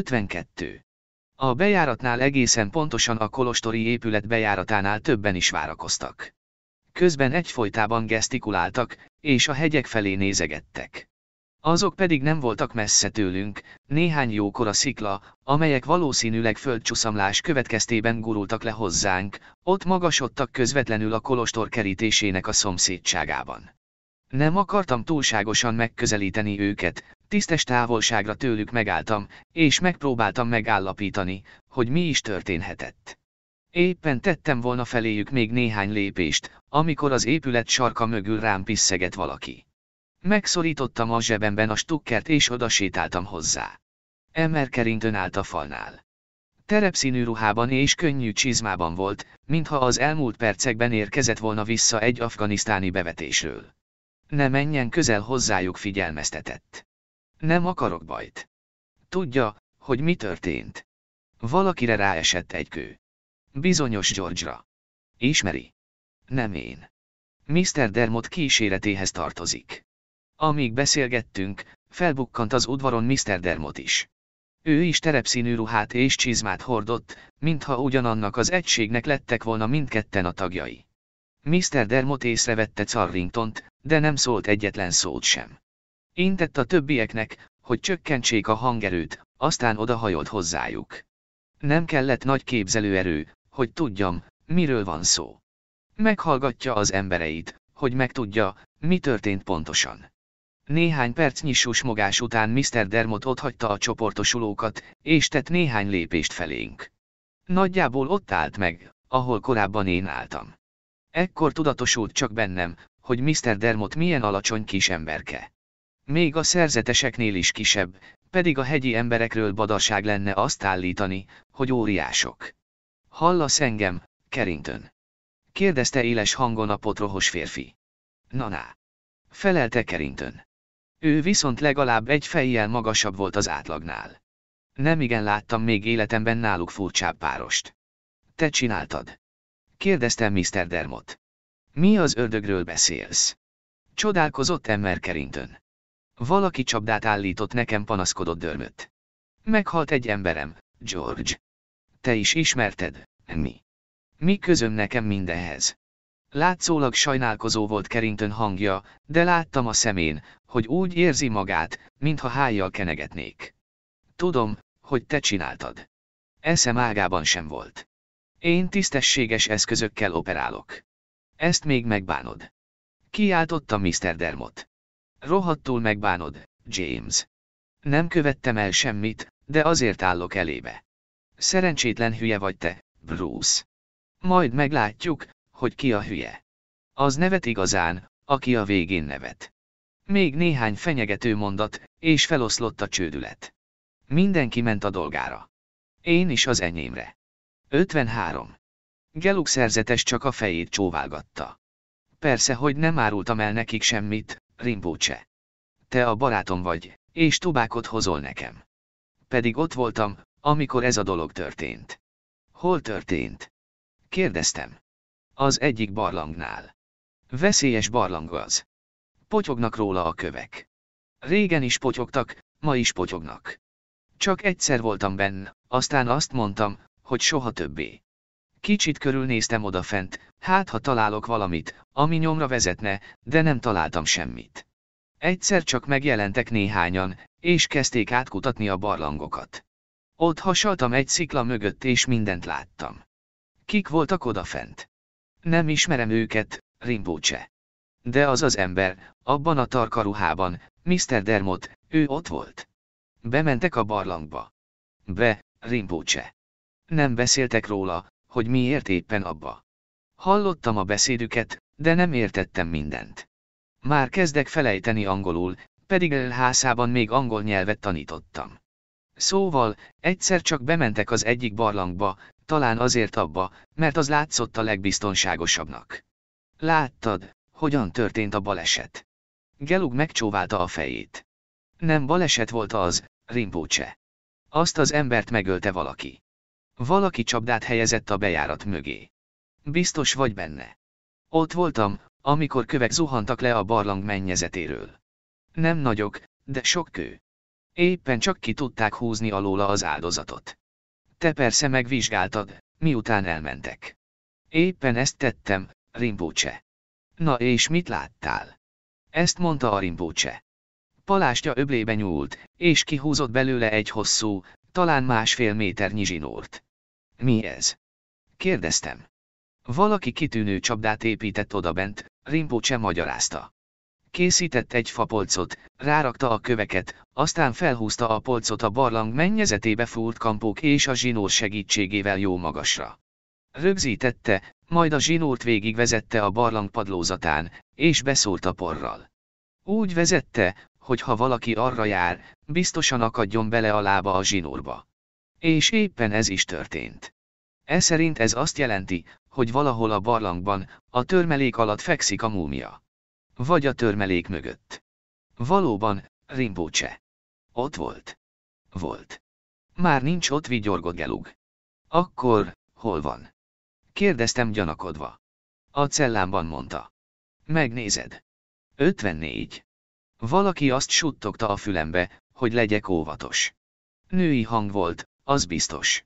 52. A bejáratnál egészen pontosan a kolostori épület bejáratánál többen is várakoztak. Közben egyfolytában gesztikuláltak, és a hegyek felé nézegettek. Azok pedig nem voltak messze tőlünk, néhány jókora szikla, amelyek valószínűleg földcsuszamlás következtében gurultak le hozzánk, ott magasodtak közvetlenül a kolostor kerítésének a szomszédságában. Nem akartam túlságosan megközelíteni őket, tisztes távolságra tőlük megálltam, és megpróbáltam megállapítani, hogy mi is történhetett. Éppen tettem volna feléjük még néhány lépést, amikor az épület sarka mögül rám piszeget valaki. Megszorítottam a zsebemben a stukkert és odasétáltam hozzá. Emmer kerintön állt a falnál. Terepszínű ruhában és könnyű csizmában volt, mintha az elmúlt percekben érkezett volna vissza egy afganisztáni bevetésről. Ne menjen közel hozzájuk figyelmeztetett. Nem akarok bajt. Tudja, hogy mi történt. Valakire ráesett egy kő. Bizonyos George-ra. Ismeri. Nem én. Mr. Dermot kíséretéhez tartozik. Amíg beszélgettünk, felbukkant az udvaron Mr. Dermot is. Ő is terepszínű ruhát és csizmát hordott, mintha ugyanannak az egységnek lettek volna mindketten a tagjai. Mr. Dermot észrevette Carringtont, de nem szólt egyetlen szót sem. Intett a többieknek, hogy csökkentsék a hangerőt, aztán odahajolt hozzájuk. Nem kellett nagy képzelőerő, hogy tudjam, miről van szó. Meghallgatja az embereit, hogy megtudja, mi történt pontosan. Néhány percnyi susmogás után Mr. Dermot otthagyta a csoportosulókat, és tett néhány lépést felénk. Nagyjából ott állt meg, ahol korábban én álltam. Ekkor tudatosult csak bennem, hogy Mr. Dermot milyen alacsony kis emberke. Még a szerzeteseknél is kisebb, pedig a hegyi emberekről badarság lenne azt állítani, hogy óriások. Hallasz engem, Kerintön? Kérdezte éles hangon a potrohos férfi. Naná. Felelte Kerintön. Ő viszont legalább egy fejjel magasabb volt az átlagnál. Nem igen láttam még életemben náluk furcsább párost. Te csináltad? Kérdezte Mr. Dermot. Mi az ördögről beszélsz? Csodálkozott Emmer Kerintön. Valaki csapdát állított nekem panaszkodott dörmött. Meghalt egy emberem, George. Te is ismerted, mi? Mi közöm nekem mindenhez? Látszólag sajnálkozó volt Kerintön hangja, de láttam a szemén, hogy úgy érzi magát, mintha hájjal kenegetnék. Tudom, hogy te csináltad. Eszem ágában sem volt. Én tisztességes eszközökkel operálok. Ezt még megbánod. Kiáltotta Mr. Dermot. Rohadtul megbánod, James. Nem követtem el semmit, de azért állok elébe. Szerencsétlen hülye vagy te, Bruce. Majd meglátjuk, hogy ki a hülye. Az nevet igazán, aki a végén nevet. Még néhány fenyegető mondat, és feloszlott a csődület. Mindenki ment a dolgára. Én is az enyémre. 53. Geluk szerzetes csak a fejét csóválgatta. Persze, hogy nem árultam el nekik semmit, Rimpócse. Te a barátom vagy, és tubákot hozol nekem. Pedig ott voltam, amikor ez a dolog történt. Hol történt? Kérdeztem. Az egyik barlangnál. Veszélyes barlang az. Potyognak róla a kövek. Régen is potyogtak, ma is potyognak. Csak egyszer voltam benne, aztán azt mondtam, hogy soha többé. Kicsit körülnéztem odafent, hát ha találok valamit, ami nyomra vezetne, de nem találtam semmit. Egyszer csak megjelentek néhányan, és kezdték átkutatni a barlangokat. Ott hasaltam egy szikla mögött és mindent láttam. Kik voltak odafent? Nem ismerem őket, Rimbócse. De az az ember, abban a tarkaruhában, Mr. Dermot, ő ott volt. Bementek a barlangba. Be, Rimbócse. Nem beszéltek róla, hogy miért éppen abba. Hallottam a beszédüket, de nem értettem mindent. Már kezdek felejteni angolul, pedig elhászában még angol nyelvet tanítottam. Szóval, egyszer csak bementek az egyik barlangba, talán azért abba, mert az látszott a legbiztonságosabbnak. Láttad, hogyan történt a baleset. Gelug megcsóválta a fejét. Nem baleset volt az, Rimpócse. Azt az embert megölte valaki. Valaki csapdát helyezett a bejárat mögé. Biztos vagy benne. Ott voltam, amikor kövek zuhantak le a barlang mennyezetéről. Nem nagyok, de sok kő. Éppen csak ki tudták húzni alóla az áldozatot. Te persze megvizsgáltad, miután elmentek. Éppen ezt tettem, Rimbócse. Na és mit láttál? Ezt mondta a Rimbócse. Palástja öblébe nyúlt, és kihúzott belőle egy hosszú, talán másfél méternyi zsinórt. Mi ez? Kérdeztem. Valaki kitűnő csapdát épített odabent, Rimpócse magyarázta. Készített egy fapolcot, rárakta a köveket, aztán felhúzta a polcot a barlang mennyezetébe fúrt kampók és a zsinór segítségével jó magasra. Rögzítette, majd a zsinórt végigvezette a barlang padlózatán, és beszólt a porral. Úgy vezette, hogy ha valaki arra jár, biztosan akadjon bele a lába a zsinórba. És éppen ez is történt. Ez szerint ez azt jelenti, hogy valahol a barlangban, a törmelék alatt fekszik a múmia. Vagy a törmelék mögött. Valóban, Rimpócse. Ott volt. Volt. Már nincs ott vigyorgott Gelug. Akkor, hol van? Kérdeztem gyanakodva. A cellámban mondta. Megnézed. 54. Valaki azt suttogta a fülembe, hogy legyek óvatos. Női hang volt, az biztos.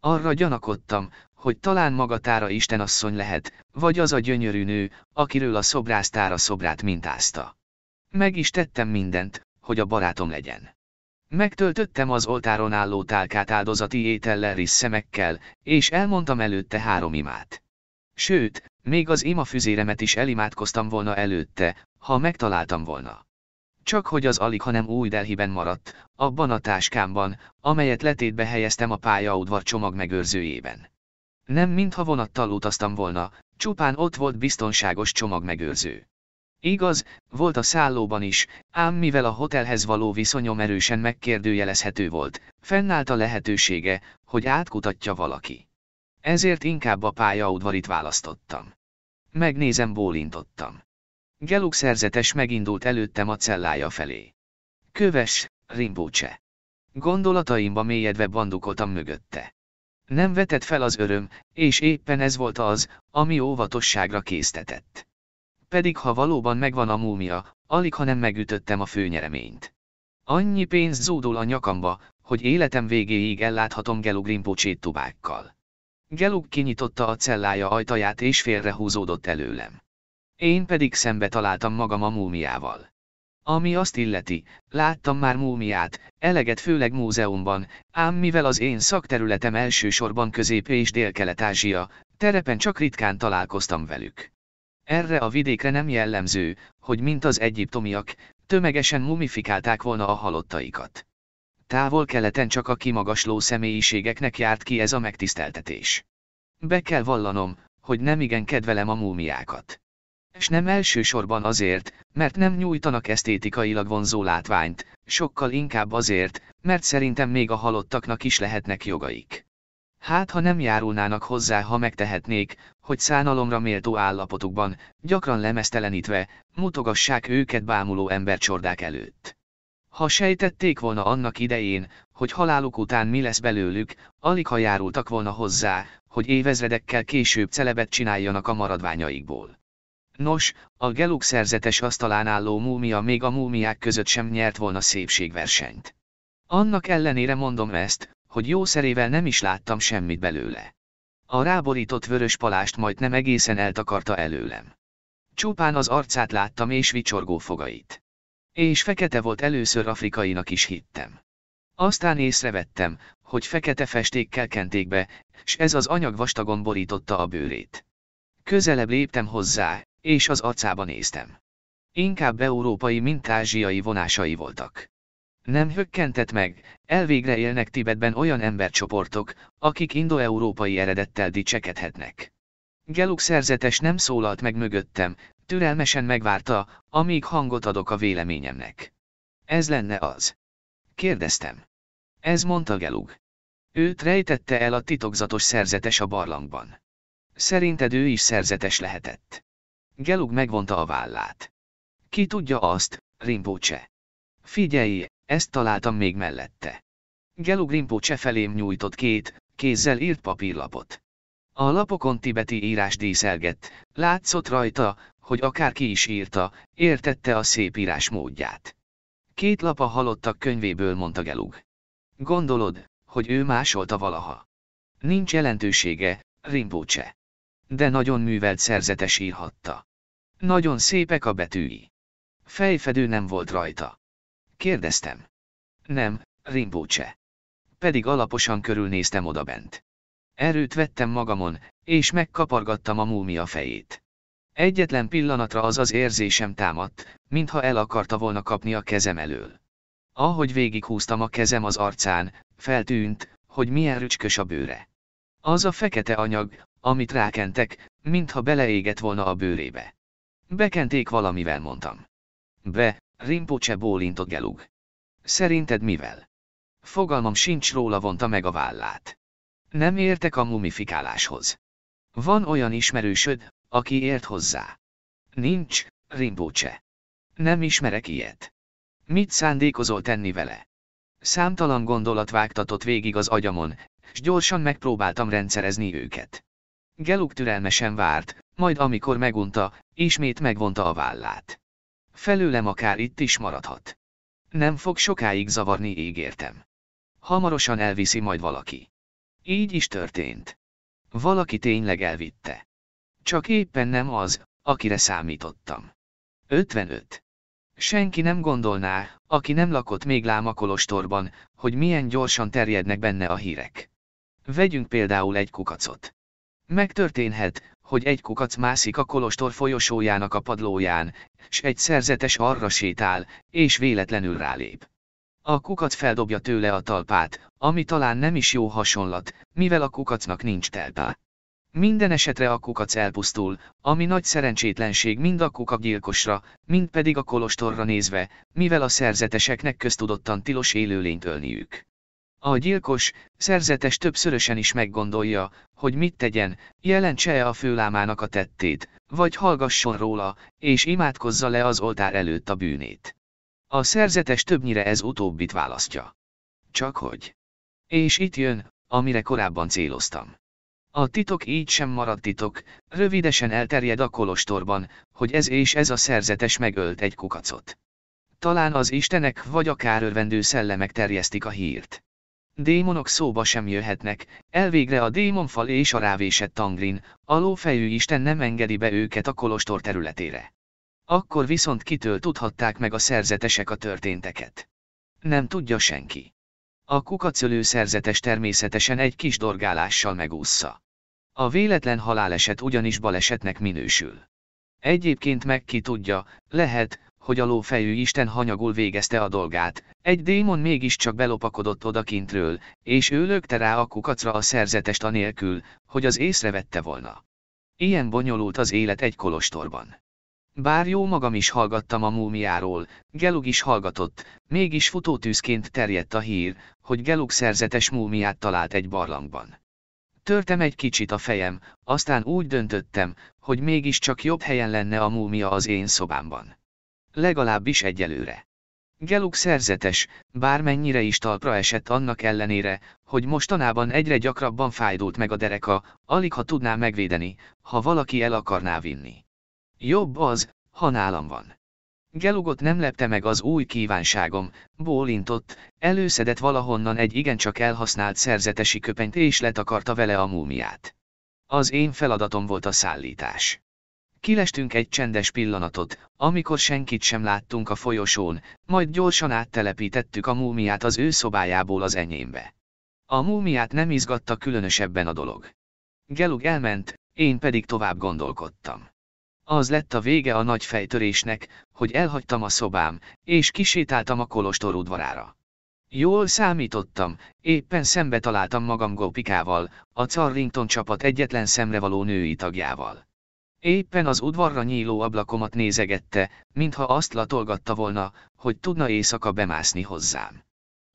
Arra gyanakodtam, hogy talán magatára asszony lehet, vagy az a gyönyörű nő, akiről a szobrásztára szobrát mintázta. Meg is tettem mindent, hogy a barátom legyen. Megtöltöttem az oltáron álló tálkát áldozati étellel szemekkel, és elmondtam előtte három imát. Sőt, még az ima is elimádkoztam volna előtte, ha megtaláltam volna. Csak hogy az alig, hanem új Delhiben maradt, abban a táskámban, amelyet letétbe helyeztem a pályaudvar csomag megőrzőjében. Nem mintha vonattal utaztam volna, csupán ott volt biztonságos csomagmegőrző. Igaz, volt a szállóban is, ám mivel a hotelhez való viszonyom erősen megkérdőjelezhető volt, fennállt a lehetősége, hogy átkutatja valaki. Ezért inkább a pályaudvarit választottam. Megnézem bólintottam. Geluk szerzetes megindult előttem a cellája felé. Köves, Rimbócse. Gondolataimba mélyedve bandukoltam mögötte. Nem vetett fel az öröm, és éppen ez volt az, ami óvatosságra késztetett. Pedig ha valóban megvan a múmia, alig ha nem megütöttem a főnyereményt. Annyi pénz zúdul a nyakamba, hogy életem végéig elláthatom Gelug rimbócsét tubákkal. Gelug kinyitotta a cellája ajtaját és félrehúzódott előlem. Én pedig szembe találtam magam a múmiával. Ami azt illeti, láttam már múmiát, eleget főleg múzeumban, ám mivel az én szakterületem elsősorban közép- és dél-kelet-ázsia, terepen csak ritkán találkoztam velük. Erre a vidékre nem jellemző, hogy mint az egyiptomiak, tömegesen mumifikálták volna a halottaikat. Távol-keleten csak a kimagasló személyiségeknek járt ki ez a megtiszteltetés. Be kell vallanom, hogy nem igen kedvelem a múmiákat s nem elsősorban azért, mert nem nyújtanak esztétikailag vonzó látványt, sokkal inkább azért, mert szerintem még a halottaknak is lehetnek jogaik. Hát ha nem járulnának hozzá, ha megtehetnék, hogy szánalomra méltó állapotukban, gyakran lemeztelenítve, mutogassák őket bámuló embercsordák előtt. Ha sejtették volna annak idején, hogy haláluk után mi lesz belőlük, alig ha járultak volna hozzá, hogy évezredekkel később celebet csináljanak a maradványaikból. Nos, a geluk szerzetes asztalán álló múmia még a múmiák között sem nyert volna szépségversenyt. Annak ellenére mondom ezt, hogy jó szerével nem is láttam semmit belőle. A ráborított vörös palást majd nem egészen eltakarta előlem. Csupán az arcát láttam és vicsorgó fogait. És fekete volt először afrikainak is hittem. Aztán észrevettem, hogy fekete festékkel kenték be, s ez az anyag vastagon borította a bőrét. Közelebb léptem hozzá, és az arcába néztem. Inkább európai, mint ázsiai vonásai voltak. Nem hökkentett meg, elvégre élnek Tibetben olyan embercsoportok, akik indoeurópai eredettel dicsekedhetnek. Geluk szerzetes nem szólalt meg mögöttem, türelmesen megvárta, amíg hangot adok a véleményemnek. Ez lenne az. Kérdeztem. Ez mondta Gelug. Őt rejtette el a titokzatos szerzetes a barlangban. Szerinted ő is szerzetes lehetett. Gelug megvonta a vállát. Ki tudja azt, Rimpócse? Figyelj, ezt találtam még mellette. Gelug Rimpócse felém nyújtott két, kézzel írt papírlapot. A lapokon tibeti írás díszelgett, látszott rajta, hogy akárki is írta, értette a szép írás módját. Két lap a halottak könyvéből mondta Gelug. Gondolod, hogy ő másolta valaha. Nincs jelentősége, Rimpócse de nagyon művelt szerzetes írhatta. Nagyon szépek a betűi. Fejfedő nem volt rajta. Kérdeztem. Nem, Rimbócse. Pedig alaposan körülnéztem odabent. Erőt vettem magamon, és megkapargattam a múmia fejét. Egyetlen pillanatra az az érzésem támadt, mintha el akarta volna kapni a kezem elől. Ahogy végighúztam a kezem az arcán, feltűnt, hogy milyen rücskös a bőre. Az a fekete anyag, amit rákentek, mintha beleégett volna a bőrébe. Bekenték valamivel, mondtam. Be, Rimpocse bólintott Gelug. Szerinted mivel? Fogalmam sincs róla vonta meg a vállát. Nem értek a mumifikáláshoz. Van olyan ismerősöd, aki ért hozzá. Nincs, Rimpocse. Nem ismerek ilyet. Mit szándékozol tenni vele? Számtalan gondolat vágtatott végig az agyamon, s gyorsan megpróbáltam rendszerezni őket. Geluk türelmesen várt, majd amikor megunta, ismét megvonta a vállát. Felőlem akár itt is maradhat. Nem fog sokáig zavarni, ígértem. Hamarosan elviszi majd valaki. Így is történt. Valaki tényleg elvitte. Csak éppen nem az, akire számítottam. 55. Senki nem gondolná, aki nem lakott még Lámakolostorban, hogy milyen gyorsan terjednek benne a hírek. Vegyünk például egy kukacot. Megtörténhet, hogy egy kukac mászik a kolostor folyosójának a padlóján, s egy szerzetes arra sétál, és véletlenül rálép. A kukac feldobja tőle a talpát, ami talán nem is jó hasonlat, mivel a kukacnak nincs telpá. Minden esetre a kukac elpusztul, ami nagy szerencsétlenség mind a gyilkosra, mind pedig a kolostorra nézve, mivel a szerzeteseknek köztudottan tilos élőlényt ölniük. A gyilkos, szerzetes többszörösen is meggondolja, hogy mit tegyen, jelentse-e a főlámának a tettét, vagy hallgasson róla, és imádkozza le az oltár előtt a bűnét. A szerzetes többnyire ez utóbbit választja. Csak hogy. És itt jön, amire korábban céloztam. A titok így sem maradt titok, rövidesen elterjed a kolostorban, hogy ez és ez a szerzetes megölt egy kukacot. Talán az istenek vagy akár örvendő szellemek terjesztik a hírt. Démonok szóba sem jöhetnek, elvégre a démonfal és a rávésett tangrin, alófejű isten nem engedi be őket a kolostor területére. Akkor viszont kitől tudhatták meg a szerzetesek a történteket? Nem tudja senki. A kukacölő szerzetes természetesen egy kis dorgálással megúszza. A véletlen haláleset ugyanis balesetnek minősül. Egyébként meg ki tudja, lehet, hogy a lófejű Isten hanyagul végezte a dolgát, egy démon mégiscsak belopakodott odakintről, és ő lökte rá a kukacra a szerzetest anélkül, hogy az észrevette volna. Ilyen bonyolult az élet egy kolostorban. Bár jó magam is hallgattam a múmiáról, Gelug is hallgatott, mégis futótűzként terjedt a hír, hogy Gelug szerzetes múmiát talált egy barlangban. Törtem egy kicsit a fejem, aztán úgy döntöttem, hogy mégiscsak jobb helyen lenne a múmia az én szobámban. Legalábbis egyelőre. Geluk szerzetes, bármennyire is talpra esett annak ellenére, hogy mostanában egyre gyakrabban fájdult meg a dereka, alig ha tudná megvédeni, ha valaki el akarná vinni. Jobb az, ha nálam van. Gelugot nem lepte meg az új kívánságom, bólintott, előszedett valahonnan egy igencsak elhasznált szerzetesi köpenyt és letakarta vele a múmiát. Az én feladatom volt a szállítás. Kilestünk egy csendes pillanatot, amikor senkit sem láttunk a folyosón, majd gyorsan áttelepítettük a múmiát az ő szobájából az enyémbe. A múmiát nem izgatta különösebben a dolog. Gelug elment, én pedig tovább gondolkodtam. Az lett a vége a nagy fejtörésnek, hogy elhagytam a szobám, és kisétáltam a kolostor udvarára. Jól számítottam, éppen szembe találtam magam Gópikával, a Carrington csapat egyetlen szemrevaló női tagjával. Éppen az udvarra nyíló ablakomat nézegette, mintha azt latolgatta volna, hogy tudna éjszaka bemászni hozzám.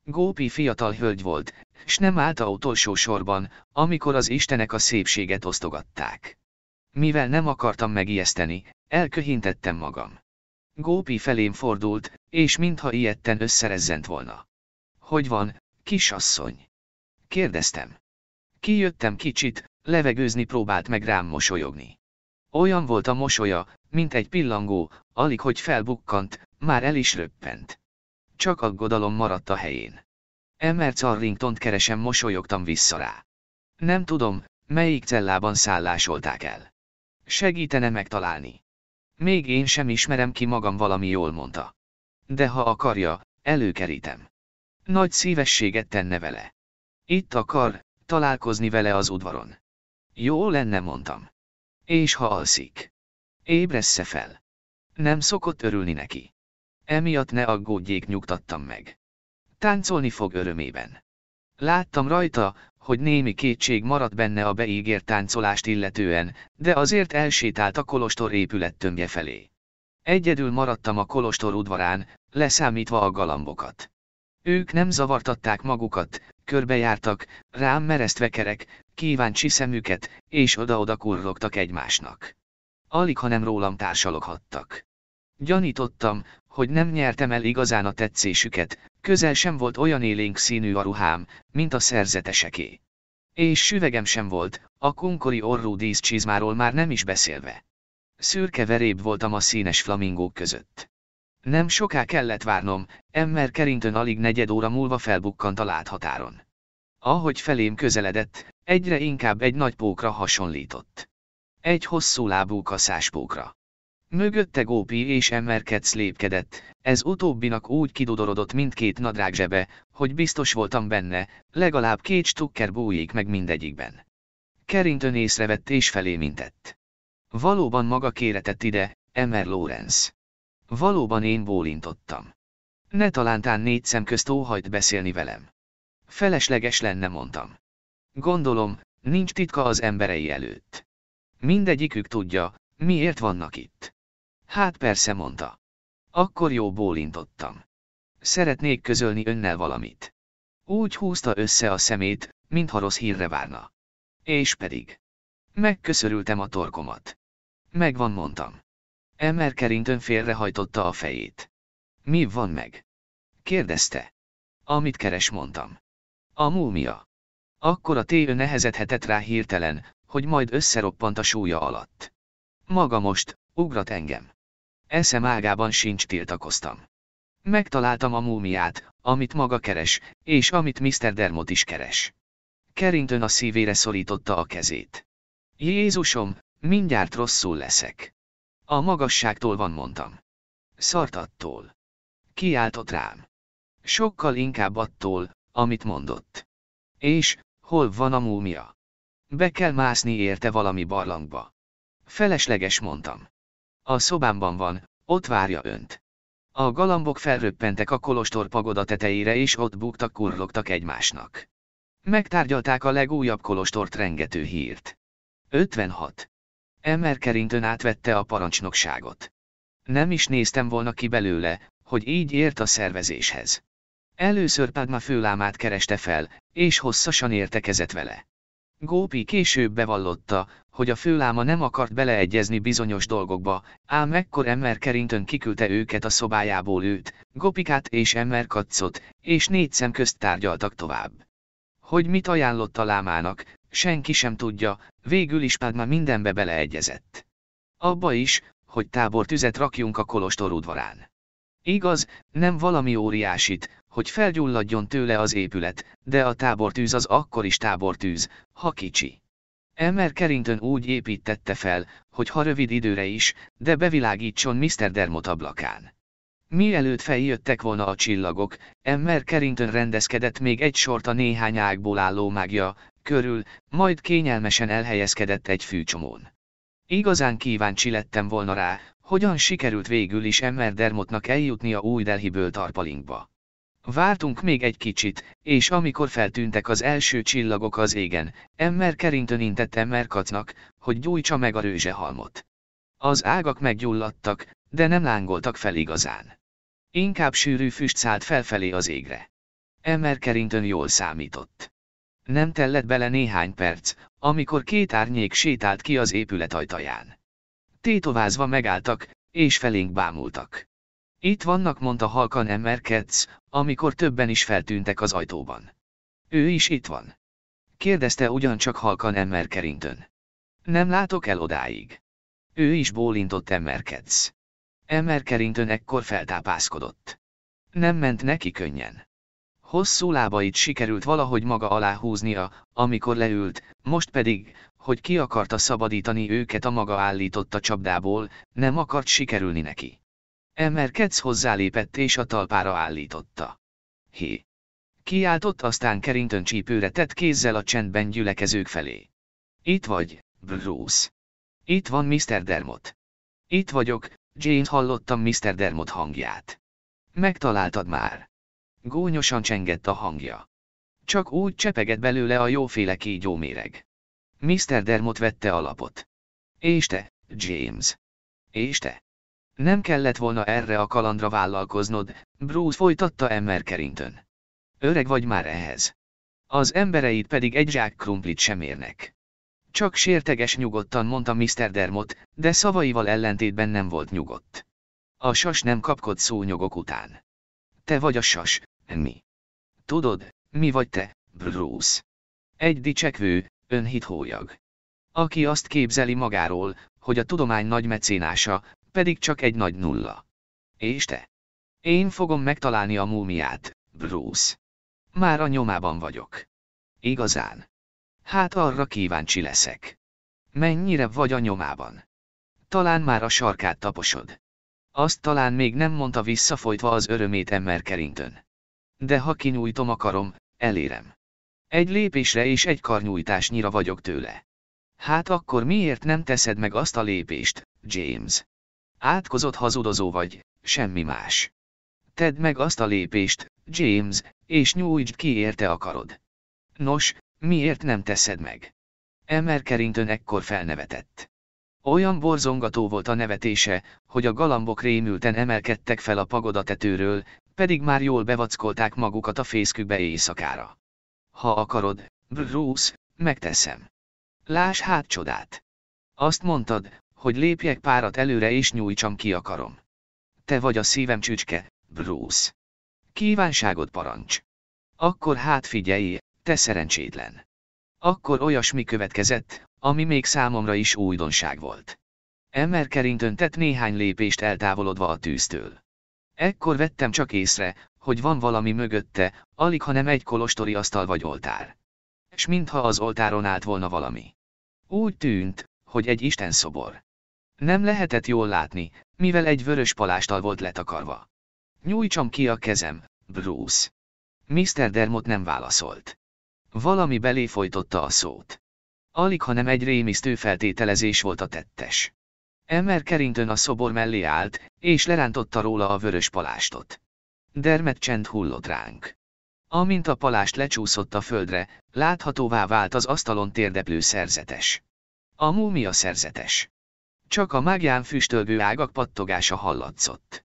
Gópi fiatal hölgy volt, s nem állt a utolsó sorban, amikor az istenek a szépséget osztogatták. Mivel nem akartam megijeszteni, elköhintettem magam. Gópi felém fordult, és mintha ilyetten összerezzent volna. Hogy van, kisasszony? Kérdeztem. Kijöttem kicsit, levegőzni próbált meg rám mosolyogni. Olyan volt a mosolya, mint egy pillangó, alig hogy felbukkant, már el is röppent. Csak aggodalom maradt a helyén. Emmer Carringtont keresem mosolyogtam vissza rá. Nem tudom, melyik cellában szállásolták el. Segítene megtalálni. Még én sem ismerem ki magam valami jól mondta. De ha akarja, előkerítem. Nagy szívességet tenne vele. Itt akar, találkozni vele az udvaron. Jó lenne mondtam. És ha alszik. Ébressze fel. Nem szokott örülni neki. Emiatt ne aggódjék, nyugtattam meg. Táncolni fog örömében. Láttam rajta, hogy némi kétség maradt benne a beígért táncolást illetően, de azért elsétált a kolostor épület tömbje felé. Egyedül maradtam a kolostor udvarán, leszámítva a galambokat. Ők nem zavartatták magukat, körbejártak, rám meresztve kerek, kíváncsi szemüket, és oda-oda kurrogtak egymásnak. Alig, ha nem rólam társaloghattak. Gyanítottam, hogy nem nyertem el igazán a tetszésüket, közel sem volt olyan élénk színű a ruhám, mint a szerzeteseké. És süvegem sem volt, a kunkori orrú díszcsizmáról már nem is beszélve. Szürke veréb voltam a színes flamingók között. Nem soká kellett várnom, emmer kerintön alig negyed óra múlva felbukkant a láthatáron. Ahogy felém közeledett, egyre inkább egy nagy pókra hasonlított. Egy hosszú lábú pókra. Mögötte Gópi és Emmerketsz lépkedett, ez utóbbinak úgy kidudorodott mindkét zsebe, hogy biztos voltam benne, legalább két stukker bújik meg mindegyikben. Kerintön észrevett és felé mintett. Valóban maga kéretett ide, Emmer Lawrence. Valóban én bólintottam. Ne talántán négy szem közt óhajt beszélni velem. Felesleges lenne mondtam. Gondolom, nincs titka az emberei előtt. Mindegyikük tudja, miért vannak itt. Hát persze mondta. Akkor jó bólintottam. Szeretnék közölni önnel valamit. Úgy húzta össze a szemét, mintha rossz hírre várna. És pedig. Megköszörültem a torkomat. Megvan mondtam. Emmer Kerintön félrehajtotta a fejét. Mi van meg? Kérdezte. Amit keres mondtam. A múmia. Akkor a téő nehezethetett rá hirtelen, hogy majd összeroppant a súlya alatt. Maga most, ugrat engem. Eszem ágában sincs tiltakoztam. Megtaláltam a múmiát, amit maga keres, és amit Mr. Dermot is keres. Kerintön a szívére szorította a kezét. Jézusom, mindjárt rosszul leszek. A magasságtól van mondtam. Szart attól. Kiáltott rám. Sokkal inkább attól, amit mondott. És, hol van a múmia? Be kell mászni érte valami barlangba. Felesleges mondtam. A szobámban van, ott várja önt. A galambok felröppentek a kolostor pagoda tetejére és ott buktak kurlogtak egymásnak. Megtárgyalták a legújabb kolostort rengető hírt. 56. Emmer Kerintön átvette a parancsnokságot. Nem is néztem volna ki belőle, hogy így ért a szervezéshez. Először Padma főlámát kereste fel, és hosszasan értekezett vele. Gópi később bevallotta, hogy a főláma nem akart beleegyezni bizonyos dolgokba, ám ekkor Emmer Kerintön kiküldte őket a szobájából őt, Gopikát és Emmer Katszot, és négy szem közt tárgyaltak tovább. Hogy mit ajánlott a lámának, senki sem tudja, végül is Padma mindenbe beleegyezett. Abba is, hogy tábor tüzet rakjunk a kolostor udvarán. Igaz, nem valami óriásit, hogy felgyulladjon tőle az épület, de a tábortűz az akkor is tábortűz, ha kicsi. Emmer Carrington úgy építette fel, hogy ha rövid időre is, de bevilágítson Mr. Dermot ablakán. Mielőtt feljöttek volna a csillagok, Emmer Carrington rendezkedett még egy sort a néhány ágból álló mágja, körül, majd kényelmesen elhelyezkedett egy fűcsomón. Igazán kíváncsi lettem volna rá, hogyan sikerült végül is Emmer Dermotnak eljutni a új Delhiből tarpalinkba. Vártunk még egy kicsit, és amikor feltűntek az első csillagok az égen, Emmer kerintön intett Emmer hogy gyújtsa meg a rőzsehalmot. Az ágak meggyulladtak, de nem lángoltak fel igazán. Inkább sűrű füst szállt felfelé az égre. Emmer kerintön jól számított. Nem tellett bele néhány perc, amikor két árnyék sétált ki az épület ajtaján. Tétovázva megálltak, és felénk bámultak. Itt vannak, mondta halkan Emmer amikor többen is feltűntek az ajtóban. Ő is itt van. Kérdezte ugyancsak halkan Emmerkerintön. Nem látok el odáig. Ő is bólintott Emmer Emmerkerintön ekkor feltápászkodott. Nem ment neki könnyen. Hosszú lábait sikerült valahogy maga alá húznia, amikor leült, most pedig, hogy ki akarta szabadítani őket a maga állította csapdából, nem akart sikerülni neki. Emmer Ketz hozzálépett és a talpára állította. Hé! Kiáltott aztán kerintön csípőre tett kézzel a csendben gyülekezők felé. Itt vagy, Bruce. Itt van Mr. Dermot. Itt vagyok, Jane hallottam Mr. Dermot hangját. Megtaláltad már. Gónyosan csengett a hangja. Csak úgy csepegett belőle a jóféle kígyó méreg. Mr. Dermot vette alapot. És te, James. És te. Nem kellett volna erre a kalandra vállalkoznod, Bruce folytatta Emmer kerintön. Öreg vagy már ehhez. Az embereid pedig egy zsák krumplit sem érnek. Csak sérteges nyugodtan mondta Mr. Dermot, de szavaival ellentétben nem volt nyugodt. A sas nem kapkod szónyogok után. Te vagy a sas, mi. Tudod, mi vagy te, Bruce. Egy dicsekvő, önhit hólyag. Aki azt képzeli magáról, hogy a tudomány nagy mecénása, pedig csak egy nagy nulla. És te? Én fogom megtalálni a múmiát, Bruce. Már a nyomában vagyok. Igazán. Hát arra kíváncsi leszek. Mennyire vagy a nyomában? Talán már a sarkát taposod. Azt talán még nem mondta visszafolytva az örömét Emmer kerintön. De ha kinyújtom akarom, elérem. Egy lépésre és egy karnyújtásnyira vagyok tőle. Hát akkor miért nem teszed meg azt a lépést, James? Átkozott hazudozó vagy, semmi más. Tedd meg azt a lépést, James, és nyújtsd ki érte akarod. Nos, miért nem teszed meg? Emmer Carrington ekkor felnevetett. Olyan borzongató volt a nevetése, hogy a galambok rémülten emelkedtek fel a pagoda tetőről, pedig már jól bevackolták magukat a fészkükbe éjszakára. Ha akarod, Bruce, megteszem. Láss hát csodát. Azt mondtad, hogy lépjek párat előre és nyújtsam ki akarom. Te vagy a szívem csücske, Bruce. Kívánságod parancs. Akkor hát figyelj, te szerencsétlen. Akkor olyasmi következett, ami még számomra is újdonság volt. Emmer kerint öntett néhány lépést eltávolodva a tűztől. Ekkor vettem csak észre, hogy van valami mögötte, alig ha nem egy kolostori asztal vagy oltár. És mintha az oltáron állt volna valami. Úgy tűnt, hogy egy szobor. Nem lehetett jól látni, mivel egy vörös palástal volt letakarva. Nyújtsam ki a kezem, Bruce. Mr. Dermot nem válaszolt. Valami belé folytotta a szót. Alig, hanem egy rémisztő feltételezés volt a tettes. Emmer kerintön a szobor mellé állt, és lerántotta róla a vörös palástot. Dermet csend hullott ránk. Amint a palást lecsúszott a földre, láthatóvá vált az asztalon térdeplő szerzetes. A múmia szerzetes. Csak a mágián füstölgő ágak pattogása hallatszott.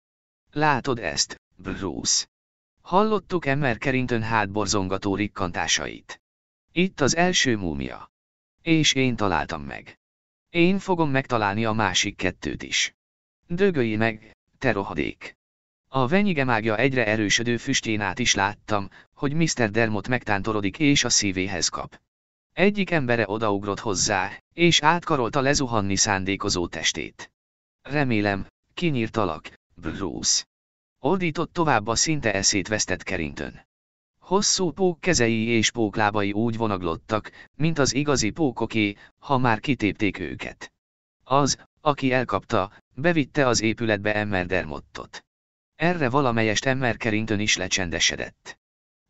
Látod ezt, Bruce? Hallottuk Emmer Carrington hátborzongató rikkantásait. Itt az első múmia. És én találtam meg. Én fogom megtalálni a másik kettőt is. Dögölj meg, te rohadék! A venyige mágja egyre erősödő füstjén át is láttam, hogy Mr. Dermot megtántorodik és a szívéhez kap. Egyik embere odaugrott hozzá, és átkarolta lezuhanni szándékozó testét. Remélem, kinyírtalak, Bruce. Oldított tovább a szinte eszét vesztett kerintön. Hosszú pók kezei és póklábai úgy vonaglottak, mint az igazi pókoké, ha már kitépték őket. Az, aki elkapta, bevitte az épületbe Emmer Dermottot. Erre valamelyest Emmer kerintön is lecsendesedett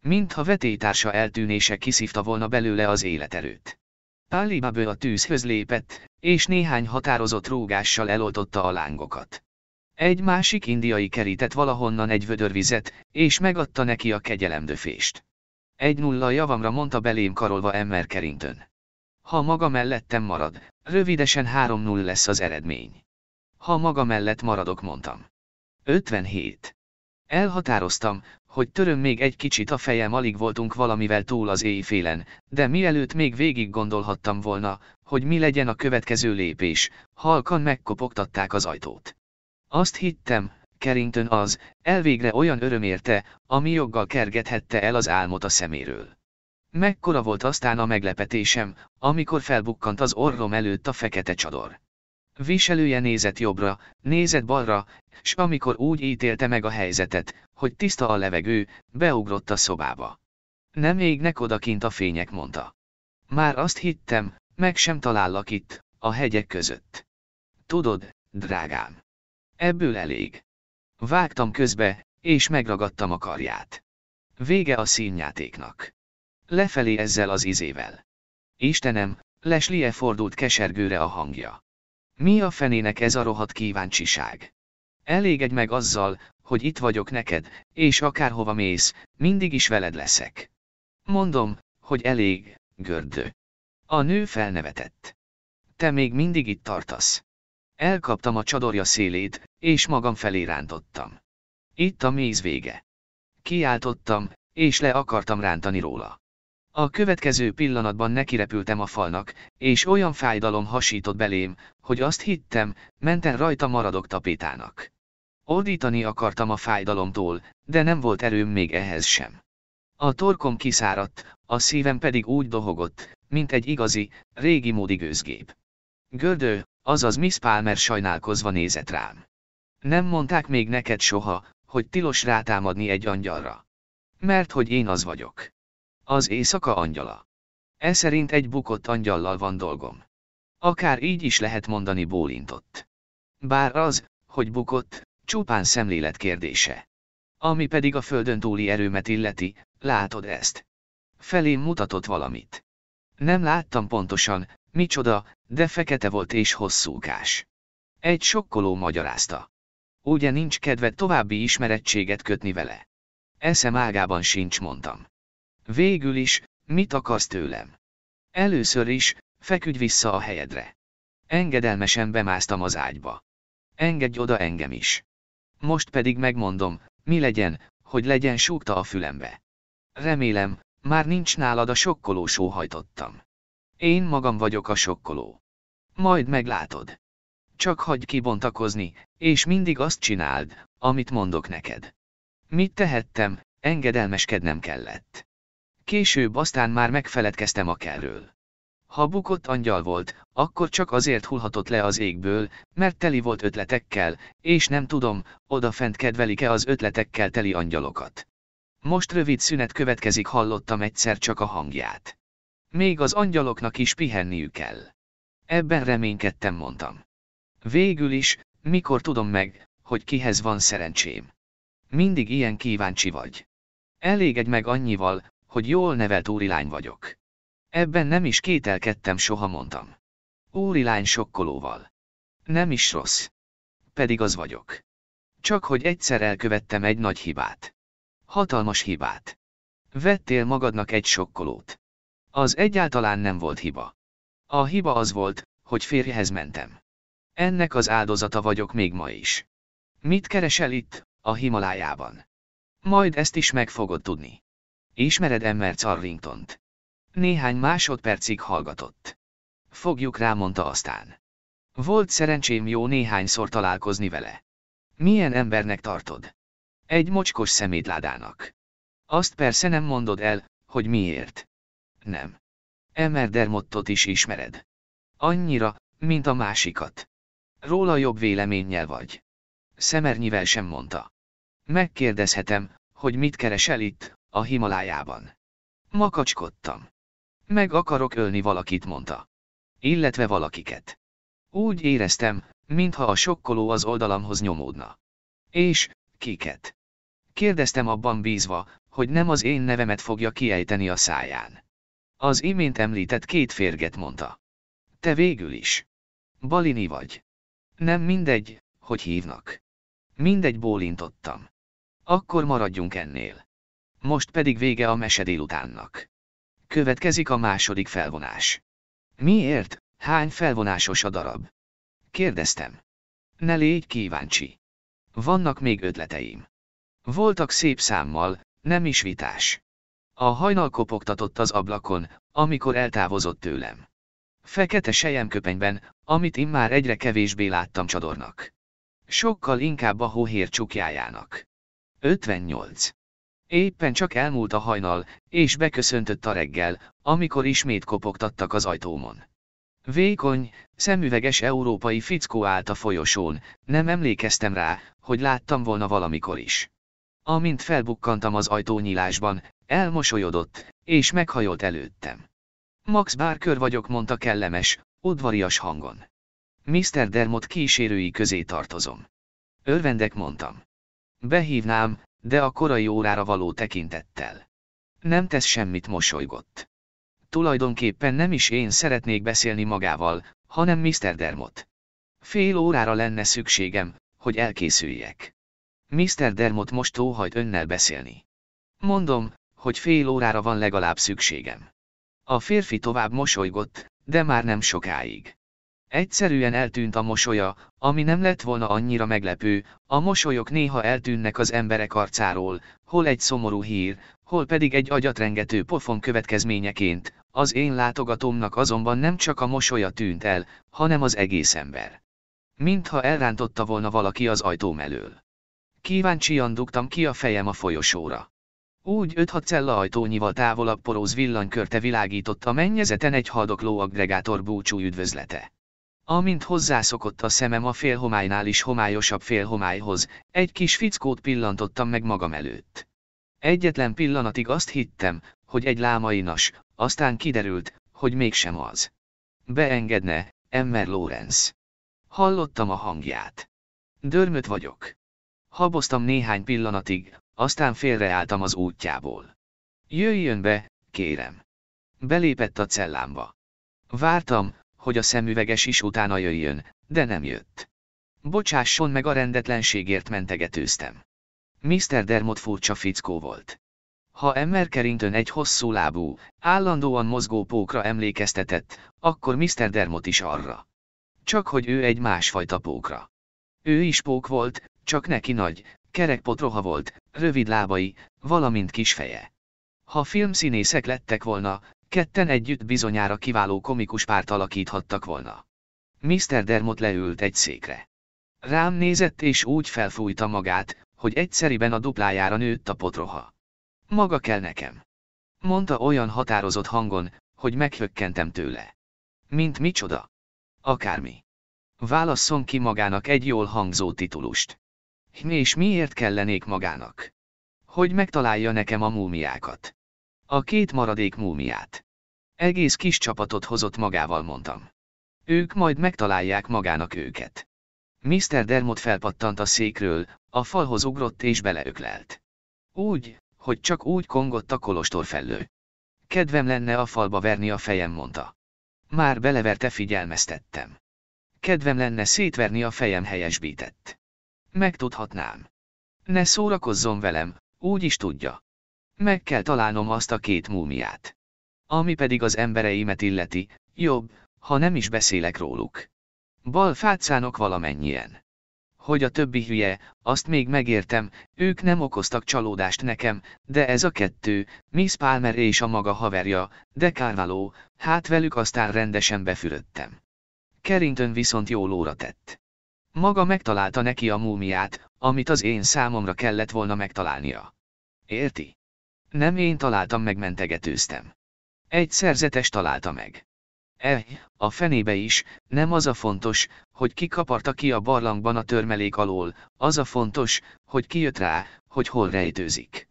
mintha vetétársa eltűnése kiszívta volna belőle az életerőt. Pálibabő a tűzhöz lépett, és néhány határozott rúgással eloltotta a lángokat. Egy másik indiai kerített valahonnan egy vödör vizet, és megadta neki a kegyelemdöfést. Egy nulla javamra mondta belém karolva Emmer Kerintön. Ha maga mellettem marad, rövidesen 3-0 lesz az eredmény. Ha maga mellett maradok, mondtam. 57. Elhatároztam, hogy töröm még egy kicsit a fejem alig voltunk valamivel túl az éjfélen, de mielőtt még végig gondolhattam volna, hogy mi legyen a következő lépés, halkan megkopogtatták az ajtót. Azt hittem, Kerintön az, elvégre olyan öröm érte, ami joggal kergethette el az álmot a szeméről. Mekkora volt aztán a meglepetésem, amikor felbukkant az orrom előtt a fekete csador. Viselője nézett jobbra, nézett balra, s amikor úgy ítélte meg a helyzetet, hogy tiszta a levegő, beugrott a szobába. Nem égnek odakint a fények, mondta. Már azt hittem, meg sem talállak itt, a hegyek között. Tudod, drágám. Ebből elég. Vágtam közbe, és megragadtam a karját. Vége a színjátéknak. Lefelé ezzel az izével. Istenem, Leslie fordult kesergőre a hangja. Mi a fenének ez a rohadt kíváncsiság? Elégedj meg azzal, hogy itt vagyok neked, és akárhova mész, mindig is veled leszek. Mondom, hogy elég, gördő. A nő felnevetett. Te még mindig itt tartasz. Elkaptam a csadorja szélét, és magam felé rántottam. Itt a méz vége. Kiáltottam, és le akartam rántani róla. A következő pillanatban nekirepültem a falnak, és olyan fájdalom hasított belém, hogy azt hittem, menten rajta maradok tapétának. Ordítani akartam a fájdalomtól, de nem volt erőm még ehhez sem. A torkom kiszáradt, a szívem pedig úgy dohogott, mint egy igazi, régi módi gőzgép. Gördő, azaz Miss Palmer sajnálkozva nézett rám. Nem mondták még neked soha, hogy tilos rátámadni egy angyalra. Mert hogy én az vagyok. Az éjszaka angyala. E szerint egy bukott angyallal van dolgom. Akár így is lehet mondani bólintott. Bár az, hogy bukott, csupán szemlélet kérdése. Ami pedig a földön túli erőmet illeti, látod ezt. Felém mutatott valamit. Nem láttam pontosan, micsoda, de fekete volt és hosszúkás. Egy sokkoló magyarázta. Ugye nincs kedve további ismerettséget kötni vele. Eszem ágában sincs, mondtam. Végül is, mit akarsz tőlem? Először is, feküdj vissza a helyedre. Engedelmesen bemásztam az ágyba. Engedj oda engem is. Most pedig megmondom, mi legyen, hogy legyen súgta a fülembe. Remélem, már nincs nálad a sokkoló sóhajtottam. Én magam vagyok a sokkoló. Majd meglátod. Csak hagyj kibontakozni, és mindig azt csináld, amit mondok neked. Mit tehettem, engedelmeskednem kellett később aztán már megfeledkeztem a kerről. Ha bukott angyal volt, akkor csak azért hullhatott le az égből, mert teli volt ötletekkel, és nem tudom, odafent kedvelik-e az ötletekkel teli angyalokat. Most rövid szünet következik hallottam egyszer csak a hangját. Még az angyaloknak is pihenniük kell. Ebben reménykedtem mondtam. Végül is, mikor tudom meg, hogy kihez van szerencsém. Mindig ilyen kíváncsi vagy. Elégedj meg annyival, hogy jól nevelt úrilány vagyok. Ebben nem is kételkedtem, soha mondtam. Úrilány sokkolóval. Nem is rossz. Pedig az vagyok. Csak hogy egyszer elkövettem egy nagy hibát. Hatalmas hibát. Vettél magadnak egy sokkolót. Az egyáltalán nem volt hiba. A hiba az volt, hogy férjehez mentem. Ennek az áldozata vagyok még ma is. Mit keresel itt, a Himalájában? Majd ezt is meg fogod tudni. Ismered Emmer Carringtont? Néhány másodpercig hallgatott. Fogjuk rá, mondta aztán. Volt szerencsém jó néhányszor találkozni vele. Milyen embernek tartod? Egy mocskos szemétládának. Azt persze nem mondod el, hogy miért. Nem. Emmer Dermottot is ismered. Annyira, mint a másikat. Róla jobb véleménnyel vagy. Szemernyivel sem mondta. Megkérdezhetem, hogy mit keresel itt, a Himalájában. Makacskodtam. Meg akarok ölni valakit, mondta. Illetve valakiket. Úgy éreztem, mintha a sokkoló az oldalamhoz nyomódna. És, kiket? Kérdeztem abban bízva, hogy nem az én nevemet fogja kiejteni a száján. Az imént említett két férget mondta. Te végül is. Balini vagy. Nem mindegy, hogy hívnak. Mindegy bólintottam. Akkor maradjunk ennél. Most pedig vége a mesedél utánnak. Következik a második felvonás. Miért, hány felvonásos a darab? Kérdeztem. Ne légy kíváncsi. Vannak még ötleteim. Voltak szép számmal, nem is vitás. A hajnal kopogtatott az ablakon, amikor eltávozott tőlem. Fekete sejemköpenyben, amit immár egyre kevésbé láttam csadornak. Sokkal inkább a hóhér csukjájának. 58. Éppen csak elmúlt a hajnal, és beköszöntött a reggel, amikor ismét kopogtattak az ajtómon. Vékony, szemüveges európai fickó állt a folyosón, nem emlékeztem rá, hogy láttam volna valamikor is. Amint felbukkantam az ajtónyílásban, elmosolyodott, és meghajolt előttem. Max Barker vagyok, mondta kellemes, udvarias hangon. Mr. Dermot kísérői közé tartozom. Örvendek mondtam. Behívnám, de a korai órára való tekintettel. Nem tesz semmit mosolygott. Tulajdonképpen nem is én szeretnék beszélni magával, hanem Mr. Dermot. Fél órára lenne szükségem, hogy elkészüljek. Mr. Dermot most óhajt önnel beszélni. Mondom, hogy fél órára van legalább szükségem. A férfi tovább mosolygott, de már nem sokáig. Egyszerűen eltűnt a mosolya, ami nem lett volna annyira meglepő, a mosolyok néha eltűnnek az emberek arcáról, hol egy szomorú hír, hol pedig egy agyatrengető pofon következményeként, az én látogatómnak azonban nem csak a mosolya tűnt el, hanem az egész ember. Mintha elrántotta volna valaki az ajtóm elől. Kíváncsian dugtam ki a fejem a folyosóra. Úgy 5-6 cella ajtónyival távolabb poróz villanykörte világította a mennyezeten egy haldokló aggregátor búcsú üdvözlete. Amint hozzászokott a szemem a félhomálynál is homályosabb félhomályhoz, egy kis fickót pillantottam meg magam előtt. Egyetlen pillanatig azt hittem, hogy egy lámainas, aztán kiderült, hogy mégsem az. Beengedne, Emmer Lorenz. Hallottam a hangját. Dörmöt vagyok. Haboztam néhány pillanatig, aztán félreálltam az útjából. Jöjjön be, kérem. Belépett a cellámba. Vártam, hogy a szemüveges is utána jöjjön, de nem jött. Bocsásson meg a rendetlenségért mentegetőztem. Mr. Dermot furcsa fickó volt. Ha Emmer Carrington egy hosszú lábú, állandóan mozgó pókra emlékeztetett, akkor Mr. Dermot is arra. Csak hogy ő egy másfajta pókra. Ő is pók volt, csak neki nagy, kerek potroha volt, rövid lábai, valamint kis feje. Ha filmszínészek lettek volna, Ketten együtt bizonyára kiváló komikus párt alakíthattak volna. Mr. Dermot leült egy székre. Rám nézett és úgy felfújta magát, hogy egyszeriben a duplájára nőtt a potroha. Maga kell nekem. Mondta olyan határozott hangon, hogy meghökkentem tőle. Mint micsoda? Akármi. Válasszon ki magának egy jól hangzó titulust. Hm, és miért kellenék magának? Hogy megtalálja nekem a múmiákat. A két maradék múmiát. Egész kis csapatot hozott magával mondtam. Ők majd megtalálják magának őket. Mr. Dermot felpattant a székről, a falhoz ugrott és beleöklelt. Úgy, hogy csak úgy kongott a kolostor fellő. Kedvem lenne a falba verni a fejem, mondta. Már beleverte figyelmeztettem. Kedvem lenne szétverni a fejem helyesbített. Megtudhatnám. Ne szórakozzon velem, úgy is tudja. Meg kell találnom azt a két múmiát. Ami pedig az embereimet illeti, jobb, ha nem is beszélek róluk. Bal fátszánok valamennyien. Hogy a többi hülye, azt még megértem, ők nem okoztak csalódást nekem, de ez a kettő, Miss Palmer és a maga haverja, de Carvalho, hát velük aztán rendesen befürödtem. Kerintön viszont jól óra tett. Maga megtalálta neki a múmiát, amit az én számomra kellett volna megtalálnia. Érti? Nem én találtam meg mentegetőztem. Egy szerzetes találta meg. Eh, a fenébe is, nem az a fontos, hogy ki kaparta ki a barlangban a törmelék alól, az a fontos, hogy ki jött rá, hogy hol rejtőzik.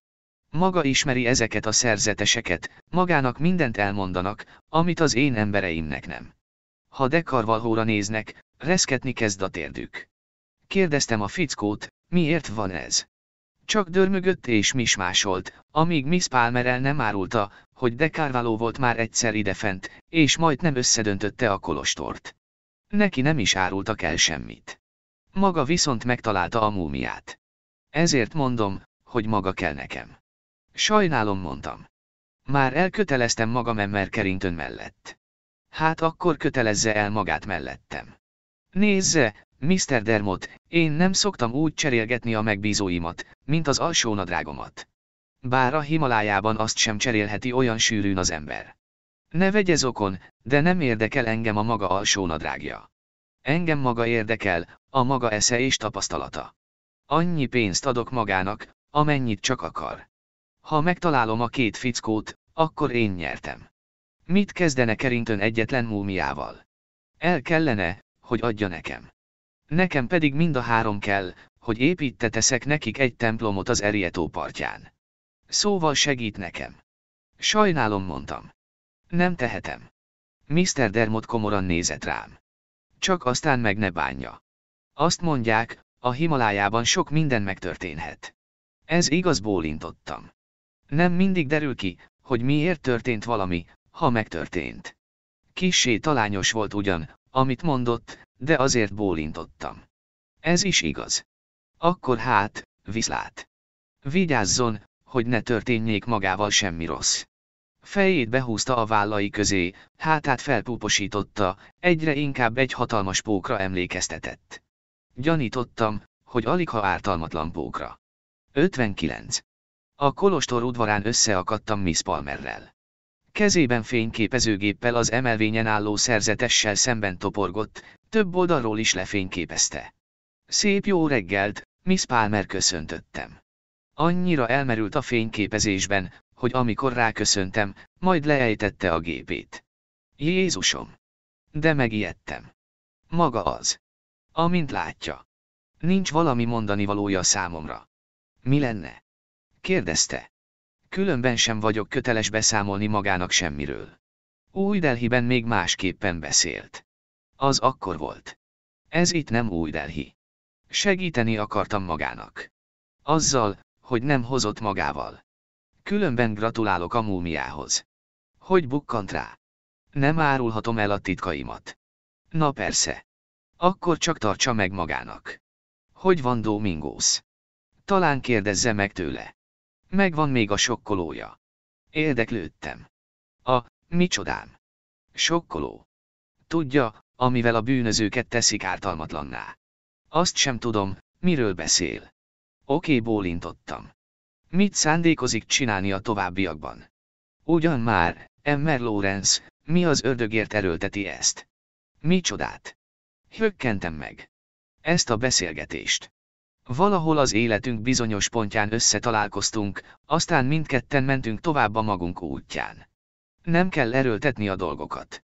Maga ismeri ezeket a szerzeteseket, magának mindent elmondanak, amit az én embereimnek nem. Ha dekarvalhóra néznek, reszketni kezd a térdük. Kérdeztem a fickót, miért van ez? Csak dörmögött és mismásolt, amíg Miss Palmer el nem árulta, hogy de Carvalho volt már egyszer idefent, és majd nem összedöntötte a kolostort. Neki nem is árultak el semmit. Maga viszont megtalálta a múmiát. Ezért mondom, hogy maga kell nekem. Sajnálom, mondtam. Már elköteleztem magam ember mellett. Hát akkor kötelezze el magát mellettem. Nézze, Mr. Dermot, én nem szoktam úgy cserélgetni a megbízóimat, mint az alsó nadrágomat. Bár a Himalájában azt sem cserélheti olyan sűrűn az ember. Ne vegyez okon, de nem érdekel engem a maga alsó nadrágja. Engem maga érdekel, a maga esze és tapasztalata. Annyi pénzt adok magának, amennyit csak akar. Ha megtalálom a két fickót, akkor én nyertem. Mit kezdene Kerintön egyetlen múmiával? El kellene, hogy adja nekem. Nekem pedig mind a három kell, hogy építeteszek nekik egy templomot az Erietó partján. Szóval segít nekem. Sajnálom mondtam. Nem tehetem. Mr. Dermot komoran nézett rám. Csak aztán meg ne bánja. Azt mondják, a Himalájában sok minden megtörténhet. Ez igaz bólintottam. Nem mindig derül ki, hogy miért történt valami, ha megtörtént. Kissé talányos volt ugyan, amit mondott, de azért bólintottam. Ez is igaz. Akkor hát, viszlát. Vigyázzon, hogy ne történjék magával semmi rossz. Fejét behúzta a vállai közé, hátát felpúposította, egyre inkább egy hatalmas pókra emlékeztetett. Gyanítottam, hogy alig ha ártalmatlan pókra. 59. A kolostor udvarán összeakadtam Miss Palmerrel. Kezében fényképezőgéppel az emelvényen álló szerzetessel szemben toporgott, több oldalról is lefényképezte. Szép jó reggelt, Miss Palmer köszöntöttem. Annyira elmerült a fényképezésben, hogy amikor ráköszöntem, majd leejtette a gépét. Jézusom! De megijedtem. Maga az. Amint látja. Nincs valami mondani valója számomra. Mi lenne? Kérdezte különben sem vagyok köteles beszámolni magának semmiről. Új Delhiben még másképpen beszélt. Az akkor volt. Ez itt nem Új Delhi. Segíteni akartam magának. Azzal, hogy nem hozott magával. Különben gratulálok a múmiához. Hogy bukkant rá? Nem árulhatom el a titkaimat. Na persze. Akkor csak tartsa meg magának. Hogy van Domingos? Talán kérdezze meg tőle. Megvan még a sokkolója. Érdeklődtem. A, micsodám. Sokkoló. Tudja, amivel a bűnözőket teszik ártalmatlanná. Azt sem tudom, miről beszél. Oké, bólintottam. Mit szándékozik csinálni a továbbiakban? Ugyan már, Emmer Lawrence, mi az ördögért erőlteti ezt? Micsodát? Hökkentem meg. Ezt a beszélgetést. Valahol az életünk bizonyos pontján összetalálkoztunk, aztán mindketten mentünk tovább a magunk útján. Nem kell erőltetni a dolgokat.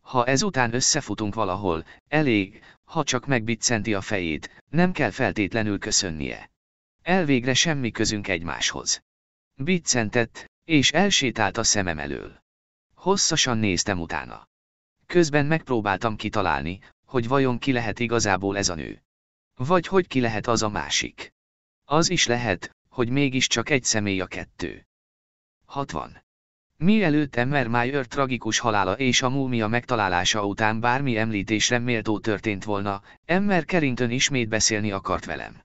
Ha ezután összefutunk valahol, elég, ha csak megbiccenti a fejét, nem kell feltétlenül köszönnie. Elvégre semmi közünk egymáshoz. Biccentett, és elsétált a szemem elől. Hosszasan néztem utána. Közben megpróbáltam kitalálni, hogy vajon ki lehet igazából ez a nő. Vagy hogy ki lehet az a másik. Az is lehet, hogy mégiscsak egy személy a kettő. 60. Mielőtt Emmer Mayer tragikus halála és a múmia megtalálása után bármi említésre méltó történt volna, Emmer Carrington ismét beszélni akart velem.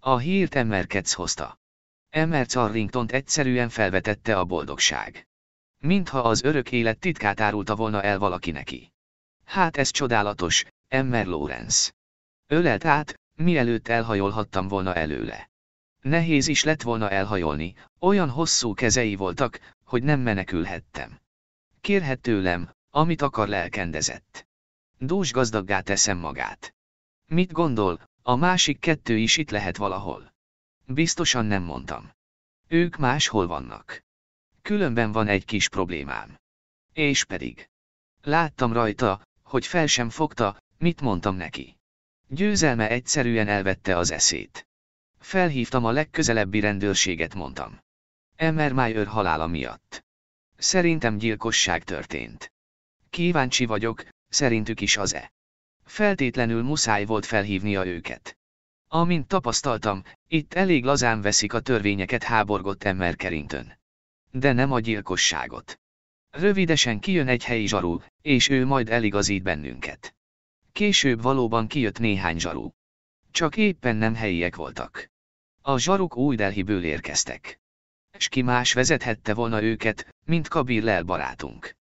A hírt Emmer Ketsz hozta. Emmer Carringtont egyszerűen felvetette a boldogság. Mintha az örök élet titkát árulta volna el valaki neki. Hát ez csodálatos, Emmer Lawrence. Ölelt át, mielőtt elhajolhattam volna előle. Nehéz is lett volna elhajolni, olyan hosszú kezei voltak, hogy nem menekülhettem. Kérhet tőlem, amit akar lelkendezett. Dús gazdaggá teszem magát. Mit gondol, a másik kettő is itt lehet valahol. Biztosan nem mondtam. Ők máshol vannak. Különben van egy kis problémám. És pedig. Láttam rajta, hogy fel sem fogta, mit mondtam neki. Győzelme egyszerűen elvette az eszét. Felhívtam a legközelebbi rendőrséget, mondtam. Emmer Mayer halála miatt. Szerintem gyilkosság történt. Kíváncsi vagyok, szerintük is az-e. Feltétlenül muszáj volt felhívnia őket. Amint tapasztaltam, itt elég lazán veszik a törvényeket háborgott Emmer Kerintön. De nem a gyilkosságot. Rövidesen kijön egy helyi zsarú, és ő majd eligazít bennünket később valóban kijött néhány zsaru. Csak éppen nem helyiek voltak. A zsaruk új Delhiből érkeztek. S ki más vezethette volna őket, mint Kabir Lel barátunk.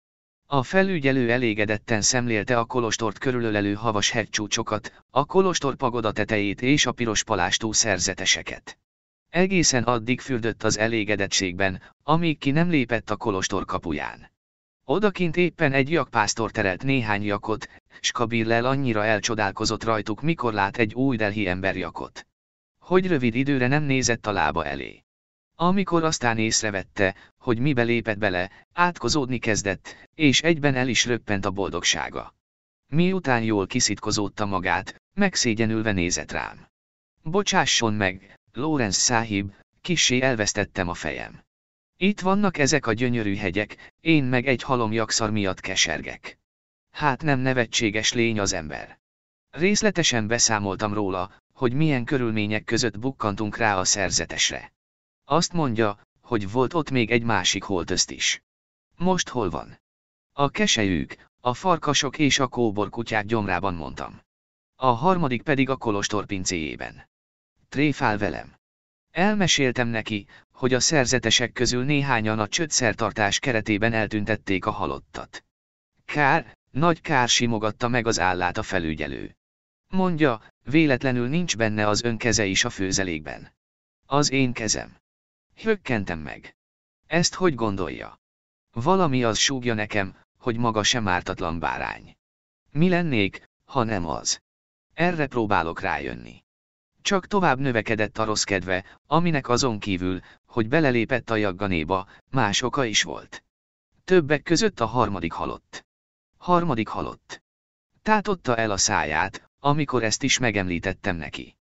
A felügyelő elégedetten szemlélte a kolostort körülölelő havas hegycsúcsokat, a kolostor pagoda tetejét és a piros palástú szerzeteseket. Egészen addig fürdött az elégedettségben, amíg ki nem lépett a kolostor kapuján. Odakint éppen egy jakpásztor terelt néhány jakot, Skabillel annyira elcsodálkozott rajtuk, mikor lát egy új delhi emberjakot. Hogy rövid időre nem nézett a lába elé. Amikor aztán észrevette, hogy mi belépett bele, átkozódni kezdett, és egyben el is röppent a boldogsága. Miután jól kiszitkozódta magát, megszégyenülve nézett rám. Bocsásson meg, Lorenz száhib, kissé elvesztettem a fejem. Itt vannak ezek a gyönyörű hegyek, én meg egy halom jakszar miatt kesergek. Hát nem nevetséges lény az ember. Részletesen beszámoltam róla, hogy milyen körülmények között bukkantunk rá a szerzetesre. Azt mondja, hogy volt ott még egy másik holtözt is. Most hol van? A keselyűk, a farkasok és a kóbor kutyák gyomrában mondtam. A harmadik pedig a kolostor pincéjében. Tréfál velem. Elmeséltem neki, hogy a szerzetesek közül néhányan a csötszertartás keretében eltüntették a halottat. Kár, nagy kár simogatta meg az állát a felügyelő. Mondja, véletlenül nincs benne az ön keze is a főzelékben. Az én kezem. Hökkentem meg. Ezt hogy gondolja? Valami az súgja nekem, hogy maga sem ártatlan bárány. Mi lennék, ha nem az? Erre próbálok rájönni. Csak tovább növekedett a rossz kedve, aminek azon kívül, hogy belelépett a jagganéba, más oka is volt. Többek között a harmadik halott. Harmadik halott. Tátotta el a száját, amikor ezt is megemlítettem neki.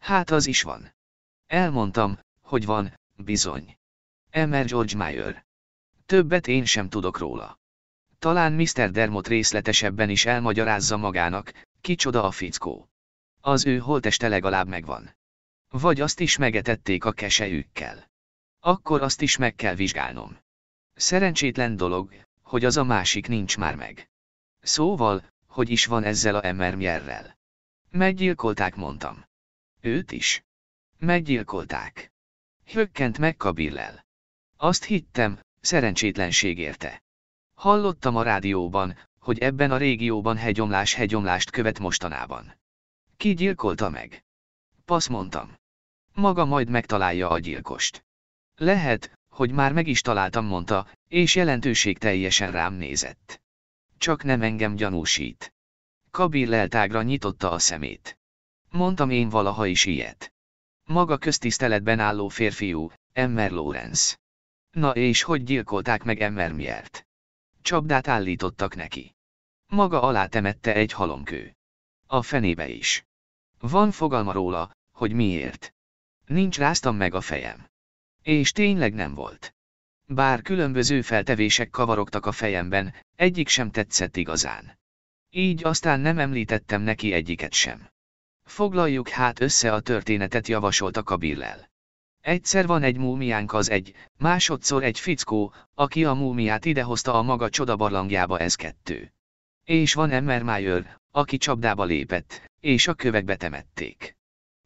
Hát az is van. Elmondtam, hogy van, bizony. Emmer George Mayer. Többet én sem tudok róla. Talán Mr. Dermot részletesebben is elmagyarázza magának, kicsoda a fickó. Az ő holteste legalább megvan. Vagy azt is megetették a kesejükkel. Akkor azt is meg kell vizsgálnom. Szerencsétlen dolog, hogy az a másik nincs már meg. Szóval, hogy is van ezzel a emermjerrel. Meggyilkolták mondtam. Őt is. Meggyilkolták. Hökkent meg Kabillel. Azt hittem, szerencsétlenség érte. Hallottam a rádióban, hogy ebben a régióban hegyomlás hegyomlást követ mostanában. Ki gyilkolta meg? Pasz mondtam. Maga majd megtalálja a gyilkost. Lehet, hogy már meg is találtam mondta, és jelentőség teljesen rám nézett csak nem engem gyanúsít. Kabil leltágra nyitotta a szemét. Mondtam én valaha is ilyet. Maga köztiszteletben álló férfiú, Emmer Lorenz. Na és hogy gyilkolták meg Emmer miért? Csapdát állítottak neki. Maga alá temette egy halomkő. A fenébe is. Van fogalma róla, hogy miért. Nincs ráztam meg a fejem. És tényleg nem volt. Bár különböző feltevések kavarogtak a fejemben, egyik sem tetszett igazán. Így aztán nem említettem neki egyiket sem. Foglaljuk hát össze a történetet javasolta Kabillel. Egyszer van egy múmiánk az egy, másodszor egy fickó, aki a múmiát idehozta a maga csodabarlangjába ez kettő. És van Emmer Mayer, aki csapdába lépett, és a kövekbe temették.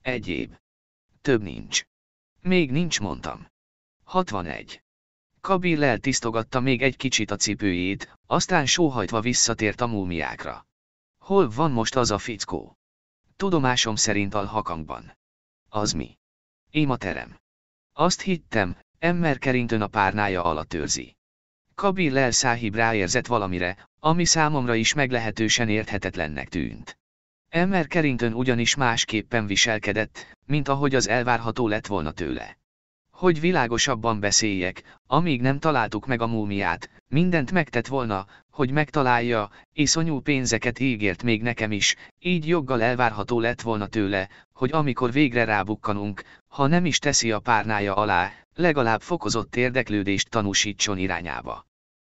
Egyéb. Több nincs. Még nincs mondtam. 61. Kabil eltisztogatta még egy kicsit a cipőjét, aztán sóhajtva visszatért a múmiákra. Hol van most az a fickó? Tudomásom szerint hakangban. Az mi? a terem. Azt hittem, emmer kerintön a párnája alatt őrzi. Kabil el száhib ráérzett valamire, ami számomra is meglehetősen érthetetlennek tűnt. Emmer kerintön ugyanis másképpen viselkedett, mint ahogy az elvárható lett volna tőle. Hogy világosabban beszéljek, amíg nem találtuk meg a múmiát, mindent megtett volna, hogy megtalálja, iszonyú pénzeket ígért még nekem is, így joggal elvárható lett volna tőle, hogy amikor végre rábukkanunk, ha nem is teszi a párnája alá, legalább fokozott érdeklődést tanúsítson irányába.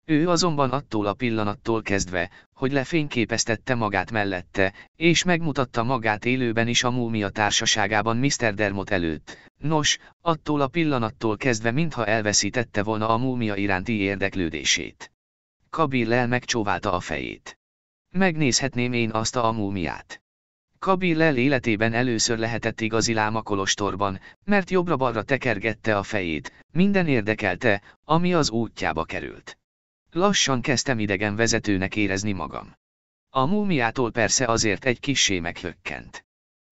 Ő azonban attól a pillanattól kezdve, hogy lefényképeztette magát mellette, és megmutatta magát élőben is a múmia társaságában Mr. Dermot előtt. Nos, attól a pillanattól kezdve mintha elveszítette volna a múmia iránti érdeklődését. Kabillel megcsóválta a fejét. Megnézhetném én azt a múmiát. Kabillel életében először lehetett igazi láma kolostorban, mert jobbra-balra tekergette a fejét, minden érdekelte, ami az útjába került. Lassan kezdtem idegen vezetőnek érezni magam. A múmiától persze azért egy kissé meghökkent.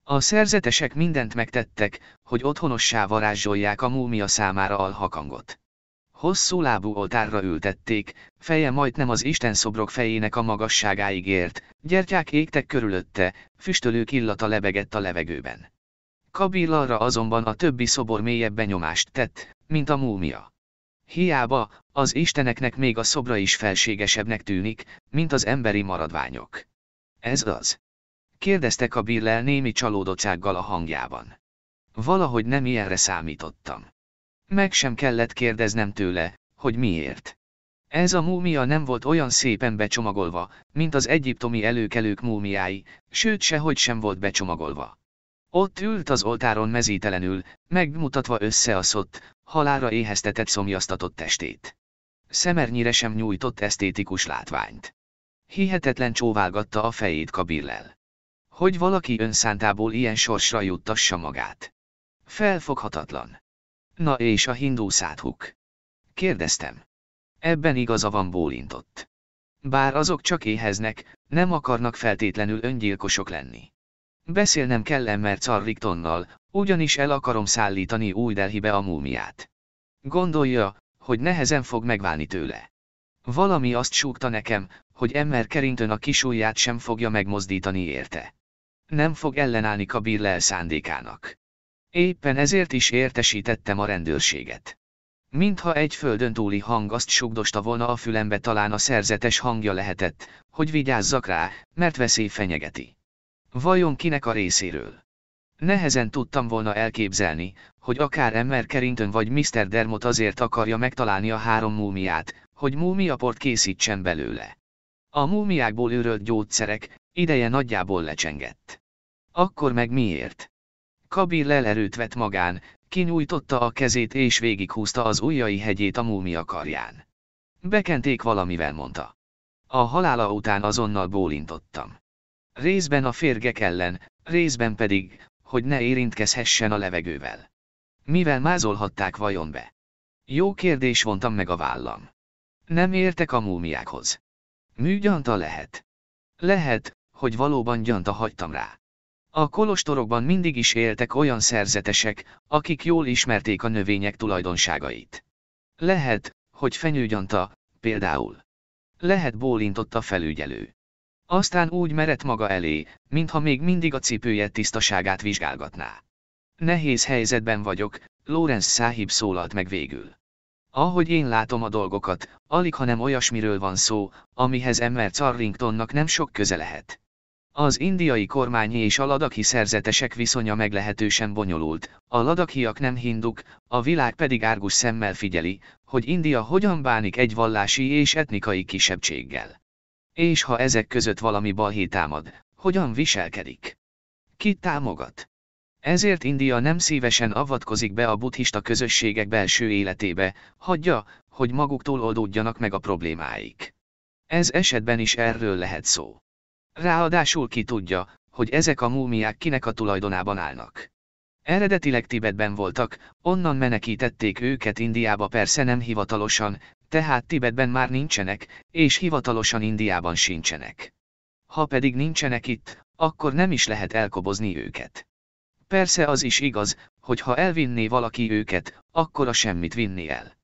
A szerzetesek mindent megtettek, hogy otthonossá varázsolják a múmia számára alhakangot. Hosszú lábú oltárra ültették, feje majdnem az Isten szobrok fejének a magasságáig ért, gyertyák égtek körülötte, füstölők illata lebegett a levegőben. Kabillalra azonban a többi szobor mélyebb benyomást tett, mint a múmia. Hiába, az isteneknek még a szobra is felségesebbnek tűnik, mint az emberi maradványok. Ez az. Kérdeztek a Billel némi csalódottsággal a hangjában. Valahogy nem ilyenre számítottam. Meg sem kellett kérdeznem tőle, hogy miért. Ez a múmia nem volt olyan szépen becsomagolva, mint az egyiptomi előkelők múmiái, sőt sehogy sem volt becsomagolva. Ott ült az oltáron mezítelenül, megmutatva összeaszott, halára éheztetett szomjaztatott testét. Szemernyire sem nyújtott esztétikus látványt. Hihetetlen csóválgatta a fejét Kabillel. Hogy valaki önszántából ilyen sorsra juttassa magát. Felfoghatatlan. Na és a hindú száthuk? Kérdeztem. Ebben igaza van bólintott. Bár azok csak éheznek, nem akarnak feltétlenül öngyilkosok lenni. Beszélnem kell mert Carriktonnal, ugyanis el akarom szállítani új Delhibe a múmiát. Gondolja, hogy nehezen fog megválni tőle. Valami azt súgta nekem, hogy Emmer Kerintön a kisújját sem fogja megmozdítani érte. Nem fog ellenállni Kabir Lel szándékának. Éppen ezért is értesítettem a rendőrséget. Mintha egy földön túli hang azt sugdosta volna a fülembe talán a szerzetes hangja lehetett, hogy vigyázzak rá, mert veszély fenyegeti. Vajon kinek a részéről? Nehezen tudtam volna elképzelni, hogy akár Emmer Kerintön vagy Mr. Dermot azért akarja megtalálni a három múmiát, hogy múmiaport készítsen belőle. A múmiákból őrölt gyógyszerek, ideje nagyjából lecsengett. Akkor meg miért? Kabir lelerőt vett magán, kinyújtotta a kezét és végighúzta az ujjai hegyét a múmia karján. Bekenték valamivel, mondta. A halála után azonnal bólintottam. Részben a férgek ellen, részben pedig, hogy ne érintkezhessen a levegővel. Mivel mázolhatták vajon be? Jó kérdés vontam meg a vállam. Nem értek a múmiákhoz. Műgyanta lehet. Lehet, hogy valóban gyanta hagytam rá. A kolostorokban mindig is éltek olyan szerzetesek, akik jól ismerték a növények tulajdonságait. Lehet, hogy fenyőgyanta, például. Lehet bólintott a felügyelő. Aztán úgy merett maga elé, mintha még mindig a cipője tisztaságát vizsgálgatná. Nehéz helyzetben vagyok, Lorenz száhib szólalt meg végül. Ahogy én látom a dolgokat, alig ha nem olyasmiről van szó, amihez Emmer Carringtonnak nem sok köze lehet. Az indiai kormány és a ladaki szerzetesek viszonya meglehetősen bonyolult, a ladakiak nem hinduk, a világ pedig árgus szemmel figyeli, hogy India hogyan bánik egy vallási és etnikai kisebbséggel. És ha ezek között valami balhé támad, hogyan viselkedik? Ki támogat? Ezért India nem szívesen avatkozik be a buddhista közösségek belső életébe, hagyja, hogy maguktól oldódjanak meg a problémáik. Ez esetben is erről lehet szó. Ráadásul ki tudja, hogy ezek a múmiák kinek a tulajdonában állnak. Eredetileg Tibetben voltak, onnan menekítették őket Indiába persze nem hivatalosan, tehát Tibetben már nincsenek, és hivatalosan Indiában sincsenek. Ha pedig nincsenek itt, akkor nem is lehet elkobozni őket. Persze az is igaz, hogy ha elvinné valaki őket, akkor a semmit vinni el.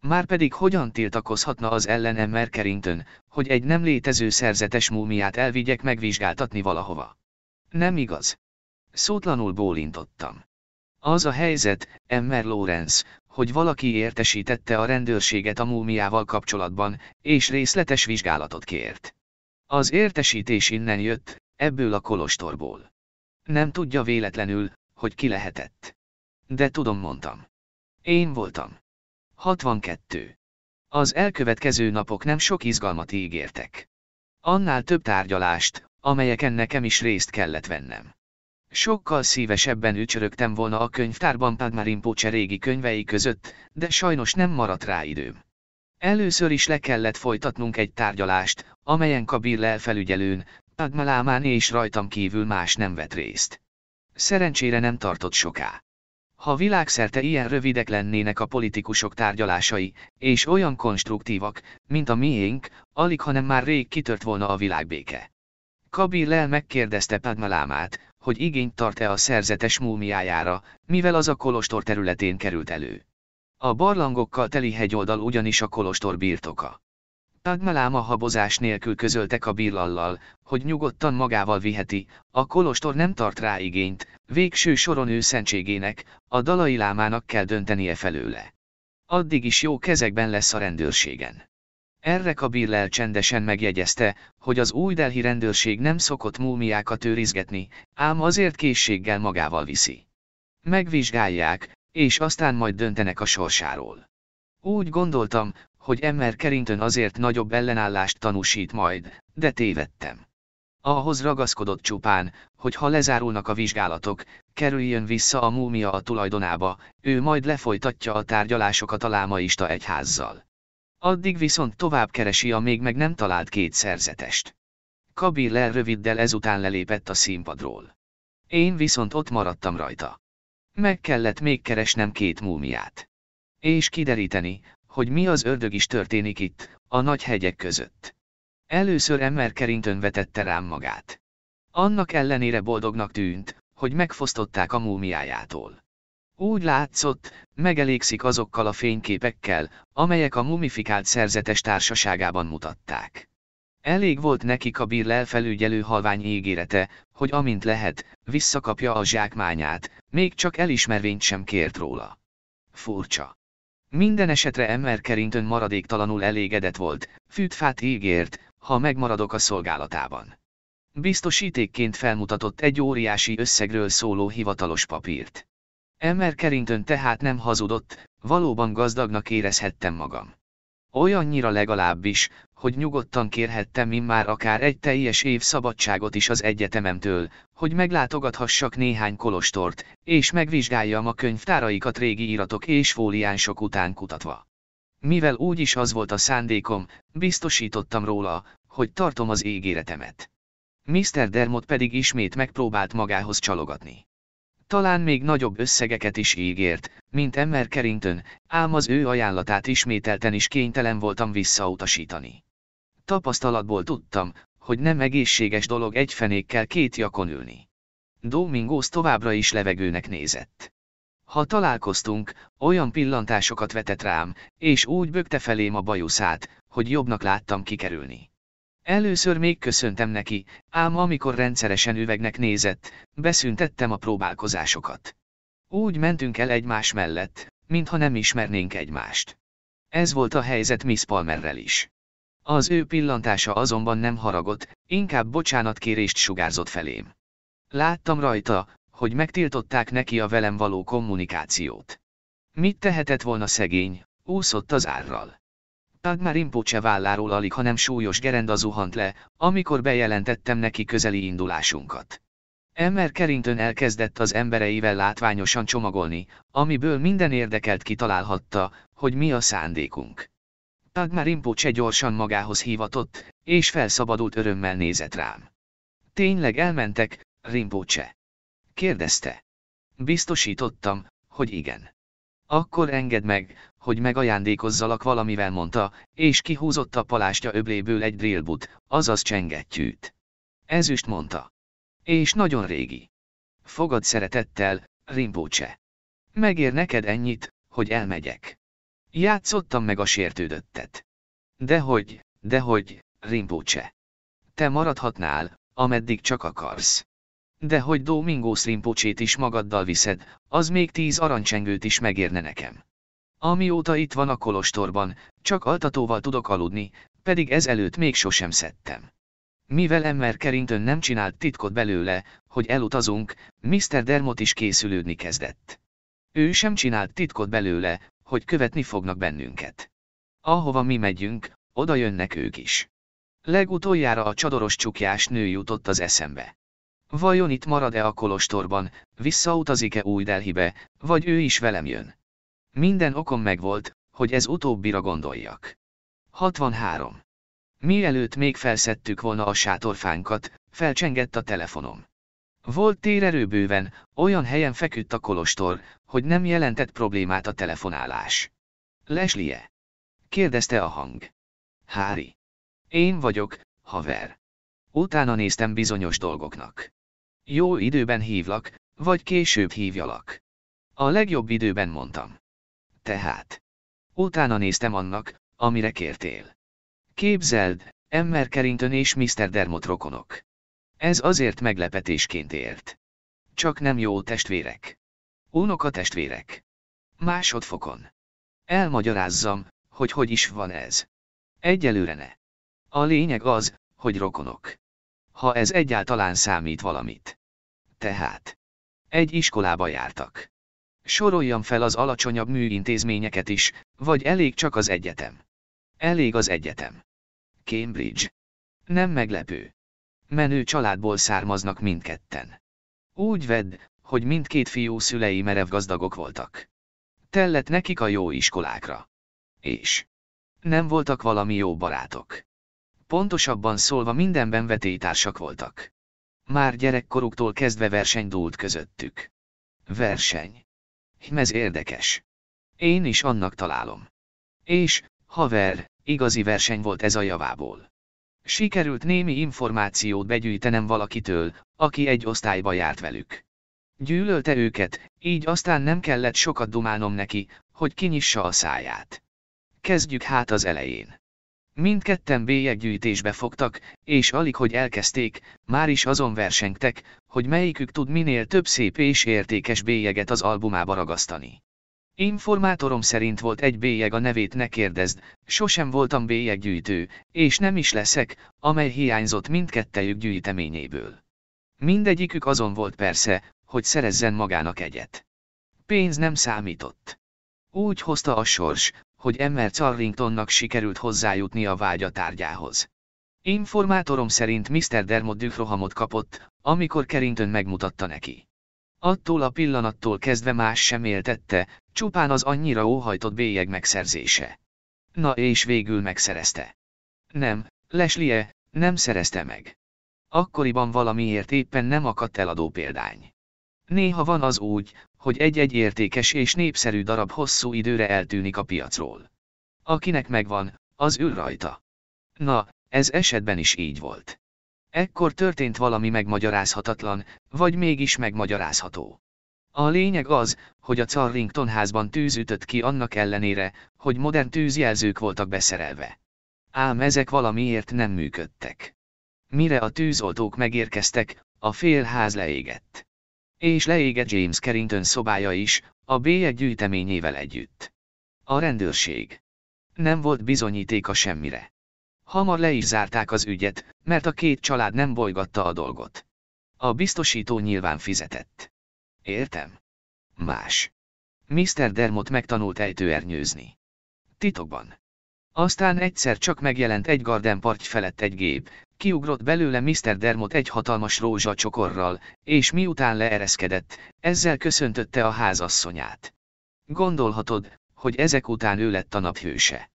Márpedig hogyan tiltakozhatna az ellenem Merkerington, hogy egy nem létező szerzetes múmiát elvigyek megvizsgáltatni valahova? Nem igaz. Szótlanul bólintottam. Az a helyzet, Emmer Lawrence, hogy valaki értesítette a rendőrséget a múmiával kapcsolatban, és részletes vizsgálatot kért. Az értesítés innen jött, ebből a kolostorból. Nem tudja véletlenül, hogy ki lehetett. De tudom, mondtam. Én voltam. 62. Az elkövetkező napok nem sok izgalmat ígértek. Annál több tárgyalást, amelyeken nekem is részt kellett vennem. Sokkal szívesebben ücsörögtem volna a könyvtárban Padma Rinpoche régi könyvei között, de sajnos nem maradt rá időm. Először is le kellett folytatnunk egy tárgyalást, amelyen Kabir lelfelügyelőn, Padma és rajtam kívül más nem vett részt. Szerencsére nem tartott soká. Ha világszerte ilyen rövidek lennének a politikusok tárgyalásai, és olyan konstruktívak, mint a miénk, alig hanem már rég kitört volna a világbéke. Kabir lel megkérdezte Padmalámát, hogy igényt tart-e a szerzetes múmiájára, mivel az a kolostor területén került elő. A barlangokkal teli hegyoldal ugyanis a kolostor birtoka. Tagmaláma habozás nélkül közöltek a birlallal, hogy nyugodtan magával viheti, a kolostor nem tart rá igényt, végső soron ő szentségének, a dalai lámának kell döntenie felőle. Addig is jó kezekben lesz a rendőrségen. Erre Kabir Lel csendesen megjegyezte, hogy az új delhi rendőrség nem szokott múmiákat őrizgetni, ám azért készséggel magával viszi. Megvizsgálják, és aztán majd döntenek a sorsáról. Úgy gondoltam, hogy Emmer Kerintön azért nagyobb ellenállást tanúsít majd, de tévedtem. Ahhoz ragaszkodott csupán, hogy ha lezárulnak a vizsgálatok, kerüljön vissza a múmia a tulajdonába, ő majd lefolytatja a tárgyalásokat a lámaista egyházzal. Addig viszont tovább keresi a még meg nem talált két szerzetest. Kabiller röviddel ezután lelépett a színpadról. Én viszont ott maradtam rajta. Meg kellett még keresnem két múmiát. És kideríteni, hogy mi az ördög is történik itt, a nagy hegyek között. Először Emmer Kerintön vetette rám magát. Annak ellenére boldognak tűnt, hogy megfosztották a múmiájától. Úgy látszott, megelégszik azokkal a fényképekkel, amelyek a mumifikált szerzetes társaságában mutatták. Elég volt nekik a Birlel felügyelő halvány ígérete, hogy amint lehet, visszakapja a zsákmányát, még csak elismervényt sem kért róla. Furcsa. Minden esetre Emmer Kerintön maradéktalanul elégedett volt, fűtfát ígért, ha megmaradok a szolgálatában. Biztosítékként felmutatott egy óriási összegről szóló hivatalos papírt. Elmer Kerintön tehát nem hazudott, valóban gazdagnak érezhettem magam. Olyannyira legalábbis, hogy nyugodtan kérhettem immár akár egy teljes év szabadságot is az egyetememtől, hogy meglátogathassak néhány kolostort, és megvizsgáljam a könyvtáraikat régi iratok és fóliánsok után kutatva. Mivel úgyis az volt a szándékom, biztosítottam róla, hogy tartom az égéretemet. Mr. Dermot pedig ismét megpróbált magához csalogatni talán még nagyobb összegeket is ígért, mint Emmer Kerintön, ám az ő ajánlatát ismételten is kénytelen voltam visszautasítani. Tapasztalatból tudtam, hogy nem egészséges dolog egy fenékkel két jakon ülni. Domingos továbbra is levegőnek nézett. Ha találkoztunk, olyan pillantásokat vetett rám, és úgy bökte felém a bajuszát, hogy jobbnak láttam kikerülni. Először még köszöntem neki, ám amikor rendszeresen üvegnek nézett, beszüntettem a próbálkozásokat. Úgy mentünk el egymás mellett, mintha nem ismernénk egymást. Ez volt a helyzet Miss Palmerrel is. Az ő pillantása azonban nem haragott, inkább bocsánatkérést sugárzott felém. Láttam rajta, hogy megtiltották neki a velem való kommunikációt. Mit tehetett volna szegény, úszott az árral. Tagmar Impocse válláról alig, hanem súlyos gerenda zuhant le, amikor bejelentettem neki közeli indulásunkat. Emmer Kerintön elkezdett az embereivel látványosan csomagolni, amiből minden érdekelt kitalálhatta, hogy mi a szándékunk. Tagmar Impocse gyorsan magához hívatott, és felszabadult örömmel nézett rám. Tényleg elmentek, Rimpocse? kérdezte. Biztosítottam, hogy igen. Akkor engedd meg, hogy megajándékozzalak valamivel mondta, és kihúzott a palástja öbléből egy drillbut, azaz csengettyűt. Ezüst mondta. És nagyon régi. Fogad szeretettel, Rimpócse. Megér neked ennyit, hogy elmegyek. Játszottam meg a sértődöttet. Dehogy, dehogy, Rimpócse. Te maradhatnál, ameddig csak akarsz. De hogy Domingos Rimpocsét is magaddal viszed, az még tíz arancsengőt is megérne nekem. Amióta itt van a kolostorban, csak altatóval tudok aludni, pedig ez előtt még sosem szedtem. Mivel Emmer kerintön nem csinált titkot belőle, hogy elutazunk, Mr. Dermot is készülődni kezdett. Ő sem csinált titkot belőle, hogy követni fognak bennünket. Ahova mi megyünk, oda jönnek ők is. Legutoljára a csadoros csukjás nő jutott az eszembe. Vajon itt marad-e a kolostorban, visszautazik-e új Delhibe, vagy ő is velem jön? Minden okom megvolt, hogy ez utóbbira gondoljak. 63. Mielőtt még felszedtük volna a sátorfánkat, felcsengett a telefonom. Volt térerő bőven, olyan helyen feküdt a kolostor, hogy nem jelentett problémát a telefonálás. Leslie? kérdezte a hang. Hári. Én vagyok, haver. Utána néztem bizonyos dolgoknak. Jó időben hívlak, vagy később hívjalak. A legjobb időben mondtam tehát. Utána néztem annak, amire kértél. Képzeld, Emmer Carrington és Mr. Dermot rokonok. Ez azért meglepetésként ért. Csak nem jó testvérek. Unoka testvérek. Másodfokon. Elmagyarázzam, hogy hogy is van ez. Egyelőre ne. A lényeg az, hogy rokonok. Ha ez egyáltalán számít valamit. Tehát. Egy iskolába jártak. Soroljam fel az alacsonyabb műintézményeket is, vagy elég csak az egyetem. Elég az egyetem. Cambridge. Nem meglepő. Menő családból származnak mindketten. Úgy vedd, hogy mindkét fiú szülei merev gazdagok voltak. Tellett nekik a jó iskolákra. És nem voltak valami jó barátok. Pontosabban szólva mindenben vetélytársak voltak. Már gyerekkoruktól kezdve verseny dúlt közöttük. Verseny ez érdekes. Én is annak találom. És, haver, igazi verseny volt ez a javából. Sikerült némi információt begyűjtenem valakitől, aki egy osztályba járt velük. Gyűlölte őket, így aztán nem kellett sokat dumálnom neki, hogy kinyissa a száját. Kezdjük hát az elején. Mindketten bélyeggyűjtésbe fogtak, és alig hogy elkezdték, már is azon versengtek, hogy melyikük tud minél több szép és értékes bélyeget az albumába ragasztani. Informátorom szerint volt egy bélyeg a nevét ne kérdezd, sosem voltam bélyeggyűjtő, és nem is leszek, amely hiányzott mindkettejük gyűjteményéből. Mindegyikük azon volt persze, hogy szerezzen magának egyet. Pénz nem számított. Úgy hozta a sors, hogy Emmer Carringtonnak sikerült hozzájutni a vágyatárgyához. Informátorom szerint Mr. Dermot dührohamot kapott, amikor Kerintön megmutatta neki. Attól a pillanattól kezdve más sem éltette, csupán az annyira óhajtott bélyeg megszerzése. Na és végül megszerezte. Nem, Leslie, nem szerezte meg. Akkoriban valamiért éppen nem akadt eladó példány. Néha van az úgy, hogy egy-egy értékes és népszerű darab hosszú időre eltűnik a piacról. Akinek megvan, az ül rajta. Na, ez esetben is így volt. Ekkor történt valami megmagyarázhatatlan, vagy mégis megmagyarázható. A lényeg az, hogy a Carrington házban tűz ütött ki annak ellenére, hogy modern tűzjelzők voltak beszerelve. Ám ezek valamiért nem működtek. Mire a tűzoltók megérkeztek, a fél ház leégett. És leégett James Carrington szobája is, a bélyeg gyűjteményével együtt. A rendőrség. Nem volt bizonyítéka semmire. Hamar le is zárták az ügyet, mert a két család nem bolygatta a dolgot. A biztosító nyilván fizetett. Értem. Más. Mr. Dermot megtanult ejtőernyőzni. Titokban. Aztán egyszer csak megjelent egy part felett egy gép, Kiugrott belőle Mr. Dermot egy hatalmas rózsacsokorral, és miután leereszkedett, ezzel köszöntötte a házasszonyát. Gondolhatod, hogy ezek után ő lett a naphőse.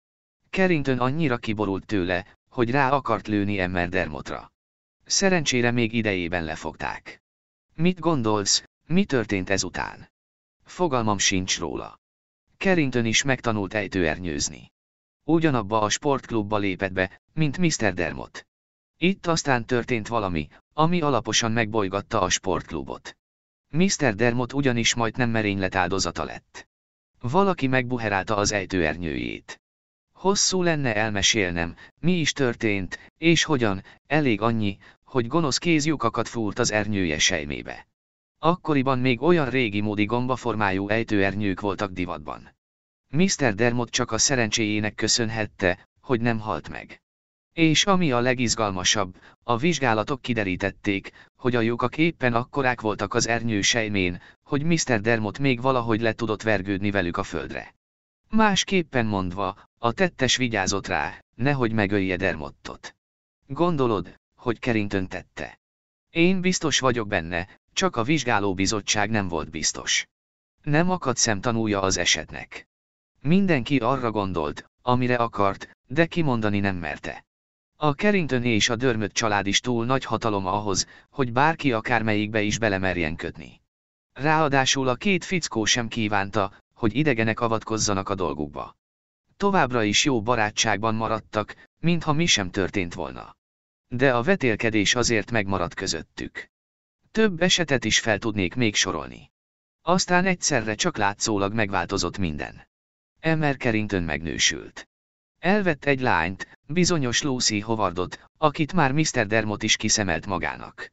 Carrington annyira kiborult tőle, hogy rá akart lőni Emmer Dermotra. Szerencsére még idejében lefogták. Mit gondolsz, mi történt ezután? Fogalmam sincs róla. Carrington is megtanult ejtőernyőzni. Ugyanabba a sportklubba lépett be, mint Mr. Dermot. Itt aztán történt valami, ami alaposan megbolygatta a sportklubot. Mr. Dermot ugyanis majdnem merénylet áldozata lett. Valaki megbuherálta az ejtőernyőjét. Hosszú lenne elmesélnem, mi is történt, és hogyan, elég annyi, hogy gonosz kézjukakat fúrt az ernyője sejmébe. Akkoriban még olyan régi módi gombaformájú ejtőernyők voltak divatban. Mr. Dermot csak a szerencséjének köszönhette, hogy nem halt meg. És ami a legizgalmasabb, a vizsgálatok kiderítették, hogy a lyukak éppen akkorák voltak az ernyő sejmén, hogy Mr. Dermot még valahogy le tudott vergődni velük a földre. Másképpen mondva, a tettes vigyázott rá, nehogy megölje Dermottot. Gondolod, hogy Kerintön tette. Én biztos vagyok benne, csak a vizsgálóbizottság nem volt biztos. Nem akadt szemtanúja az esetnek. Mindenki arra gondolt, amire akart, de kimondani nem merte. A Carringtoné és a Dörmöt család is túl nagy hatalom ahhoz, hogy bárki akármelyikbe is belemerjen kötni. Ráadásul a két fickó sem kívánta, hogy idegenek avatkozzanak a dolgukba. Továbbra is jó barátságban maradtak, mintha mi sem történt volna. De a vetélkedés azért megmaradt közöttük. Több esetet is fel tudnék még sorolni. Aztán egyszerre csak látszólag megváltozott minden. Emmer Carrington megnősült. Elvett egy lányt, bizonyos Lucy Howardot, akit már Mr. Dermot is kiszemelt magának.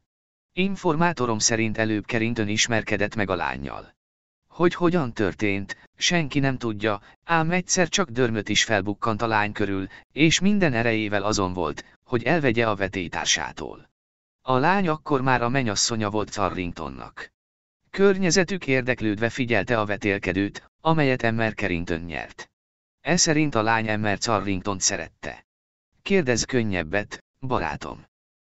Informátorom szerint előbb Kerintön ismerkedett meg a lányjal. Hogy hogyan történt, senki nem tudja, ám egyszer csak dörmöt is felbukkant a lány körül, és minden erejével azon volt, hogy elvegye a vetétársától. A lány akkor már a menyasszonya volt Carringtonnak. Környezetük érdeklődve figyelte a vetélkedőt, amelyet Emmer Carrington nyert. E szerint a lány Emmer Carringtont szerette. Kérdez könnyebbet, barátom.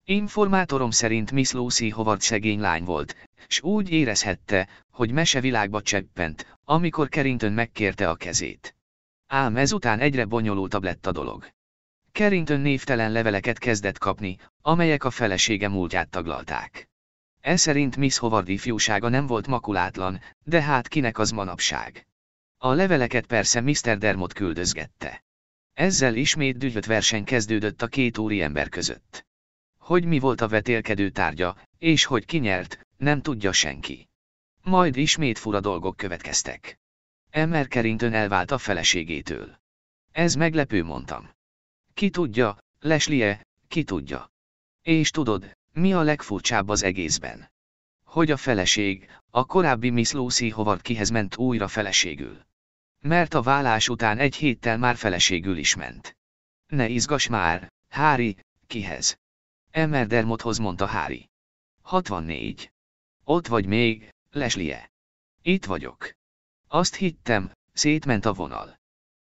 Informátorom szerint Miss Lucy Howard szegény lány volt, s úgy érezhette, hogy világba cseppent, amikor Carrington megkérte a kezét. Ám ezután egyre bonyolultabb lett a dolog. Carrington névtelen leveleket kezdett kapni, amelyek a felesége múltját taglalták. E szerint Miss Howard ifjúsága nem volt makulátlan, de hát kinek az manapság. A leveleket persze Mr. Dermot küldözgette. Ezzel ismét dühött verseny kezdődött a két úri ember között. Hogy mi volt a vetélkedő tárgya, és hogy ki nyert, nem tudja senki. Majd ismét fura dolgok következtek. Emmer kerintön elvált a feleségétől. Ez meglepő mondtam. Ki tudja, Leslie, ki tudja. És tudod, mi a legfurcsább az egészben? Hogy a feleség, a korábbi Miss Lucy Howard kihez ment újra feleségül mert a vállás után egy héttel már feleségül is ment. Ne izgas már, Hári, kihez? Emmerdermothoz mondta Hári. 64. Ott vagy még, Leslie. Itt vagyok. Azt hittem, szétment a vonal.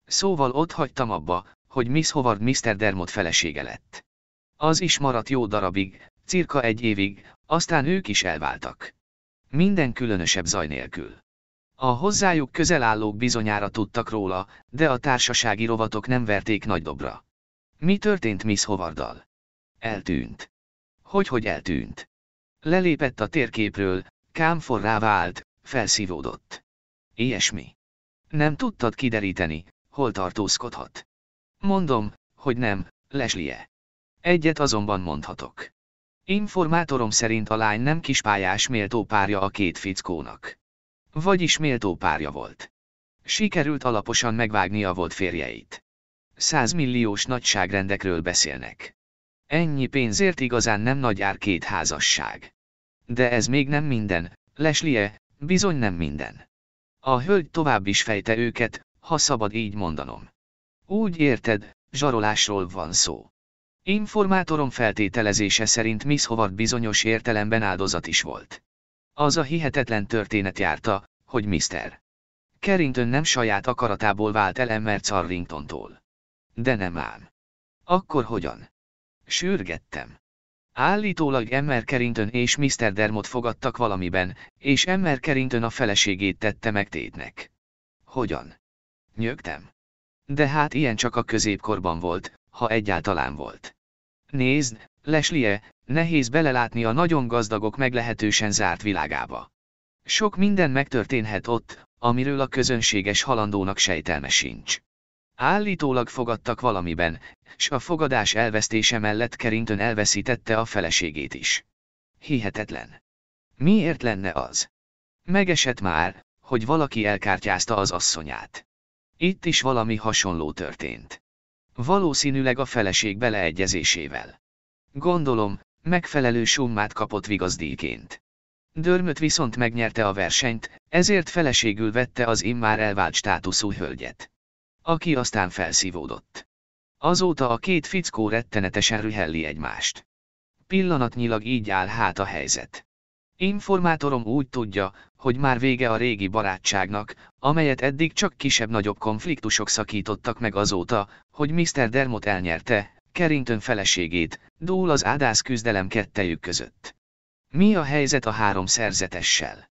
Szóval ott hagytam abba, hogy Miss Howard Mr. Dermot felesége lett. Az is maradt jó darabig, cirka egy évig, aztán ők is elváltak. Minden különösebb zaj nélkül. A hozzájuk közel állók bizonyára tudtak róla, de a társasági rovatok nem verték nagy dobra. Mi történt Miss Hovarddal? Eltűnt. Hogy hogy eltűnt? Lelépett a térképről, kámforrá vált, felszívódott. Ilyesmi. Nem tudtad kideríteni, hol tartózkodhat. Mondom, hogy nem, Leslie. Egyet azonban mondhatok. Informátorom szerint a lány nem kispályás méltó párja a két fickónak. Vagyis méltó párja volt. Sikerült alaposan megvágni a volt férjeit. Százmilliós nagyságrendekről beszélnek. Ennyi pénzért igazán nem nagy ár két házasság. De ez még nem minden, Leslie, bizony nem minden. A hölgy tovább is fejte őket, ha szabad így mondanom. Úgy érted, zsarolásról van szó. Informátorom feltételezése szerint Miss Howard bizonyos értelemben áldozat is volt. Az a hihetetlen történet járta, hogy Mr. Carrington nem saját akaratából vált el Emmer Carringtontól. De nem ám. Akkor hogyan? Sürgettem. Állítólag Emmer Carrington és Mr. Dermot fogadtak valamiben, és Emmer Carrington a feleségét tette meg tétnek. Hogyan? Nyögtem. De hát ilyen csak a középkorban volt, ha egyáltalán volt. Nézd, Leslie, nehéz belelátni a nagyon gazdagok meglehetősen zárt világába. Sok minden megtörténhet ott, amiről a közönséges halandónak sejtelme sincs. Állítólag fogadtak valamiben, s a fogadás elvesztése mellett Kerintön elveszítette a feleségét is. Hihetetlen. Miért lenne az? Megesett már, hogy valaki elkártyázta az asszonyát. Itt is valami hasonló történt. Valószínűleg a feleség beleegyezésével. Gondolom, megfelelő summát kapott vigazdíjként. Dörmöt viszont megnyerte a versenyt, ezért feleségül vette az immár elvált státuszú hölgyet. Aki aztán felszívódott. Azóta a két fickó rettenetesen rühelli egymást. Pillanatnyilag így áll hát a helyzet. Informátorom úgy tudja, hogy már vége a régi barátságnak, amelyet eddig csak kisebb-nagyobb konfliktusok szakítottak meg azóta, hogy Mr. Dermot elnyerte, Carrington feleségét, dúl az ádász küzdelem kettejük között. Mi a helyzet a három szerzetessel?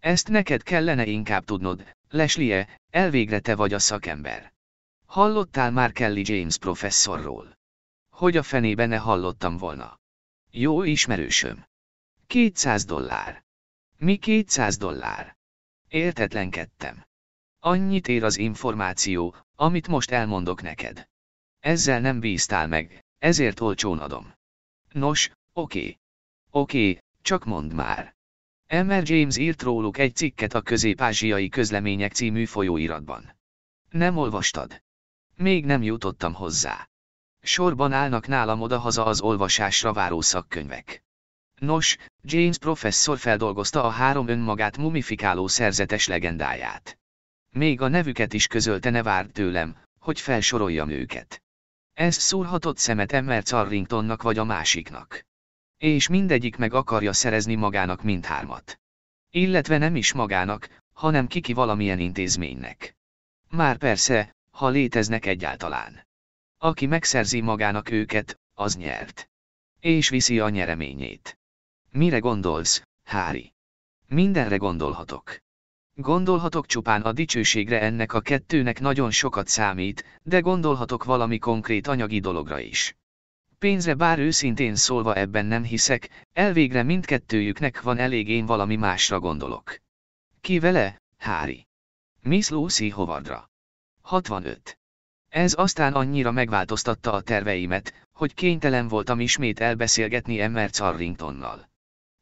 Ezt neked kellene inkább tudnod, Leslie, elvégre te vagy a szakember. Hallottál már Kelly James professzorról? Hogy a fenébe ne hallottam volna? Jó ismerősöm. 200 dollár. Mi 200 dollár? Értetlenkedtem. Annyit ér az információ, amit most elmondok neked. Ezzel nem bíztál meg, ezért olcsón adom. Nos, oké. Oké, csak mondd már. Emmer James írt róluk egy cikket a Közép-Ázsiai Közlemények című folyóiratban. Nem olvastad? Még nem jutottam hozzá. Sorban állnak nálam odahaza az olvasásra váró szakkönyvek. Nos, James professzor feldolgozta a három önmagát mumifikáló szerzetes legendáját. Még a nevüket is közölte ne várt tőlem, hogy felsoroljam őket. Ez szúrhatott szemet Emmer Carringtonnak vagy a másiknak. És mindegyik meg akarja szerezni magának mindhármat. Illetve nem is magának, hanem kiki valamilyen intézménynek. Már persze, ha léteznek egyáltalán. Aki megszerzi magának őket, az nyert. És viszi a nyereményét. Mire gondolsz, Hári? Mindenre gondolhatok. Gondolhatok csupán a dicsőségre ennek a kettőnek nagyon sokat számít, de gondolhatok valami konkrét anyagi dologra is. Pénzre bár őszintén szólva ebben nem hiszek, elvégre mindkettőjüknek van elég én valami másra gondolok. Ki vele, Hári? Miss Lucy Howardra. 65. Ez aztán annyira megváltoztatta a terveimet, hogy kénytelen voltam ismét elbeszélgetni Emmer Carringtonnal.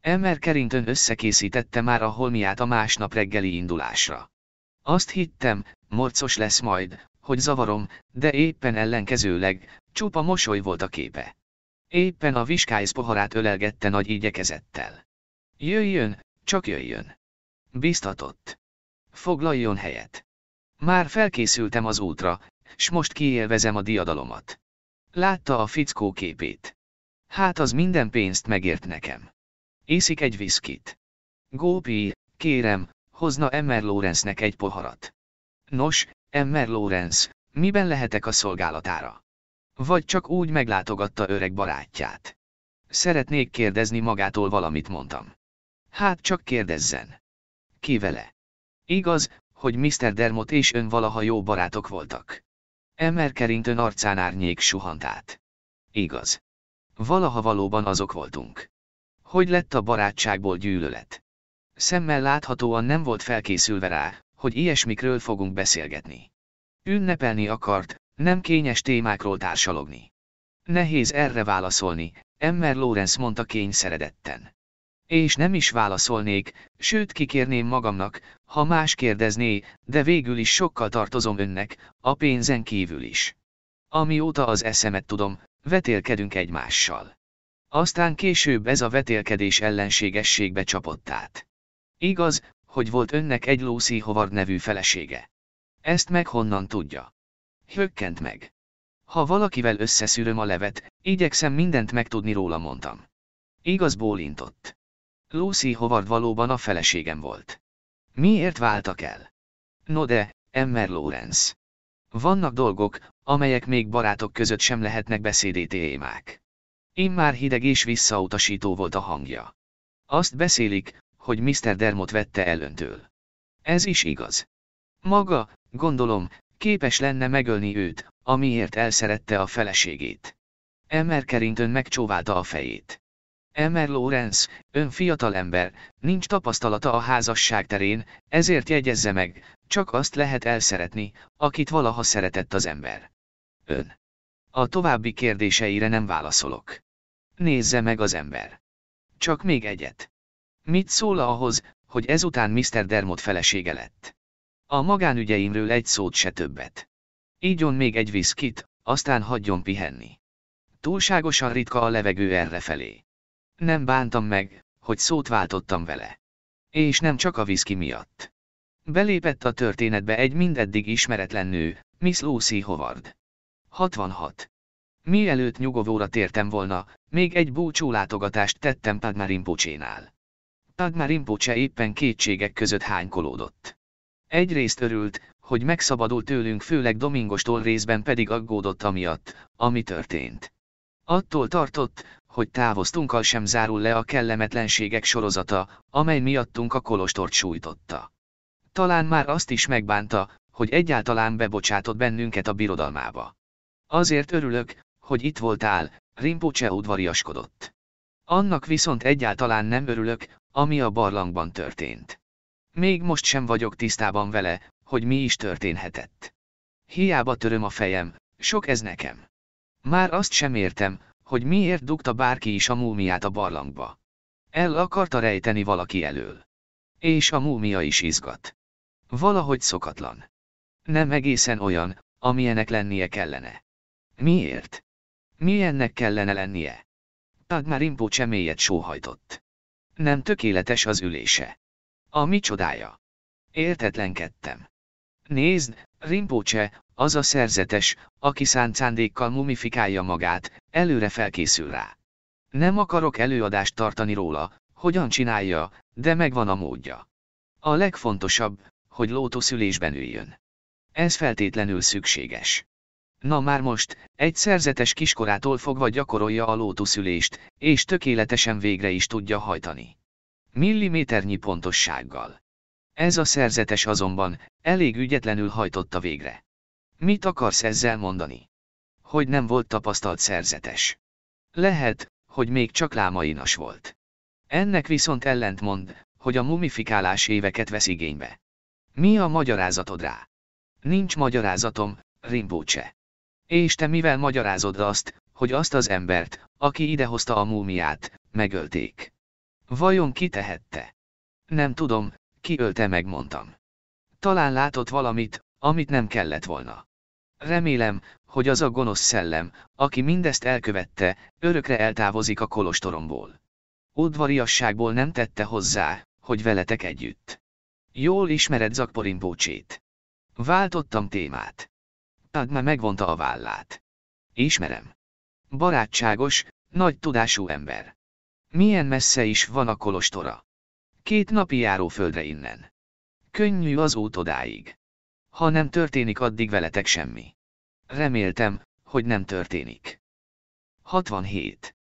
Elmer Carrington összekészítette már a holmiát a másnap reggeli indulásra. Azt hittem, morcos lesz majd, hogy zavarom, de éppen ellenkezőleg, csupa mosoly volt a képe. Éppen a viskájsz poharát ölelgette nagy igyekezettel. Jöjjön, csak jöjjön. Biztatott. Foglaljon helyet. Már felkészültem az útra, s most kiélvezem a diadalomat. Látta a fickó képét. Hát az minden pénzt megért nekem. Iszik egy viszkit. Gópi, kérem, hozna Emmer Lorenznek egy poharat. Nos, Emmer Lorenz, miben lehetek a szolgálatára? Vagy csak úgy meglátogatta öreg barátját. Szeretnék kérdezni magától valamit mondtam. Hát csak kérdezzen. Ki vele? Igaz, hogy Mr. Dermot és ön valaha jó barátok voltak. Emmer Kerintön arcán árnyék suhant át. Igaz. Valaha valóban azok voltunk hogy lett a barátságból gyűlölet. Szemmel láthatóan nem volt felkészülve rá, hogy ilyesmikről fogunk beszélgetni. Ünnepelni akart, nem kényes témákról társalogni. Nehéz erre válaszolni, Emmer Lorenz mondta kényszeredetten. És nem is válaszolnék, sőt kikérném magamnak, ha más kérdezné, de végül is sokkal tartozom önnek, a pénzen kívül is. Amióta az eszemet tudom, vetélkedünk egymással. Aztán később ez a vetélkedés ellenségességbe csapott át. Igaz, hogy volt önnek egy Lucy Howard nevű felesége. Ezt meg honnan tudja? Hökkent meg. Ha valakivel összeszűröm a levet, igyekszem mindent megtudni róla mondtam. Igaz bólintott. Lucy Howard valóban a feleségem volt. Miért váltak el? No de, Emmer Lawrence. Vannak dolgok, amelyek még barátok között sem lehetnek beszédét émák. Immár hideg és visszautasító volt a hangja. Azt beszélik, hogy Mr. Dermot vette el öntől. Ez is igaz. Maga, gondolom, képes lenne megölni őt, amiért elszerette a feleségét. Emmer kerintön megcsóválta a fejét. Emmer Lawrence, ön ember, nincs tapasztalata a házasság terén, ezért jegyezze meg, csak azt lehet elszeretni, akit valaha szeretett az ember. Ön. A további kérdéseire nem válaszolok. Nézze meg az ember. Csak még egyet. Mit szól ahhoz, hogy ezután Mr. Dermot felesége lett? A magánügyeimről egy szót se többet. Ígyon még egy viszkit, aztán hagyjon pihenni. Túlságosan ritka a levegő errefelé. Nem bántam meg, hogy szót váltottam vele. És nem csak a viszki miatt. Belépett a történetbe egy mindeddig ismeretlen nő, Miss Lucy Howard. 66. Mielőtt nyugovóra tértem volna, még egy búcsú látogatást tettem Padma Rinpoche-nál. Padma Rinpoche éppen kétségek között hánykolódott. Egyrészt örült, hogy megszabadult tőlünk főleg Domingostól részben pedig aggódott amiatt, ami történt. Attól tartott, hogy távoztunkkal sem zárul le a kellemetlenségek sorozata, amely miattunk a kolostort sújtotta. Talán már azt is megbánta, hogy egyáltalán bebocsátott bennünket a birodalmába. Azért örülök, hogy itt voltál, Rinpoche udvariaskodott. Annak viszont egyáltalán nem örülök, ami a barlangban történt. Még most sem vagyok tisztában vele, hogy mi is történhetett. Hiába töröm a fejem, sok ez nekem. Már azt sem értem, hogy miért dugta bárki is a múmiát a barlangba. El akarta rejteni valaki elől. És a múmia is izgat. Valahogy szokatlan. Nem egészen olyan, amilyenek lennie kellene. Miért? Milyennek kellene lennie? Padma Rinpoche mélyet sóhajtott. Nem tökéletes az ülése. A mi csodája? Értetlenkedtem. Nézd, Rinpoche, az a szerzetes, aki szánt szándékkal mumifikálja magát, előre felkészül rá. Nem akarok előadást tartani róla, hogyan csinálja, de megvan a módja. A legfontosabb, hogy lótuszülésben üljön. Ez feltétlenül szükséges. Na már most, egy szerzetes kiskorától fogva gyakorolja a lótuszülést, és tökéletesen végre is tudja hajtani. Milliméternyi pontossággal. Ez a szerzetes azonban, elég ügyetlenül hajtotta végre. Mit akarsz ezzel mondani? Hogy nem volt tapasztalt szerzetes. Lehet, hogy még csak lámainas volt. Ennek viszont ellentmond, hogy a mumifikálás éveket vesz igénybe. Mi a magyarázatod rá? Nincs magyarázatom, Rimbóce. És te mivel magyarázod azt, hogy azt az embert, aki idehozta a múmiát, megölték? Vajon ki tehette? Nem tudom, ki ölte meg mondtam. Talán látott valamit, amit nem kellett volna. Remélem, hogy az a gonosz szellem, aki mindezt elkövette, örökre eltávozik a kolostoromból. Udvariasságból nem tette hozzá, hogy veletek együtt. Jól ismered bócsét. Váltottam témát. Ad már megvonta a vállát. Ismerem. Barátságos, nagy tudású ember. Milyen messze is van a kolostora. Két napi járóföldre innen. Könnyű az út odáig. Ha nem történik addig veletek semmi. Reméltem, hogy nem történik. 67.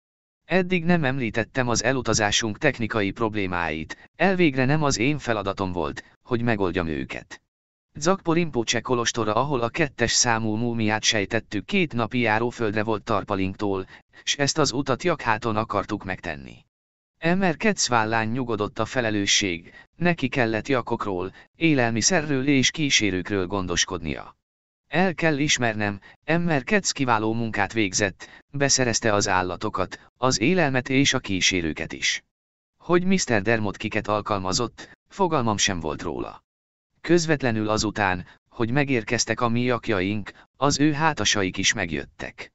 Eddig nem említettem az elutazásunk technikai problémáit, elvégre nem az én feladatom volt, hogy megoldjam őket. Zakpo Rinpoche kolostora ahol a kettes számú múmiát sejtettük két napi járóföldre volt Tarpalinktól, s ezt az utat Jakháton akartuk megtenni. Emmer Ketszvállán nyugodott a felelősség, neki kellett jakokról, élelmiszerről és kísérőkről gondoskodnia. El kell ismernem, Emmer Ketsz kiváló munkát végzett, beszerezte az állatokat, az élelmet és a kísérőket is. Hogy Mr. Dermot kiket alkalmazott, fogalmam sem volt róla. Közvetlenül azután, hogy megérkeztek a miakjaink, az ő hátasaik is megjöttek.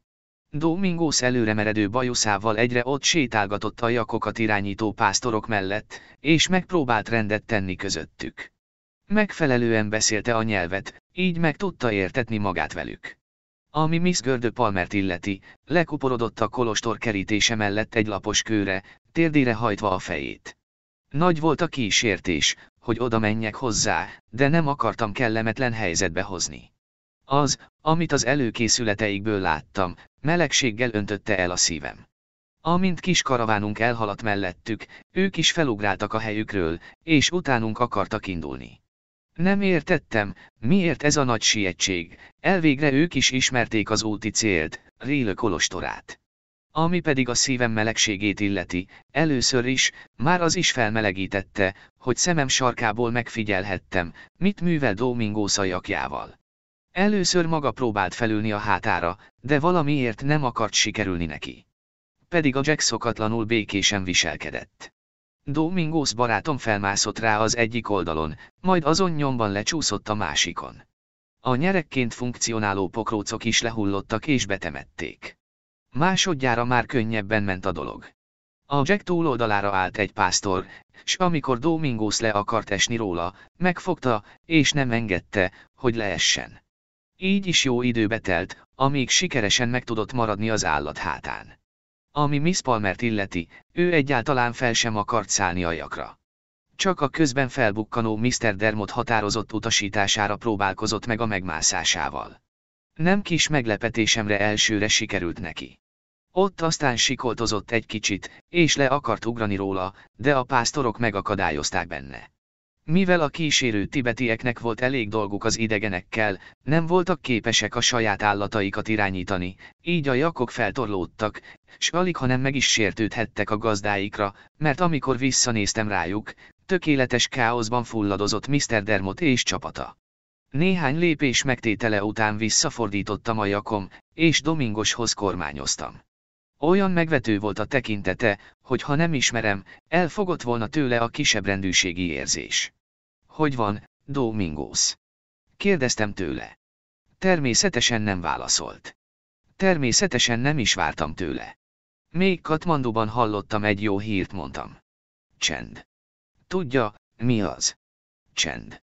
Domingos meredő bajuszával egyre ott sétálgatott a jakokat irányító pásztorok mellett, és megpróbált rendet tenni közöttük. Megfelelően beszélte a nyelvet, így meg tudta értetni magát velük. Ami Miss Gördö Palmert illeti, lekuporodott a kolostor kerítése mellett egy lapos kőre, térdére hajtva a fejét. Nagy volt a kísértés, hogy oda menjek hozzá, de nem akartam kellemetlen helyzetbe hozni. Az, amit az előkészületeikből láttam, melegséggel öntötte el a szívem. Amint kis karavánunk elhaladt mellettük, ők is felugráltak a helyükről, és utánunk akartak indulni. Nem értettem, miért ez a nagy sietség, elvégre ők is ismerték az úti célt, Réle kolostorát. Ami pedig a szívem melegségét illeti, először is, már az is felmelegítette, hogy szemem sarkából megfigyelhettem, mit művel Domingo szajakjával. Először maga próbált felülni a hátára, de valamiért nem akart sikerülni neki. Pedig a Jack szokatlanul békésen viselkedett. Domingos barátom felmászott rá az egyik oldalon, majd azon nyomban lecsúszott a másikon. A nyerekként funkcionáló pokrócok is lehullottak és betemették. Másodjára már könnyebben ment a dolog. A Jack túloldalára állt egy pásztor, s amikor Domingos le akart esni róla, megfogta, és nem engedte, hogy leessen. Így is jó időbe telt, amíg sikeresen meg tudott maradni az állat hátán. Ami Miss Palmert illeti, ő egyáltalán fel sem akart szállni a jakra. Csak a közben felbukkanó Mr. Dermot határozott utasítására próbálkozott meg a megmászásával. Nem kis meglepetésemre elsőre sikerült neki. Ott aztán sikoltozott egy kicsit, és le akart ugrani róla, de a pásztorok megakadályozták benne. Mivel a kísérő tibetieknek volt elég dolguk az idegenekkel, nem voltak képesek a saját állataikat irányítani, így a jakok feltorlódtak, s alig ha nem meg is sértődhettek a gazdáikra, mert amikor visszanéztem rájuk, tökéletes káoszban fulladozott Mr. Dermot és csapata. Néhány lépés megtétele után visszafordítottam a jakom, és Domingoshoz kormányoztam. Olyan megvető volt a tekintete, hogy ha nem ismerem, elfogott volna tőle a rendűségi érzés. Hogy van, Domingos? Kérdeztem tőle. Természetesen nem válaszolt. Természetesen nem is vártam tőle. Még Katmanduban hallottam egy jó hírt, mondtam. Csend. Tudja, mi az? Csend.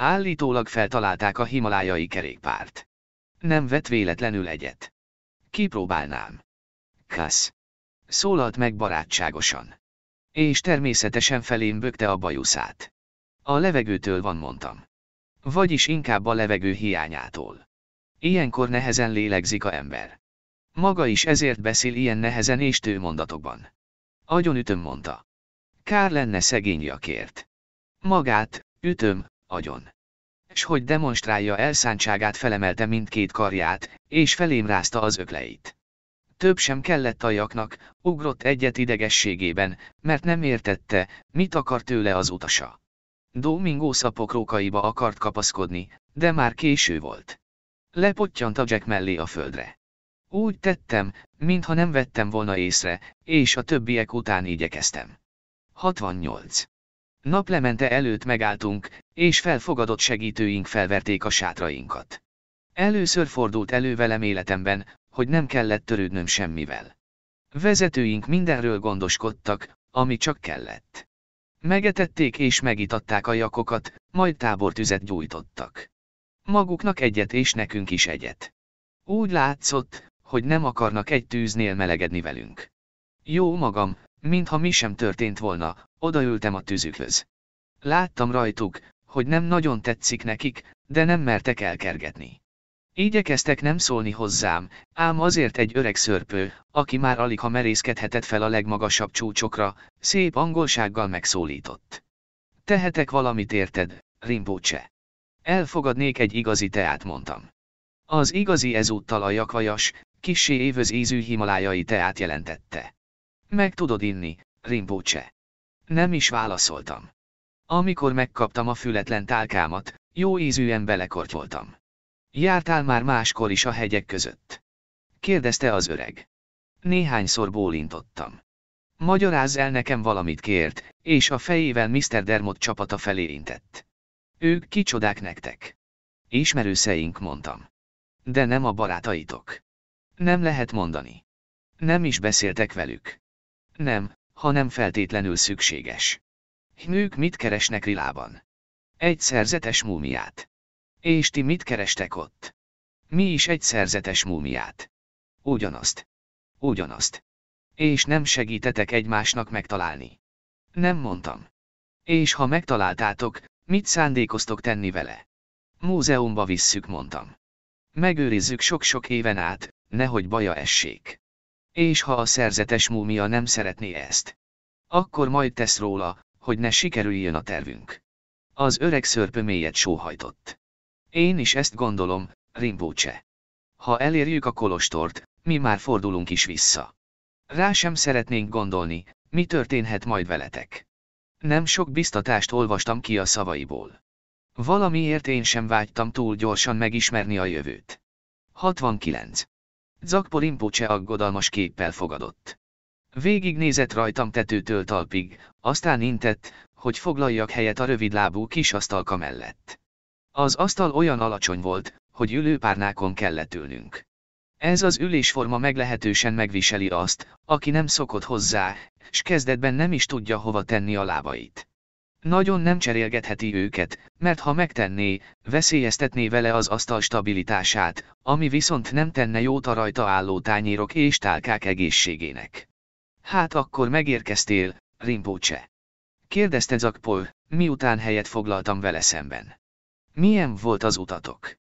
Állítólag feltalálták a himalájai kerékpárt. Nem vett véletlenül egyet. Kipróbálnám. Kasz. Szólalt meg barátságosan. És természetesen felém bökte a bajuszát. A levegőtől van mondtam. Vagyis inkább a levegő hiányától. Ilyenkor nehezen lélegzik a ember. Maga is ezért beszél ilyen nehezen és tő mondatokban. Agyon ütöm mondta. Kár lenne szegény jakért. Magát, ütöm, agyon. S hogy demonstrálja elszántságát felemelte mindkét karját, és felém rázta az ökleit. Több sem kellett a jaknak, ugrott egyet idegességében, mert nem értette, mit akar tőle az utasa. Domingo szapokrókaiba akart kapaszkodni, de már késő volt. Lepottyant a Jack mellé a földre. Úgy tettem, mintha nem vettem volna észre, és a többiek után igyekeztem. 68. Naplemente előtt megálltunk, és felfogadott segítőink felverték a sátrainkat. Először fordult elő velem életemben, hogy nem kellett törődnöm semmivel. Vezetőink mindenről gondoskodtak, ami csak kellett. Megetették és megitatták a jakokat, majd tábortüzet gyújtottak. Maguknak egyet és nekünk is egyet. Úgy látszott, hogy nem akarnak egy tűznél melegedni velünk. Jó magam, Mintha mi sem történt volna, odaültem a tüzükhöz. Láttam rajtuk, hogy nem nagyon tetszik nekik, de nem mertek elkergetni. Igyekeztek nem szólni hozzám, ám azért egy öreg szörpő, aki már alig ha merészkedhetett fel a legmagasabb csúcsokra, szép angolsággal megszólított. Tehetek valamit érted, Rinpoche. Elfogadnék egy igazi teát mondtam. Az igazi ezúttal a jakvajas, kissé évöz ízű himalájai teát jelentette. Meg tudod inni, Rimpócse. Nem is válaszoltam. Amikor megkaptam a fületlen tálkámat, jó ízűen belekortyoltam. Jártál már máskor is a hegyek között? Kérdezte az öreg. Néhányszor bólintottam. Magyarázz el nekem valamit kért, és a fejével Mr. Dermot csapata felé intett. Ők kicsodák nektek. Ismerőseink mondtam. De nem a barátaitok. Nem lehet mondani. Nem is beszéltek velük. Nem, hanem feltétlenül szükséges. Nők mit keresnek Rilában? Egy szerzetes múmiát. És ti mit kerestek ott? Mi is egy szerzetes múmiát. Ugyanazt. Ugyanazt. És nem segítetek egymásnak megtalálni. Nem mondtam. És ha megtaláltátok, mit szándékoztok tenni vele? Múzeumba visszük, mondtam. Megőrizzük sok-sok éven át, nehogy baja essék és ha a szerzetes múmia nem szeretné ezt. Akkor majd tesz róla, hogy ne sikerüljön a tervünk. Az öreg szörpö mélyet sóhajtott. Én is ezt gondolom, Rimbóce. Ha elérjük a kolostort, mi már fordulunk is vissza. Rá sem szeretnénk gondolni, mi történhet majd veletek. Nem sok biztatást olvastam ki a szavaiból. Valamiért én sem vágytam túl gyorsan megismerni a jövőt. 69. Zakpo Rinpoche aggodalmas képpel fogadott. Végignézett rajtam tetőtől talpig, aztán intett, hogy foglaljak helyet a rövidlábú kis asztalka mellett. Az asztal olyan alacsony volt, hogy ülőpárnákon kellett ülnünk. Ez az ülésforma meglehetősen megviseli azt, aki nem szokott hozzá, s kezdetben nem is tudja hova tenni a lábait. Nagyon nem cserélgetheti őket, mert ha megtenné, veszélyeztetné vele az asztal stabilitását, ami viszont nem tenne jót a rajta álló tányérok és tálkák egészségének. Hát akkor megérkeztél, Rimpócse. Kérdezte Zakpol, miután helyet foglaltam vele szemben. Milyen volt az utatok?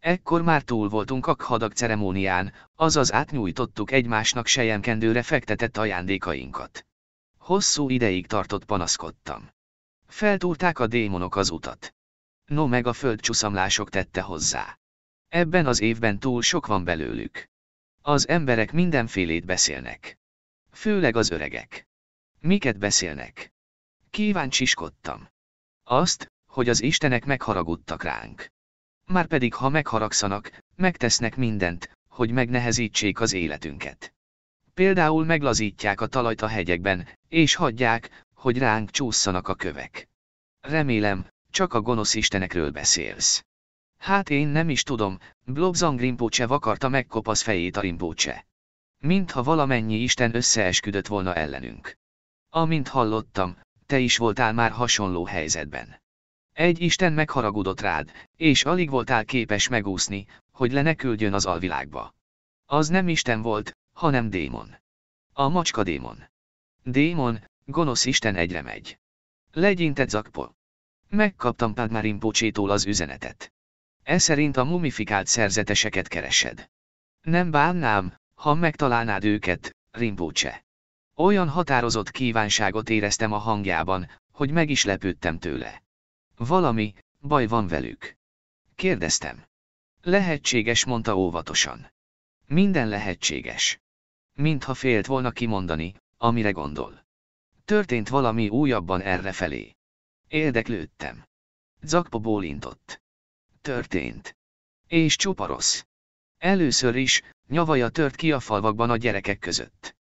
Ekkor már túl voltunk a hadag ceremónián, azaz átnyújtottuk egymásnak sejemkendőre fektetett ajándékainkat. Hosszú ideig tartott panaszkodtam. Feltúrták a démonok az utat. No meg a földcsuszamlások tette hozzá. Ebben az évben túl sok van belőlük. Az emberek mindenfélét beszélnek. Főleg az öregek. Miket beszélnek? Kíváncsiskodtam. Azt, hogy az istenek megharagudtak ránk. Márpedig ha megharagszanak, megtesznek mindent, hogy megnehezítsék az életünket. Például meglazítják a talajt a hegyekben, és hagyják, hogy ránk csúszanak a kövek. Remélem, csak a gonosz istenekről beszélsz. Hát én nem is tudom, Blobzang Rinpoche vakarta megkopasz fejét a Rinpoche. Mintha valamennyi isten összeesküdött volna ellenünk. Amint hallottam, te is voltál már hasonló helyzetben. Egy isten megharagudott rád, és alig voltál képes megúszni, hogy küldjön az alvilágba. Az nem isten volt, hanem démon. A macska démon. Démon, Gonosz Isten egyre megy. Legyinted Zakpo. Megkaptam Padmarin Pocsétól az üzenetet. E szerint a mumifikált szerzeteseket keresed. Nem bánnám, ha megtalálnád őket, Rinpoche. Olyan határozott kívánságot éreztem a hangjában, hogy meg is lepődtem tőle. Valami, baj van velük. Kérdeztem. Lehetséges, mondta óvatosan. Minden lehetséges. Mintha félt volna kimondani, amire gondol. Történt valami újabban errefelé. Érdeklődtem. Zakpo bólintott. Történt. És csupa rossz. Először is, nyavaja tört ki a falvakban a gyerekek között.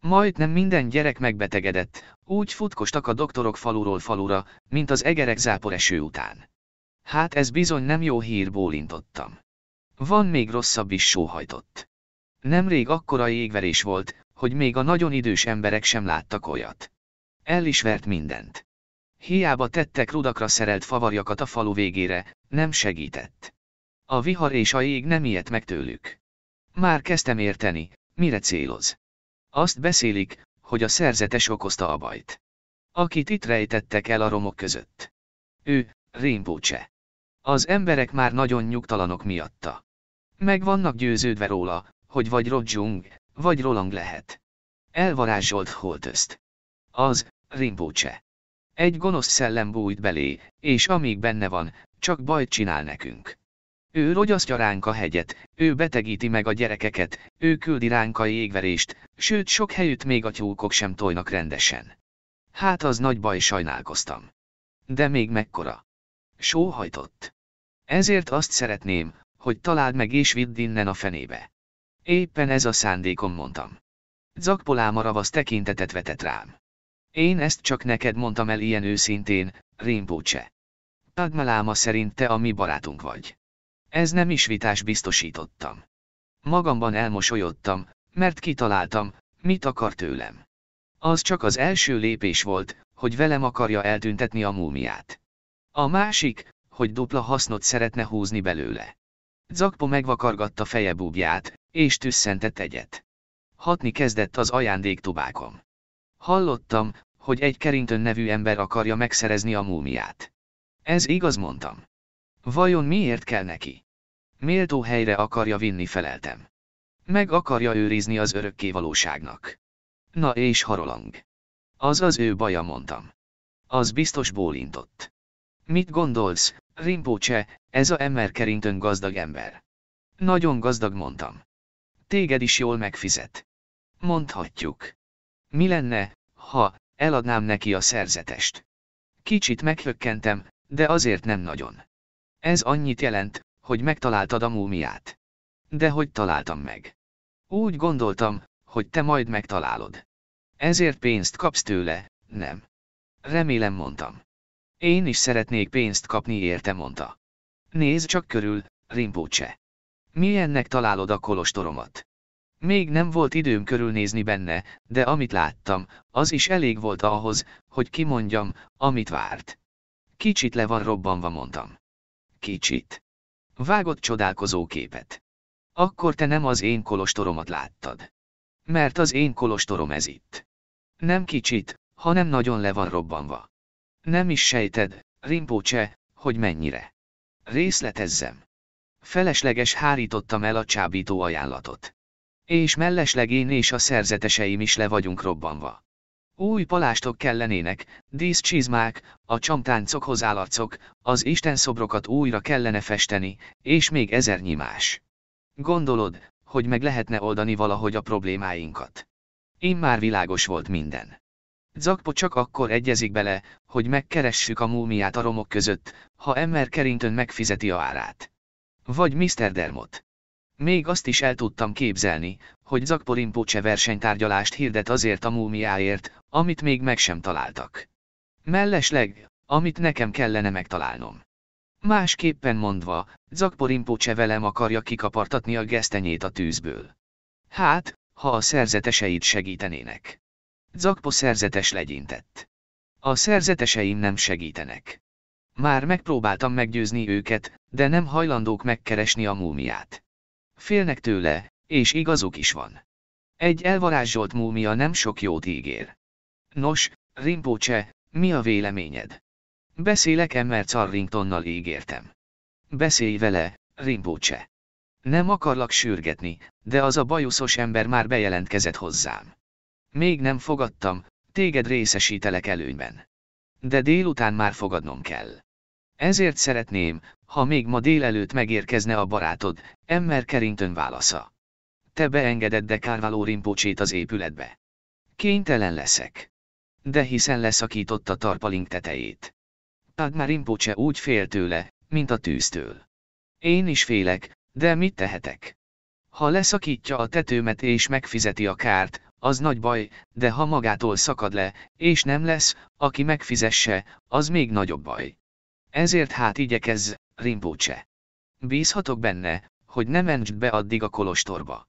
Majdnem minden gyerek megbetegedett, úgy futkostak a doktorok faluról falura, mint az egerek záporeső után. Hát ez bizony nem jó hír bólintottam. Van még rosszabb is sóhajtott. Nemrég akkora égverés volt, hogy még a nagyon idős emberek sem láttak olyat. Elismert mindent. Hiába tettek rudakra szerelt favarjakat a falu végére, nem segített. A vihar és a jég nem ijedt meg tőlük. Már kezdtem érteni, mire céloz. Azt beszélik, hogy a szerzetes okozta a bajt. Akit itt rejtettek el a romok között. Ő, Rimpócse. Az emberek már nagyon nyugtalanok miatta. Meg vannak győződve róla, hogy vagy Rodzsung, vagy Roland lehet. Elvarázsolt holtözt. Az, Rinpoche. Egy gonosz szellem bújt belé, és amíg benne van, csak bajt csinál nekünk. Ő rogyasztja ránk a hegyet, ő betegíti meg a gyerekeket, ő küldi ránk a jégverést, sőt sok helyütt még a tyúkok sem tojnak rendesen. Hát az nagy baj sajnálkoztam. De még mekkora. Sóhajtott. Ezért azt szeretném, hogy találd meg és vidd innen a fenébe. Éppen ez a szándékom mondtam. a ravasz tekintetet vetett rám. Én ezt csak neked mondtam el ilyen őszintén, Rinpoche. Padmaláma szerint te a mi barátunk vagy. Ez nem is vitás biztosítottam. Magamban elmosolyodtam, mert kitaláltam, mit akar tőlem. Az csak az első lépés volt, hogy velem akarja eltüntetni a múmiát. A másik, hogy dupla hasznot szeretne húzni belőle. Zakpo megvakargatta feje búbját, és tüsszentett egyet. Hatni kezdett az ajándék tubákom. Hallottam, hogy egy Kerintön nevű ember akarja megszerezni a múmiát. Ez igaz mondtam. Vajon miért kell neki? Méltó helyre akarja vinni feleltem. Meg akarja őrizni az örökké valóságnak. Na és harolang. Az az ő baja mondtam. Az biztos bólintott. Mit gondolsz, Rimpócse, ez a ember Kerintön gazdag ember? Nagyon gazdag mondtam. Téged is jól megfizet. Mondhatjuk. Mi lenne, ha eladnám neki a szerzetest? Kicsit meghökkentem, de azért nem nagyon. Ez annyit jelent, hogy megtaláltad a múmiát. De hogy találtam meg? Úgy gondoltam, hogy te majd megtalálod. Ezért pénzt kapsz tőle, nem. Remélem mondtam. Én is szeretnék pénzt kapni érte mondta. Nézd csak körül, Rimpócse. Milyennek találod a kolostoromat? Még nem volt időm körülnézni benne, de amit láttam, az is elég volt ahhoz, hogy kimondjam, amit várt. Kicsit le van robbanva mondtam. Kicsit. Vágott csodálkozó képet. Akkor te nem az én kolostoromat láttad. Mert az én kolostorom ez itt. Nem kicsit, hanem nagyon le van robbanva. Nem is sejted, Rimpócse, hogy mennyire. Részletezzem. Felesleges hárítottam el a csábító ajánlatot. És mellesleg én és a szerzeteseim is le vagyunk robbanva. Új palástok kellenének, díszcsizmák, a csamtáncokhoz hozzálarcok, az Isten szobrokat újra kellene festeni, és még ezernyi más. Gondolod, hogy meg lehetne oldani valahogy a problémáinkat. Én már világos volt minden. Zakpo csak akkor egyezik bele, hogy megkeressük a múmiát a romok között, ha Emmer Kerintön megfizeti a árát. Vagy Mr. Dermot. Még azt is el tudtam képzelni, hogy Zakporimpocse versenytárgyalást hirdet azért a múmiáért, amit még meg sem találtak. Mellesleg, amit nekem kellene megtalálnom. Másképpen mondva, Zakporimpocse velem akarja kikapartatni a gesztenyét a tűzből. Hát, ha a szerzeteseid segítenének. Zakpo szerzetes legyintett. A szerzeteseim nem segítenek. Már megpróbáltam meggyőzni őket, de nem hajlandók megkeresni a múmiát. Félnek tőle, és igazuk is van. Egy elvarázsolt múmia nem sok jót ígér. Nos, Rimpócse, mi a véleményed? Beszélek Emmer Carringtonnal ígértem. Beszélj vele, Rimpócse. Nem akarlak sürgetni, de az a bajuszos ember már bejelentkezett hozzám. Még nem fogadtam, téged részesítelek előnyben. De délután már fogadnom kell. Ezért szeretném, ha még ma délelőtt megérkezne a barátod, Emmer Kerintön válasza. Te beengeded de Carvalho rimpocsét az épületbe. Kénytelen leszek. De hiszen leszakította tarpalink tetejét. már rimpocse úgy fél tőle, mint a tűztől. Én is félek, de mit tehetek? Ha leszakítja a tetőmet és megfizeti a kárt, az nagy baj, de ha magától szakad le, és nem lesz, aki megfizesse, az még nagyobb baj. Ezért hát igyekezz, Rimpócse. Bízhatok benne, hogy nem mentsd be addig a kolostorba.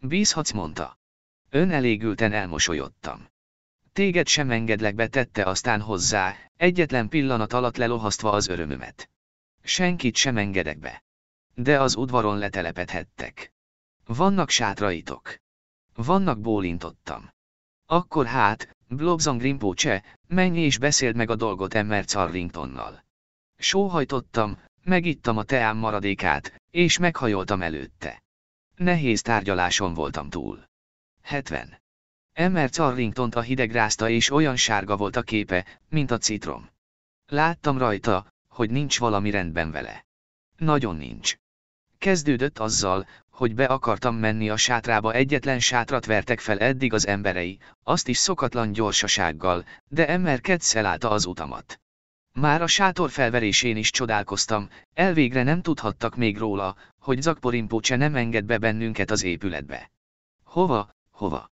Bízhatsz, mondta. Ön elégülten elmosolyodtam. Téged sem engedlek be tette aztán hozzá, egyetlen pillanat alatt lelohasztva az örömömet. Senkit sem engedek be. De az udvaron letelepedhettek. Vannak sátraitok. Vannak bólintottam. Akkor hát, Blobzang Rinpoche, menj és beszéld meg a dolgot Emmer Carringtonnal. Sóhajtottam, megittam a teám maradékát, és meghajoltam előtte. Nehéz tárgyaláson voltam túl. 70. Emmer Carringtont a hideg rázta és olyan sárga volt a képe, mint a citrom. Láttam rajta, hogy nincs valami rendben vele. Nagyon nincs. Kezdődött azzal, hogy be akartam menni a sátrába egyetlen sátrat vertek fel eddig az emberei, azt is szokatlan gyorsasággal, de Emmer ketszel állta az utamat. Már a sátor felverésén is csodálkoztam, elvégre nem tudhattak még róla, hogy Zakporimpócse nem enged be bennünket az épületbe. Hova, hova?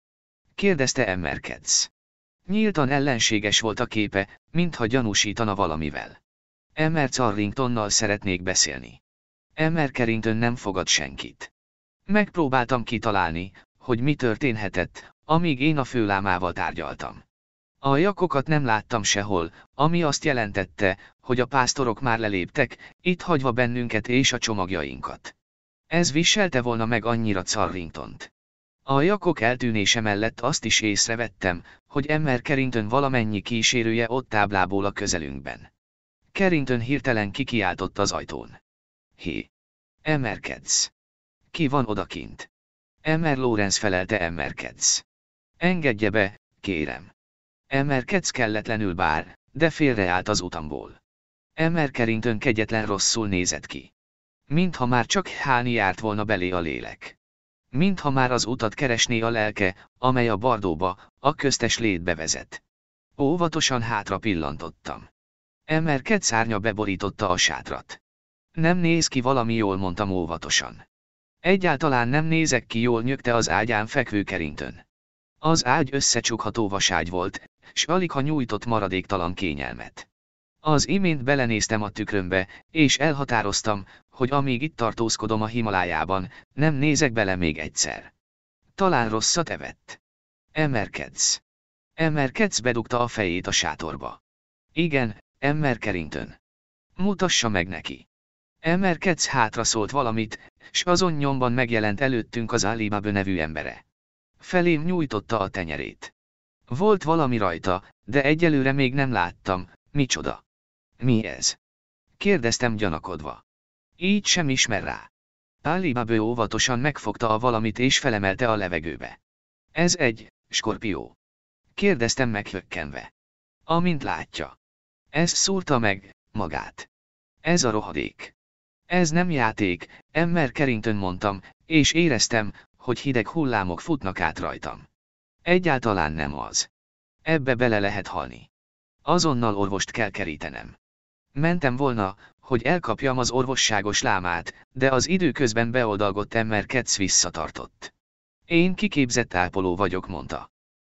kérdezte Emmerkedsz. Nyíltan ellenséges volt a képe, mintha gyanúsítana valamivel. Emmer Carringtonnal szeretnék beszélni. Emmer Carrington nem fogad senkit. Megpróbáltam kitalálni, hogy mi történhetett, amíg én a főlámával tárgyaltam. A jakokat nem láttam sehol, ami azt jelentette, hogy a pásztorok már leléptek, itt hagyva bennünket és a csomagjainkat. Ez viselte volna meg annyira Carringtont. A jakok eltűnése mellett azt is észrevettem, hogy Emmer Kerintön valamennyi kísérője ott táblából a közelünkben. Kerintön hirtelen kikiáltott az ajtón. Hé! Emerkedsz! Ki van odakint? Emmer Lorenz felelte Emerkedsz. Engedje be, kérem. Emerkedsz kelletlenül bár, de félreállt az utamból. Emerkerintön kegyetlen rosszul nézett ki. Mintha már csak hálni járt volna belé a lélek. Mintha már az utat keresné a lelke, amely a bardóba, a köztes létbe vezet. Óvatosan hátra pillantottam. Emerked szárnya beborította a sátrat. Nem néz ki valami jól, mondtam óvatosan. Egyáltalán nem nézek ki jól, nyögte az ágyán fekvő kerintön. Az ágy összecsukható vaságy volt, s alig ha nyújtott maradéktalan kényelmet. Az imént belenéztem a tükrömbe, és elhatároztam, hogy amíg itt tartózkodom a Himalájában, nem nézek bele még egyszer. Talán rosszat evett. Emmerkedsz. Emmerkedsz bedugta a fejét a sátorba. Igen, Emmer Carrington. Mutassa meg neki. Emmerkedsz hátra szólt valamit, s azon nyomban megjelent előttünk az Alibaba nevű embere. Felém nyújtotta a tenyerét. Volt valami rajta, de egyelőre még nem láttam, micsoda. Mi ez? Kérdeztem gyanakodva. Így sem ismer rá. Páli Babő óvatosan megfogta a valamit és felemelte a levegőbe. Ez egy, skorpió. Kérdeztem meghökkenve. Amint látja. Ez szúrta meg, magát. Ez a rohadék. Ez nem játék, emmer kerintön mondtam, és éreztem, hogy hideg hullámok futnak át rajtam. Egyáltalán nem az. Ebbe bele lehet halni. Azonnal orvost kell kerítenem. Mentem volna, hogy elkapjam az orvosságos lámát, de az időközben beoldalgott ember Ketsz visszatartott. Én kiképzett ápoló vagyok, mondta.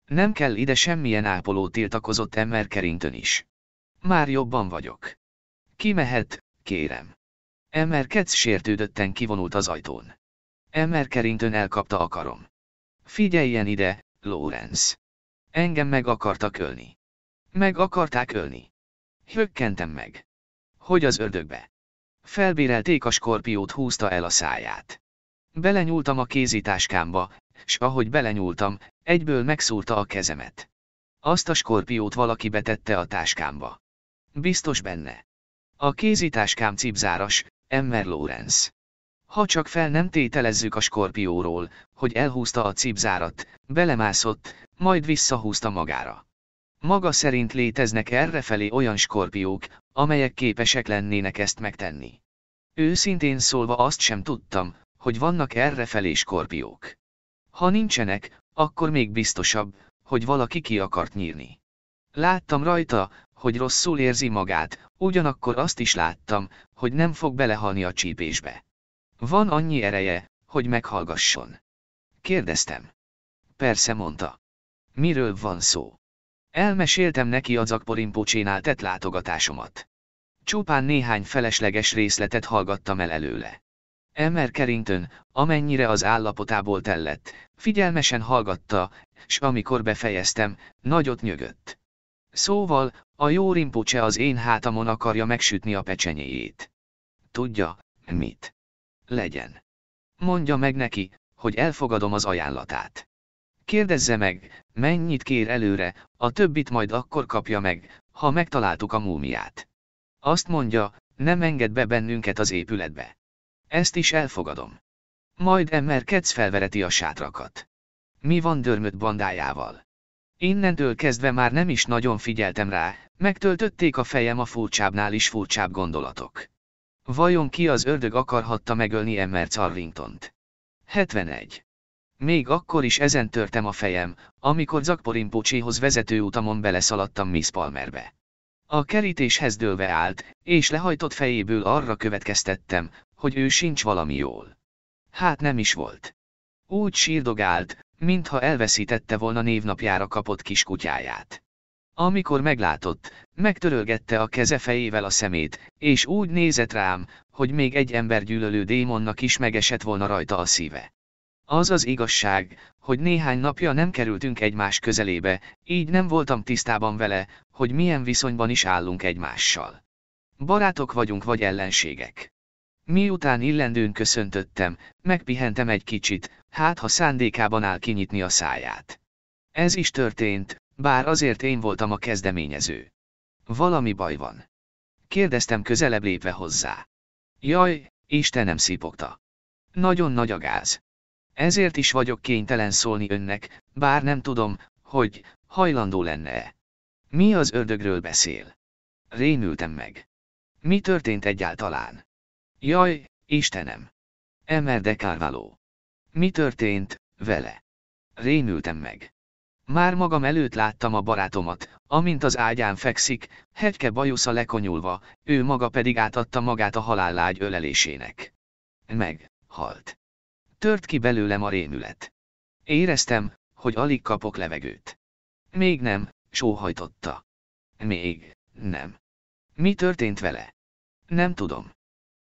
Nem kell ide semmilyen ápoló tiltakozott ember kerintön is. Már jobban vagyok. Ki mehet, kérem. Emmer Ketsz sértődötten kivonult az ajtón. Emmer kerintön elkapta a karom. Figyeljen ide, Lawrence. Engem meg akartak ölni. Meg akarták ölni. Hökkentem meg. Hogy az ördögbe. Felbérelték a skorpiót húzta el a száját. Belenyúltam a kézitáskámba, s ahogy belenyúltam, egyből megszúrta a kezemet. Azt a skorpiót valaki betette a táskámba. Biztos benne. A kézitáskám cipzáras, Emmer Lawrence. Ha csak fel nem tételezzük a skorpióról, hogy elhúzta a cipzárat, belemászott, majd visszahúzta magára. Maga szerint léteznek errefelé olyan skorpiók, amelyek képesek lennének ezt megtenni. Őszintén szólva azt sem tudtam, hogy vannak errefelé skorpiók. Ha nincsenek, akkor még biztosabb, hogy valaki ki akart nyírni. Láttam rajta, hogy rosszul érzi magát, ugyanakkor azt is láttam, hogy nem fog belehalni a csípésbe. Van annyi ereje, hogy meghallgasson. Kérdeztem. Persze mondta. Miről van szó? Elmeséltem neki az akporimpócsénál tett látogatásomat. Csupán néhány felesleges részletet hallgattam el előle. Emmer Carrington, amennyire az állapotából tellett, figyelmesen hallgatta, s amikor befejeztem, nagyot nyögött. Szóval, a jó rimpocse az én hátamon akarja megsütni a pecsenyéjét. Tudja, mit? legyen. Mondja meg neki, hogy elfogadom az ajánlatát. Kérdezze meg, mennyit kér előre, a többit majd akkor kapja meg, ha megtaláltuk a múmiát. Azt mondja, nem enged be bennünket az épületbe. Ezt is elfogadom. Majd emelkedsz felvereti a sátrakat. Mi van dörmött bandájával? Innentől kezdve már nem is nagyon figyeltem rá, megtöltötték a fejem a furcsábbnál is furcsább gondolatok. Vajon ki az ördög akarhatta megölni Emmer Carlingtont? 71. Még akkor is ezen törtem a fejem, amikor Zakporimpocséhoz vezető utamon beleszaladtam Miss Palmerbe. A kerítéshez dőlve állt, és lehajtott fejéből arra következtettem, hogy ő sincs valami jól. Hát nem is volt. Úgy sírdogált, mintha elveszítette volna névnapjára kapott kis kutyáját. Amikor meglátott, megtörölgette a keze fejével a szemét, és úgy nézett rám, hogy még egy gyűlölő démonnak is megesett volna rajta a szíve. Az az igazság, hogy néhány napja nem kerültünk egymás közelébe, így nem voltam tisztában vele, hogy milyen viszonyban is állunk egymással. Barátok vagyunk vagy ellenségek. Miután illendőn köszöntöttem, megpihentem egy kicsit, hát ha szándékában áll kinyitni a száját. Ez is történt, bár azért én voltam a kezdeményező. Valami baj van. Kérdeztem közelebb lépve hozzá. Jaj, Istenem szipogta. Nagyon nagy a gáz. Ezért is vagyok kénytelen szólni önnek, bár nem tudom, hogy hajlandó lenne-e. Mi az ördögről beszél? Rémültem meg. Mi történt egyáltalán? Jaj, Istenem! Emmer de Carvalho. Mi történt, vele? Rémültem meg. Már magam előtt láttam a barátomat, amint az ágyán fekszik, hegyke bajusza lekonyulva, ő maga pedig átadta magát a halállágy ölelésének. Meg, halt. Tört ki belőlem a rémület. Éreztem, hogy alig kapok levegőt. Még nem, sóhajtotta. Még, nem. Mi történt vele? Nem tudom.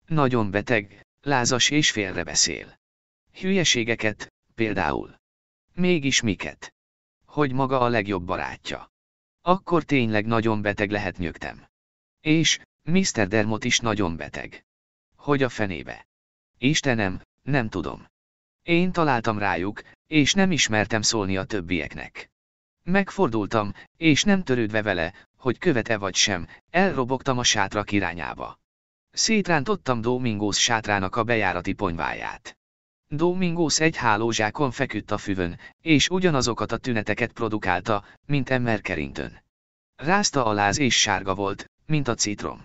Nagyon beteg, lázas és félrebeszél. Hülyeségeket, például. Mégis miket? hogy maga a legjobb barátja. Akkor tényleg nagyon beteg lehet nyögtem. És, Mr. Dermot is nagyon beteg. Hogy a fenébe? Istenem, nem tudom. Én találtam rájuk, és nem ismertem szólni a többieknek. Megfordultam, és nem törődve vele, hogy követe vagy sem, elrobogtam a sátrak irányába. Szétrántottam Domingos sátrának a bejárati ponyváját. Domingos egy hálózsákon feküdt a füvön, és ugyanazokat a tüneteket produkálta, mint Emmer kerintön. Rázta a láz és sárga volt, mint a citrom.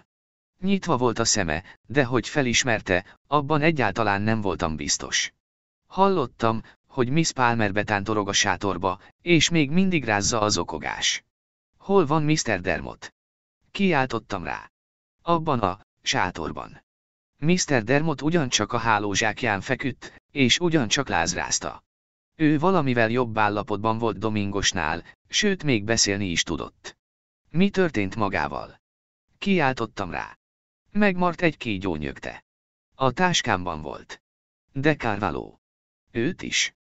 Nyitva volt a szeme, de hogy felismerte, abban egyáltalán nem voltam biztos. Hallottam, hogy Miss Palmer betántorog a sátorba, és még mindig rázza az okogás. Hol van Mr. Dermot? Kiáltottam rá. Abban a sátorban. Mr. Dermot ugyancsak a hálózsákján feküdt, és ugyancsak lázrázta. Ő valamivel jobb állapotban volt Domingosnál, sőt még beszélni is tudott. Mi történt magával? Kiáltottam rá. Megmart egy kígyó nyögte. A táskámban volt. De Carvalho. Őt is.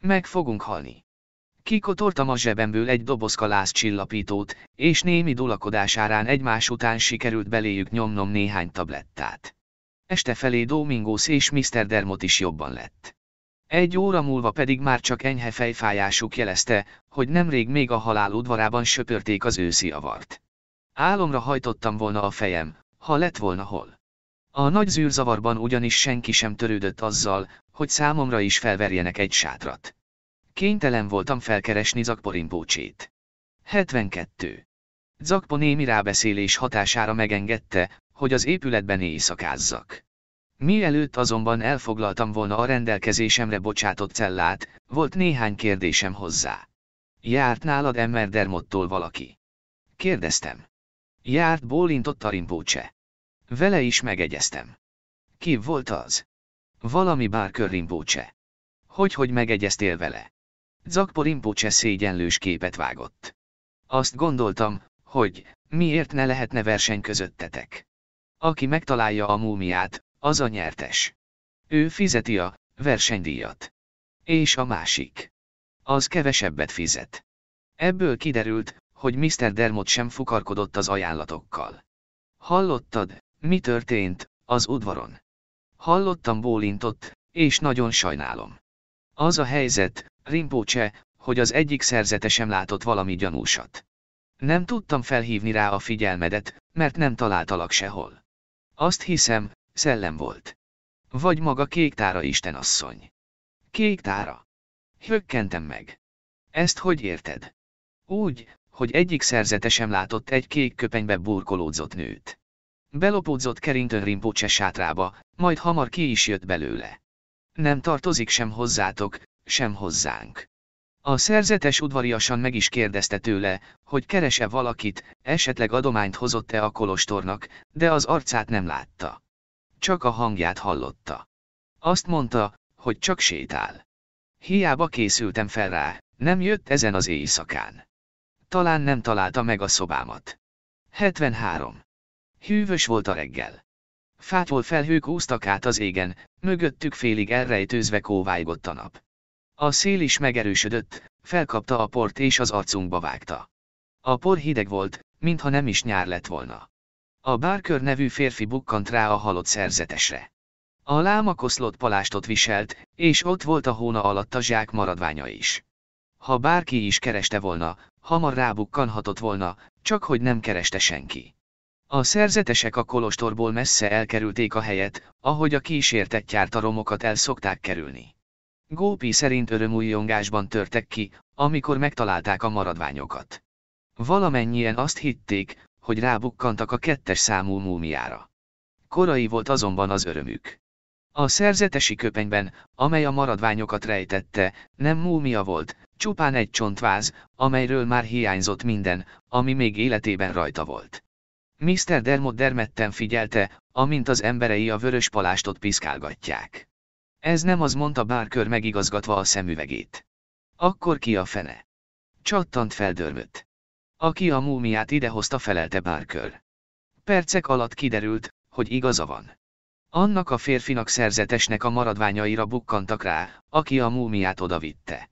Meg fogunk halni. Kikotortam a zsebemből egy dobozka lázcsillapítót, és némi dulakodás árán egymás után sikerült beléjük nyomnom néhány tablettát este felé Domingos és Mr. Dermot is jobban lett. Egy óra múlva pedig már csak enyhe fejfájásuk jelezte, hogy nemrég még a halál udvarában söpörték az őszi avart. Álomra hajtottam volna a fejem, ha lett volna hol. A nagy zűrzavarban ugyanis senki sem törődött azzal, hogy számomra is felverjenek egy sátrat. Kénytelen voltam felkeresni zakporimpócsét. 72. Zakpo némi rábeszélés hatására megengedte, hogy az épületben éjszakázzak. Mielőtt azonban elfoglaltam volna a rendelkezésemre bocsátott cellát, volt néhány kérdésem hozzá. Járt nálad Emmer Dermottól valaki? Kérdeztem. Járt bólintott a rimbócse. Vele is megegyeztem. Ki volt az? Valami bárkör rimbócse. Hogy, hogy megegyeztél vele? Zakpo rimbócse szégyenlős képet vágott. Azt gondoltam, hogy miért ne lehetne verseny közöttetek. Aki megtalálja a múmiát, az a nyertes. Ő fizeti a versenydíjat. És a másik. Az kevesebbet fizet. Ebből kiderült, hogy Mr. Dermot sem fukarkodott az ajánlatokkal. Hallottad, mi történt, az udvaron? Hallottam bólintott, és nagyon sajnálom. Az a helyzet, Rimpócse, hogy az egyik szerzete sem látott valami gyanúsat. Nem tudtam felhívni rá a figyelmedet, mert nem találtalak sehol. Azt hiszem, szellem volt. Vagy maga kéktára istenasszony. Kéktára. Hökkentem meg. Ezt hogy érted? Úgy, hogy egyik szerzetesem látott egy kék köpenybe burkolódzott nőt. Belopódzott kerintön Rinpoche sátrába, majd hamar ki is jött belőle. Nem tartozik sem hozzátok, sem hozzánk. A szerzetes udvariasan meg is kérdezte tőle, hogy kerese valakit, esetleg adományt hozott-e a kolostornak, de az arcát nem látta. Csak a hangját hallotta. Azt mondta, hogy csak sétál. Hiába készültem fel rá, nem jött ezen az éjszakán. Talán nem találta meg a szobámat. 73. Hűvös volt a reggel. Fától felhők úsztak át az égen, mögöttük félig elrejtőzve kóvájgott a nap. A szél is megerősödött, felkapta a port és az arcunkba vágta. A por hideg volt, mintha nem is nyár lett volna. A Barker nevű férfi bukkant rá a halott szerzetesre. A láma koszlott palástot viselt, és ott volt a hóna alatt a zsák maradványa is. Ha bárki is kereste volna, hamar rábukkanhatott volna, csak hogy nem kereste senki. A szerzetesek a kolostorból messze elkerülték a helyet, ahogy a kísértett jártaromokat el szokták kerülni. Gópi szerint örömújjongásban törtek ki, amikor megtalálták a maradványokat. Valamennyien azt hitték, hogy rábukkantak a kettes számú múmiára. Korai volt azonban az örömük. A szerzetesi köpenyben, amely a maradványokat rejtette, nem múmia volt, csupán egy csontváz, amelyről már hiányzott minden, ami még életében rajta volt. Mr. Dermot dermedten figyelte, amint az emberei a vörös palástot piszkálgatják. Ez nem az mondta Bárkör megigazgatva a szemüvegét. Akkor ki a fene? Csattant feldörmött. Aki a múmiát idehozta felelte Bárkör. Percek alatt kiderült, hogy igaza van. Annak a férfinak szerzetesnek a maradványaira bukkantak rá, aki a múmiát odavitte.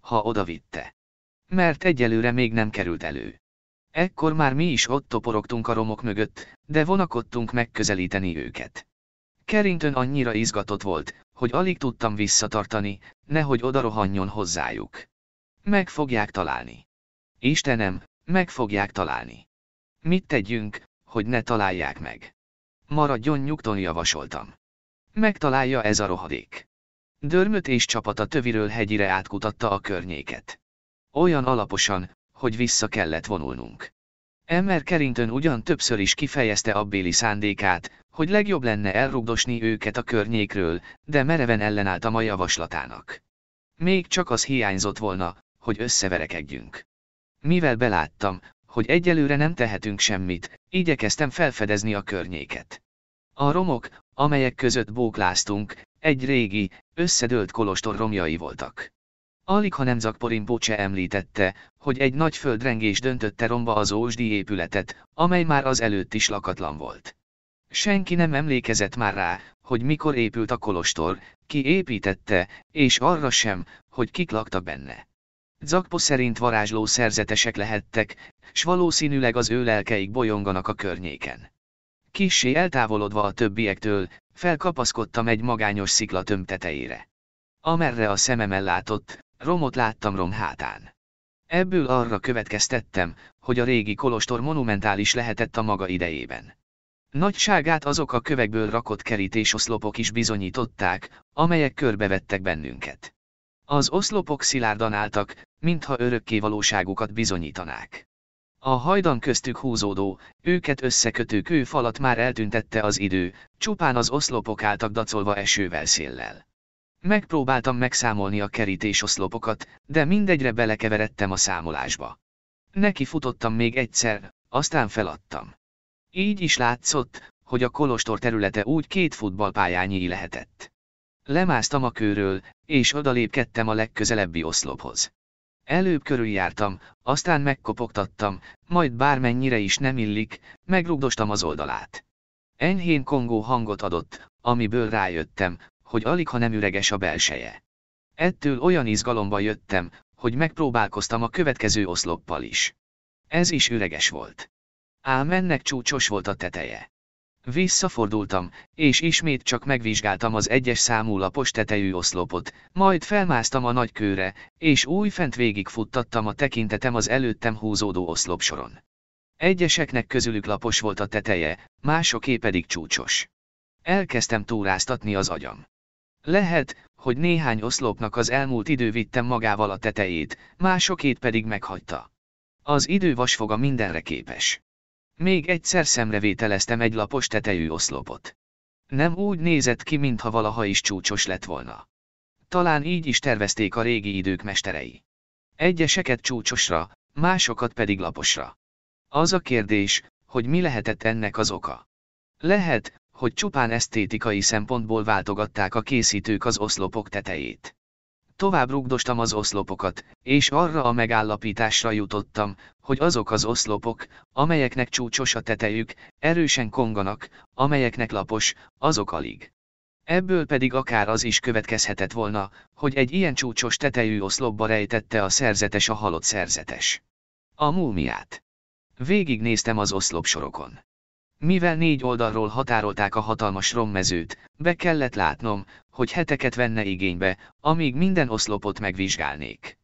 Ha odavitte. Mert egyelőre még nem került elő. Ekkor már mi is ott toporogtunk a romok mögött, de vonakodtunk megközelíteni őket. Carrington annyira izgatott volt, hogy alig tudtam visszatartani, nehogy odarohanjon hozzájuk. Meg fogják találni. Istenem, meg fogják találni. Mit tegyünk, hogy ne találják meg? Maradjon nyugton javasoltam. Megtalálja ez a rohadék. Dörmöt és csapata töviről hegyire átkutatta a környéket. Olyan alaposan, hogy vissza kellett vonulnunk. Emmer Carrington ugyan többször is kifejezte abbéli szándékát, hogy legjobb lenne elrugdosni őket a környékről, de mereven ellenállt a mai javaslatának. Még csak az hiányzott volna, hogy összeverekedjünk. Mivel beláttam, hogy egyelőre nem tehetünk semmit, igyekeztem felfedezni a környéket. A romok, amelyek között bókláztunk, egy régi, összedőlt kolostor romjai voltak. Alig ha nem Zakporimpócse említette, hogy egy nagy földrengés döntötte romba az ósdi épületet, amely már az előtt is lakatlan volt. Senki nem emlékezett már rá, hogy mikor épült a kolostor, ki építette, és arra sem, hogy kik laktak benne. Zakpo szerint varázsló szerzetesek lehettek, s valószínűleg az ő lelkeik bolyonganak a környéken. Kissé eltávolodva a többiektől, felkapaszkodtam egy magányos sziklatöm tetejére. Amerre a szemem ellátott, romot láttam rom hátán. Ebből arra következtettem, hogy a régi kolostor monumentális lehetett a maga idejében. Nagyságát azok a kövekből rakott kerítésoszlopok is bizonyították, amelyek körbevettek bennünket. Az oszlopok szilárdan álltak, mintha örökké valóságukat bizonyítanák. A hajdan köztük húzódó, őket összekötő kőfalat már eltüntette az idő, csupán az oszlopok álltak dacolva esővel széllel. Megpróbáltam megszámolni a kerítés oszlopokat, de mindegyre belekeveredtem a számolásba. Neki futottam még egyszer, aztán feladtam. Így is látszott, hogy a kolostor területe úgy két futballpályányi lehetett. Lemásztam a kőről, és odalépkedtem a legközelebbi oszlophoz. Előbb körüljártam, aztán megkopogtattam, majd bármennyire is nem illik, megrugdostam az oldalát. Enyhén kongó hangot adott, amiből rájöttem, hogy alig ha nem üreges a belseje. Ettől olyan izgalomba jöttem, hogy megpróbálkoztam a következő oszloppal is. Ez is üreges volt. Ám ennek csúcsos volt a teteje. Visszafordultam, és ismét csak megvizsgáltam az egyes számú lapos tetejű oszlopot, majd felmásztam a nagykőre, és újfent végigfuttattam a tekintetem az előttem húzódó oszlopsoron. Egyeseknek közülük lapos volt a teteje, másoké pedig csúcsos. Elkezdtem túráztatni az agyam. Lehet, hogy néhány oszlopnak az elmúlt idő vittem magával a tetejét, másokét pedig meghagyta. Az idő vasfoga mindenre képes. Még egyszer szemrevételeztem egy lapos tetejű oszlopot. Nem úgy nézett ki, mintha valaha is csúcsos lett volna. Talán így is tervezték a régi idők mesterei. Egyeseket csúcsosra, másokat pedig laposra. Az a kérdés, hogy mi lehetett ennek az oka. Lehet, hogy csupán esztétikai szempontból váltogatták a készítők az oszlopok tetejét. Tovább rugdostam az oszlopokat, és arra a megállapításra jutottam, hogy azok az oszlopok, amelyeknek csúcsos a tetejük, erősen konganak, amelyeknek lapos, azok alig. Ebből pedig akár az is következhetett volna, hogy egy ilyen csúcsos tetejű oszlopba rejtette a szerzetes a halott szerzetes. A múmiát. Végignéztem az oszlop sorokon. Mivel négy oldalról határolták a hatalmas rommezőt, be kellett látnom, hogy heteket venne igénybe, amíg minden oszlopot megvizsgálnék.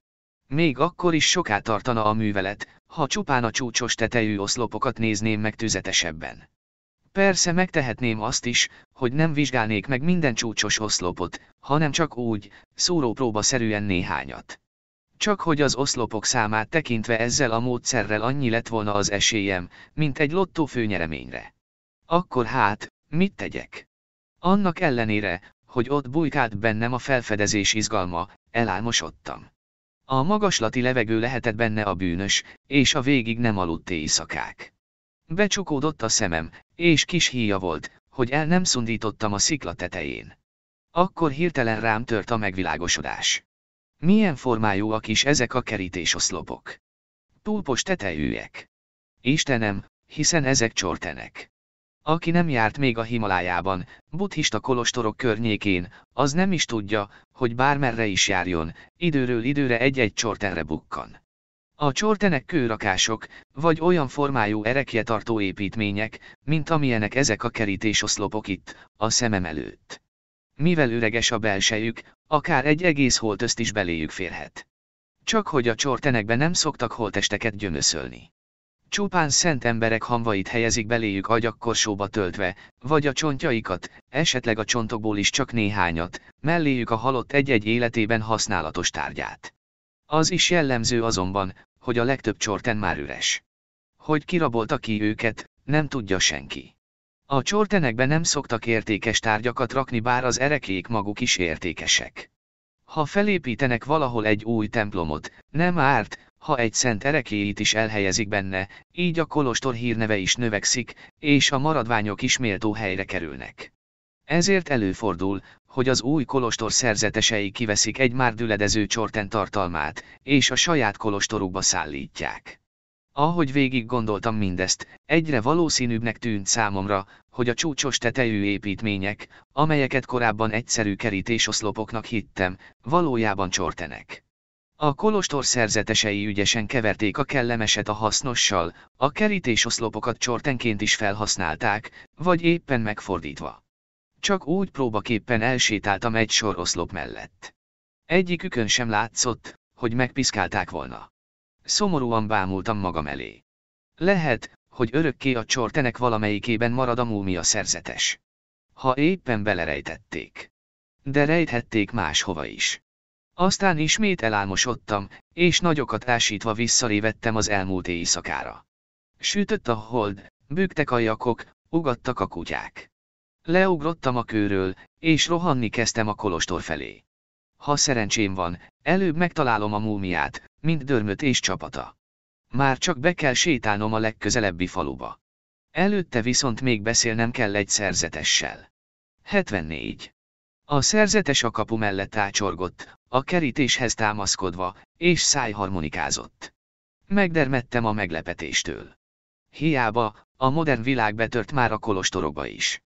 Még akkor is soká tartana a művelet, ha csupán a csúcsos tetejű oszlopokat nézném meg tüzetesebben. Persze megtehetném azt is, hogy nem vizsgálnék meg minden csúcsos oszlopot, hanem csak úgy, szórópróba szerűen néhányat. Csak hogy az oszlopok számát tekintve ezzel a módszerrel annyi lett volna az esélyem, mint egy lottó főnyereményre. Akkor hát, mit tegyek? Annak ellenére, hogy ott bujkált bennem a felfedezés izgalma, elálmosodtam. A magaslati levegő lehetett benne a bűnös, és a végig nem aludt éjszakák. Becsukódott a szemem, és kis híja volt, hogy el nem szundítottam a szikla tetején. Akkor hirtelen rám tört a megvilágosodás. Milyen formájúak is ezek a kerítésoszlopok? Túlpos tetejűek. Istenem, hiszen ezek csortenek. Aki nem járt még a Himalájában, buddhista kolostorok környékén, az nem is tudja, hogy bármerre is járjon, időről időre egy-egy csortenre bukkan. A csortenek kőrakások, vagy olyan formájú tartó építmények, mint amilyenek ezek a kerítésoszlopok itt, a szemem előtt mivel üreges a belsejük, akár egy egész holtözt is beléjük férhet. Csak hogy a csortenekbe nem szoktak holtesteket gyömöszölni. Csupán szent emberek hamvait helyezik beléjük agyakkorsóba töltve, vagy a csontjaikat, esetleg a csontokból is csak néhányat, melléjük a halott egy-egy életében használatos tárgyát. Az is jellemző azonban, hogy a legtöbb csorten már üres. Hogy kirabolta ki őket, nem tudja senki. A csortenekbe nem szoktak értékes tárgyakat rakni, bár az erekék maguk is értékesek. Ha felépítenek valahol egy új templomot, nem árt, ha egy szent erekéit is elhelyezik benne, így a kolostor hírneve is növekszik, és a maradványok is méltó helyre kerülnek. Ezért előfordul, hogy az új kolostor szerzetesei kiveszik egy már düledező csorten tartalmát, és a saját kolostorukba szállítják. Ahogy végig gondoltam mindezt, egyre valószínűbbnek tűnt számomra, hogy a csúcsos tetejű építmények, amelyeket korábban egyszerű kerítésoszlopoknak hittem, valójában csortenek. A kolostor szerzetesei ügyesen keverték a kellemeset a hasznossal, a kerítésoszlopokat csortenként is felhasználták, vagy éppen megfordítva. Csak úgy próbaképpen elsétáltam egy sor oszlop mellett. Egyikükön sem látszott, hogy megpiszkálták volna. Szomorúan bámultam magam elé. Lehet, hogy örökké a csortenek valamelyikében marad a múmia szerzetes. Ha éppen belerejtették. De rejthették máshova is. Aztán ismét elálmosodtam, és nagyokat ásítva visszalévettem az elmúlt éjszakára. Sütött a hold, büktek a jakok, ugattak a kutyák. Leugrottam a kőről, és rohanni kezdtem a kolostor felé. Ha szerencsém van, előbb megtalálom a múmiát, mint dörmöt és csapata. Már csak be kell sétálnom a legközelebbi faluba. Előtte viszont még beszélnem kell egy szerzetessel. 74. A szerzetes a kapu mellett ácsorgott, a kerítéshez támaszkodva, és szájharmonikázott. Megdermettem a meglepetéstől. Hiába, a modern világ betört már a kolostorokba is.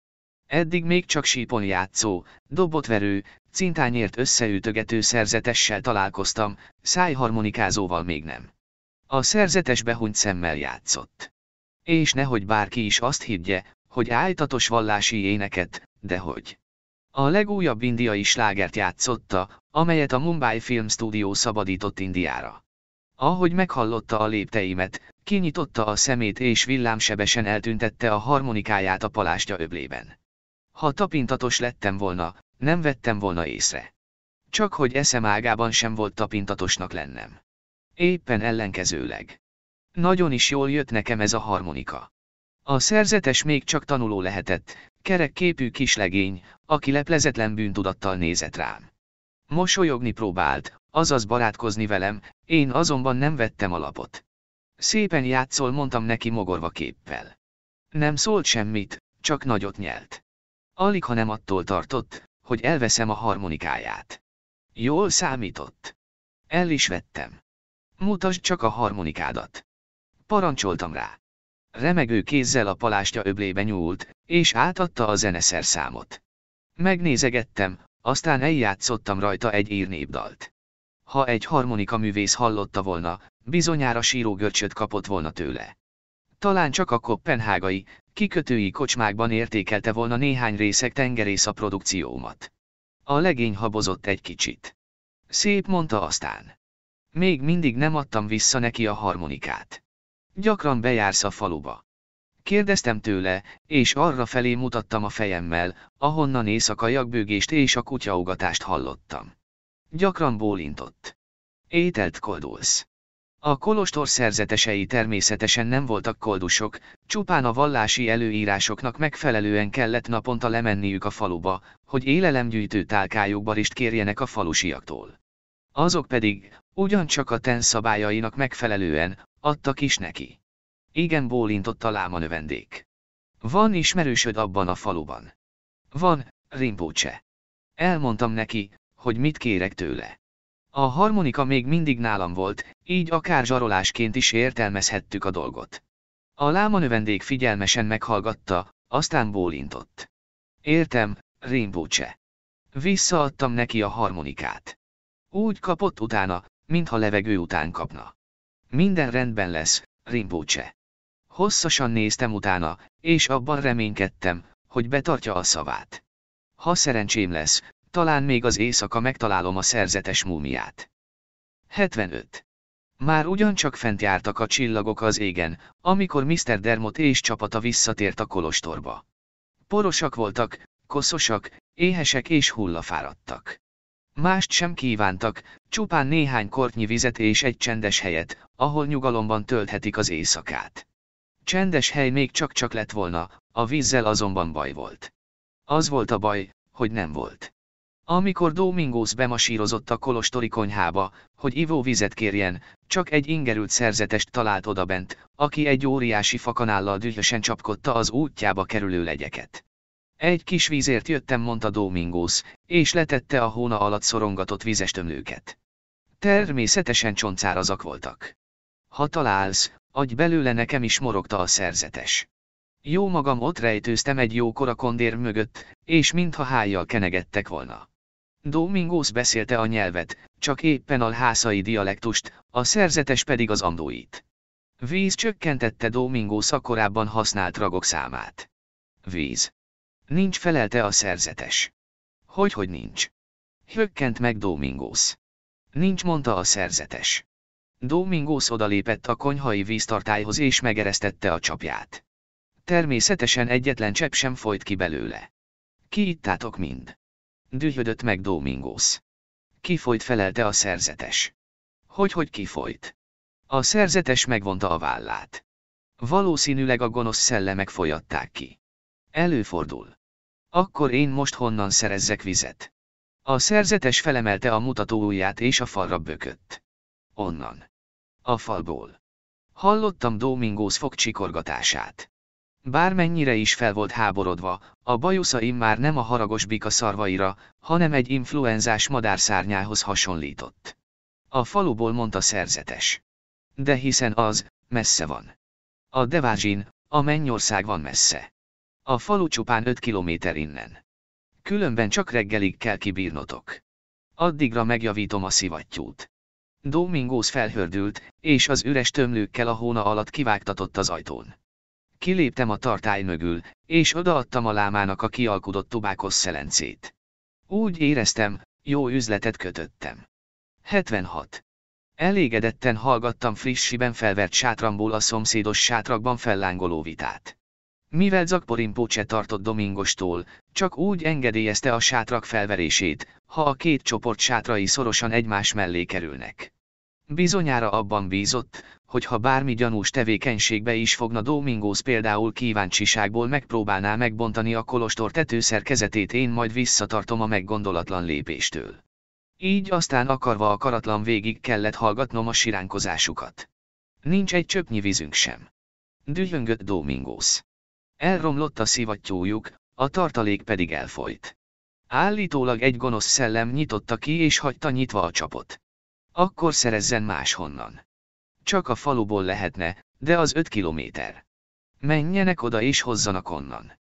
Eddig még csak sípon játszó, dobotverő, cintányért összeütögető szerzetessel találkoztam, szájharmonikázóval még nem. A szerzetes behunyt szemmel játszott. És nehogy bárki is azt higgye, hogy áltatos vallási éneket, dehogy. A legújabb indiai slágert játszotta, amelyet a Mumbai Film Studio szabadított Indiára. Ahogy meghallotta a lépteimet, kinyitotta a szemét és villámsebesen eltüntette a harmonikáját a palástja öblében. Ha tapintatos lettem volna, nem vettem volna észre. Csak hogy eszem ágában sem volt tapintatosnak lennem. Éppen ellenkezőleg. Nagyon is jól jött nekem ez a harmonika. A szerzetes még csak tanuló lehetett, kerek képű kislegény, aki leplezetlen bűntudattal nézett rám. Mosolyogni próbált, azaz barátkozni velem, én azonban nem vettem alapot. Szépen játszol, mondtam neki mogorva képpel. Nem szólt semmit, csak nagyot nyelt. Alig ha nem attól tartott, hogy elveszem a harmonikáját. Jól számított. El is vettem. Mutasd csak a harmonikádat. Parancsoltam rá. Remegő kézzel a palástja öblébe nyúlt, és átadta a zeneszerszámot. Megnézegettem, aztán eljátszottam rajta egy írnépdalt. Ha egy harmonika művész hallotta volna, bizonyára síró görcsöt kapott volna tőle talán csak a kopenhágai, kikötői kocsmákban értékelte volna néhány részek tengerész a produkciómat. A legény habozott egy kicsit. Szép mondta aztán. Még mindig nem adtam vissza neki a harmonikát. Gyakran bejársz a faluba. Kérdeztem tőle, és arra felé mutattam a fejemmel, ahonnan éjszaka jakbőgést és a kutyaugatást hallottam. Gyakran bólintott. Ételt koldulsz. A kolostor szerzetesei természetesen nem voltak koldusok, csupán a vallási előírásoknak megfelelően kellett naponta lemenniük a faluba, hogy élelemgyűjtő tálkájukba rist kérjenek a falusiaktól. Azok pedig, ugyancsak a ten szabályainak megfelelően, adtak is neki. Igen bólintott a láma növendék. Van ismerősöd abban a faluban. Van, Rimpócse. Elmondtam neki, hogy mit kérek tőle. A harmonika még mindig nálam volt, így akár zsarolásként is értelmezhettük a dolgot. A láma növendék figyelmesen meghallgatta, aztán bólintott. Értem, Rinpoche. Visszaadtam neki a harmonikát. Úgy kapott utána, mintha levegő után kapna. Minden rendben lesz, Rinpoche. Hosszasan néztem utána, és abban reménykedtem, hogy betartja a szavát. Ha szerencsém lesz, talán még az éjszaka megtalálom a szerzetes múmiát. 75. Már ugyancsak fent jártak a csillagok az égen, amikor Mr. Dermot és csapata visszatért a kolostorba. Porosak voltak, koszosak, éhesek és hullafáradtak. Mást sem kívántak, csupán néhány kortnyi vizet és egy csendes helyet, ahol nyugalomban tölthetik az éjszakát. Csendes hely még csak-csak lett volna, a vízzel azonban baj volt. Az volt a baj, hogy nem volt. Amikor Domingos bemasírozott a kolostori konyhába, hogy ivóvizet kérjen, csak egy ingerült szerzetest talált odabent, aki egy óriási fakanállal dühösen csapkodta az útjába kerülő legyeket. Egy kis vízért jöttem, mondta Domingos, és letette a hóna alatt szorongatott vizestömlőket. Természetesen csontszárazak voltak. Ha találsz, adj belőle nekem is morogta a szerzetes. Jó magam ott rejtőztem egy jókora kondér mögött, és mintha hájjal kenegettek volna. Domingos beszélte a nyelvet, csak éppen a házai dialektust, a szerzetes pedig az andóit. Víz csökkentette Domingos akkorában használt ragok számát. Víz. Nincs felelte a szerzetes. Hogy hogy nincs? Hökkent meg Domingos. Nincs mondta a szerzetes. Domingos odalépett a konyhai víztartályhoz és megeresztette a csapját. Természetesen egyetlen csepp sem folyt ki belőle. Kiittátok mind. Dühödött meg Domingos. Kifolyt felelte a szerzetes. Hogy-hogy kifolyt? A szerzetes megvonta a vállát. Valószínűleg a gonosz szellemek folyatták ki. Előfordul. Akkor én most honnan szerezzek vizet? A szerzetes felemelte a mutató ujját és a falra bökött. Onnan. A falból. Hallottam Domingos fogcsikorgatását. Bármennyire is fel volt háborodva, a bajusza már nem a haragos bika szarvaira, hanem egy influenzás madárszárnyához hasonlított. A faluból mondta szerzetes. De hiszen az, messze van. A Devázsin, a mennyország van messze. A falu csupán 5 kilométer innen. Különben csak reggelig kell kibírnotok. Addigra megjavítom a szivattyút. Domingos felhördült, és az üres tömlőkkel a hóna alatt kivágtatott az ajtón kiléptem a tartály mögül, és odaadtam a lámának a kialkudott tobákos szelencét. Úgy éreztem, jó üzletet kötöttem. 76. Elégedetten hallgattam frissiben felvert sátramból a szomszédos sátrakban fellángoló vitát. Mivel Zakporin Pócse tartott Domingostól, csak úgy engedélyezte a sátrak felverését, ha a két csoport sátrai szorosan egymás mellé kerülnek. Bizonyára abban bízott, hogyha bármi gyanús tevékenységbe is fogna Domingos például kíváncsiságból megpróbálná megbontani a kolostor tetőszerkezetét én majd visszatartom a meggondolatlan lépéstől. Így aztán akarva akaratlan végig kellett hallgatnom a siránkozásukat. Nincs egy csöpnyi vízünk sem. Dühöngött Domingos. Elromlott a szivattyújuk, a tartalék pedig elfolyt. Állítólag egy gonosz szellem nyitotta ki és hagyta nyitva a csapot. Akkor szerezzen máshonnan. Csak a faluból lehetne, de az öt kilométer. Menjenek oda és hozzanak onnan.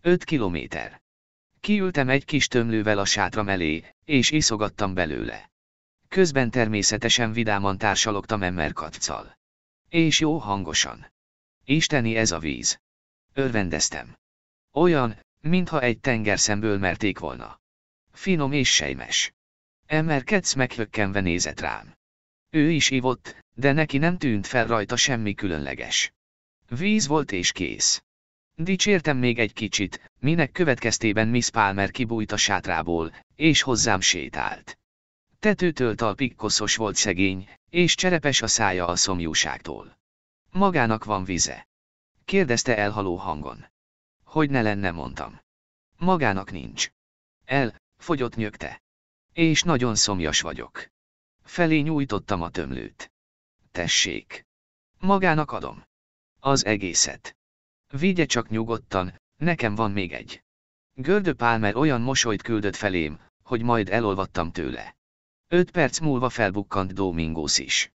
Öt kilométer. Kiültem egy kis tömlővel a sátram elé, és iszogattam belőle. Közben természetesen vidáman társalogtam emmerkatccal. És jó hangosan. Isteni ez a víz. Örvendeztem. Olyan, mintha egy tengerszemből merték volna. Finom és sejmes. Emmerkedsz meghökkenve nézett rám. Ő is ivott, de neki nem tűnt fel rajta semmi különleges. Víz volt és kész. Dicsértem még egy kicsit, minek következtében Miss Palmer kibújt a sátrából, és hozzám sétált. Tetőtől talpig koszos volt szegény, és cserepes a szája a szomjúságtól. Magának van vize. Kérdezte elhaló hangon. Hogy ne lenne, mondtam. Magának nincs. El, fogyott nyögte. És nagyon szomjas vagyok. Felé nyújtottam a tömlőt tessék. Magának adom. Az egészet. Vigye csak nyugodtan, nekem van még egy. Gördö Pálmer olyan mosolyt küldött felém, hogy majd elolvattam tőle. Öt perc múlva felbukkant Domingos is.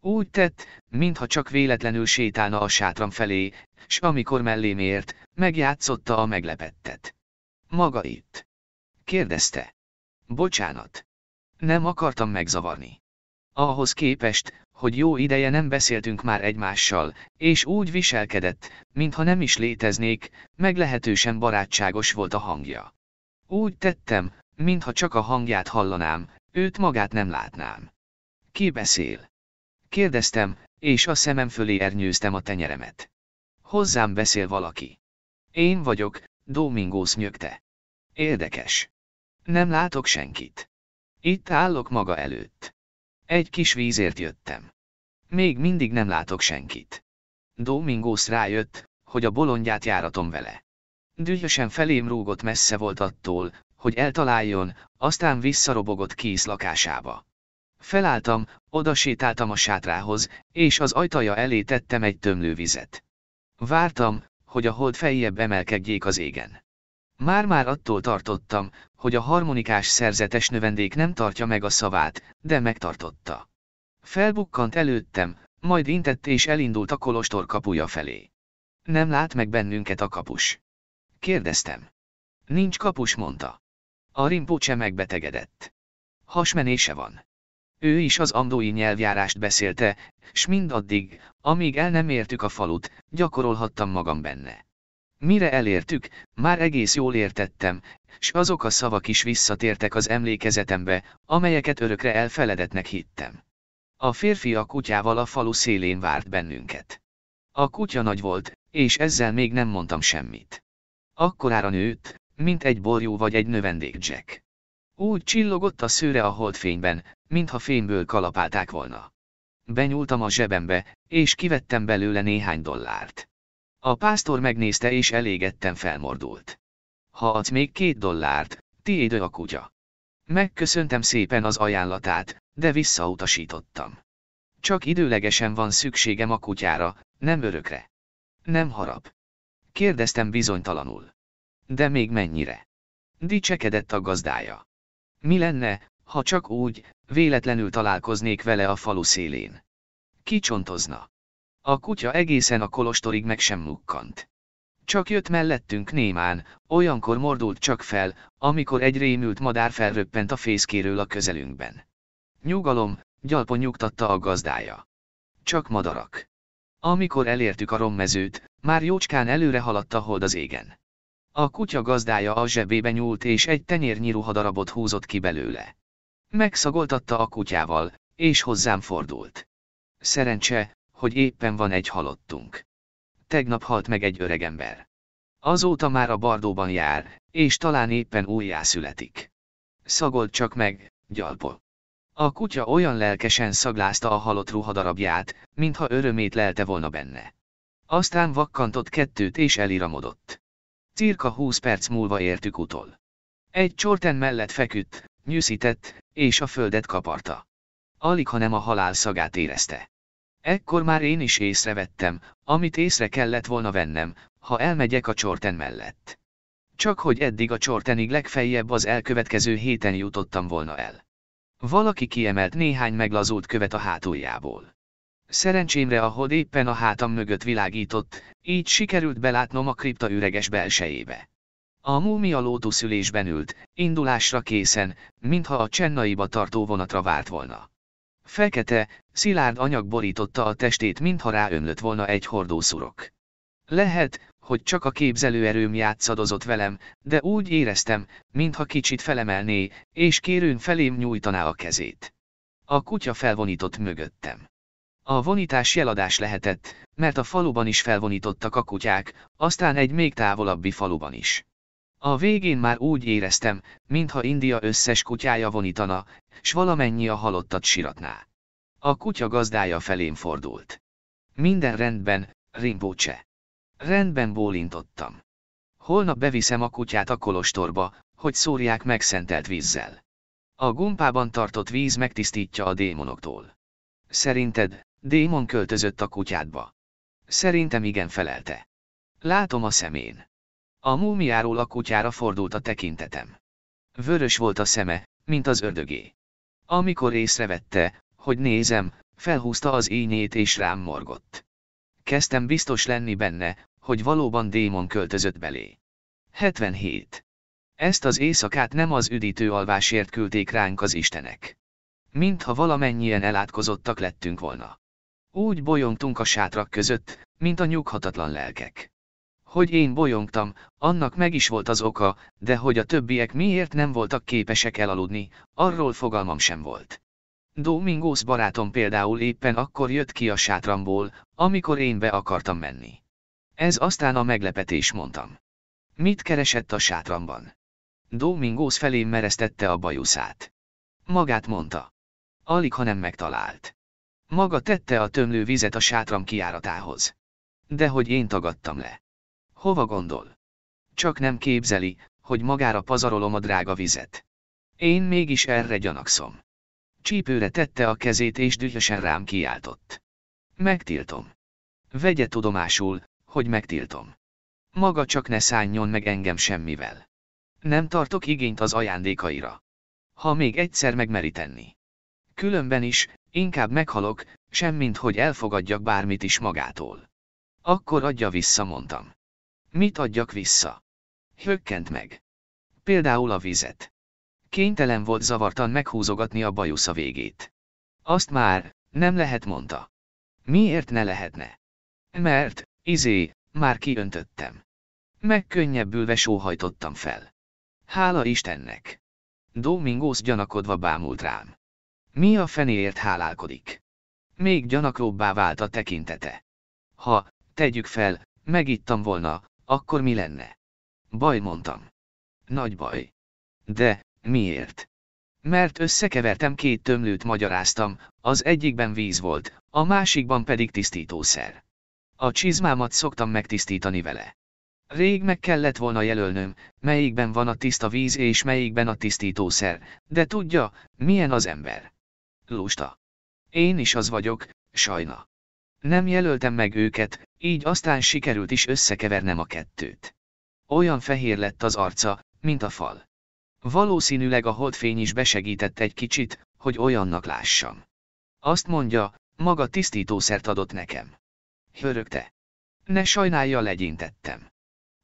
Úgy tett, mintha csak véletlenül sétálna a sátram felé, s amikor mellém ért, megjátszotta a meglepettet. Maga itt? kérdezte. Bocsánat. Nem akartam megzavarni. Ahhoz képest, hogy jó ideje nem beszéltünk már egymással, és úgy viselkedett, mintha nem is léteznék, meglehetősen barátságos volt a hangja. Úgy tettem, mintha csak a hangját hallanám, őt magát nem látnám. Ki beszél? Kérdeztem, és a szemem fölé ernyőztem a tenyeremet. Hozzám beszél valaki. Én vagyok, Domingos nyögte. Érdekes. Nem látok senkit. Itt állok maga előtt. Egy kis vízért jöttem. Még mindig nem látok senkit. Domingos rájött, hogy a bolondját járatom vele. Dühösen felém rúgott messze volt attól, hogy eltaláljon, aztán visszarobogott kész lakásába. Felálltam, odasétáltam a sátrához, és az ajtaja elé tettem egy tömlővizet. Vártam, hogy a hold fejjebb emelkedjék az égen. Már-már attól tartottam, hogy a harmonikás szerzetes növendék nem tartja meg a szavát, de megtartotta. Felbukkant előttem, majd intett és elindult a kolostor kapuja felé. Nem lát meg bennünket a kapus. Kérdeztem. Nincs kapus, mondta. A rimpócse megbetegedett. Hasmenése van. Ő is az andói nyelvjárást beszélte, s mindaddig, amíg el nem értük a falut, gyakorolhattam magam benne. Mire elértük, már egész jól értettem, s azok a szavak is visszatértek az emlékezetembe, amelyeket örökre elfeledetnek hittem. A férfi a kutyával a falu szélén várt bennünket. A kutya nagy volt, és ezzel még nem mondtam semmit. Akkorára nőtt, mint egy borjú vagy egy növendék Jack. Úgy csillogott a szőre a holdfényben, mintha fényből kalapálták volna. Benyúltam a zsebembe, és kivettem belőle néhány dollárt. A pásztor megnézte és elégetten felmordult. Ha adsz még két dollárt, tiéd a kutya. Megköszöntem szépen az ajánlatát, de visszautasítottam. Csak időlegesen van szükségem a kutyára, nem örökre. Nem harap. Kérdeztem bizonytalanul. De még mennyire? Dicsekedett a gazdája. Mi lenne, ha csak úgy, véletlenül találkoznék vele a falu szélén? Kicsontozna. A kutya egészen a kolostorig meg sem mukkant. Csak jött mellettünk némán, olyankor mordult csak fel, amikor egy rémült madár felröppent a fészkéről a közelünkben. Nyugalom, gyalpon nyugtatta a gazdája. Csak madarak. Amikor elértük a rommezőt, már jócskán előre haladt a hold az égen. A kutya gazdája a zsebébe nyúlt és egy tenyérnyi ruhadarabot húzott ki belőle. Megszagoltatta a kutyával, és hozzám fordult. Szerencse, hogy éppen van egy halottunk. Tegnap halt meg egy öregember. Azóta már a bardóban jár, és talán éppen újjá születik. Szagolt csak meg, gyalpo. A kutya olyan lelkesen szaglázta a halott ruhadarabját, mintha örömét lelte volna benne. Aztán vakkantott kettőt és eliramodott. Cirka húsz perc múlva értük utol. Egy csorten mellett feküdt, nyűszített, és a földet kaparta. Alig, ha nem a halál szagát érezte. Ekkor már én is észrevettem, amit észre kellett volna vennem, ha elmegyek a csorten mellett. Csak hogy eddig a csortenig legfeljebb az elkövetkező héten jutottam volna el. Valaki kiemelt néhány meglazult követ a hátuljából. Szerencsémre a hod éppen a hátam mögött világított, így sikerült belátnom a kripta üreges belsejébe. A múmia lótuszülésben ült, indulásra készen, mintha a csennaiba tartó vonatra várt volna. Fekete, Szilárd anyag borította a testét, mintha ráömlött volna egy hordószurok. Lehet, hogy csak a képzelőerőm játszadozott velem, de úgy éreztem, mintha kicsit felemelné, és kérőn felém nyújtaná a kezét. A kutya felvonított mögöttem. A vonítás jeladás lehetett, mert a faluban is felvonítottak a kutyák, aztán egy még távolabbi faluban is. A végén már úgy éreztem, mintha India összes kutyája vonítana, s valamennyi a halottat siratná. A kutya gazdája felém fordult. Minden rendben, Rimbócse. Rendben bólintottam. Holnap beviszem a kutyát a kolostorba, hogy szórják megszentelt vízzel. A gumpában tartott víz megtisztítja a démonoktól. Szerinted, démon költözött a kutyádba? Szerintem igen felelte. Látom a szemén. A múmiáról a kutyára fordult a tekintetem. Vörös volt a szeme, mint az ördögé. Amikor észrevette, hogy nézem, felhúzta az ínyét és rám morgott. Kezdtem biztos lenni benne, hogy valóban démon költözött belé. 77. Ezt az éjszakát nem az üdítő alvásért küldték ránk az istenek. Mintha valamennyien elátkozottak lettünk volna. Úgy bolyongtunk a sátrak között, mint a nyughatatlan lelkek. Hogy én bolyongtam, annak meg is volt az oka, de hogy a többiek miért nem voltak képesek elaludni, arról fogalmam sem volt. Domingos barátom például éppen akkor jött ki a sátramból, amikor én be akartam menni. Ez aztán a meglepetés mondtam. Mit keresett a sátramban? Domingos felé mereztette a bajuszát. Magát mondta. Alig, ha nem megtalált. Maga tette a tömlő vizet a sátram kiáratához. De hogy én tagadtam le. Hova gondol? Csak nem képzeli, hogy magára pazarolom a drága vizet. Én mégis erre gyanakszom. Csípőre tette a kezét és dühösen rám kiáltott. Megtiltom. Vegye tudomásul, hogy megtiltom. Maga csak ne szánjon meg engem semmivel. Nem tartok igényt az ajándékaira. Ha még egyszer megmeri tenni. Különben is, inkább meghalok, semmint hogy elfogadjak bármit is magától. Akkor adja vissza, mondtam. Mit adjak vissza? Hökkent meg. Például a vizet. Kénytelen volt zavartan meghúzogatni a bajusza végét. Azt már, nem lehet mondta. Miért ne lehetne? Mert, izé, már kiöntöttem. Megkönnyebbülve sóhajtottam fel. Hála Istennek! Domingos gyanakodva bámult rám. Mi a fenéért hálálkodik? Még gyanakróbbá vált a tekintete. Ha, tegyük fel, megittam volna, akkor mi lenne? Baj mondtam. Nagy baj. De, Miért? Mert összekevertem két tömlőt magyaráztam, az egyikben víz volt, a másikban pedig tisztítószer. A csizmámat szoktam megtisztítani vele. Rég meg kellett volna jelölnöm, melyikben van a tiszta víz és melyikben a tisztítószer, de tudja, milyen az ember. Lusta. Én is az vagyok, sajna. Nem jelöltem meg őket, így aztán sikerült is összekevernem a kettőt. Olyan fehér lett az arca, mint a fal. Valószínűleg a holdfény is besegített egy kicsit, hogy olyannak lássam. Azt mondja, maga tisztítószert adott nekem. Hörögte. Ne sajnálja, legyintettem.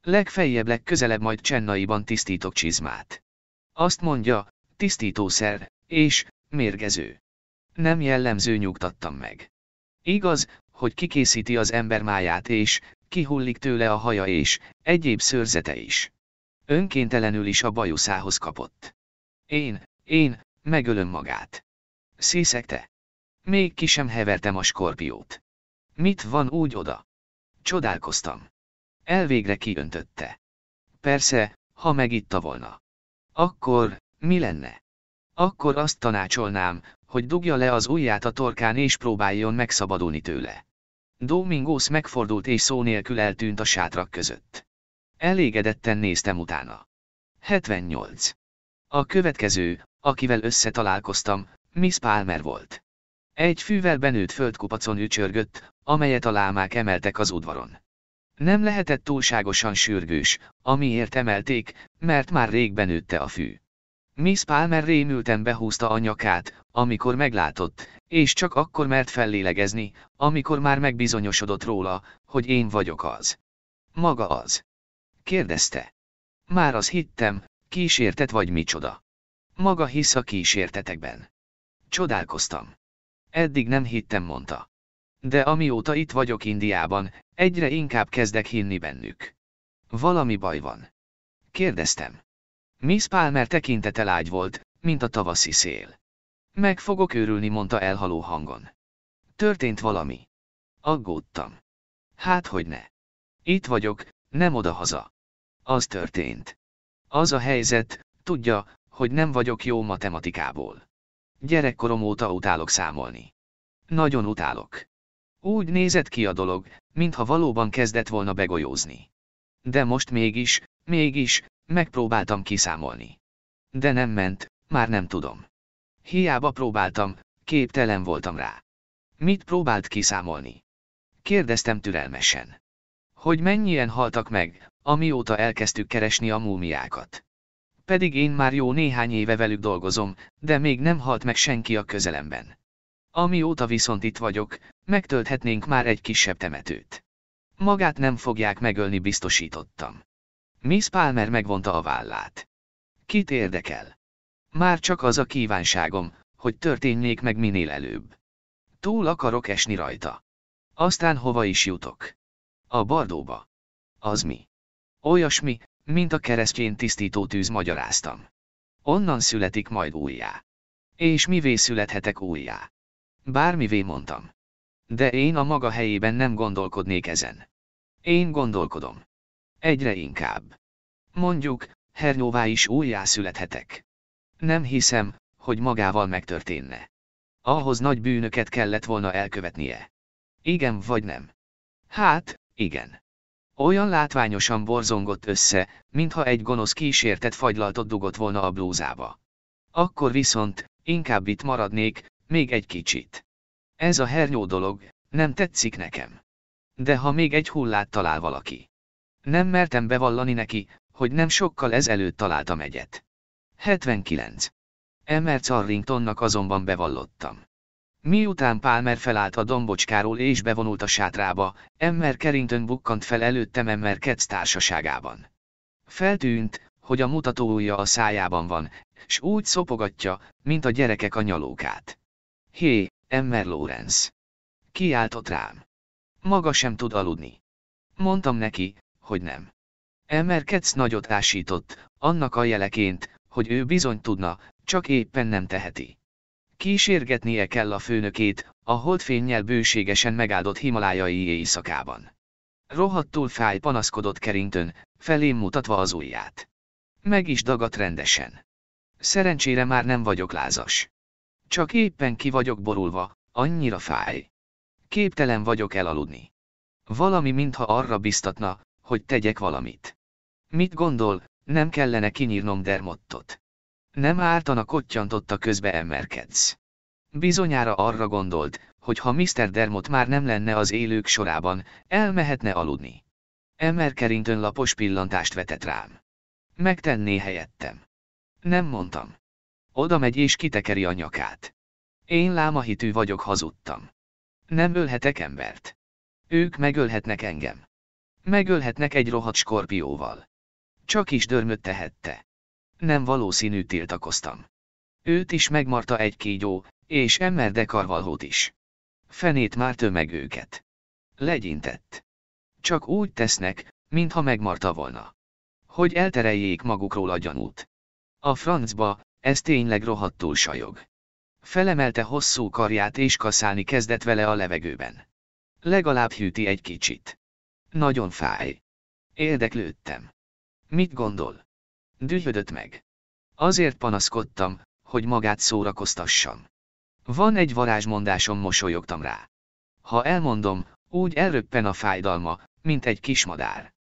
Legfeljebb legközelebb majd Csennaiban tisztítok csizmát. Azt mondja, tisztítószer, és, mérgező. Nem jellemző nyugtattam meg. Igaz, hogy kikészíti az ember máját és, kihullik tőle a haja és, egyéb szőrzete is. Önkéntelenül is a bajuszához kapott. Én, én, megölöm magát. te. Még ki sem hevertem a skorpiót. Mit van úgy oda? Csodálkoztam. Elvégre kiöntötte. Persze, ha megitta volna. Akkor, mi lenne? Akkor azt tanácsolnám, hogy dugja le az ujját a torkán és próbáljon megszabadulni tőle. Domingos megfordult és szó nélkül eltűnt a sátrak között. Elégedetten néztem utána. 78. A következő, akivel összetalálkoztam, Miss Palmer volt. Egy fűvel benőtt földkupacon ücsörgött, amelyet a lámák emeltek az udvaron. Nem lehetett túlságosan sürgős, amiért emelték, mert már rég benőtte a fű. Miss Palmer rémülten behúzta a nyakát, amikor meglátott, és csak akkor mert fellélegezni, amikor már megbizonyosodott róla, hogy én vagyok az. Maga az kérdezte. Már az hittem, kísértet vagy micsoda. Maga hisz a kísértetekben. Csodálkoztam. Eddig nem hittem, mondta. De amióta itt vagyok Indiában, egyre inkább kezdek hinni bennük. Valami baj van. Kérdeztem. Miss Palmer tekintete lágy volt, mint a tavaszi szél. Meg fogok őrülni, mondta elhaló hangon. Történt valami. Aggódtam. Hát hogy ne. Itt vagyok, nem odahaza. Az történt. Az a helyzet, tudja, hogy nem vagyok jó matematikából. Gyerekkorom óta utálok számolni. Nagyon utálok. Úgy nézett ki a dolog, mintha valóban kezdett volna begolyózni. De most mégis, mégis, megpróbáltam kiszámolni. De nem ment, már nem tudom. Hiába próbáltam, képtelen voltam rá. Mit próbált kiszámolni? Kérdeztem türelmesen hogy mennyien haltak meg, amióta elkezdtük keresni a múmiákat. Pedig én már jó néhány éve velük dolgozom, de még nem halt meg senki a közelemben. Amióta viszont itt vagyok, megtölthetnénk már egy kisebb temetőt. Magát nem fogják megölni biztosítottam. Miss Palmer megvonta a vállát. Kit érdekel? Már csak az a kívánságom, hogy történjék meg minél előbb. Túl akarok esni rajta. Aztán hova is jutok. A bardóba. Az mi? Olyasmi, mint a keresztjén tisztító tűz magyaráztam. Onnan születik majd újjá. És mivé születhetek újjá? Bármivé mondtam. De én a maga helyében nem gondolkodnék ezen. Én gondolkodom. Egyre inkább. Mondjuk, hernyóvá is újjá születhetek. Nem hiszem, hogy magával megtörténne. Ahhoz nagy bűnöket kellett volna elkövetnie. Igen vagy nem. Hát, igen. Olyan látványosan borzongott össze, mintha egy gonosz kísértet fagylaltot dugott volna a blúzába. Akkor viszont, inkább itt maradnék, még egy kicsit. Ez a hernyó dolog, nem tetszik nekem. De ha még egy hullát talál valaki. Nem mertem bevallani neki, hogy nem sokkal ezelőtt találtam egyet. 79. Emerc Arringtonnak azonban bevallottam. Miután Palmer felállt a dombocskáról és bevonult a sátrába, Emmer Carrington bukkant fel előttem Emmer Ketsz társaságában. Feltűnt, hogy a mutatója a szájában van, s úgy szopogatja, mint a gyerekek a nyalókát. Hé, Emmer Lawrence! Kiáltott rám. Maga sem tud aludni. Mondtam neki, hogy nem. Emmer Ketsz nagyot ásított, annak a jeleként, hogy ő bizony tudna, csak éppen nem teheti kísérgetnie kell a főnökét, a holdfénnyel bőségesen megáldott himalájai éjszakában. Rohadtul fáj panaszkodott kerintön, felém mutatva az ujját. Meg is dagadt rendesen. Szerencsére már nem vagyok lázas. Csak éppen ki vagyok borulva, annyira fáj. Képtelen vagyok elaludni. Valami mintha arra biztatna, hogy tegyek valamit. Mit gondol, nem kellene kinyírnom Dermottot? Nem ártana kottyantotta közbe emmerkedsz. Bizonyára arra gondolt, hogy ha Mr. Dermot már nem lenne az élők sorában, elmehetne aludni. Emmer kerintön lapos pillantást vetett rám. Megtenné helyettem. Nem mondtam. Oda megy és kitekeri a nyakát. Én lámahitű vagyok hazudtam. Nem ölhetek embert. Ők megölhetnek engem. Megölhetnek egy rohadt skorpióval. Csak is dörmöt tehette nem valószínű tiltakoztam. Őt is megmarta egy kígyó, és Emmer de Karvalhót is. Fenét már tömeg őket. Legyintett. Csak úgy tesznek, mintha megmarta volna. Hogy eltereljék magukról a gyanút. A francba, ez tényleg rohadtul sajog. Felemelte hosszú karját és kaszálni kezdett vele a levegőben. Legalább hűti egy kicsit. Nagyon fáj. Érdeklődtem. Mit gondol? Dühödött meg. Azért panaszkodtam, hogy magát szórakoztassam. Van egy varázsmondásom, mosolyogtam rá. Ha elmondom, úgy elröppen a fájdalma, mint egy kismadár.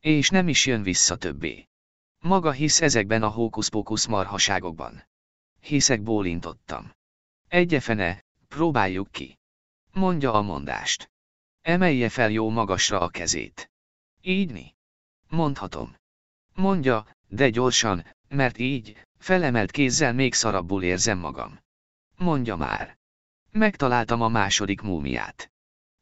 És nem is jön vissza többé. Maga hisz ezekben a hókusz-pókusz marhaságokban. Hiszek bólintottam. Egyefene, próbáljuk ki. Mondja a mondást. Emelje fel jó magasra a kezét. Így mi? Mondhatom mondja, de gyorsan, mert így, felemelt kézzel még szarabbul érzem magam. Mondja már. Megtaláltam a második múmiát.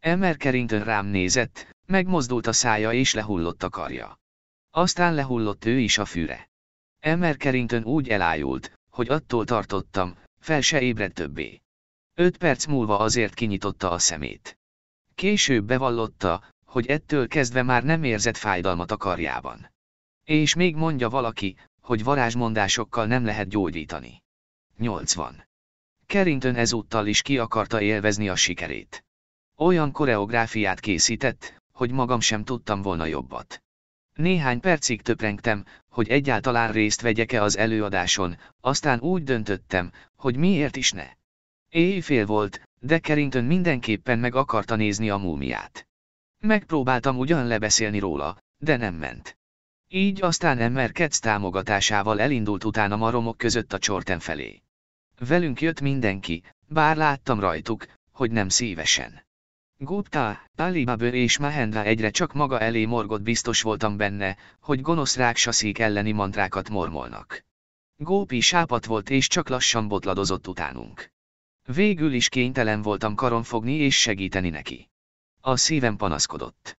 Emmer kerintön rám nézett, megmozdult a szája és lehullott a karja. Aztán lehullott ő is a füre. Emmer kerintön úgy elájult, hogy attól tartottam, fel se ébredt többé. Öt perc múlva azért kinyitotta a szemét. Később bevallotta, hogy ettől kezdve már nem érzett fájdalmat a karjában. És még mondja valaki, hogy varázsmondásokkal nem lehet gyógyítani. 80. Carrington ezúttal is ki akarta élvezni a sikerét. Olyan koreográfiát készített, hogy magam sem tudtam volna jobbat. Néhány percig töprengtem, hogy egyáltalán részt vegyek-e az előadáson, aztán úgy döntöttem, hogy miért is ne. Éjfél volt, de Carrington mindenképpen meg akarta nézni a múmiát. Megpróbáltam ugyan lebeszélni róla, de nem ment. Így aztán Emmer Ketsz támogatásával elindult utána a romok között a csorten felé. Velünk jött mindenki, bár láttam rajtuk, hogy nem szívesen. Gupta, Talibabör és Mahendra egyre csak maga elé morgott biztos voltam benne, hogy gonosz ráksaszék elleni mantrákat mormolnak. Gópi sápat volt és csak lassan botladozott utánunk. Végül is kénytelen voltam karon fogni és segíteni neki. A szívem panaszkodott.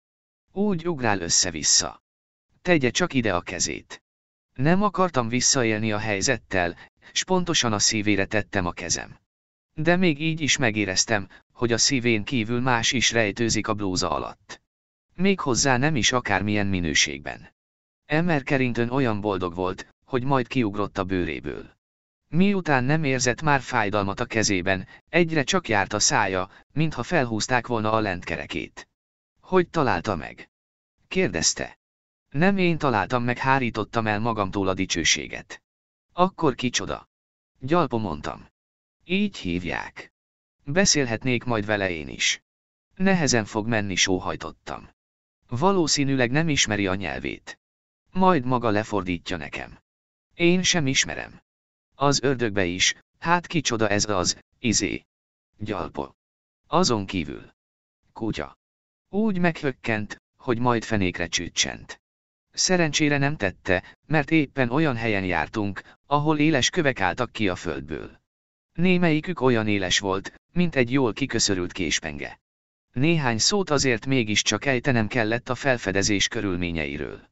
Úgy ugrál össze-vissza tegye csak ide a kezét. Nem akartam visszaélni a helyzettel, s pontosan a szívére tettem a kezem. De még így is megéreztem, hogy a szívén kívül más is rejtőzik a blúza alatt. Még hozzá nem is akármilyen minőségben. Emmer kerintőn olyan boldog volt, hogy majd kiugrott a bőréből. Miután nem érzett már fájdalmat a kezében, egyre csak járt a szája, mintha felhúzták volna a lentkerekét. Hogy találta meg? Kérdezte. Nem én találtam meg hárítottam el magamtól a dicsőséget. Akkor kicsoda? Gyalpo mondtam. Így hívják. Beszélhetnék majd vele én is. Nehezen fog menni sóhajtottam. Valószínűleg nem ismeri a nyelvét. Majd maga lefordítja nekem. Én sem ismerem. Az ördögbe is, hát kicsoda ez az, izé. Gyalpo. Azon kívül. Kutya. Úgy meghökkent, hogy majd fenékre csüccsent. Szerencsére nem tette, mert éppen olyan helyen jártunk, ahol éles kövek álltak ki a földből. Némelyikük olyan éles volt, mint egy jól kiköszörült késpenge. Néhány szót azért mégiscsak ejtenem kellett a felfedezés körülményeiről.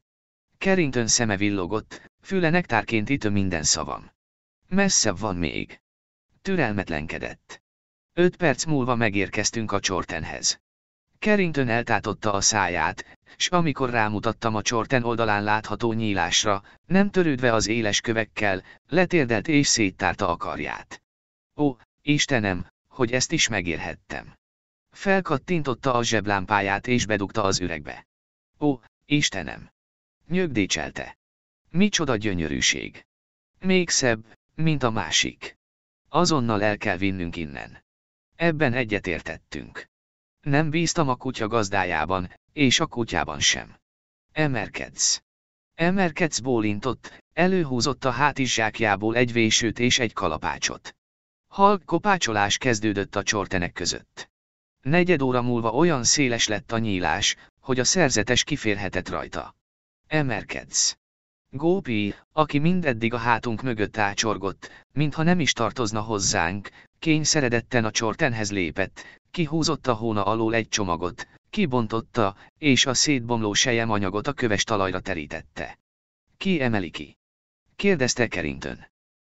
Kerintön szeme villogott, füle nektárként ütő minden szavam. Messzebb van még. Türelmetlenkedett. Öt perc múlva megérkeztünk a csortenhez. Kerintön eltátotta a száját, s amikor rámutattam a csorten oldalán látható nyílásra, nem törődve az éles kövekkel, letérdelt és széttárta a karját. Ó, Istenem, hogy ezt is megérhettem. Felkattintotta a zseblámpáját és bedugta az üregbe. Ó, Istenem! Nyögdécselte. Micsoda gyönyörűség! Még szebb, mint a másik. Azonnal el kell vinnünk innen. Ebben egyetértettünk. Nem bíztam a kutya gazdájában, és a kutyában sem. Emerkedsz. Emerkedsz bólintott, előhúzott a hátizsákjából egy vésőt és egy kalapácsot. Halk kopácsolás kezdődött a csortenek között. Negyed óra múlva olyan széles lett a nyílás, hogy a szerzetes kiférhetett rajta. Emerkedsz. Gópi, aki mindeddig a hátunk mögött ácsorgott, mintha nem is tartozna hozzánk, kényszeredetten a csortenhez lépett, kihúzott a hóna alól egy csomagot, Kibontotta, és a szétbomló sejem anyagot a köves talajra terítette. Ki emeli ki? kérdezte Kerintön.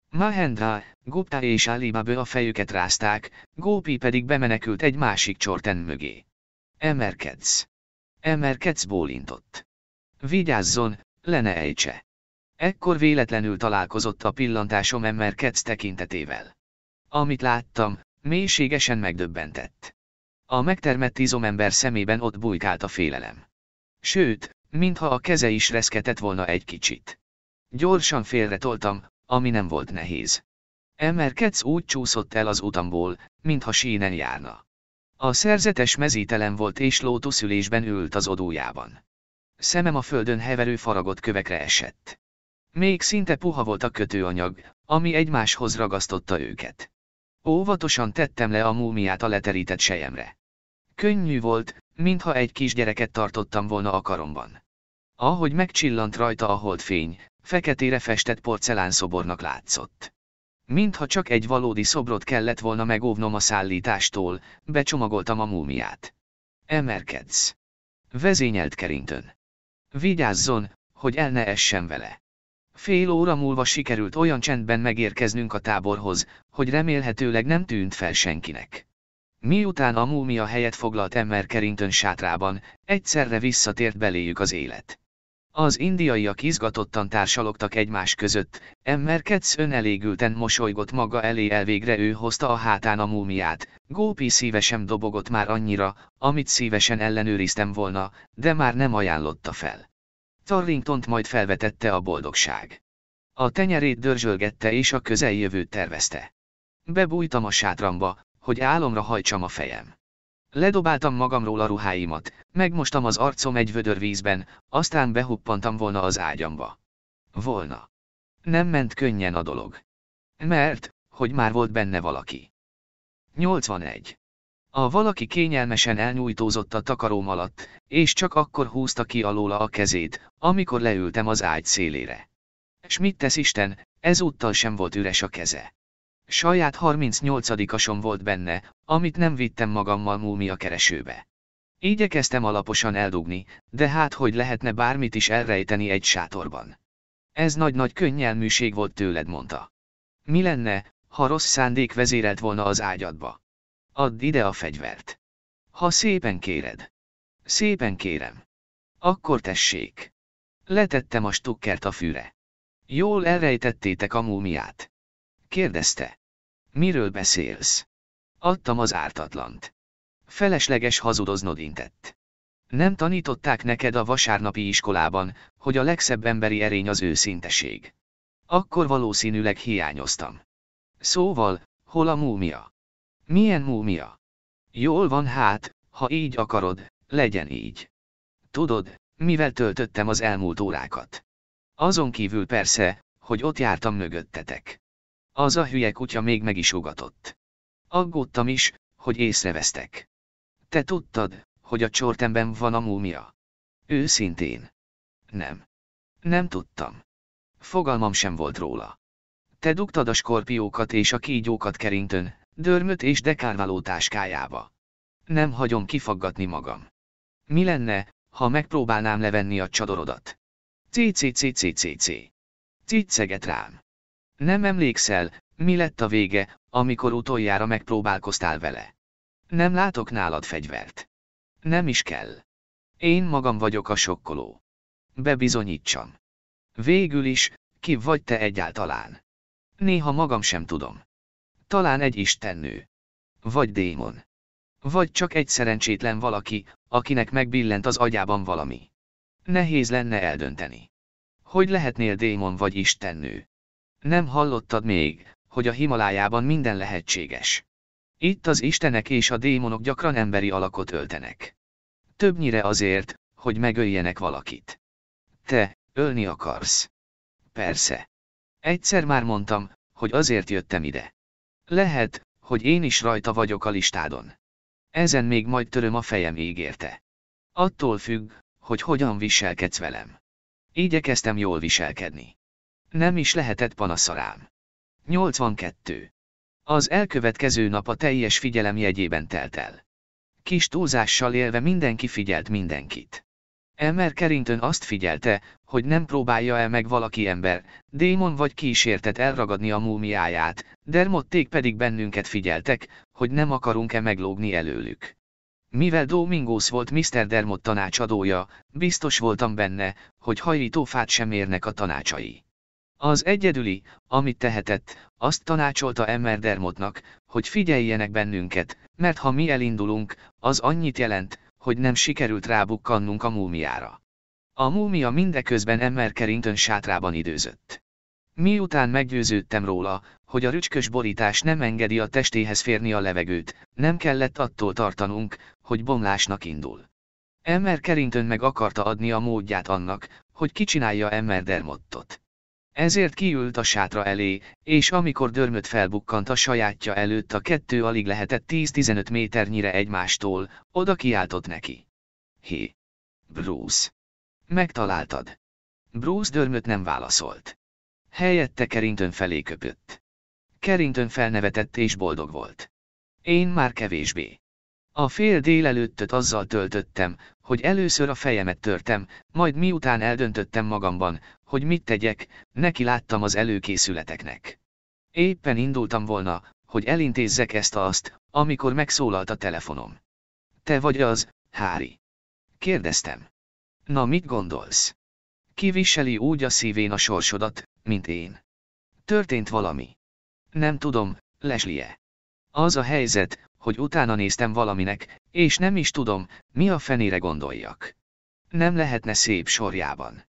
Mahendra, Gupta és Alibaba a fejüket rázták, Gópi pedig bemenekült egy másik csorten mögé. Emerkedsz. Emerkedsz bólintott. Vigyázzon, le ne ejtse. Ekkor véletlenül találkozott a pillantásom Emerkedsz tekintetével. Amit láttam, mélységesen megdöbbentett. A megtermett izomember szemében ott bujkált a félelem. Sőt, mintha a keze is reszketett volna egy kicsit. Gyorsan félretoltam, ami nem volt nehéz. Emerkedsz úgy csúszott el az utamból, mintha sínen járna. A szerzetes mezítelen volt és lótuszülésben ült az odójában. Szemem a földön heverő faragott kövekre esett. Még szinte puha volt a kötőanyag, ami egymáshoz ragasztotta őket. Óvatosan tettem le a múmiát a leterített sejemre. Könnyű volt, mintha egy kisgyereket tartottam volna a karomban. Ahogy megcsillant rajta a holdfény, feketére festett porcelánszobornak látszott. Mintha csak egy valódi szobrot kellett volna megóvnom a szállítástól, becsomagoltam a múmiát. Emerkedsz. Vezényelt kerintön. Vigyázzon, hogy el ne essen vele. Fél óra múlva sikerült olyan csendben megérkeznünk a táborhoz, hogy remélhetőleg nem tűnt fel senkinek. Miután a múmia helyet foglalt Emmer Kerintön sátrában, egyszerre visszatért beléjük az élet. Az indiaiak izgatottan társalogtak egymás között, Emmer Ketsz önelégülten mosolygott maga elé elvégre ő hozta a hátán a múmiát, Gópi szívesen dobogott már annyira, amit szívesen ellenőriztem volna, de már nem ajánlotta fel. Tarlingtont majd felvetette a boldogság. A tenyerét dörzsölgette és a közeljövőt tervezte. Bebújtam a sátramba, hogy álomra hajtsam a fejem. Ledobáltam magamról a ruháimat, megmostam az arcom egy vödör vízben, aztán behuppantam volna az ágyamba. Volna. Nem ment könnyen a dolog. Mert, hogy már volt benne valaki. 81. A valaki kényelmesen elnyújtózott a takaróm alatt, és csak akkor húzta ki alóla a kezét, amikor leültem az ágy szélére. S mit tesz Isten, ezúttal sem volt üres a keze. Saját 38-asom volt benne, amit nem vittem magammal múmia keresőbe. Igyekeztem alaposan eldugni, de hát hogy lehetne bármit is elrejteni egy sátorban. Ez nagy-nagy könnyelműség volt tőled, mondta. Mi lenne, ha rossz szándék vezérelt volna az ágyadba? Add ide a fegyvert. Ha szépen kéred. Szépen kérem. Akkor tessék. Letettem a stukkert a fűre. Jól elrejtettétek a múmiát? Kérdezte. Miről beszélsz? Adtam az ártatlant. Felesleges hazudoznod intett. Nem tanították neked a vasárnapi iskolában, hogy a legszebb emberi erény az őszinteség. Akkor valószínűleg hiányoztam. Szóval, hol a múmia? Milyen múmia? Jól van hát, ha így akarod, legyen így. Tudod, mivel töltöttem az elmúlt órákat. Azon kívül persze, hogy ott jártam mögöttetek. Az a hülye kutya még meg is ugatott. Aggódtam is, hogy észrevesztek. Te tudtad, hogy a csortemben van a múmia. Őszintén. Nem. Nem tudtam. Fogalmam sem volt róla. Te dugtad a skorpiókat és a kígyókat kerintön, dörmöt és dekárváló táskájába. Nem hagyom kifaggatni magam. Mi lenne, ha megpróbálnám levenni a csadorodat? CCCCCC. Cicceget rám. Nem emlékszel, mi lett a vége, amikor utoljára megpróbálkoztál vele. Nem látok nálad fegyvert. Nem is kell. Én magam vagyok a sokkoló. Bebizonyítsam. Végül is, ki vagy te egyáltalán. Néha magam sem tudom. Talán egy istennő. Vagy démon. Vagy csak egy szerencsétlen valaki, akinek megbillent az agyában valami. Nehéz lenne eldönteni. Hogy lehetnél démon vagy istennő? Nem hallottad még, hogy a Himalájában minden lehetséges. Itt az istenek és a démonok gyakran emberi alakot öltenek. Többnyire azért, hogy megöljenek valakit. Te, ölni akarsz. Persze. Egyszer már mondtam, hogy azért jöttem ide. Lehet, hogy én is rajta vagyok a listádon. Ezen még majd töröm a fejem ígérte. Attól függ, hogy hogyan viselkedsz velem. Igyekeztem jól viselkedni. Nem is lehetett panaszarám. 82. Az elkövetkező nap a teljes figyelem jegyében telt el. Kis túlzással élve mindenki figyelt mindenkit. Elmer Kerintön azt figyelte, hogy nem próbálja el meg valaki ember, démon vagy kísértet elragadni a múmiáját, dermotték pedig bennünket figyeltek, hogy nem akarunk-e meglógni előlük. Mivel Domingos volt Mr. Dermot tanácsadója, biztos voltam benne, hogy hajrítófát sem érnek a tanácsai. Az egyedüli, amit tehetett, azt tanácsolta Emmerdermotnak, hogy figyeljenek bennünket, mert ha mi elindulunk, az annyit jelent, hogy nem sikerült rábukkannunk a múmiára. A múmia mindeközben Emmer Carrington sátrában időzött. Miután meggyőződtem róla, hogy a rücskös borítás nem engedi a testéhez férni a levegőt, nem kellett attól tartanunk, hogy bomlásnak indul. Emmer Carrington meg akarta adni a módját annak, hogy kicsinálja Emmer Dermottot. Ezért kiült a sátra elé, és amikor dörmöt felbukkant a sajátja előtt a kettő alig lehetett 10-15 méternyire egymástól, oda kiáltott neki. Hé! Bruce! Megtaláltad! Bruce dörmöt nem válaszolt. Helyette Kerintön felé köpött. Kerintön felnevetett és boldog volt. Én már kevésbé. A fél délelőttöt azzal töltöttem, hogy először a fejemet törtem, majd miután eldöntöttem magamban, hogy mit tegyek, neki láttam az előkészületeknek. Éppen indultam volna, hogy elintézzek ezt azt, amikor megszólalt a telefonom. Te vagy az, Hári. Kérdeztem. Na mit gondolsz? Kiviseli úgy a szívén a sorsodat, mint én. Történt valami. Nem tudom, Leslie. Az a helyzet, hogy utána néztem valaminek, és nem is tudom, mi a fenére gondoljak. Nem lehetne szép sorjában.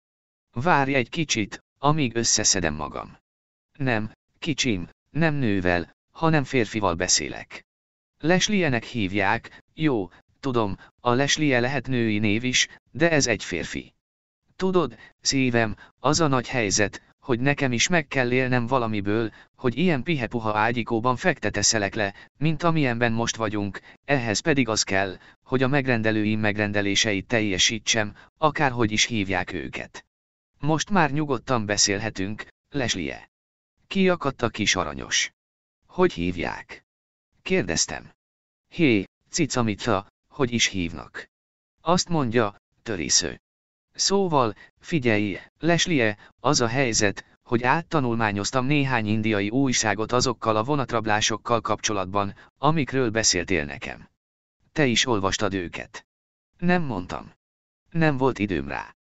Várj egy kicsit, amíg összeszedem magam. Nem, kicsim, nem nővel, hanem férfival beszélek. Leslienek hívják, jó, tudom, a leslie lehet női név is, de ez egy férfi. Tudod, szívem, az a nagy helyzet, hogy nekem is meg kell élnem valamiből, hogy ilyen pihepuha ágyikóban fekteteszelek le, mint amilyenben most vagyunk, ehhez pedig az kell, hogy a megrendelőim megrendeléseit teljesítsem, akárhogy is hívják őket. Most már nyugodtan beszélhetünk, Leslie. Kiakadt a kis aranyos. Hogy hívják? Kérdeztem. Hé, cicamitha, hogy is hívnak? Azt mondja, törésző. Szóval, figyelj, Leslie, az a helyzet, hogy áttanulmányoztam néhány indiai újságot azokkal a vonatrablásokkal kapcsolatban, amikről beszéltél nekem. Te is olvastad őket. Nem mondtam. Nem volt időm rá.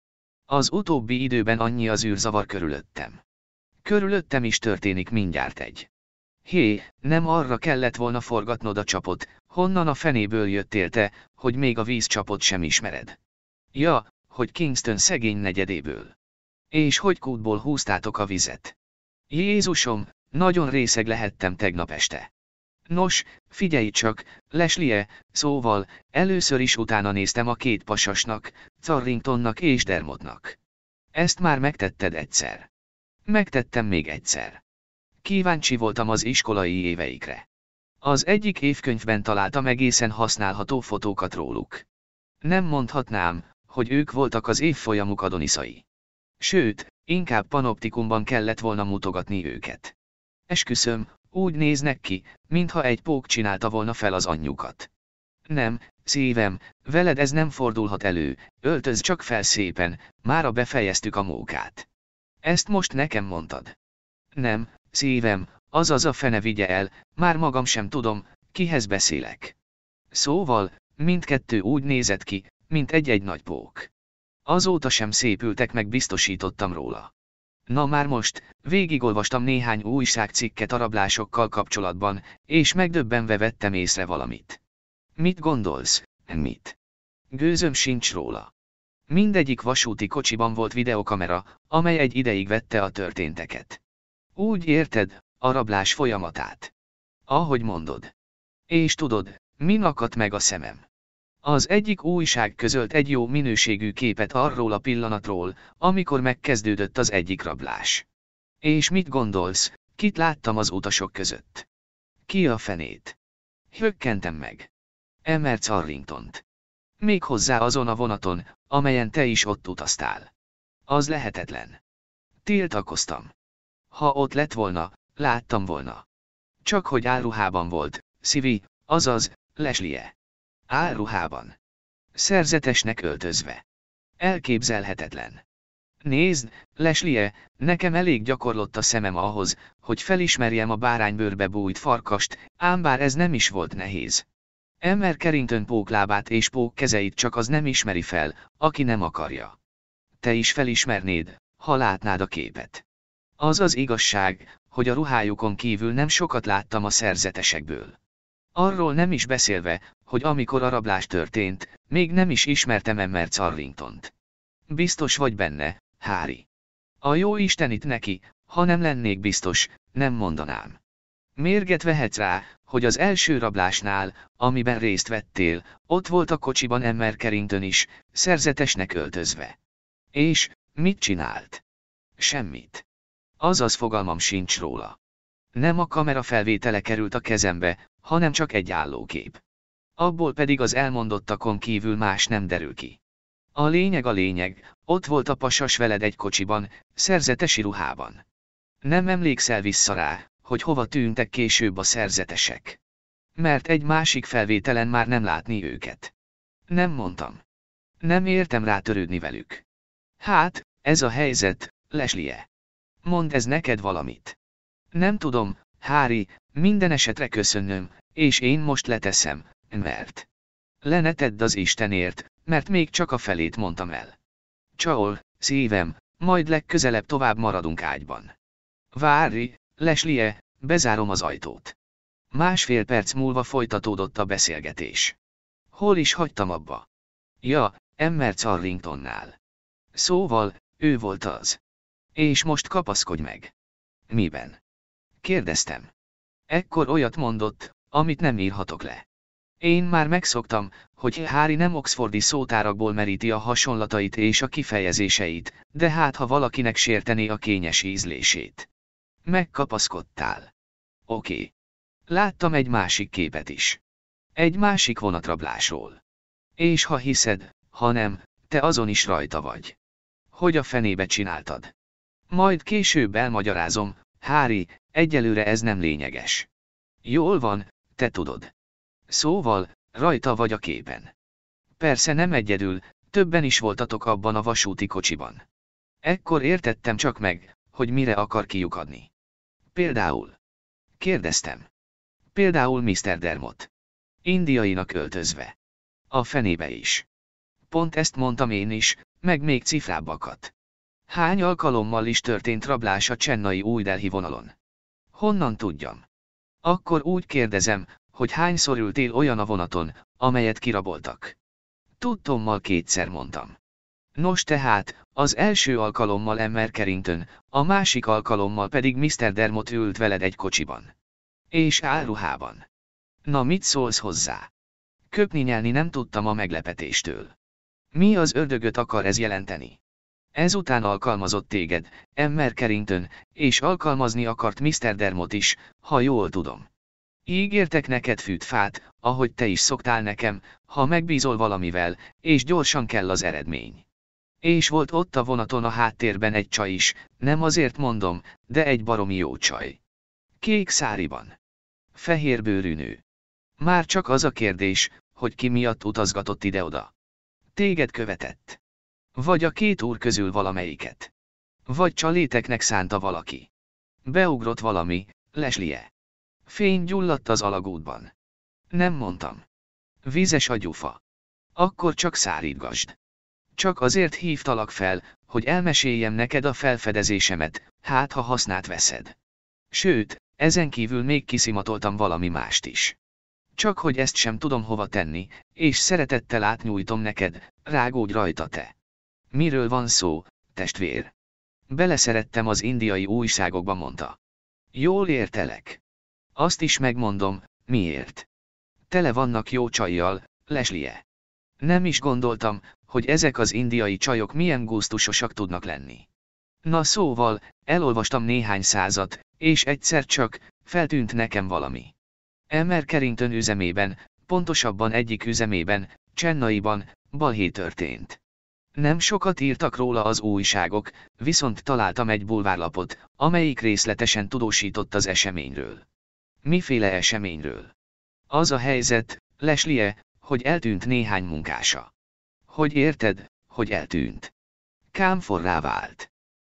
Az utóbbi időben annyi az űrzavar körülöttem. Körülöttem is történik mindjárt egy. Hé, nem arra kellett volna forgatnod a csapot, honnan a fenéből jöttél te, hogy még a vízcsapot sem ismered. Ja, hogy Kingston szegény negyedéből. És hogy kútból húztátok a vizet. Jézusom, nagyon részeg lehettem tegnap este. Nos, figyelj csak, Leslie, szóval, először is utána néztem a két pasasnak, Carringtonnak és Dermotnak. Ezt már megtetted egyszer. Megtettem még egyszer. Kíváncsi voltam az iskolai éveikre. Az egyik évkönyvben találtam egészen használható fotókat róluk. Nem mondhatnám, hogy ők voltak az évfolyamuk adoniszai. Sőt, inkább panoptikumban kellett volna mutogatni őket. Esküszöm, úgy néznek ki, mintha egy pók csinálta volna fel az anyjukat. Nem, szívem, veled ez nem fordulhat elő, öltöz csak fel szépen, mára befejeztük a mókát. Ezt most nekem mondtad. Nem, szívem, azaz a fene vigye el, már magam sem tudom, kihez beszélek. Szóval, mindkettő úgy nézett ki, mint egy-egy nagy pók. Azóta sem szépültek meg biztosítottam róla. Na már most, végigolvastam néhány újságcikket arablásokkal kapcsolatban, és megdöbbenve vettem észre valamit. Mit gondolsz, mit? Gőzöm sincs róla. Mindegyik vasúti kocsiban volt videokamera, amely egy ideig vette a történteket. Úgy érted, arablás folyamatát. Ahogy mondod. És tudod, min akadt meg a szemem. Az egyik újság közölt egy jó minőségű képet arról a pillanatról, amikor megkezdődött az egyik rablás. És mit gondolsz, kit láttam az utasok között? Ki a fenét? Hökkentem meg. Emert Arringtont. Még hozzá azon a vonaton, amelyen te is ott utaztál. Az lehetetlen. Tiltakoztam. Ha ott lett volna, láttam volna. Csak hogy áruhában volt, Szivi, azaz, Leslie. Álruhában. Szerzetesnek öltözve. Elképzelhetetlen. Nézd, Leslie, nekem elég gyakorlott a szemem ahhoz, hogy felismerjem a báránybőrbe bújt farkast, ám bár ez nem is volt nehéz. Emmer Carrington póklábát és pók kezeit csak az nem ismeri fel, aki nem akarja. Te is felismernéd, ha látnád a képet. Az az igazság, hogy a ruhájukon kívül nem sokat láttam a szerzetesekből. Arról nem is beszélve, hogy amikor a rablás történt, még nem is ismertem Emmer Carlingtont. Biztos vagy benne, Hári. A jó Isten itt neki, ha nem lennék biztos, nem mondanám. Mérget vehetsz rá, hogy az első rablásnál, amiben részt vettél, ott volt a kocsiban Emmer Carrington is, szerzetesnek öltözve. És, mit csinált? Semmit. Azaz fogalmam sincs róla. Nem a kamera felvétele került a kezembe, hanem csak egy állókép. Abból pedig az elmondottakon kívül más nem derül ki. A lényeg a lényeg, ott volt a pasas veled egy kocsiban, szerzetesi ruhában. Nem emlékszel vissza rá, hogy hova tűntek később a szerzetesek. Mert egy másik felvételen már nem látni őket. Nem mondtam. Nem értem rá törődni velük. Hát, ez a helyzet, Leslie. Mond ez neked valamit. Nem tudom, Hári, minden esetre köszönöm, és én most leteszem, mert. Lene tedd az Istenért, mert még csak a felét mondtam el. Csaol, szívem, majd legközelebb tovább maradunk ágyban. Várj, leslie, bezárom az ajtót. Másfél perc múlva folytatódott a beszélgetés. Hol is hagytam abba? Ja, Emmer Carringtonnál. Szóval, ő volt az. És most kapaszkodj meg. Miben? kérdeztem. Ekkor olyat mondott, amit nem írhatok le. Én már megszoktam, hogy Hári nem oxfordi szótárakból meríti a hasonlatait és a kifejezéseit, de hát ha valakinek sértené a kényes ízlését. Megkapaszkodtál. Oké. Okay. Láttam egy másik képet is. Egy másik vonatrablásról. És ha hiszed, ha nem, te azon is rajta vagy. Hogy a fenébe csináltad? Majd később elmagyarázom, Hári, Egyelőre ez nem lényeges. Jól van, te tudod. Szóval, rajta vagy a képen. Persze nem egyedül, többen is voltatok abban a vasúti kocsiban. Ekkor értettem csak meg, hogy mire akar kiukadni. Például. Kérdeztem. Például Mr. Dermot. Indiainak öltözve. A fenébe is. Pont ezt mondtam én is, meg még cifrábbakat. Hány alkalommal is történt rablás a Csennai új Delhi vonalon? Honnan tudjam? Akkor úgy kérdezem, hogy hányszor ültél olyan a vonaton, amelyet kiraboltak. Tudtommal kétszer mondtam. Nos tehát, az első alkalommal Emmer Carrington, a másik alkalommal pedig Mr. Dermot ült veled egy kocsiban. És áruhában. Na mit szólsz hozzá? Köpni nyelni nem tudtam a meglepetéstől. Mi az ördögöt akar ez jelenteni? Ezután alkalmazott téged, Emmer Carrington, és alkalmazni akart Mr. Dermot is, ha jól tudom. Ígértek neked fűt fát, ahogy te is szoktál nekem, ha megbízol valamivel, és gyorsan kell az eredmény. És volt ott a vonaton a háttérben egy csaj is, nem azért mondom, de egy baromi jó csaj. Kék száriban. Fehér bőrű nő. Már csak az a kérdés, hogy ki miatt utazgatott ide-oda. Téged követett. Vagy a két úr közül valamelyiket. Vagy csaléteknek szánta valaki. Beugrott valami, leslie. Fény gyulladt az alagútban. Nem mondtam. Vízes a gyufa. Akkor csak szárítgasd. Csak azért hívtalak fel, hogy elmeséljem neked a felfedezésemet, hát ha hasznát veszed. Sőt, ezen kívül még kiszimatoltam valami mást is. Csak hogy ezt sem tudom hova tenni, és szeretettel átnyújtom neked, rágódj rajta te. Miről van szó, testvér? Beleszerettem az indiai újságokba, mondta. Jól értelek. Azt is megmondom, miért. Tele vannak jó csajjal, leslie. Nem is gondoltam, hogy ezek az indiai csajok milyen gusztusosak tudnak lenni. Na szóval, elolvastam néhány százat, és egyszer csak, feltűnt nekem valami. Emmer Kerington üzemében, pontosabban egyik üzemében, Csennaiban, balhé történt. Nem sokat írtak róla az újságok, viszont találtam egy bulvárlapot, amelyik részletesen tudósított az eseményről. Miféle eseményről? Az a helyzet, Leslie, hogy eltűnt néhány munkása. Hogy érted, hogy eltűnt? Kámforrá vált.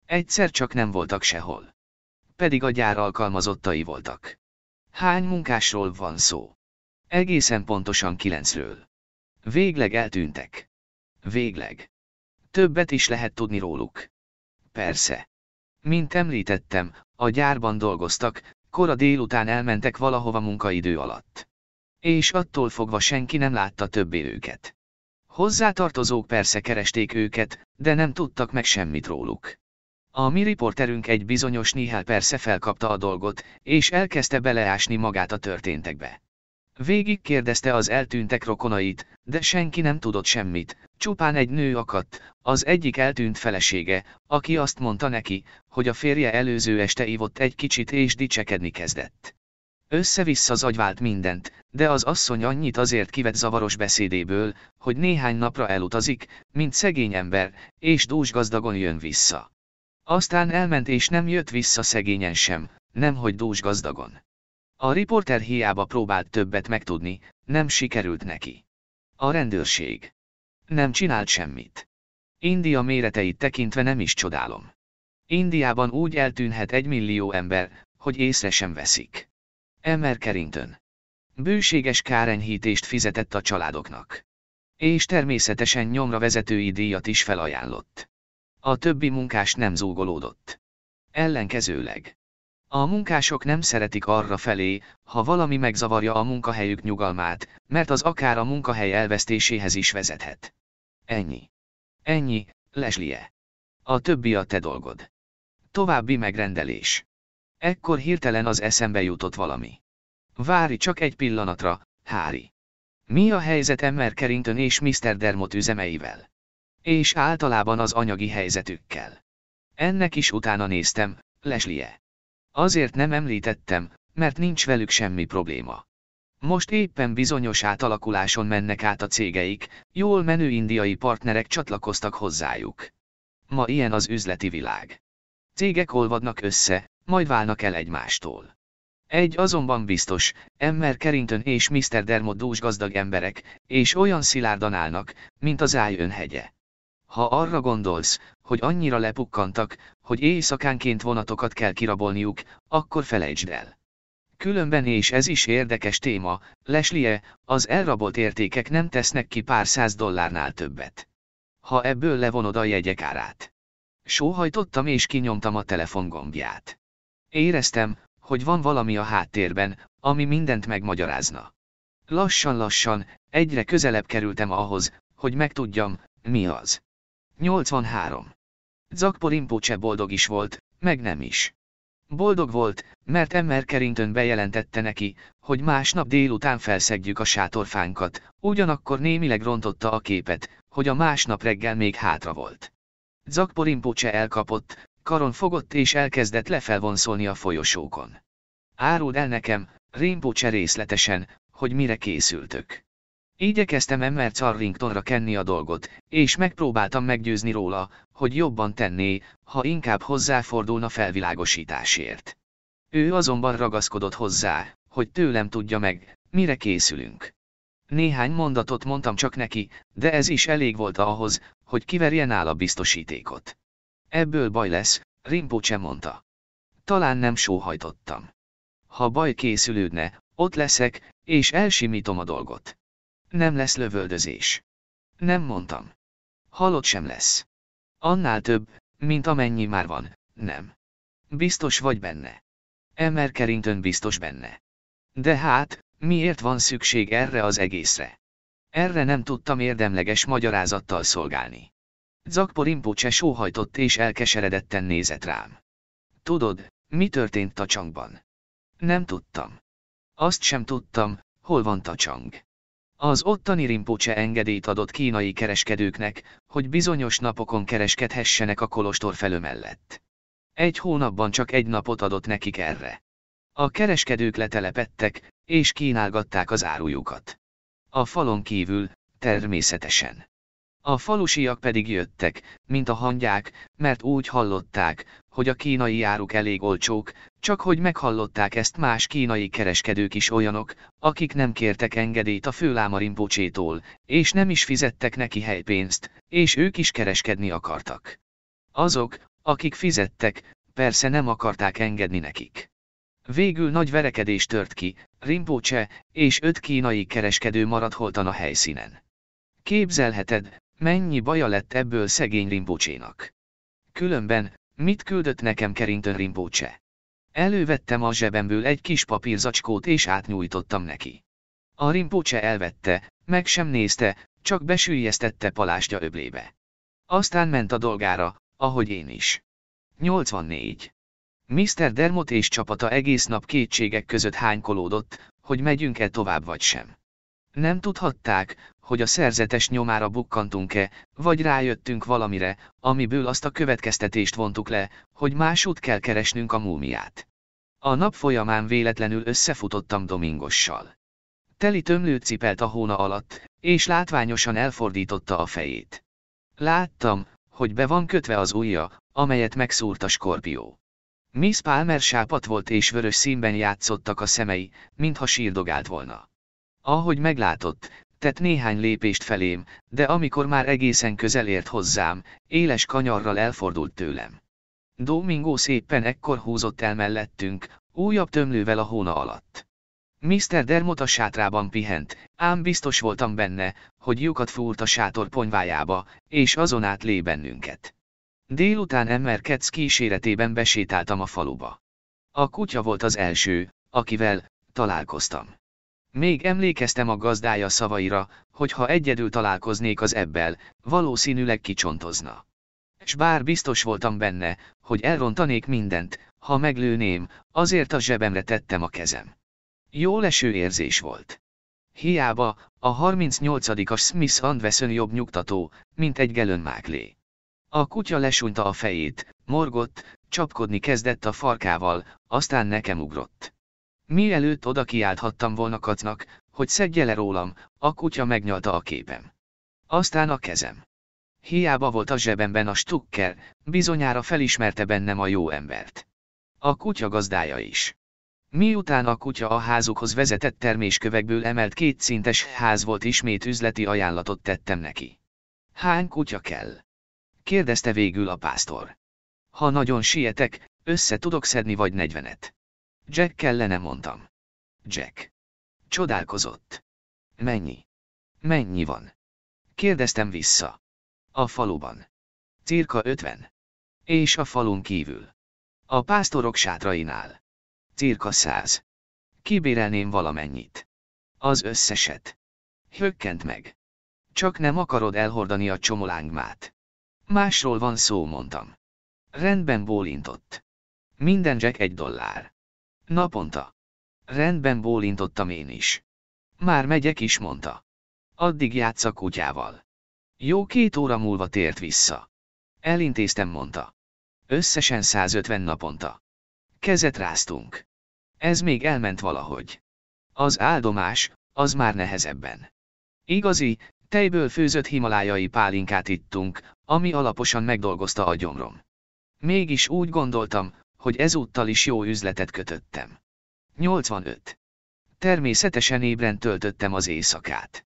Egyszer csak nem voltak sehol. Pedig a gyár alkalmazottai voltak. Hány munkásról van szó? Egészen pontosan kilencről. Végleg eltűntek. Végleg többet is lehet tudni róluk. Persze. Mint említettem, a gyárban dolgoztak, kora délután elmentek valahova munkaidő alatt. És attól fogva senki nem látta többé őket. Hozzátartozók persze keresték őket, de nem tudtak meg semmit róluk. A mi riporterünk egy bizonyos Nihel persze felkapta a dolgot, és elkezdte beleásni magát a történtekbe. Végig kérdezte az eltűntek rokonait, de senki nem tudott semmit, csupán egy nő akadt, az egyik eltűnt felesége, aki azt mondta neki, hogy a férje előző este ivott egy kicsit és dicsekedni kezdett. Össze-vissza zagyvált mindent, de az asszony annyit azért kivett zavaros beszédéből, hogy néhány napra elutazik, mint szegény ember, és dús gazdagon jön vissza. Aztán elment és nem jött vissza szegényen sem, nemhogy dús gazdagon. A riporter hiába próbált többet megtudni, nem sikerült neki. A rendőrség. Nem csinált semmit. India méreteit tekintve nem is csodálom. Indiában úgy eltűnhet egy millió ember, hogy észre sem veszik. Emmer Carrington. Bőséges kárenyhítést fizetett a családoknak. És természetesen nyomra vezetői díjat is felajánlott. A többi munkás nem zúgolódott. Ellenkezőleg. A munkások nem szeretik arra felé, ha valami megzavarja a munkahelyük nyugalmát, mert az akár a munkahely elvesztéséhez is vezethet. Ennyi. Ennyi, Leslie. A többi a te dolgod. További megrendelés. Ekkor hirtelen az eszembe jutott valami. Várj csak egy pillanatra, Hári. Mi a helyzet Emmer Kerintön és Mr. Dermot üzemeivel? És általában az anyagi helyzetükkel. Ennek is utána néztem, Leslie. Azért nem említettem, mert nincs velük semmi probléma. Most éppen bizonyos átalakuláson mennek át a cégeik, jól menő indiai partnerek csatlakoztak hozzájuk. Ma ilyen az üzleti világ. Cégek olvadnak össze, majd válnak el egymástól. Egy azonban biztos, Emmer Kerinton és Mr. Dermot dús gazdag emberek, és olyan szilárdan állnak, mint az Ájön hegye. Ha arra gondolsz, hogy annyira lepukkantak, hogy éjszakánként vonatokat kell kirabolniuk, akkor felejtsd el. Különben és ez is érdekes téma, Leslie, az elrabolt értékek nem tesznek ki pár száz dollárnál többet. Ha ebből levonod a jegyek árát. Sóhajtottam és kinyomtam a telefongombját. Éreztem, hogy van valami a háttérben, ami mindent megmagyarázna. Lassan-lassan, egyre közelebb kerültem ahhoz, hogy megtudjam, mi az. 83. Zakpo Rinpoche boldog is volt, meg nem is. Boldog volt, mert Emmer Kerintön bejelentette neki, hogy másnap délután felszegjük a sátorfánkat, ugyanakkor némileg rontotta a képet, hogy a másnap reggel még hátra volt. Zakpo Rinpoche elkapott, karon fogott és elkezdett lefelvonszolni a folyosókon. Áruld el nekem, Rinpoche részletesen, hogy mire készültök. Igyekeztem Emmer Carringtonra kenni a dolgot, és megpróbáltam meggyőzni róla, hogy jobban tenné, ha inkább hozzáfordulna felvilágosításért. Ő azonban ragaszkodott hozzá, hogy tőlem tudja meg, mire készülünk. Néhány mondatot mondtam csak neki, de ez is elég volt ahhoz, hogy kiverjen nála biztosítékot. Ebből baj lesz, Rinpoche mondta. Talán nem sóhajtottam. Ha baj készülődne, ott leszek, és elsimítom a dolgot. Nem lesz lövöldözés. Nem mondtam. Halott sem lesz. Annál több, mint amennyi már van, nem. Biztos vagy benne. Emmer kerintön biztos benne. De hát, miért van szükség erre az egészre? Erre nem tudtam érdemleges magyarázattal szolgálni. Zakpor impócse sóhajtott és elkeseredetten nézett rám. Tudod, mi történt Tacsangban? Nem tudtam. Azt sem tudtam, hol van Tacsang. Az ottani Rinpoche engedélyt adott kínai kereskedőknek, hogy bizonyos napokon kereskedhessenek a kolostor felő mellett. Egy hónapban csak egy napot adott nekik erre. A kereskedők letelepettek, és kínálgatták az árujukat. A falon kívül, természetesen. A falusiak pedig jöttek, mint a hangyák, mert úgy hallották, hogy a kínai áruk elég olcsók, csak hogy meghallották ezt más kínai kereskedők is olyanok, akik nem kértek engedélyt a főláma rimpocsétól, és nem is fizettek neki helypénzt, és ők is kereskedni akartak. Azok, akik fizettek, persze nem akarták engedni nekik. Végül nagy verekedés tört ki, rimpóce és öt kínai kereskedő maradt holtan a helyszínen. Képzelheted, Mennyi baja lett ebből szegény rimbócsénak? Különben, mit küldött nekem kerintön rimbócse? Elővettem a zsebemből egy kis papírzacskót és átnyújtottam neki. A rimbócse elvette, meg sem nézte, csak besüllyesztette palástja öblébe. Aztán ment a dolgára, ahogy én is. 84. Mr. Dermot és csapata egész nap kétségek között hánykolódott, hogy megyünk-e tovább vagy sem. Nem tudhatták, hogy a szerzetes nyomára bukkantunk-e, vagy rájöttünk valamire, amiből azt a következtetést vontuk le, hogy másút kell keresnünk a múmiát. A nap folyamán véletlenül összefutottam Domingossal. Teli tömlőt cipelt a hóna alatt, és látványosan elfordította a fejét. Láttam, hogy be van kötve az ujja, amelyet megszúrt a skorpió. Miss Palmer sápat volt és vörös színben játszottak a szemei, mintha sírdogált volna. Ahogy meglátott, Tett néhány lépést felém, de amikor már egészen közel ért hozzám, éles kanyarral elfordult tőlem. Domingo szépen ekkor húzott el mellettünk, újabb tömlővel a hóna alatt. Mr. Dermot a sátrában pihent, ám biztos voltam benne, hogy lyukat fúrt a sátor ponyvájába, és azon át lé bennünket. Délután Emmer Ketsz kíséretében besétáltam a faluba. A kutya volt az első, akivel találkoztam. Még emlékeztem a gazdája szavaira, hogy ha egyedül találkoznék az ebbel, valószínűleg kicsontozna. S bár biztos voltam benne, hogy elrontanék mindent, ha meglőném, azért a zsebemre tettem a kezem. Jó leső érzés volt. Hiába, a 38-as Smith Andvesson jobb nyugtató, mint egy gelön máklé. A kutya lesúnta a fejét, morgott, csapkodni kezdett a farkával, aztán nekem ugrott. Mielőtt oda kiálthattam volna kacnak, hogy szedje le rólam, a kutya megnyalta a képem. Aztán a kezem. Hiába volt a zsebemben a stukker, bizonyára felismerte bennem a jó embert. A kutya gazdája is. Miután a kutya a házukhoz vezetett terméskövekből emelt kétszintes ház volt ismét üzleti ajánlatot tettem neki. Hány kutya kell? kérdezte végül a pásztor. Ha nagyon sietek, össze tudok szedni vagy negyvenet. Jack kellene mondtam. Jack. Csodálkozott. Mennyi? Mennyi van? Kérdeztem vissza. A faluban. Cirka ötven. És a falun kívül. A pásztorok sátrainál. Cirka száz. Kibérelném valamennyit. Az összeset. Hökkent meg. Csak nem akarod elhordani a csomolángmát. Másról van szó, mondtam. Rendben bólintott. Minden Jack egy dollár. Naponta. Rendben bólintottam én is. Már megyek is, mondta. Addig játsz a kutyával. Jó két óra múlva tért vissza. Elintéztem, mondta. Összesen 150 naponta. Kezet ráztunk. Ez még elment valahogy. Az áldomás, az már nehezebben. Igazi, tejből főzött himalájai pálinkát ittunk, ami alaposan megdolgozta a gyomrom. Mégis úgy gondoltam, hogy ezúttal is jó üzletet kötöttem. 85. Természetesen ébren töltöttem az éjszakát.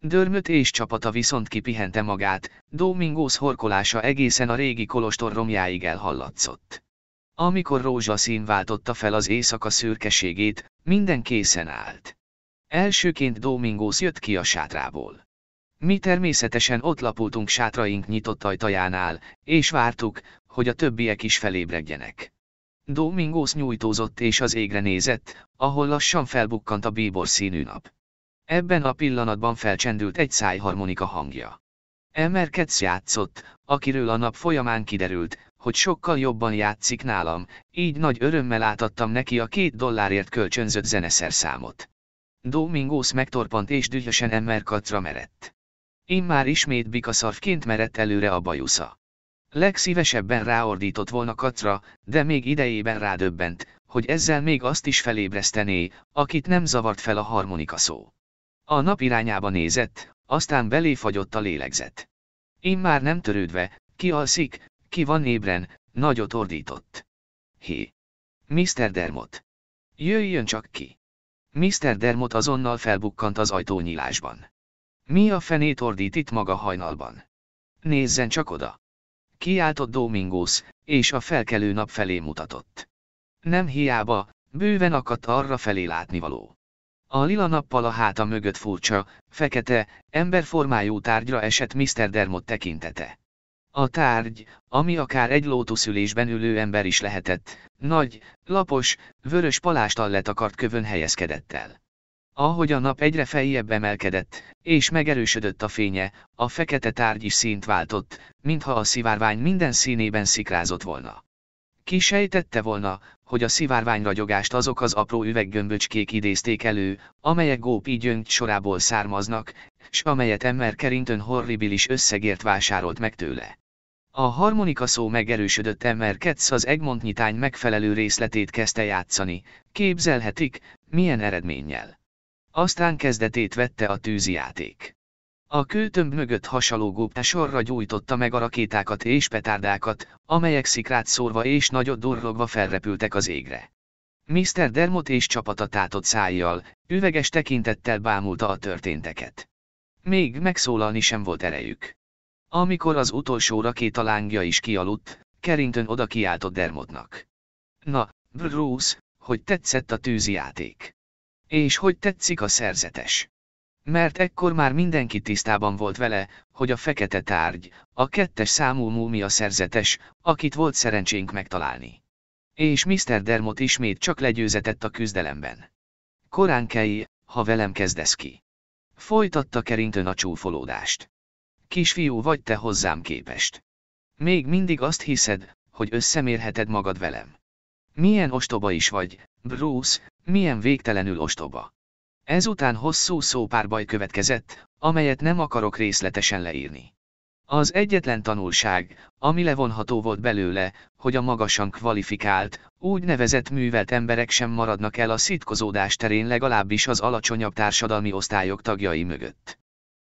Dörmöt és csapata viszont kipihente magát, Domingos horkolása egészen a régi kolostor romjáig elhallatszott. Amikor rózsaszín váltotta fel az éjszaka szürkeségét, minden készen állt. Elsőként Domingos jött ki a sátrából. Mi természetesen ott lapultunk sátraink nyitott ajtajánál, és vártuk, hogy a többiek is felébredjenek. Domingos nyújtózott és az égre nézett, ahol lassan felbukkant a bíbor színű nap. Ebben a pillanatban felcsendült egy szájharmonika hangja. Elmer Ketsz játszott, akiről a nap folyamán kiderült, hogy sokkal jobban játszik nálam, így nagy örömmel átadtam neki a két dollárért kölcsönzött zeneszerszámot. Domingos megtorpant és dühösen Emmer kacra merett. Én már ismét bikaszarfként merett előre a bajusza. Legszívesebben ráordított volna Katra, de még idejében rádöbbent, hogy ezzel még azt is felébresztené, akit nem zavart fel a harmonika szó. A nap irányába nézett, aztán belé fagyott a lélegzet. Én már nem törődve, ki alszik, ki van ébren, nagyot ordított. Hé! Mr. Dermot! Jöjjön csak ki! Mr. Dermot azonnal felbukkant az ajtónyílásban. Mi a fenét ordít itt maga hajnalban? Nézzen csak oda! kiáltott Domingos, és a felkelő nap felé mutatott. Nem hiába, bőven akadt arra felé látnivaló. A lila nappal a háta mögött furcsa, fekete, emberformájú tárgyra esett Mr. Dermot tekintete. A tárgy, ami akár egy lótuszülésben ülő ember is lehetett, nagy, lapos, vörös palástal letakart kövön helyezkedett el. Ahogy a nap egyre feljebb emelkedett, és megerősödött a fénye, a fekete tárgy is színt váltott, mintha a szivárvány minden színében szikrázott volna. Ki sejtette volna, hogy a szivárvány ragyogást azok az apró üveggömböcskék idézték elő, amelyek gópi gyöngy sorából származnak, s amelyet Emmer Carrington horribilis összegért vásárolt meg tőle. A harmonika szó megerősödött Emmer Ketsz az Egmont nyitány megfelelő részletét kezdte játszani, képzelhetik, milyen eredménnyel. Aztán kezdetét vette a tűzijáték. A kőtömb mögött hasaló sorra gyújtotta meg a rakétákat és petárdákat, amelyek szikrát szórva és nagyot durrogva felrepültek az égre. Mr. Dermot és csapata tátott szájjal, üveges tekintettel bámulta a történteket. Még megszólalni sem volt erejük. Amikor az utolsó rakéta lángja is kialudt, Kerintön oda kiáltott Dermotnak. Na, Bruce, hogy tetszett a tűzi játék? És hogy tetszik a szerzetes? Mert ekkor már mindenki tisztában volt vele, hogy a fekete tárgy, a kettes számú múmia szerzetes, akit volt szerencsénk megtalálni. És Mr. Dermot ismét csak legyőzetett a küzdelemben. Korán kelj, ha velem kezdesz ki. Folytatta kerintön a csúfolódást. Kisfiú vagy te hozzám képest. Még mindig azt hiszed, hogy összemérheted magad velem. Milyen ostoba is vagy, Bruce, milyen végtelenül ostoba. Ezután hosszú szópárbaj következett, amelyet nem akarok részletesen leírni. Az egyetlen tanulság, ami levonható volt belőle, hogy a magasan kvalifikált, úgynevezett művelt emberek sem maradnak el a szitkozódás terén legalábbis az alacsonyabb társadalmi osztályok tagjai mögött.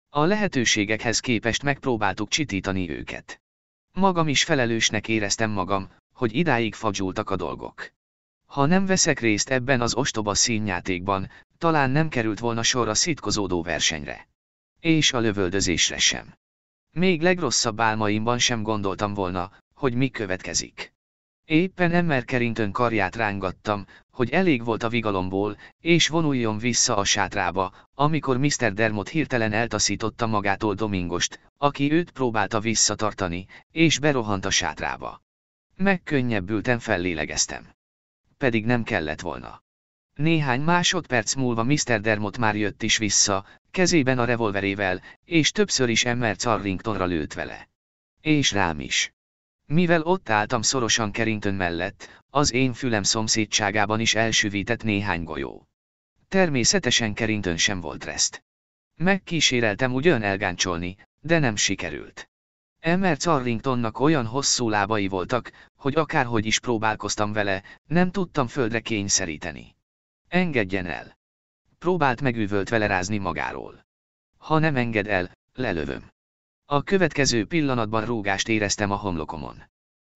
A lehetőségekhez képest megpróbáltuk csitítani őket. Magam is felelősnek éreztem magam, hogy idáig fagyultak a dolgok. Ha nem veszek részt ebben az ostoba színjátékban, talán nem került volna sor a szitkozódó versenyre. És a lövöldözésre sem. Még legrosszabb álmaimban sem gondoltam volna, hogy mi következik. Éppen emmer kerintön karját rángattam, hogy elég volt a vigalomból, és vonuljon vissza a sátrába, amikor Mr. Dermot hirtelen eltaszította magától Domingost, aki őt próbálta visszatartani, és berohant a sátrába. Megkönnyebbülten fellélegeztem pedig nem kellett volna. Néhány másodperc múlva Mr. Dermot már jött is vissza, kezében a revolverével, és többször is Emmer Carringtonra lőtt vele. És rám is. Mivel ott álltam szorosan Kerintön mellett, az én fülem szomszédságában is elsüvített néhány golyó. Természetesen Kerintön sem volt reszt. Megkíséreltem ugyan elgáncsolni, de nem sikerült. Emmer Charringtonnak olyan hosszú lábai voltak, hogy akárhogy is próbálkoztam vele, nem tudtam földre kényszeríteni. Engedjen el. Próbált megüvölt vele rázni magáról. Ha nem enged el, lelövöm. A következő pillanatban rúgást éreztem a homlokomon.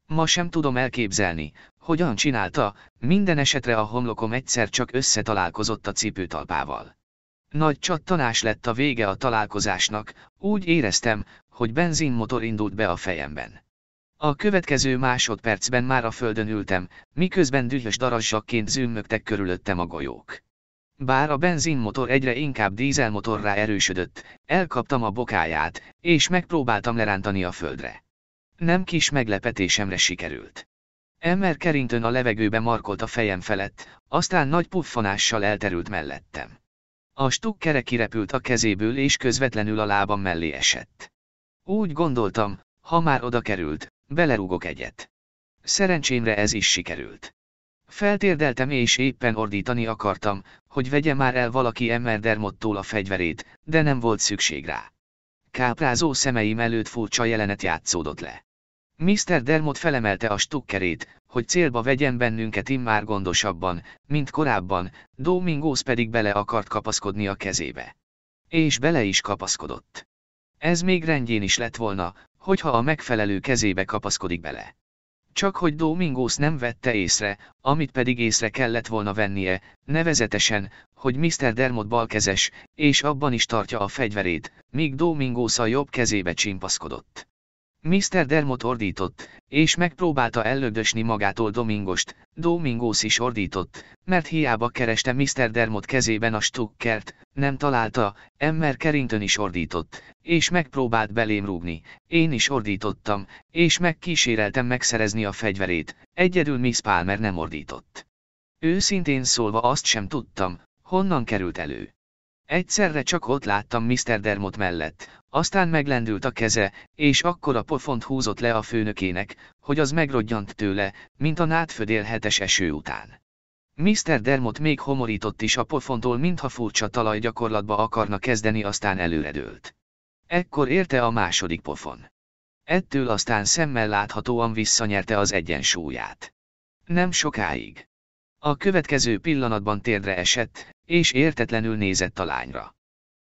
Ma sem tudom elképzelni, hogyan csinálta, minden esetre a homlokom egyszer csak összetalálkozott a cipőtalpával. Nagy csattanás lett a vége a találkozásnak, úgy éreztem, hogy benzinmotor indult be a fejemben. A következő másodpercben már a földön ültem, miközben dühös darazsakként zümmögtek körülöttem a golyók. Bár a benzinmotor egyre inkább dízelmotorra erősödött, elkaptam a bokáját, és megpróbáltam lerántani a földre. Nem kis meglepetésemre sikerült. Emmer kerintőn a levegőbe markolt a fejem felett, aztán nagy puffanással elterült mellettem. A stukkere kirepült a kezéből és közvetlenül a lábam mellé esett. Úgy gondoltam, ha már oda került, belerúgok egyet. Szerencsémre ez is sikerült. Feltérdeltem és éppen ordítani akartam, hogy vegye már el valaki Emmerdermottól a fegyverét, de nem volt szükség rá. Káprázó szemeim előtt furcsa jelenet játszódott le. Mr. Dermot felemelte a stukkerét, hogy célba vegyen bennünket immár gondosabban, mint korábban, Domingos pedig bele akart kapaszkodni a kezébe. És bele is kapaszkodott. Ez még rendjén is lett volna, hogyha a megfelelő kezébe kapaszkodik bele. Csak hogy Domingos nem vette észre, amit pedig észre kellett volna vennie, nevezetesen, hogy Mr. Dermot balkezes, és abban is tartja a fegyverét, míg Domingos a jobb kezébe csimpaszkodott. Mr. Dermot ordított, és megpróbálta ellögdösni magától Domingost, Domingos is ordított, mert hiába kereste Mr. Dermot kezében a stukkert, nem találta, Emmer Carrington is ordított, és megpróbált belém rúgni, én is ordítottam, és megkíséreltem megszerezni a fegyverét, egyedül Miss Palmer nem ordított. Őszintén szólva azt sem tudtam, honnan került elő. Egyszerre csak ott láttam Mr. Dermot mellett, aztán meglendült a keze, és akkor a pofont húzott le a főnökének, hogy az megrodjant tőle, mint a nátfödélhetes eső után. Mr. Dermot még homorított is a pofontól, mintha furcsa gyakorlatba akarna kezdeni, aztán előredőlt. Ekkor érte a második pofon. Ettől aztán szemmel láthatóan visszanyerte az egyensúlyát. Nem sokáig. A következő pillanatban térdre esett, és értetlenül nézett a lányra.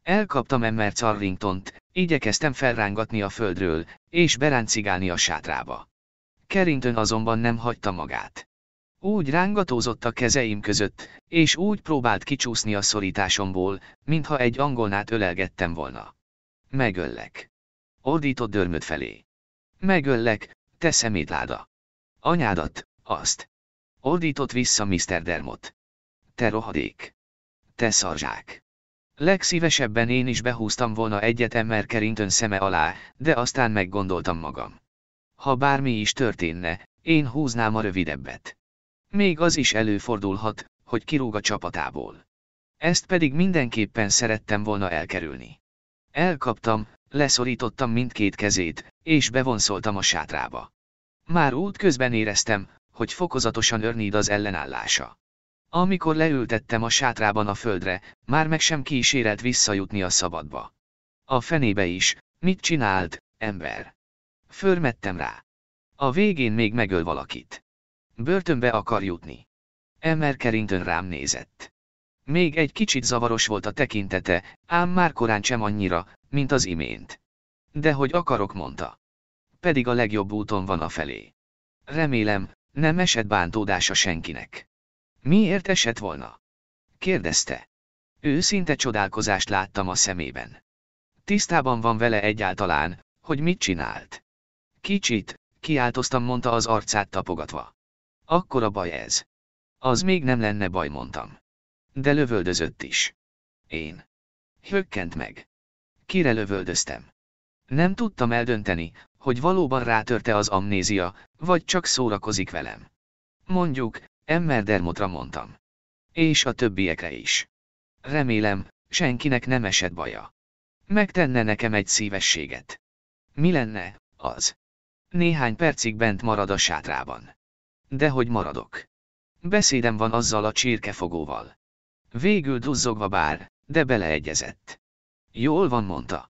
Elkaptam Emmer Carringtont, igyekeztem felrángatni a földről, és beráncigálni a sátrába. Carrington azonban nem hagyta magát. Úgy rángatózott a kezeim között, és úgy próbált kicsúszni a szorításomból, mintha egy angolnát ölelgettem volna. Megöllek. Ordított dörmöd felé. Megöllek, te szemétláda. Anyádat, azt. Ordított vissza Mr. Dermot. Te rohadék te szarzsák. Legszívesebben én is behúztam volna egyet Emmer szeme alá, de aztán meggondoltam magam. Ha bármi is történne, én húznám a rövidebbet. Még az is előfordulhat, hogy kirúg a csapatából. Ezt pedig mindenképpen szerettem volna elkerülni. Elkaptam, leszorítottam mindkét kezét, és bevonszoltam a sátrába. Már út közben éreztem, hogy fokozatosan örnéd az ellenállása. Amikor leültettem a sátrában a földre, már meg sem kísérelt visszajutni a szabadba. A fenébe is, mit csinált, ember? Fölmettem rá. A végén még megöl valakit. Börtönbe akar jutni. Emmer Carrington rám nézett. Még egy kicsit zavaros volt a tekintete, ám már korán sem annyira, mint az imént. De hogy akarok, mondta. Pedig a legjobb úton van a felé. Remélem, nem esett bántódása senkinek. Miért esett volna? kérdezte. Őszinte csodálkozást láttam a szemében. Tisztában van vele egyáltalán, hogy mit csinált. Kicsit, kiáltoztam mondta az arcát tapogatva. Akkor a baj ez. Az még nem lenne baj mondtam. De lövöldözött is. Én. Hökkent meg. Kire lövöldöztem? Nem tudtam eldönteni, hogy valóban rátörte az amnézia, vagy csak szórakozik velem. Mondjuk, dermotra mondtam. És a többiekre is. Remélem, senkinek nem esett baja. Megtenne nekem egy szívességet. Mi lenne, az? Néhány percig bent marad a sátrában. De hogy maradok? Beszédem van azzal a csirkefogóval. Végül duzzogva bár, de beleegyezett. Jól van, mondta.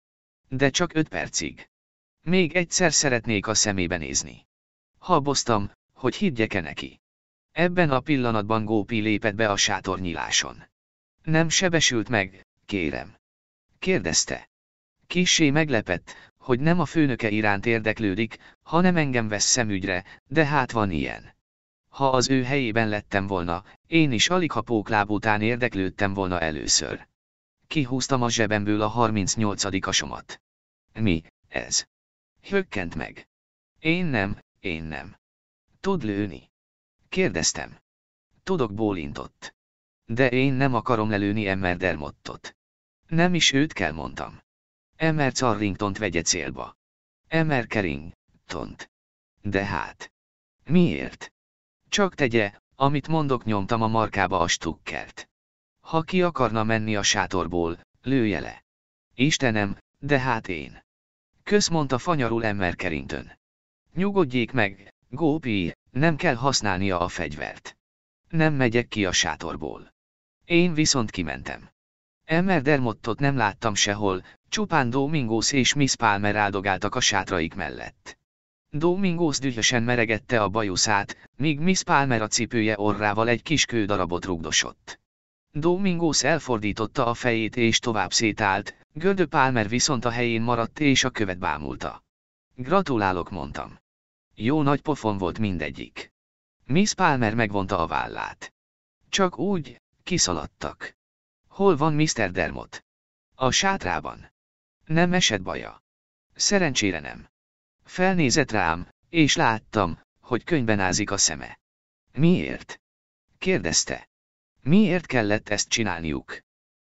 De csak öt percig. Még egyszer szeretnék a szemébe nézni. Haboztam, hogy higgyek-e neki. Ebben a pillanatban Gópi lépett be a sátornyiláson. Nem sebesült meg, kérem. Kérdezte. Kissé meglepett, hogy nem a főnöke iránt érdeklődik, hanem engem vesz szemügyre, de hát van ilyen. Ha az ő helyében lettem volna, én is alig ha pókláb után érdeklődtem volna először. Kihúztam a zsebemből a 38 asomat. Mi, ez? Hökkent meg. Én nem, én nem. Tud lőni. Kérdeztem. Tudok bólintott. De én nem akarom lelőni Emmer Dermottot. Nem is őt kell mondtam. Emmer Carringtont vegye célba. Emmer Kering, tont. De hát. Miért? Csak tegye, amit mondok nyomtam a markába a stukkert. Ha ki akarna menni a sátorból, lője le. Istenem, de hát én. Kösz mondta fanyarul Emmer Carrington. Nyugodjék meg, Gópi, nem kell használnia a fegyvert. Nem megyek ki a sátorból. Én viszont kimentem. Emmer Dermottot nem láttam sehol, csupán Domingos és Miss Palmer áldogáltak a sátraik mellett. Domingos dühösen meregette a bajuszát, míg Miss Palmer a cipője orrával egy kis kődarabot rugdosott. Domingos elfordította a fejét és tovább szétállt, Gördö Palmer viszont a helyén maradt és a követ bámulta. Gratulálok mondtam. Jó nagy pofon volt mindegyik. Miss Palmer megvonta a vállát. Csak úgy, kiszaladtak. Hol van Mr. Dermot? A sátrában. Nem esett baja. Szerencsére nem. Felnézett rám, és láttam, hogy könyben ázik a szeme. Miért? Kérdezte. Miért kellett ezt csinálniuk?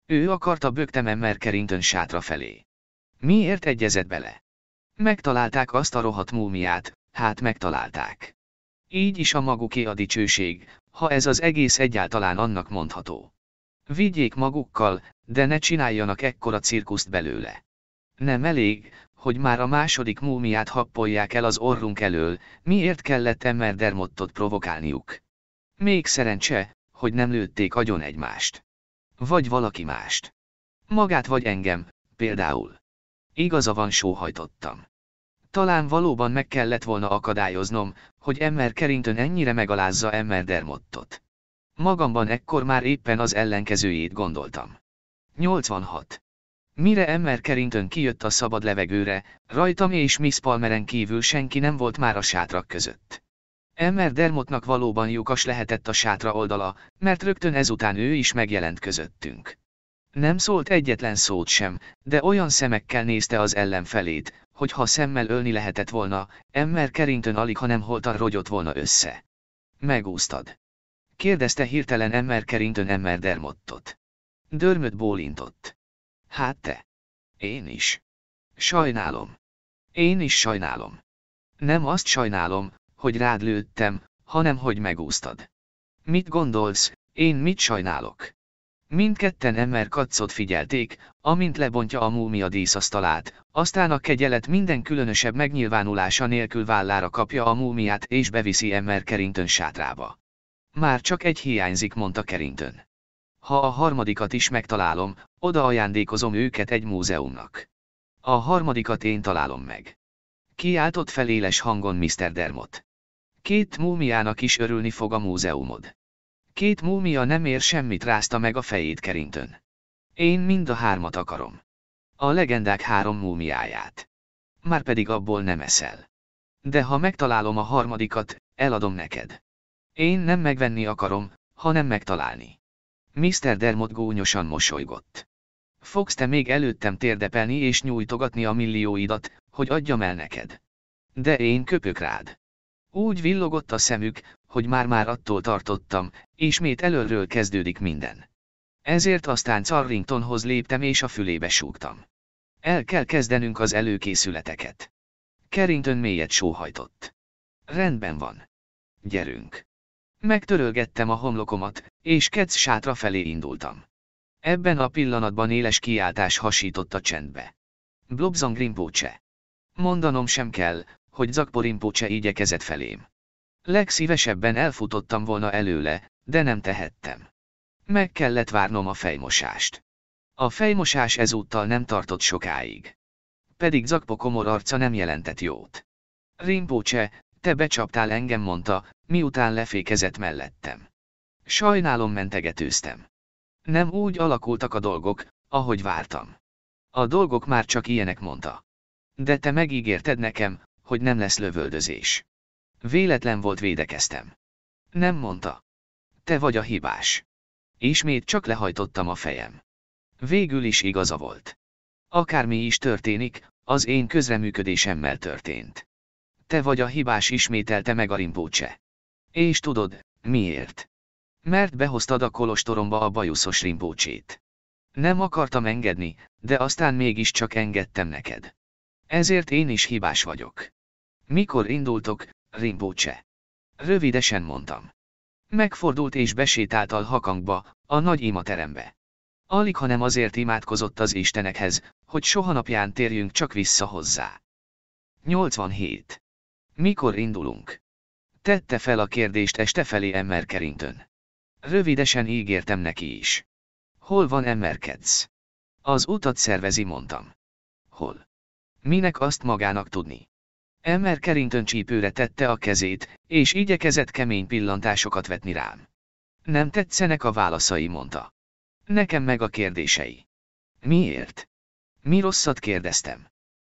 Ő akarta bögtem Emmer Carrington sátra felé. Miért egyezett bele? Megtalálták azt a rohadt múmiát, hát megtalálták. Így is a maguké a dicsőség, ha ez az egész egyáltalán annak mondható. Vigyék magukkal, de ne csináljanak ekkora cirkuszt belőle. Nem elég, hogy már a második múmiát happolják el az orrunk elől, miért kellett Emmerdermottot provokálniuk. Még szerencse, hogy nem lőtték agyon egymást. Vagy valaki mást. Magát vagy engem, például. Igaza van sóhajtottam. Talán valóban meg kellett volna akadályoznom, hogy Emmer Kerintön ennyire megalázza Emmer Dermottot. Magamban ekkor már éppen az ellenkezőjét gondoltam. 86. Mire Emmer Kerintön kijött a szabad levegőre, rajtam és Miss Palmeren kívül senki nem volt már a sátrak között. Emmer Dermotnak valóban lyukas lehetett a sátra oldala, mert rögtön ezután ő is megjelent közöttünk. Nem szólt egyetlen szót sem, de olyan szemekkel nézte az ellenfelét, hogy ha szemmel ölni lehetett volna, Emmer Kerintön alig nem holtan rogyott volna össze. Megúsztad. Kérdezte hirtelen Emmer Kerintön Emmer Dermottot. Dörmöt bólintott. Hát te. Én is. Sajnálom. Én is sajnálom. Nem azt sajnálom, hogy rád lőttem, hanem hogy megúsztad. Mit gondolsz, én mit sajnálok? Mindketten Emmer Katszot figyelték, amint lebontja a múmia díszasztalát, aztán a kegyelet minden különösebb megnyilvánulása nélkül vállára kapja a múmiát és beviszi Emmer Kerintön sátrába. Már csak egy hiányzik, mondta Kerintön. Ha a harmadikat is megtalálom, oda ajándékozom őket egy múzeumnak. A harmadikat én találom meg. Kiáltott feléles hangon Mr. Dermot. Két múmiának is örülni fog a múzeumod. Két múmia nem ér semmit rázta meg a fejét kerintön. Én mind a hármat akarom. A legendák három múmiáját. pedig abból nem eszel. De ha megtalálom a harmadikat, eladom neked. Én nem megvenni akarom, hanem megtalálni. Mr. Dermot gónyosan mosolygott. Fogsz te még előttem térdepelni és nyújtogatni a millióidat, hogy adjam el neked. De én köpök rád. Úgy villogott a szemük, hogy már-már attól tartottam, ismét előről kezdődik minden. Ezért aztán Carringtonhoz léptem és a fülébe súgtam. El kell kezdenünk az előkészületeket. Carrington mélyet sóhajtott. Rendben van. Gyerünk. Megtörölgettem a homlokomat, és Ketsz sátra felé indultam. Ebben a pillanatban éles kiáltás hasított a csendbe. Blobzang Rinpoche. Mondanom sem kell, hogy Zakporimpócse igyekezett felém. Legszívesebben elfutottam volna előle, de nem tehettem. Meg kellett várnom a fejmosást. A fejmosás ezúttal nem tartott sokáig. Pedig Zakpo komor arca nem jelentett jót. Rimpócse, te becsaptál engem mondta, miután lefékezett mellettem. Sajnálom mentegetőztem. Nem úgy alakultak a dolgok, ahogy vártam. A dolgok már csak ilyenek mondta. De te megígérted nekem, hogy nem lesz lövöldözés. Véletlen volt védekeztem. Nem mondta. Te vagy a hibás. Ismét csak lehajtottam a fejem. Végül is igaza volt. Akármi is történik, az én közreműködésemmel történt. Te vagy a hibás ismételte meg a rimpócse. És tudod, miért? Mert behoztad a kolostoromba a bajuszos rimpócsét. Nem akartam engedni, de aztán mégiscsak engedtem neked. Ezért én is hibás vagyok. Mikor indultok, Rinpoche. Rövidesen mondtam. Megfordult és besétált a hakangba, a nagy imaterembe. Alig hanem azért imádkozott az Istenekhez, hogy soha napján térjünk csak vissza hozzá. 87. Mikor indulunk? Tette fel a kérdést este felé Emmer Carrington. Rövidesen ígértem neki is. Hol van Emmerkedsz? Az utat szervezi, mondtam. Hol? Minek azt magának tudni? Elmer Carrington csípőre tette a kezét, és igyekezett kemény pillantásokat vetni rám. Nem tetszenek a válaszai, mondta. Nekem meg a kérdései. Miért? Mi rosszat kérdeztem.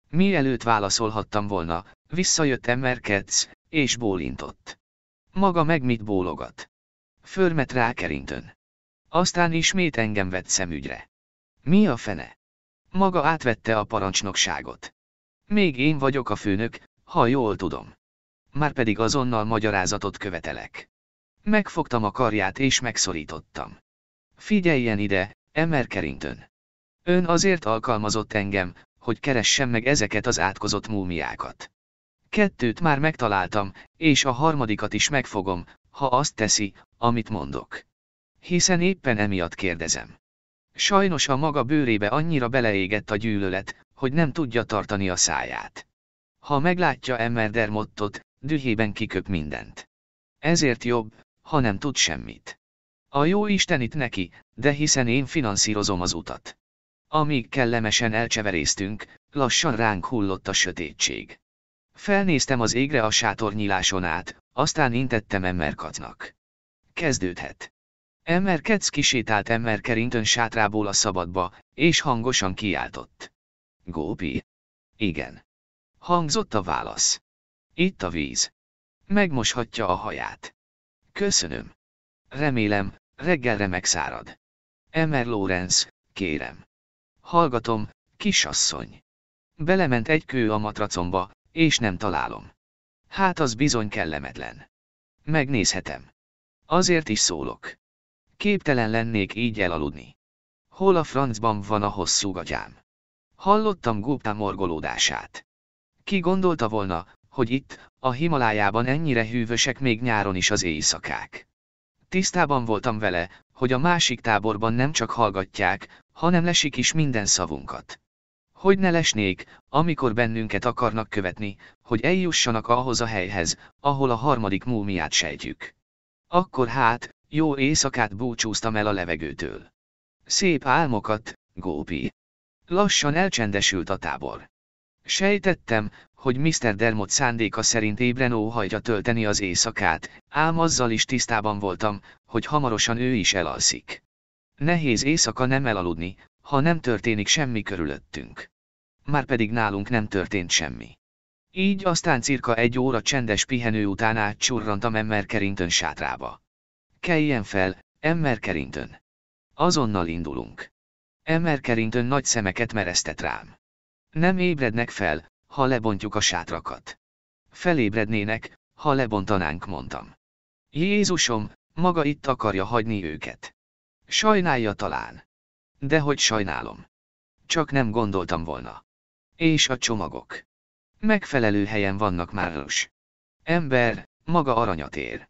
Mielőtt válaszolhattam volna, visszajött Emmer Ketsz, és bólintott. Maga meg mit bólogat? Förmet rá Carrington. Aztán ismét engem vett szemügyre. Mi a fene? Maga átvette a parancsnokságot. Még én vagyok a főnök, ha jól tudom. Már pedig azonnal magyarázatot követelek. Megfogtam a karját és megszorítottam. Figyeljen ide, Emmer Carrington. Ön azért alkalmazott engem, hogy keressem meg ezeket az átkozott múmiákat. Kettőt már megtaláltam, és a harmadikat is megfogom, ha azt teszi, amit mondok. Hiszen éppen emiatt kérdezem. Sajnos a maga bőrébe annyira beleégett a gyűlölet, hogy nem tudja tartani a száját. Ha meglátja Emmerder mottot, dühében kiköp mindent. Ezért jobb, ha nem tud semmit. A jó Isten itt neki, de hiszen én finanszírozom az utat. Amíg kellemesen elcseveréztünk, lassan ránk hullott a sötétség. Felnéztem az égre a sátornyíláson át, aztán intettem Emmerkatnak. Kezdődhet. Emmerkec kisétált Emmerkerintön sátrából a szabadba, és hangosan kiáltott. Gópi. Igen. Hangzott a válasz. Itt a víz. Megmoshatja a haját. Köszönöm. Remélem, reggelre megszárad. Emer Lorenz, kérem. Hallgatom, kisasszony. Belement egy kő a matracomba, és nem találom. Hát az bizony kellemetlen. Megnézhetem. Azért is szólok. Képtelen lennék így elaludni. Hol a francban van a hosszú gatyám? Hallottam Gupta morgolódását. Ki gondolta volna, hogy itt, a Himalájában ennyire hűvösek még nyáron is az éjszakák. Tisztában voltam vele, hogy a másik táborban nem csak hallgatják, hanem lesik is minden szavunkat. Hogy ne lesnék, amikor bennünket akarnak követni, hogy eljussanak ahhoz a helyhez, ahol a harmadik múmiát sejtjük. Akkor hát, jó éjszakát búcsúztam el a levegőtől. Szép álmokat, Gópi. Lassan elcsendesült a tábor. Sejtettem, hogy Mr. Dermot szándéka szerint ébren óhajtja tölteni az éjszakát, ám azzal is tisztában voltam, hogy hamarosan ő is elalszik. Nehéz éjszaka nem elaludni, ha nem történik semmi körülöttünk. Már pedig nálunk nem történt semmi. Így aztán cirka egy óra csendes pihenő után átcsurrantam Emmer Carrington sátrába. Keljen fel, Emmer Carrington. Azonnal indulunk. Emmer Carrington nagy szemeket mereztet rám. Nem ébrednek fel, ha lebontjuk a sátrakat. Felébrednének, ha lebontanánk, mondtam. Jézusom, maga itt akarja hagyni őket. Sajnálja talán. De hogy sajnálom. Csak nem gondoltam volna. És a csomagok. Megfelelő helyen vannak már rös. Ember, maga aranyat ér.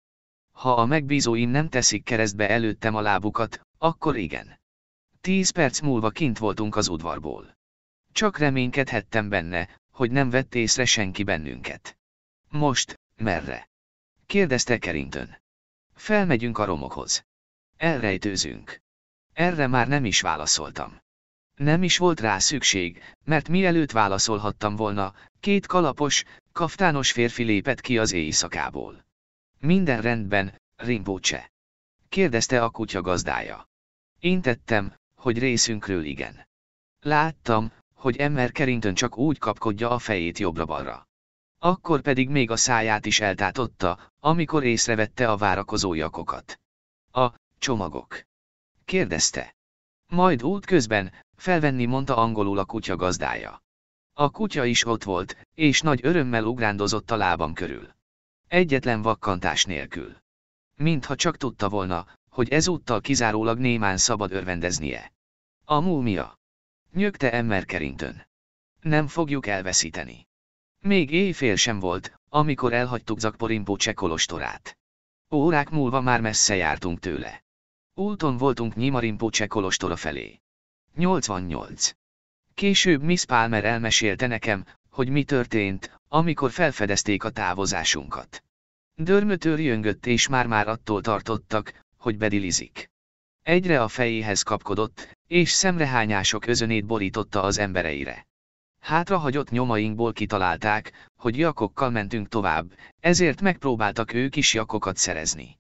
Ha a megbízóim nem teszik keresztbe előttem a lábukat, akkor igen. Tíz perc múlva kint voltunk az udvarból. Csak reménykedhettem benne, hogy nem vett észre senki bennünket. Most, merre? Kérdezte Kerintön. Felmegyünk a romokhoz. Elrejtőzünk. Erre már nem is válaszoltam. Nem is volt rá szükség, mert mielőtt válaszolhattam volna, két kalapos, kaftános férfi lépett ki az éjszakából. Minden rendben, Rimbócse. Kérdezte a kutya gazdája. Én tettem, hogy részünkről igen. Láttam, hogy Emmer Carrington csak úgy kapkodja a fejét jobbra-balra. Akkor pedig még a száját is eltátotta, amikor észrevette a várakozó jakokat. A csomagok. Kérdezte. Majd út közben, felvenni mondta angolul a kutya gazdája. A kutya is ott volt, és nagy örömmel ugrándozott a lábam körül. Egyetlen vakkantás nélkül. Mintha csak tudta volna, hogy ezúttal kizárólag némán szabad örvendeznie. A múmia. Nyögte Emmer Kerintön. Nem fogjuk elveszíteni. Még éjfél sem volt, amikor elhagytuk Zakporimpó csekolostorát. Órák múlva már messze jártunk tőle. Úton voltunk Nyimarimpó csekolostora felé. 88. Később Miss Palmer elmesélte nekem, hogy mi történt, amikor felfedezték a távozásunkat. Dörmötör jöngött és már-már attól tartottak, hogy bedilizik. Egyre a fejéhez kapkodott, és szemrehányások özönét borította az embereire. Hátrahagyott nyomainkból kitalálták, hogy jakokkal mentünk tovább, ezért megpróbáltak ők is jakokat szerezni.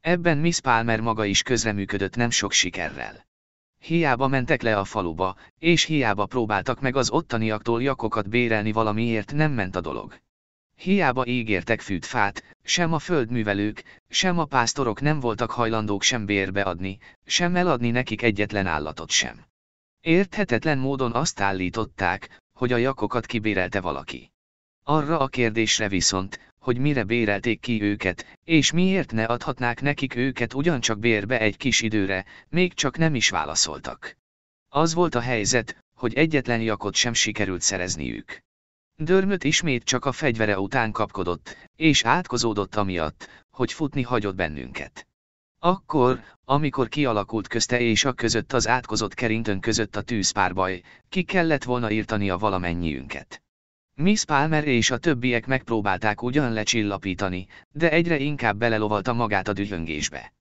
Ebben Miss Palmer maga is közreműködött nem sok sikerrel. Hiába mentek le a faluba, és hiába próbáltak meg az ottaniaktól jakokat bérelni valamiért nem ment a dolog. Hiába ígértek fűt fát, sem a földművelők, sem a pásztorok nem voltak hajlandók sem bérbe adni, sem eladni nekik egyetlen állatot sem. Érthetetlen módon azt állították, hogy a jakokat kibérelte valaki. Arra a kérdésre viszont, hogy mire bérelték ki őket, és miért ne adhatnák nekik őket ugyancsak bérbe egy kis időre, még csak nem is válaszoltak. Az volt a helyzet, hogy egyetlen jakot sem sikerült szerezniük. Dörmöt ismét csak a fegyvere után kapkodott, és átkozódott amiatt, hogy futni hagyott bennünket. Akkor, amikor kialakult közte és a között az átkozott kerintön között a tűzpárbaj, ki kellett volna a valamennyiünket. Miss Palmer és a többiek megpróbálták ugyan lecsillapítani, de egyre inkább belelovalta magát a dühöngésbe.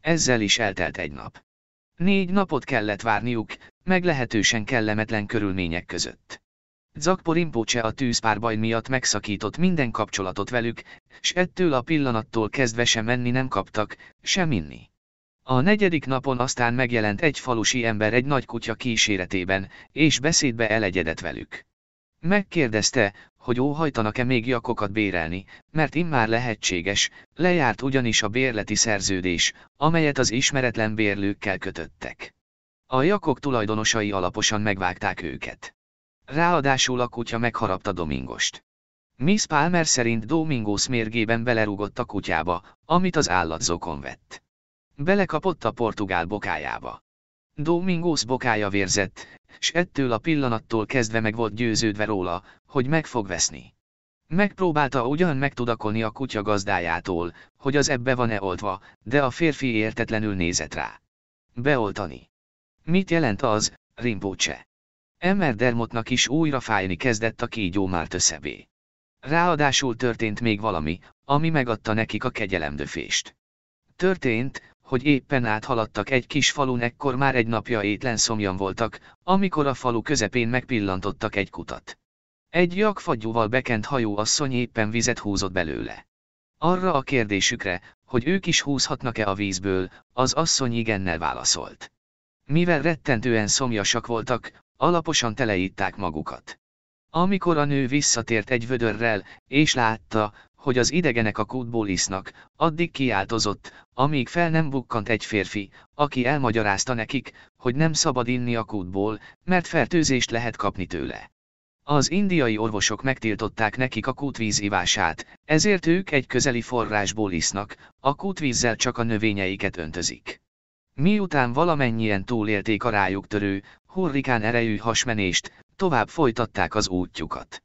Ezzel is eltelt egy nap. Négy napot kellett várniuk, meglehetősen kellemetlen körülmények között. Zakpo Rinpoche a tűzpárbaj miatt megszakított minden kapcsolatot velük, s ettől a pillanattól kezdve sem menni nem kaptak, sem inni. A negyedik napon aztán megjelent egy falusi ember egy nagy kutya kíséretében, és beszédbe elegyedett velük. Megkérdezte, hogy óhajtanak-e még jakokat bérelni, mert immár lehetséges, lejárt ugyanis a bérleti szerződés, amelyet az ismeretlen bérlőkkel kötöttek. A jakok tulajdonosai alaposan megvágták őket. Ráadásul a kutya megharapta Domingost. Miss Palmer szerint Domingo mérgében belerúgott a kutyába, amit az állat zokon vett. Belekapott a portugál bokájába. Domingos bokája vérzett, s ettől a pillanattól kezdve meg volt győződve róla, hogy meg fog veszni. Megpróbálta ugyan megtudakolni a kutya gazdájától, hogy az ebbe van-e oltva, de a férfi értetlenül nézett rá. Beoltani. Mit jelent az, Rinpoche? Dermotnak is újra fájni kezdett a már összebé. Ráadásul történt még valami, ami megadta nekik a kegyelemdöfést. Történt, hogy éppen áthaladtak egy kis falun ekkor már egy napja étlen szomjan voltak, amikor a falu közepén megpillantottak egy kutat. Egy jakfagyúval bekent asszony éppen vizet húzott belőle. Arra a kérdésükre, hogy ők is húzhatnak-e a vízből, az asszony igennel válaszolt. Mivel rettentően szomjasak voltak, alaposan teleítták magukat. Amikor a nő visszatért egy vödörrel, és látta, hogy az idegenek a kútból isznak, addig kiáltozott, amíg fel nem bukkant egy férfi, aki elmagyarázta nekik, hogy nem szabad inni a kútból, mert fertőzést lehet kapni tőle. Az indiai orvosok megtiltották nekik a kútvíz ivását, ezért ők egy közeli forrásból isznak, a kútvízzel csak a növényeiket öntözik. Miután valamennyien túlélték a rájuk törő, hurrikán erejű hasmenést, tovább folytatták az útjukat.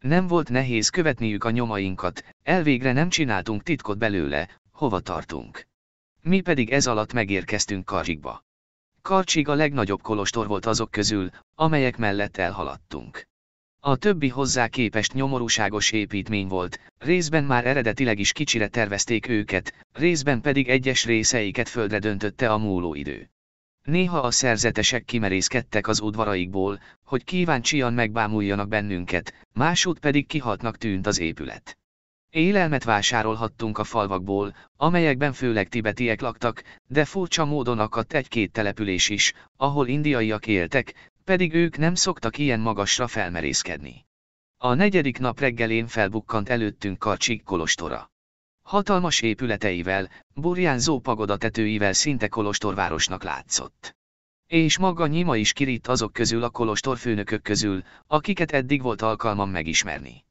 Nem volt nehéz követniük a nyomainkat, elvégre nem csináltunk titkot belőle, hova tartunk. Mi pedig ez alatt megérkeztünk Karcsigba. Karcsig a legnagyobb kolostor volt azok közül, amelyek mellett elhaladtunk. A többi hozzá képest nyomorúságos építmény volt, részben már eredetileg is kicsire tervezték őket, részben pedig egyes részeiket földre döntötte a múló idő. Néha a szerzetesek kimerészkedtek az udvaraikból, hogy kíváncsian megbámuljanak bennünket, másút pedig kihatnak tűnt az épület. Élelmet vásárolhattunk a falvakból, amelyekben főleg tibetiek laktak, de furcsa módon akadt egy-két település is, ahol indiaiak éltek, pedig ők nem szoktak ilyen magasra felmerészkedni. A negyedik nap reggelén felbukkant előttünk Karcsik kolostora. Hatalmas épületeivel, burjánzó pagodatetőivel szinte kolostorvárosnak látszott. És maga nyima is kirít azok közül a kolostorfőnökök közül, akiket eddig volt alkalmam megismerni.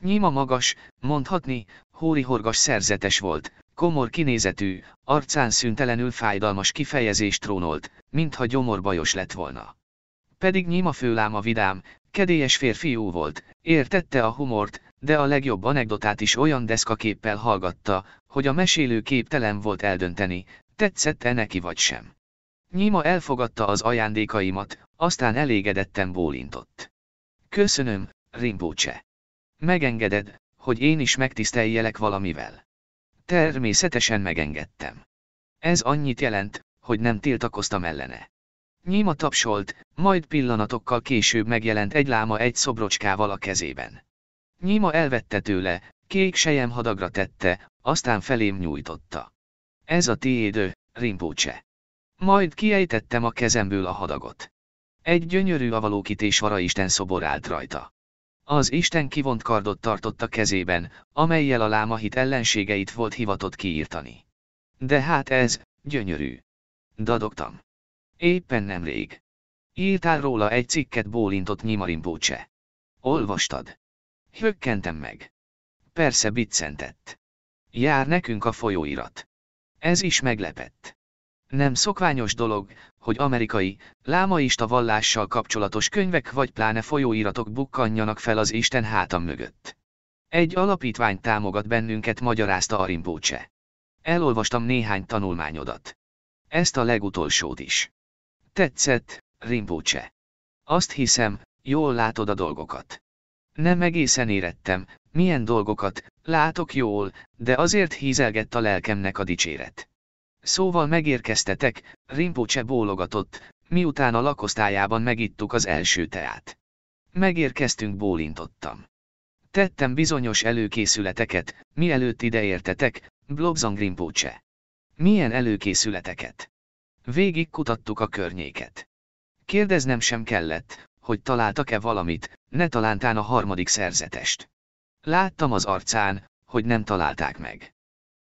Nyima magas, mondhatni, hórihorgas szerzetes volt, komor kinézetű, arcán szüntelenül fájdalmas kifejezést trónolt, mintha gyomorbajos lett volna pedig nyima főláma vidám, kedélyes férfiú volt, értette a humort, de a legjobb anekdotát is olyan deszkaképpel hallgatta, hogy a mesélő képtelen volt eldönteni, tetszett-e neki vagy sem. Nyima elfogadta az ajándékaimat, aztán elégedetten bólintott. Köszönöm, Rimpócse. Megengeded, hogy én is megtiszteljelek valamivel. Természetesen megengedtem. Ez annyit jelent, hogy nem tiltakoztam ellene. Nyima tapsolt, majd pillanatokkal később megjelent egy láma egy szobrocskával a kezében. Nyima elvette tőle, kék sejem hadagra tette, aztán felém nyújtotta. Ez a tiédő, rimpócse. Majd kiejtettem a kezemből a hadagot. Egy gyönyörű avalókítés vara Isten szobor állt rajta. Az Isten kivont kardot tartotta kezében, amelyel a lámahit ellenségeit volt hivatott kiírtani. De hát ez, gyönyörű. Dadogtam. Éppen nemrég. Írtál róla egy cikket bólintott nyimarimbócse. Olvastad? Hökkentem meg. Persze biccentett. Jár nekünk a folyóirat. Ez is meglepett. Nem szokványos dolog, hogy amerikai, lámaista vallással kapcsolatos könyvek vagy pláne folyóiratok bukkanjanak fel az Isten hátam mögött. Egy alapítvány támogat bennünket, magyarázta Arimbócse. Elolvastam néhány tanulmányodat. Ezt a legutolsót is. Tetszett, Rimpócse. Azt hiszem, jól látod a dolgokat. Nem egészen érettem, milyen dolgokat, látok jól, de azért hízelgett a lelkemnek a dicséret. Szóval megérkeztetek, Rimpócse bólogatott, miután a lakosztályában megittuk az első teát. Megérkeztünk bólintottam. Tettem bizonyos előkészületeket, mielőtt ideértetek, Blobzang Rimpócse. Milyen előkészületeket? Végig kutattuk a környéket. Kérdeznem sem kellett, hogy találtak-e valamit, ne talántán a harmadik szerzetest. Láttam az arcán, hogy nem találták meg.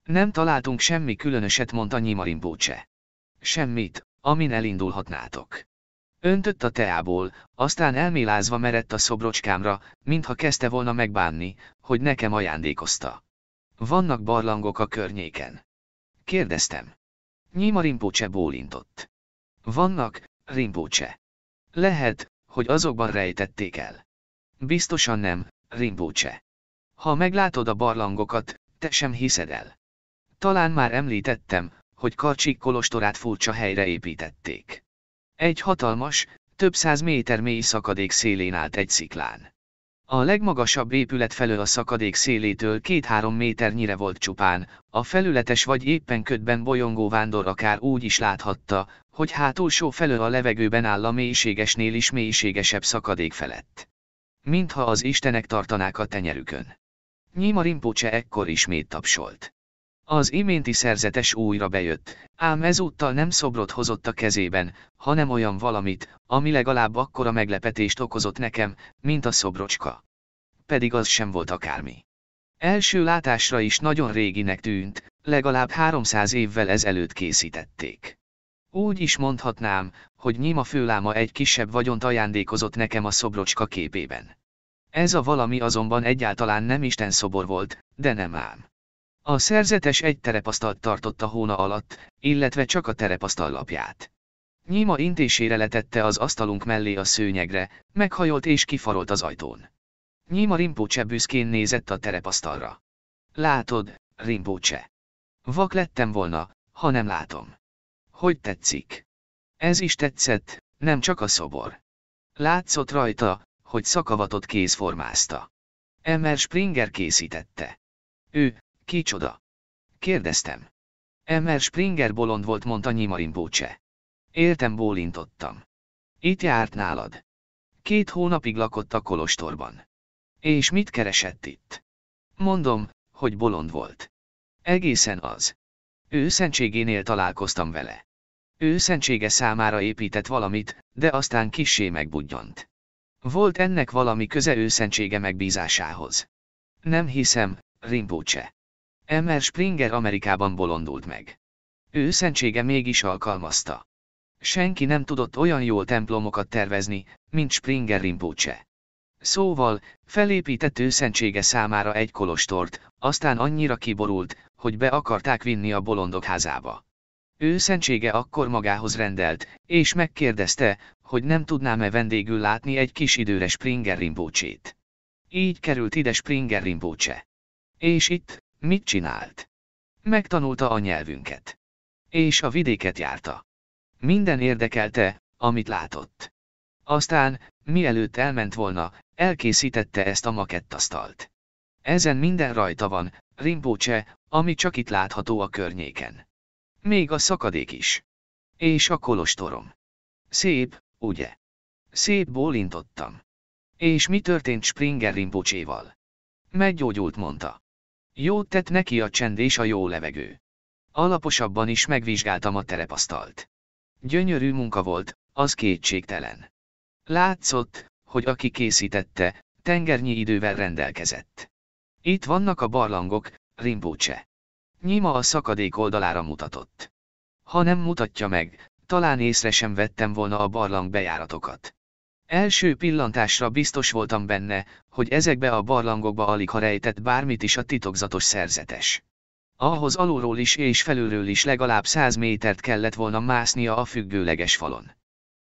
Nem találtunk semmi különöset, mondta Nyimarimbócse. Semmit, amin elindulhatnátok. Öntött a teából, aztán elmélázva merett a szobrocskámra, mintha kezdte volna megbánni, hogy nekem ajándékozta. Vannak barlangok a környéken? Kérdeztem. Nyíma Rimpócse bólintott. Vannak, Rimpócse. Lehet, hogy azokban rejtették el. Biztosan nem, Rimpócse. Ha meglátod a barlangokat, te sem hiszed el. Talán már említettem, hogy Karcsik kolostorát furcsa helyre építették. Egy hatalmas, több száz méter mély szakadék szélén állt egy sziklán. A legmagasabb épület felől a szakadék szélétől két-három méternyire volt csupán, a felületes vagy éppen ködben bolyongó vándor akár úgy is láthatta, hogy hátulsó felől a levegőben áll a mélységesnél is mélységesebb szakadék felett. Mintha az istenek tartanák a tenyerükön. Nyíma Rimpocse ekkor ismét tapsolt. Az iménti szerzetes újra bejött, ám ezúttal nem szobrot hozott a kezében, hanem olyan valamit, ami legalább akkora meglepetést okozott nekem, mint a szobrocska. Pedig az sem volt akármi. Első látásra is nagyon réginek tűnt, legalább 300 évvel ezelőtt készítették. Úgy is mondhatnám, hogy nyima főláma egy kisebb vagyont ajándékozott nekem a szobrocska képében. Ez a valami azonban egyáltalán nem Isten szobor volt, de nem ám. A szerzetes egy terepasztalt tartott a hóna alatt, illetve csak a terepasztal lapját. Nyíma intésére letette az asztalunk mellé a szőnyegre, meghajolt és kifarolt az ajtón. Nyíma rimpócse büszkén nézett a terepasztalra. Látod, rimpócse. Vak lettem volna, ha nem látom. Hogy tetszik? Ez is tetszett, nem csak a szobor. Látszott rajta, hogy szakavatott kéz formázta. Emmer Springer készítette. Ő, Kicsoda? Kérdeztem. Emmer Springer bolond volt, mondta Nyimarimpócse. Éltem bólintottam. Itt járt nálad. Két hónapig lakott a kolostorban. És mit keresett itt? Mondom, hogy bolond volt. Egészen az. Ő szentségénél találkoztam vele. Ő szentsége számára épített valamit, de aztán kissé megbudjant. Volt ennek valami köze őszentsége megbízásához. Nem hiszem, Rimpócse. Emmer Springer Amerikában bolondult meg. Ő szentsége mégis alkalmazta. Senki nem tudott olyan jól templomokat tervezni, mint Springer Rinpoche. Szóval, felépített ő szentsége számára egy kolostort, aztán annyira kiborult, hogy be akarták vinni a bolondok házába. Ő szentsége akkor magához rendelt, és megkérdezte, hogy nem tudnám-e vendégül látni egy kis időre Springer Rinpoche-t. Így került ide Springer Rinpoche. És itt, Mit csinált? Megtanulta a nyelvünket. És a vidéket járta. Minden érdekelte, amit látott. Aztán, mielőtt elment volna, elkészítette ezt a makettasztalt. Ezen minden rajta van, rimpócse, ami csak itt látható a környéken. Még a szakadék is. És a kolostorom. Szép, ugye? Szép bólintottam. És mi történt Springer rimpocséval? Meggyógyult mondta. Jó tett neki a csend és a jó levegő. Alaposabban is megvizsgáltam a terepasztalt. Gyönyörű munka volt, az kétségtelen. Látszott, hogy aki készítette, tengernyi idővel rendelkezett. Itt vannak a barlangok, Rimbócse. Nyima a szakadék oldalára mutatott. Ha nem mutatja meg, talán észre sem vettem volna a barlang bejáratokat. Első pillantásra biztos voltam benne, hogy ezekbe a barlangokba alig ha rejtett bármit is a titokzatos szerzetes. Ahhoz alulról is és felülről is legalább száz métert kellett volna másznia a függőleges falon.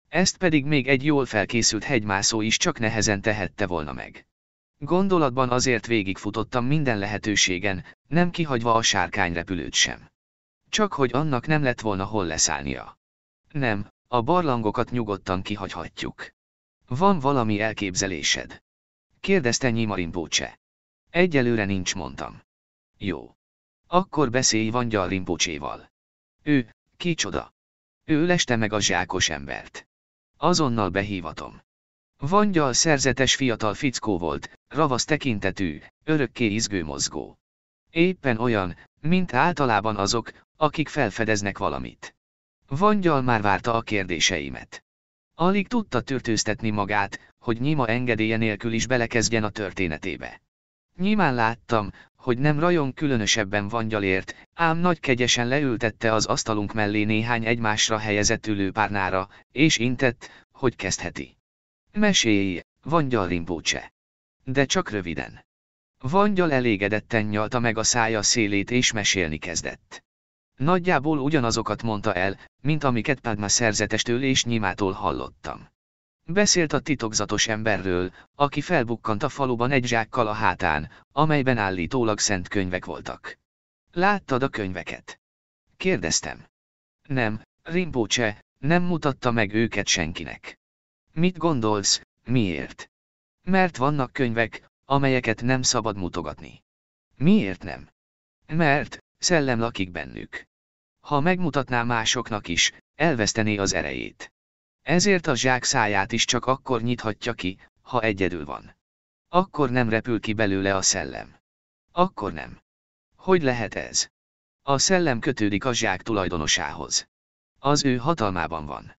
Ezt pedig még egy jól felkészült hegymászó is csak nehezen tehette volna meg. Gondolatban azért végigfutottam minden lehetőségen, nem kihagyva a sárkányrepülőt sem. Csak hogy annak nem lett volna hol leszállnia. Nem, a barlangokat nyugodtan kihagyhatjuk. Van valami elképzelésed? Kérdezte Nyimarin Bócse. Egyelőre nincs, mondtam. Jó. Akkor beszélj Vangyal Rimpócséval. Ő, kicsoda? Ő leste meg a zsákos embert. Azonnal behívatom. Vangyal szerzetes fiatal fickó volt, ravasz tekintetű, örökké izgő mozgó. Éppen olyan, mint általában azok, akik felfedeznek valamit. Vangyal már várta a kérdéseimet. Alig tudta törtőztetni magát, hogy nyima engedélye nélkül is belekezdjen a történetébe. Nyilván láttam, hogy nem rajon különösebben vangyalért, ám nagy kegyesen leültette az asztalunk mellé néhány egymásra helyezett ülőpárnára, és intett, hogy kezdheti. Meséi, vangyal rimpócse. De csak röviden. Vangyal elégedetten nyalta meg a szája szélét és mesélni kezdett. Nagyjából ugyanazokat mondta el, mint amiket Padma szerzetestől és nyimától hallottam. Beszélt a titokzatos emberről, aki felbukkant a faluban egy zsákkal a hátán, amelyben állítólag szent könyvek voltak. Láttad a könyveket? Kérdeztem. Nem, Rimpócse, nem mutatta meg őket senkinek. Mit gondolsz, miért? Mert vannak könyvek, amelyeket nem szabad mutogatni. Miért nem? Mert, szellem lakik bennük. Ha megmutatná másoknak is, elvesztené az erejét. Ezért a zsák száját is csak akkor nyithatja ki, ha egyedül van. Akkor nem repül ki belőle a szellem. Akkor nem. Hogy lehet ez? A szellem kötődik a zsák tulajdonosához. Az ő hatalmában van.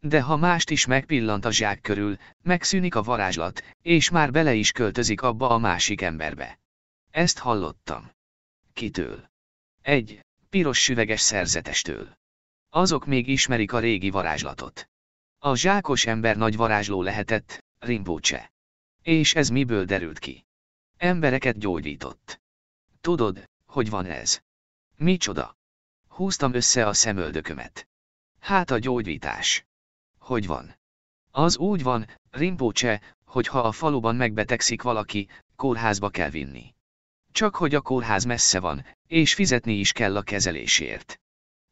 De ha mást is megpillant a zsák körül, megszűnik a varázslat, és már bele is költözik abba a másik emberbe. Ezt hallottam. Kitől? Egy, Piros süveges szerzetestől. Azok még ismerik a régi varázslatot. A zsákos ember nagy varázsló lehetett, Rinpoche. És ez miből derült ki? Embereket gyógyított. Tudod, hogy van ez? Micsoda? Húztam össze a szemöldökömet. Hát a gyógyítás. Hogy van? Az úgy van, Rinpoche, hogy ha a faluban megbetegszik valaki, kórházba kell vinni. Csak hogy a kórház messze van, és fizetni is kell a kezelésért.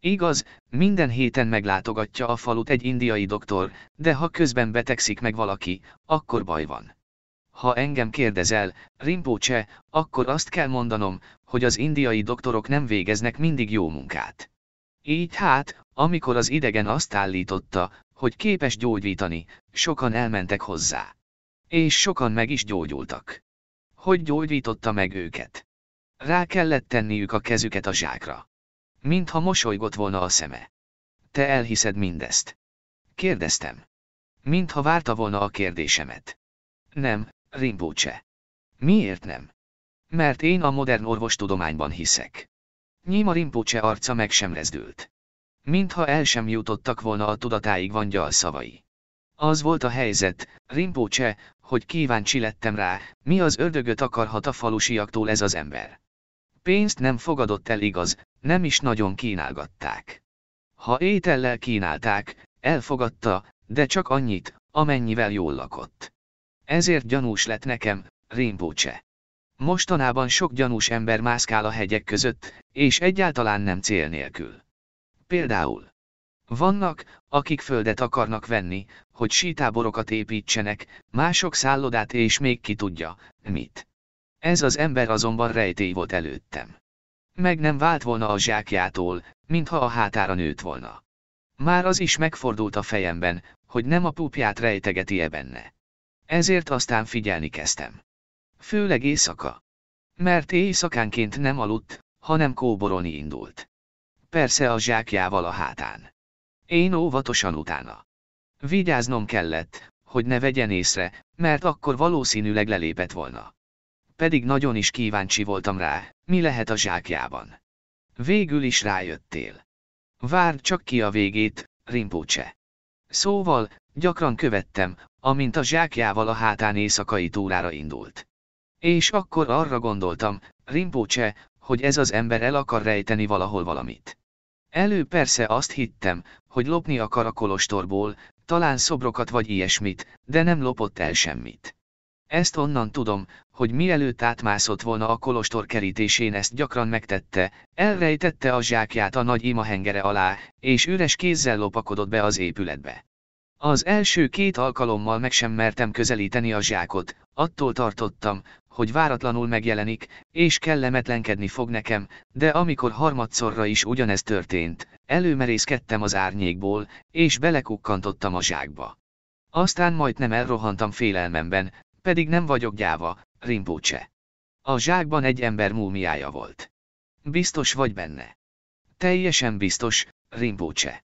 Igaz, minden héten meglátogatja a falut egy indiai doktor, de ha közben betegszik meg valaki, akkor baj van. Ha engem kérdezel, Rimpócse, akkor azt kell mondanom, hogy az indiai doktorok nem végeznek mindig jó munkát. Így hát, amikor az idegen azt állította, hogy képes gyógyítani, sokan elmentek hozzá. És sokan meg is gyógyultak. Hogy gyógyította meg őket? Rá kellett tenniük a kezüket a zsákra. Mintha mosolygott volna a szeme. Te elhiszed mindezt? Kérdeztem. Mintha várta volna a kérdésemet. Nem, Rimbóce. Miért nem? Mert én a modern orvostudományban hiszek. Nyíma Rimbóce arca meg sem rezdült. Mintha el sem jutottak volna a tudatáig van gyal szavai. Az volt a helyzet, Rimpócse, hogy kíváncsi lettem rá, mi az ördögöt akarhat a falusiaktól ez az ember. Pénzt nem fogadott el igaz, nem is nagyon kínálgatták. Ha étellel kínálták, elfogadta, de csak annyit, amennyivel jól lakott. Ezért gyanús lett nekem, Rimpócse. Mostanában sok gyanús ember mászkál a hegyek között, és egyáltalán nem cél nélkül. Például vannak, akik földet akarnak venni, hogy sítáborokat építsenek, mások szállodát és még ki tudja, mit. Ez az ember azonban rejtély volt előttem. Meg nem vált volna a zsákjától, mintha a hátára nőtt volna. Már az is megfordult a fejemben, hogy nem a pupját rejtegeti-e benne. Ezért aztán figyelni kezdtem. Főleg éjszaka. Mert éjszakánként nem aludt, hanem kóboroni indult. Persze a zsákjával a hátán. Én óvatosan utána. Vigyáznom kellett, hogy ne vegyen észre, mert akkor valószínűleg lelépett volna. Pedig nagyon is kíváncsi voltam rá, mi lehet a zsákjában. Végül is rájöttél. Várd csak ki a végét, Rimpócse. Szóval, gyakran követtem, amint a zsákjával a hátán éjszakai túrára indult. És akkor arra gondoltam, Rimpócse, hogy ez az ember el akar rejteni valahol valamit. Elő persze azt hittem, hogy lopni akar a kolostorból, talán szobrokat vagy ilyesmit, de nem lopott el semmit. Ezt onnan tudom, hogy mielőtt átmászott volna a kolostor kerítésén ezt gyakran megtette, elrejtette a zsákját a nagy imahengere alá, és üres kézzel lopakodott be az épületbe. Az első két alkalommal meg sem mertem közelíteni a zsákot, attól tartottam, hogy váratlanul megjelenik, és kellemetlenkedni fog nekem, de amikor harmadszorra is ugyanez történt, előmerészkedtem az árnyékból, és belekukkantottam a zsákba. Aztán majdnem elrohantam félelmemben, pedig nem vagyok gyáva, Rimpócse. A zsákban egy ember múmiája volt. Biztos vagy benne. Teljesen biztos, Rimpócse.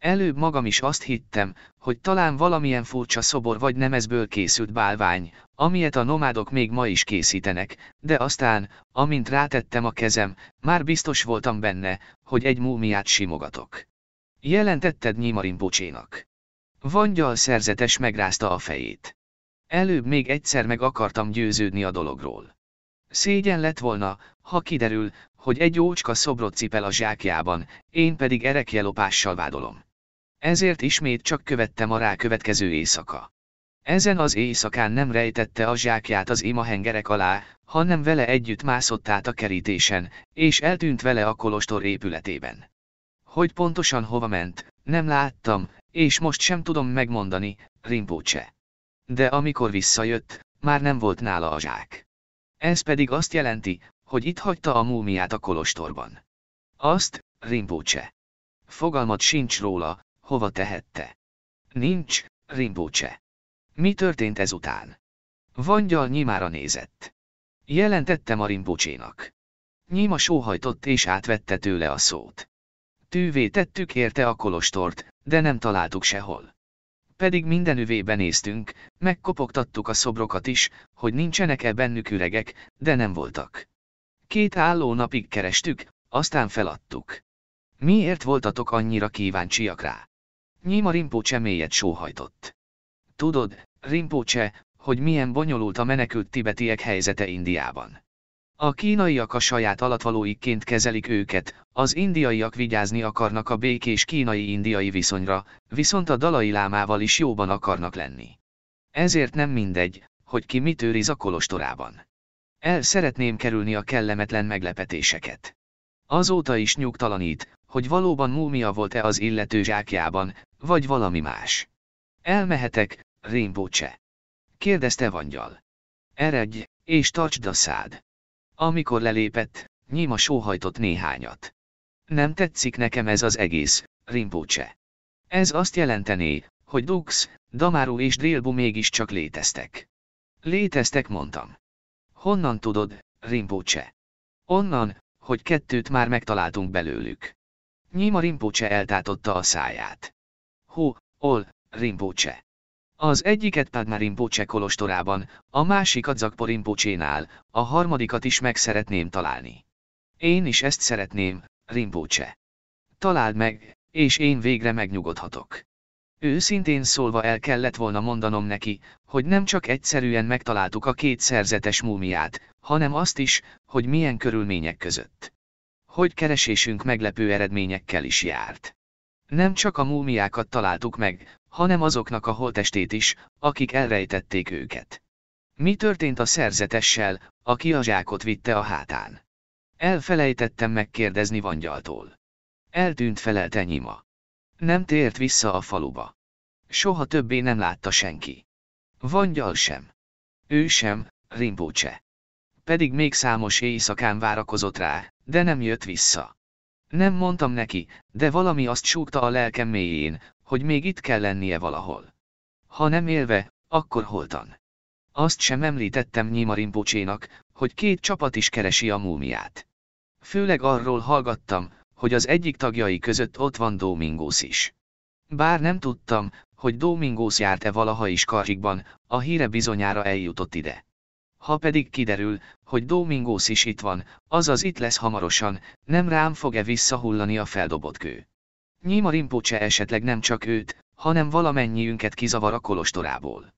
Előbb magam is azt hittem, hogy talán valamilyen furcsa szobor vagy nemezből készült bálvány, amilyet a nomádok még ma is készítenek, de aztán, amint rátettem a kezem, már biztos voltam benne, hogy egy múmiát simogatok. Jelentetted bocsénak. Vangyal szerzetes megrázta a fejét. Előbb még egyszer meg akartam győződni a dologról. Szégyen lett volna, ha kiderül, hogy egy ócska szobrot cipel a zsákjában, én pedig erekjelopással vádolom. Ezért ismét csak követtem a következő éjszaka. Ezen az éjszakán nem rejtette a zsákját az ima hengerek alá, hanem vele együtt mászott át a kerítésen, és eltűnt vele a kolostor épületében. Hogy pontosan hova ment, nem láttam, és most sem tudom megmondani, Rimpócse. De amikor visszajött, már nem volt nála a zsák. Ez pedig azt jelenti, hogy itt hagyta a múmiát a kolostorban. Azt, Rimpócse. Fogalmat sincs róla, hova tehette. Nincs, Rimbócse. Mi történt ezután? Vangyal nyimára nézett. Jelentettem a Rimbócsénak. Nyima sóhajtott és átvette tőle a szót. Tűvé tettük érte a kolostort, de nem találtuk sehol. Pedig minden üvébe néztünk, megkopogtattuk a szobrokat is, hogy nincsenek-e bennük üregek, de nem voltak. Két álló napig kerestük, aztán feladtuk. Miért voltatok annyira kíváncsiak rá? Nyíma Rimpócse mélyet sóhajtott. Tudod, Rimpócse, hogy milyen bonyolult a menekült tibetiek helyzete Indiában. A kínaiak a saját alatvalóikként kezelik őket, az indiaiak vigyázni akarnak a békés kínai-indiai viszonyra, viszont a dalai lámával is jóban akarnak lenni. Ezért nem mindegy, hogy ki mit őriz a kolostorában. El szeretném kerülni a kellemetlen meglepetéseket. Azóta is nyugtalanít, hogy valóban múmia volt-e az illető zsákjában, vagy valami más. Elmehetek, Rainbow Kérdezte Vangyal. Eredj, és tartsd a szád. Amikor lelépett, nyíma sóhajtott néhányat. Nem tetszik nekem ez az egész, Rimpócse. Ez azt jelentené, hogy Dux, Damaru és Drilbu mégiscsak léteztek. Léteztek mondtam. Honnan tudod, Rimpócse? Onnan, hogy kettőt már megtaláltunk belőlük. Nyíma Rimpocse eltátotta a száját. Hú, ol, Rimpocse. Az egyiket Padma Rimpocse kolostorában, a másikat Zakpo Rimpocsénál, a harmadikat is meg szeretném találni. Én is ezt szeretném, Rimpocse. Találd meg, és én végre megnyugodhatok. Őszintén szólva el kellett volna mondanom neki, hogy nem csak egyszerűen megtaláltuk a két szerzetes múmiát, hanem azt is, hogy milyen körülmények között hogy keresésünk meglepő eredményekkel is járt. Nem csak a múmiákat találtuk meg, hanem azoknak a holtestét is, akik elrejtették őket. Mi történt a szerzetessel, aki a zsákot vitte a hátán? Elfelejtettem megkérdezni Vangyaltól. Eltűnt felelt enyima. Nem tért vissza a faluba. Soha többé nem látta senki. Vangyal sem. Ő sem, Rimpócse. Pedig még számos éjszakán várakozott rá, de nem jött vissza. Nem mondtam neki, de valami azt súgta a lelkem mélyén, hogy még itt kell lennie valahol. Ha nem élve, akkor holtan. Azt sem említettem Nyima hogy két csapat is keresi a múmiát. Főleg arról hallgattam, hogy az egyik tagjai között ott van Domingos is. Bár nem tudtam, hogy Domingos járt-e valaha is karikban, a híre bizonyára eljutott ide. Ha pedig kiderül, hogy Domingos is itt van, azaz itt lesz hamarosan, nem rám fog-e visszahullani a feldobott kő. Nyíma Rimpocse esetleg nem csak őt, hanem valamennyiünket kizavar a kolostorából.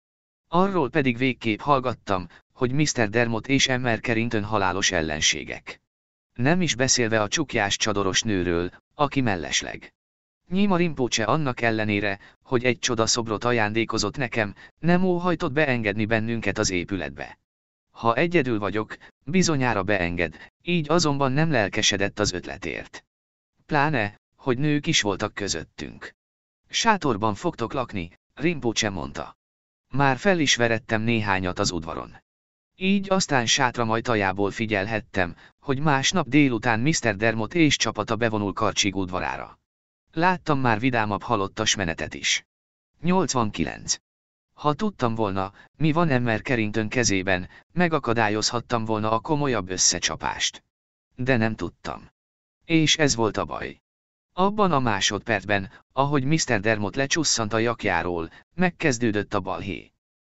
Arról pedig végképp hallgattam, hogy Mr. Dermot és Emmer Kerintön halálos ellenségek. Nem is beszélve a csukjás csadoros nőről, aki mellesleg. Nyíma Rimpocse annak ellenére, hogy egy csodaszobrot ajándékozott nekem, nem óhajtott beengedni bennünket az épületbe ha egyedül vagyok, bizonyára beenged, így azonban nem lelkesedett az ötletért. Pláne, hogy nők is voltak közöttünk. Sátorban fogtok lakni, Rimpócse mondta. Már fel is verettem néhányat az udvaron. Így aztán sátra majtajából figyelhettem, hogy másnap délután Mr. Dermot és csapata bevonul Karcsig udvarára. Láttam már vidámabb halottas menetet is. 89. Ha tudtam volna, mi van Emmer Kerintön kezében, megakadályozhattam volna a komolyabb összecsapást. De nem tudtam. És ez volt a baj. Abban a másodpercben, ahogy Mr. Dermot lecsusszant a jakjáról, megkezdődött a balhé.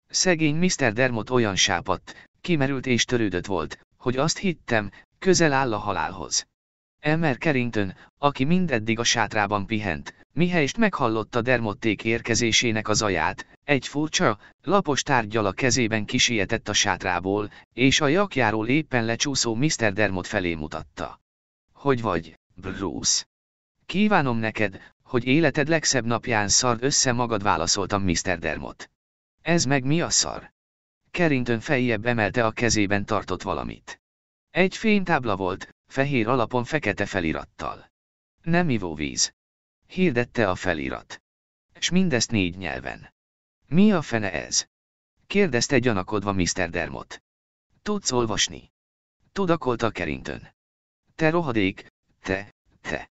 Szegény Mr. Dermot olyan sápadt, kimerült és törődött volt, hogy azt hittem, közel áll a halálhoz. Elmer Carrington, aki mindeddig a sátrában pihent, mihelyst meghallotta dermotték érkezésének az aját, egy furcsa, lapos tárgyal a kezében kisietett a sátrából, és a jakjáról éppen lecsúszó Mr. Dermot felé mutatta. Hogy vagy, Bruce? Kívánom neked, hogy életed legszebb napján szard össze magad válaszoltam Mr. Dermot. Ez meg mi a szar? Carrington fejjebb emelte a kezében tartott valamit. Egy fénytábla volt, fehér alapon fekete felirattal. Nem ivóvíz. Hirdette a felirat. És mindezt négy nyelven. Mi a fene ez? Kérdezte gyanakodva Mr. Dermot. Tudsz olvasni? Tudakolta Kerintön. Te rohadék, te, te.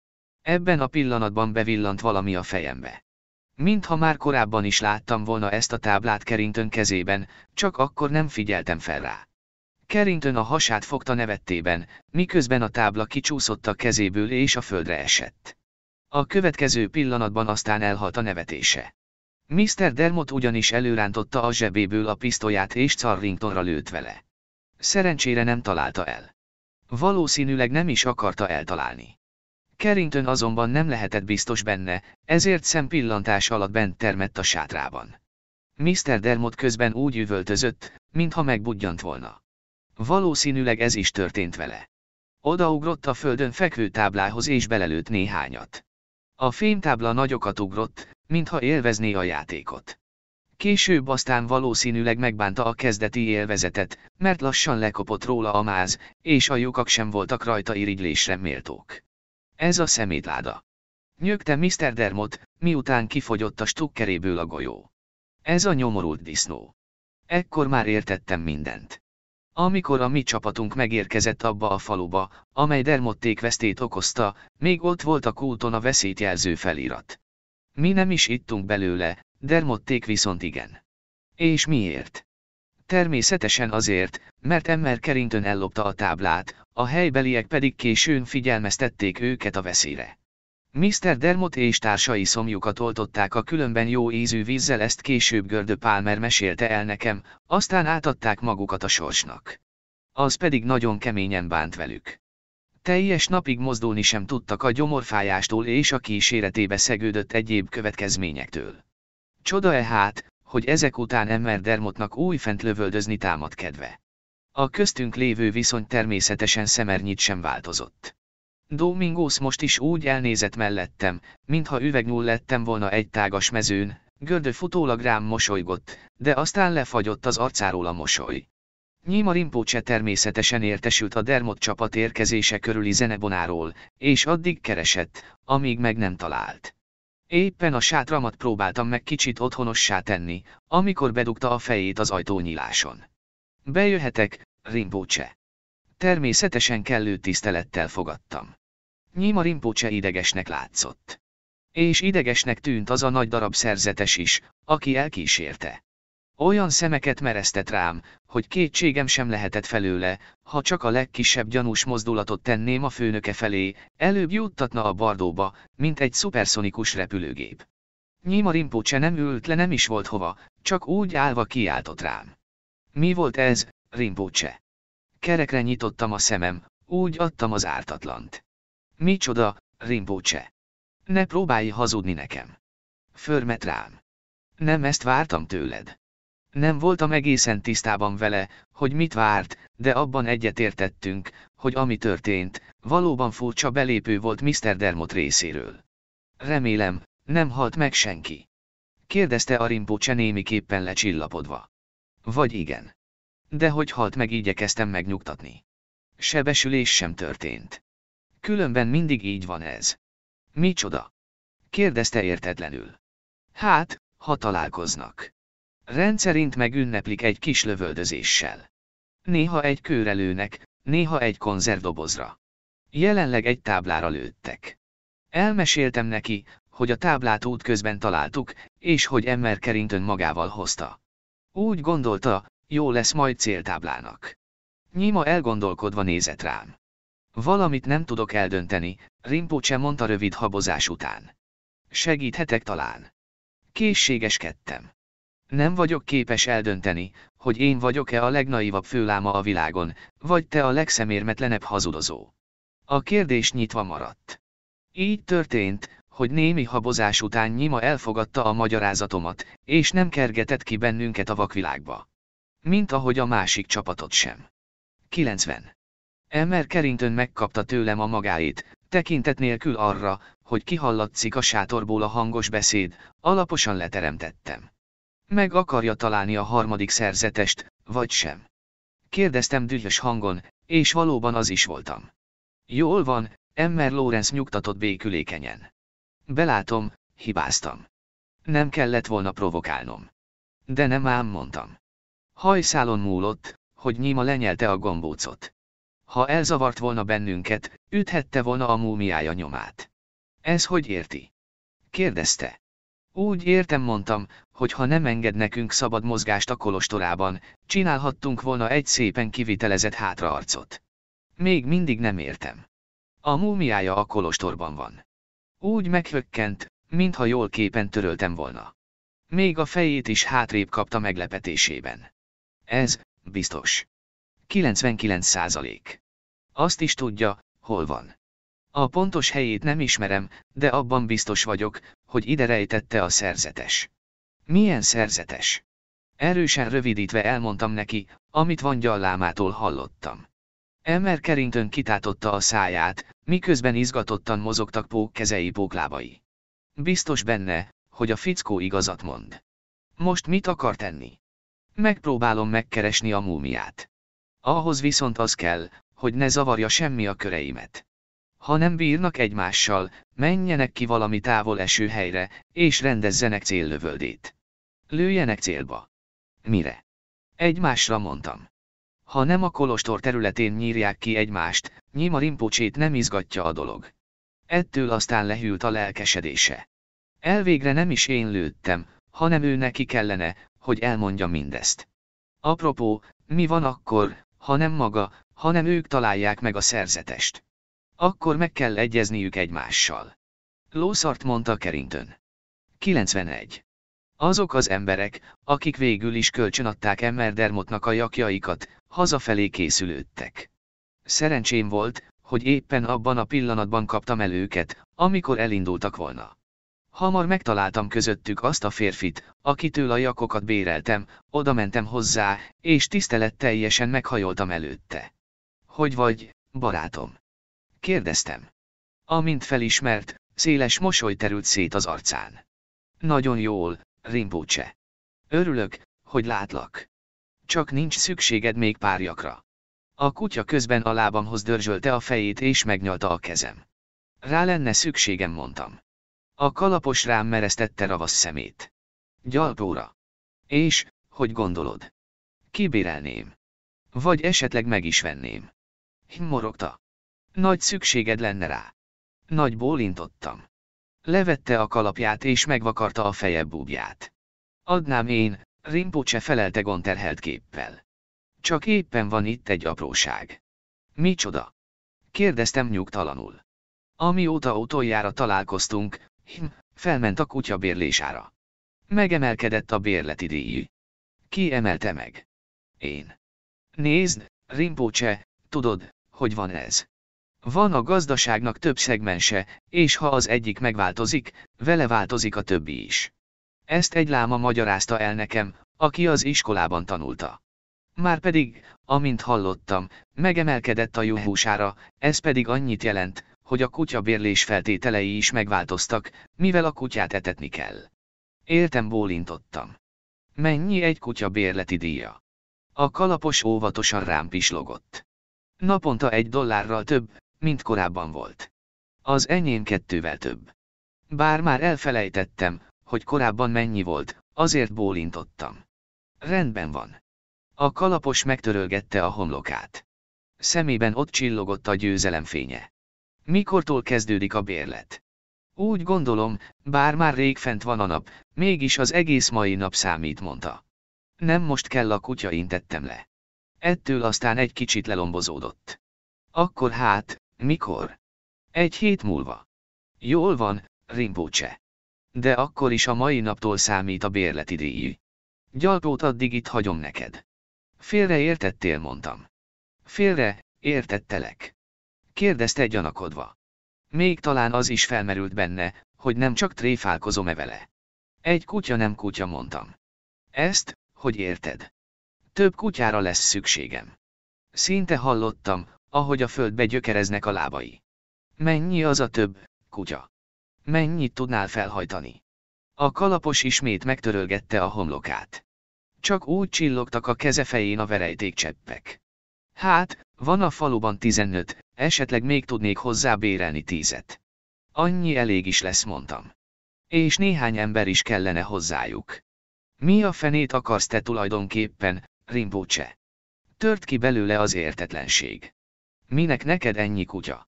Ebben a pillanatban bevillant valami a fejembe. Mintha már korábban is láttam volna ezt a táblát Kerintön kezében, csak akkor nem figyeltem fel rá. Carrington a hasát fogta nevettében, miközben a tábla kicsúszott a kezéből és a földre esett. A következő pillanatban aztán elhalt a nevetése. Mr. Dermot ugyanis előrántotta a zsebéből a pisztolyát és Carringtonra lőtt vele. Szerencsére nem találta el. Valószínűleg nem is akarta eltalálni. Carrington azonban nem lehetett biztos benne, ezért szempillantás alatt bent termett a sátrában. Mr. Dermot közben úgy üvöltözött, mintha megbudjant volna. Valószínűleg ez is történt vele. Odaugrott a földön fekvő táblához és belelőtt néhányat. A fémtábla nagyokat ugrott, mintha élvezné a játékot. Később aztán valószínűleg megbánta a kezdeti élvezetet, mert lassan lekopott róla a máz, és a lyukak sem voltak rajta irigylésre méltók. Ez a szemétláda. Nyögte Mr. Dermot, miután kifogyott a stukkeréből a golyó. Ez a nyomorult disznó. Ekkor már értettem mindent. Amikor a mi csapatunk megérkezett abba a faluba, amely dermotték vesztét okozta, még ott volt a kulton a jelző felirat. Mi nem is ittunk belőle, dermotték viszont igen. És miért? Természetesen azért, mert Emmer Kerintön ellopta a táblát, a helybeliek pedig későn figyelmeztették őket a veszélyre. Mr. Dermot és társai szomjukat oltották a különben jó ízű vízzel ezt később Gördö Palmer mesélte el nekem, aztán átadták magukat a sorsnak. Az pedig nagyon keményen bánt velük. Teljes napig mozdulni sem tudtak a gyomorfájástól és a kíséretébe szegődött egyéb következményektől. Csoda-e hát, hogy ezek után Emmer Dermotnak újfent lövöldözni támad kedve. A köztünk lévő viszony természetesen szemernyit sem változott. Domingos most is úgy elnézett mellettem, mintha üvegnyúl lettem volna egy tágas mezőn, Gördő futólag rám mosolygott, de aztán lefagyott az arcáról a mosoly. Nyíma Rimpócse természetesen értesült a Dermot csapat érkezése körüli zenebonáról, és addig keresett, amíg meg nem talált. Éppen a sátramat próbáltam meg kicsit otthonossá tenni, amikor bedugta a fejét az ajtónyíláson. Bejöhetek, Rimpócse természetesen kellő tisztelettel fogadtam. Nyíma Rimpocse idegesnek látszott. És idegesnek tűnt az a nagy darab szerzetes is, aki elkísérte. Olyan szemeket mereztet rám, hogy kétségem sem lehetett felőle, ha csak a legkisebb gyanús mozdulatot tenném a főnöke felé, előbb juttatna a bardóba, mint egy szuperszonikus repülőgép. Nyíma Rimpocse nem ült le nem is volt hova, csak úgy állva kiáltott rám. Mi volt ez, Rimpóce? kerekre nyitottam a szemem, úgy adtam az ártatlant. Micsoda, Rimpócse! Ne próbálj hazudni nekem! Förmet rám! Nem ezt vártam tőled. Nem voltam egészen tisztában vele, hogy mit várt, de abban egyetértettünk, hogy ami történt, valóban furcsa belépő volt Mr. Dermot részéről. Remélem, nem halt meg senki. Kérdezte a Rimpócse némiképpen lecsillapodva. Vagy igen de hogy halt meg igyekeztem megnyugtatni. Sebesülés sem történt. Különben mindig így van ez. Micsoda? kérdezte értetlenül. Hát, ha találkoznak. Rendszerint megünneplik egy kis lövöldözéssel. Néha egy kőrelőnek, néha egy konzervdobozra. Jelenleg egy táblára lőttek. Elmeséltem neki, hogy a táblát útközben találtuk, és hogy Emmer Kerintön magával hozta. Úgy gondolta, jó lesz majd céltáblának. Nyima elgondolkodva nézett rám. Valamit nem tudok eldönteni, Rimpocse mondta rövid habozás után. Segíthetek talán. Készségeskedtem. Nem vagyok képes eldönteni, hogy én vagyok-e a legnaivabb főláma a világon, vagy te a legszemérmetlenebb hazudozó. A kérdés nyitva maradt. Így történt, hogy némi habozás után Nyima elfogadta a magyarázatomat, és nem kergetett ki bennünket a vakvilágba. Mint ahogy a másik csapatot sem. 90. Emmer Kerintön megkapta tőlem a magáét, tekintet nélkül arra, hogy kihallatszik a sátorból a hangos beszéd, alaposan leteremtettem. Meg akarja találni a harmadik szerzetest, vagy sem. Kérdeztem dühös hangon, és valóban az is voltam. Jól van, Emmer Lorenz nyugtatott békülékenyen. Belátom, hibáztam. Nem kellett volna provokálnom. De nem ám mondtam. Hajszálon múlott, hogy Nyima lenyelte a gombócot. Ha elzavart volna bennünket, üthette volna a múmiája nyomát. Ez hogy érti? Kérdezte. Úgy értem mondtam, hogy ha nem enged nekünk szabad mozgást a kolostorában, csinálhattunk volna egy szépen kivitelezett hátraarcot. Még mindig nem értem. A múmiája a kolostorban van. Úgy meghökkent, mintha jól képen töröltem volna. Még a fejét is hátrébb kapta meglepetésében. Ez, biztos. 99 százalék. Azt is tudja, hol van. A pontos helyét nem ismerem, de abban biztos vagyok, hogy ide rejtette a szerzetes. Milyen szerzetes? Erősen rövidítve elmondtam neki, amit van gyallámától hallottam. Emmer kerintön kitátotta a száját, miközben izgatottan mozogtak pók kezei póklábai. Biztos benne, hogy a fickó igazat mond. Most mit akar tenni? Megpróbálom megkeresni a múmiát. Ahhoz viszont az kell, hogy ne zavarja semmi a köreimet. Ha nem bírnak egymással, menjenek ki valami távol eső helyre, és rendezzenek céllövöldét. Lőjenek célba. Mire? Egymásra mondtam. Ha nem a kolostor területén nyírják ki egymást, nyíma rimpocsét nem izgatja a dolog. Ettől aztán lehűlt a lelkesedése. Elvégre nem is én lőttem, hanem ő neki kellene, hogy elmondja mindezt. Apropó, mi van akkor, ha nem maga, hanem ők találják meg a szerzetest? Akkor meg kell egyezniük egymással. Lószart mondta Kerintön. 91. Azok az emberek, akik végül is kölcsönadták Emmerdermotnak a jakjaikat, hazafelé készülődtek. Szerencsém volt, hogy éppen abban a pillanatban kaptam el őket, amikor elindultak volna. Hamar megtaláltam közöttük azt a férfit, akitől a jakokat béreltem, oda mentem hozzá, és teljesen meghajoltam előtte. Hogy vagy, barátom? Kérdeztem. Amint felismert, széles mosoly terült szét az arcán. Nagyon jól, Rimbóce. Örülök, hogy látlak. Csak nincs szükséged még párjakra. A kutya közben a lábamhoz dörzsölte a fejét és megnyalta a kezem. Rá lenne szükségem, mondtam. A kalapos rám meresztette ravasz szemét. Gyalpóra. És, hogy gondolod? Kibérelném. Vagy esetleg meg is venném. Hm, morogta. Nagy szükséged lenne rá. Nagy bólintottam. Levette a kalapját és megvakarta a feje búbját. Adnám én, rimpocse felelte gonterhelt képpel. Csak éppen van itt egy apróság. Micsoda? Kérdeztem nyugtalanul. Amióta utoljára találkoztunk, Hm, felment a kutya bérlésára. Megemelkedett a bérleti díj. Ki emelte meg? Én. Nézd, Rimpócse, tudod, hogy van ez. Van a gazdaságnak több szegmense, és ha az egyik megváltozik, vele változik a többi is. Ezt egy láma magyarázta el nekem, aki az iskolában tanulta. Márpedig, amint hallottam, megemelkedett a juhúsára, ez pedig annyit jelent, hogy a kutya feltételei is megváltoztak, mivel a kutyát etetni kell. Éltem bólintottam. Mennyi egy kutya bérleti díja? A kalapos óvatosan rám pislogott. Naponta egy dollárral több, mint korábban volt. Az enyém kettővel több. Bár már elfelejtettem, hogy korábban mennyi volt, azért bólintottam. Rendben van. A kalapos megtörölgette a homlokát. Szemében ott csillogott a győzelem fénye. Mikortól kezdődik a bérlet? Úgy gondolom, bár már rég fent van a nap, mégis az egész mai nap számít, mondta. Nem most kell a kutya, intettem le. Ettől aztán egy kicsit lelombozódott. Akkor hát, mikor? Egy hét múlva. Jól van, Rimpócse. De akkor is a mai naptól számít a bérleti díj. Gyalpót addig itt hagyom neked. Félre értettél, mondtam. Félre, értettelek kérdezte gyanakodva. Még talán az is felmerült benne, hogy nem csak tréfálkozom-e vele. Egy kutya nem kutya mondtam. Ezt, hogy érted? Több kutyára lesz szükségem. Szinte hallottam, ahogy a földbe gyökereznek a lábai. Mennyi az a több, kutya? Mennyit tudnál felhajtani? A kalapos ismét megtörölgette a homlokát. Csak úgy csillogtak a keze fején a verejték cseppek. Hát, van a faluban 15, esetleg még tudnék hozzá bérelni tízet. Annyi elég is lesz, mondtam. És néhány ember is kellene hozzájuk. Mi a fenét akarsz te tulajdonképpen, Rimbócse? Tört ki belőle az értetlenség. Minek neked ennyi kutya?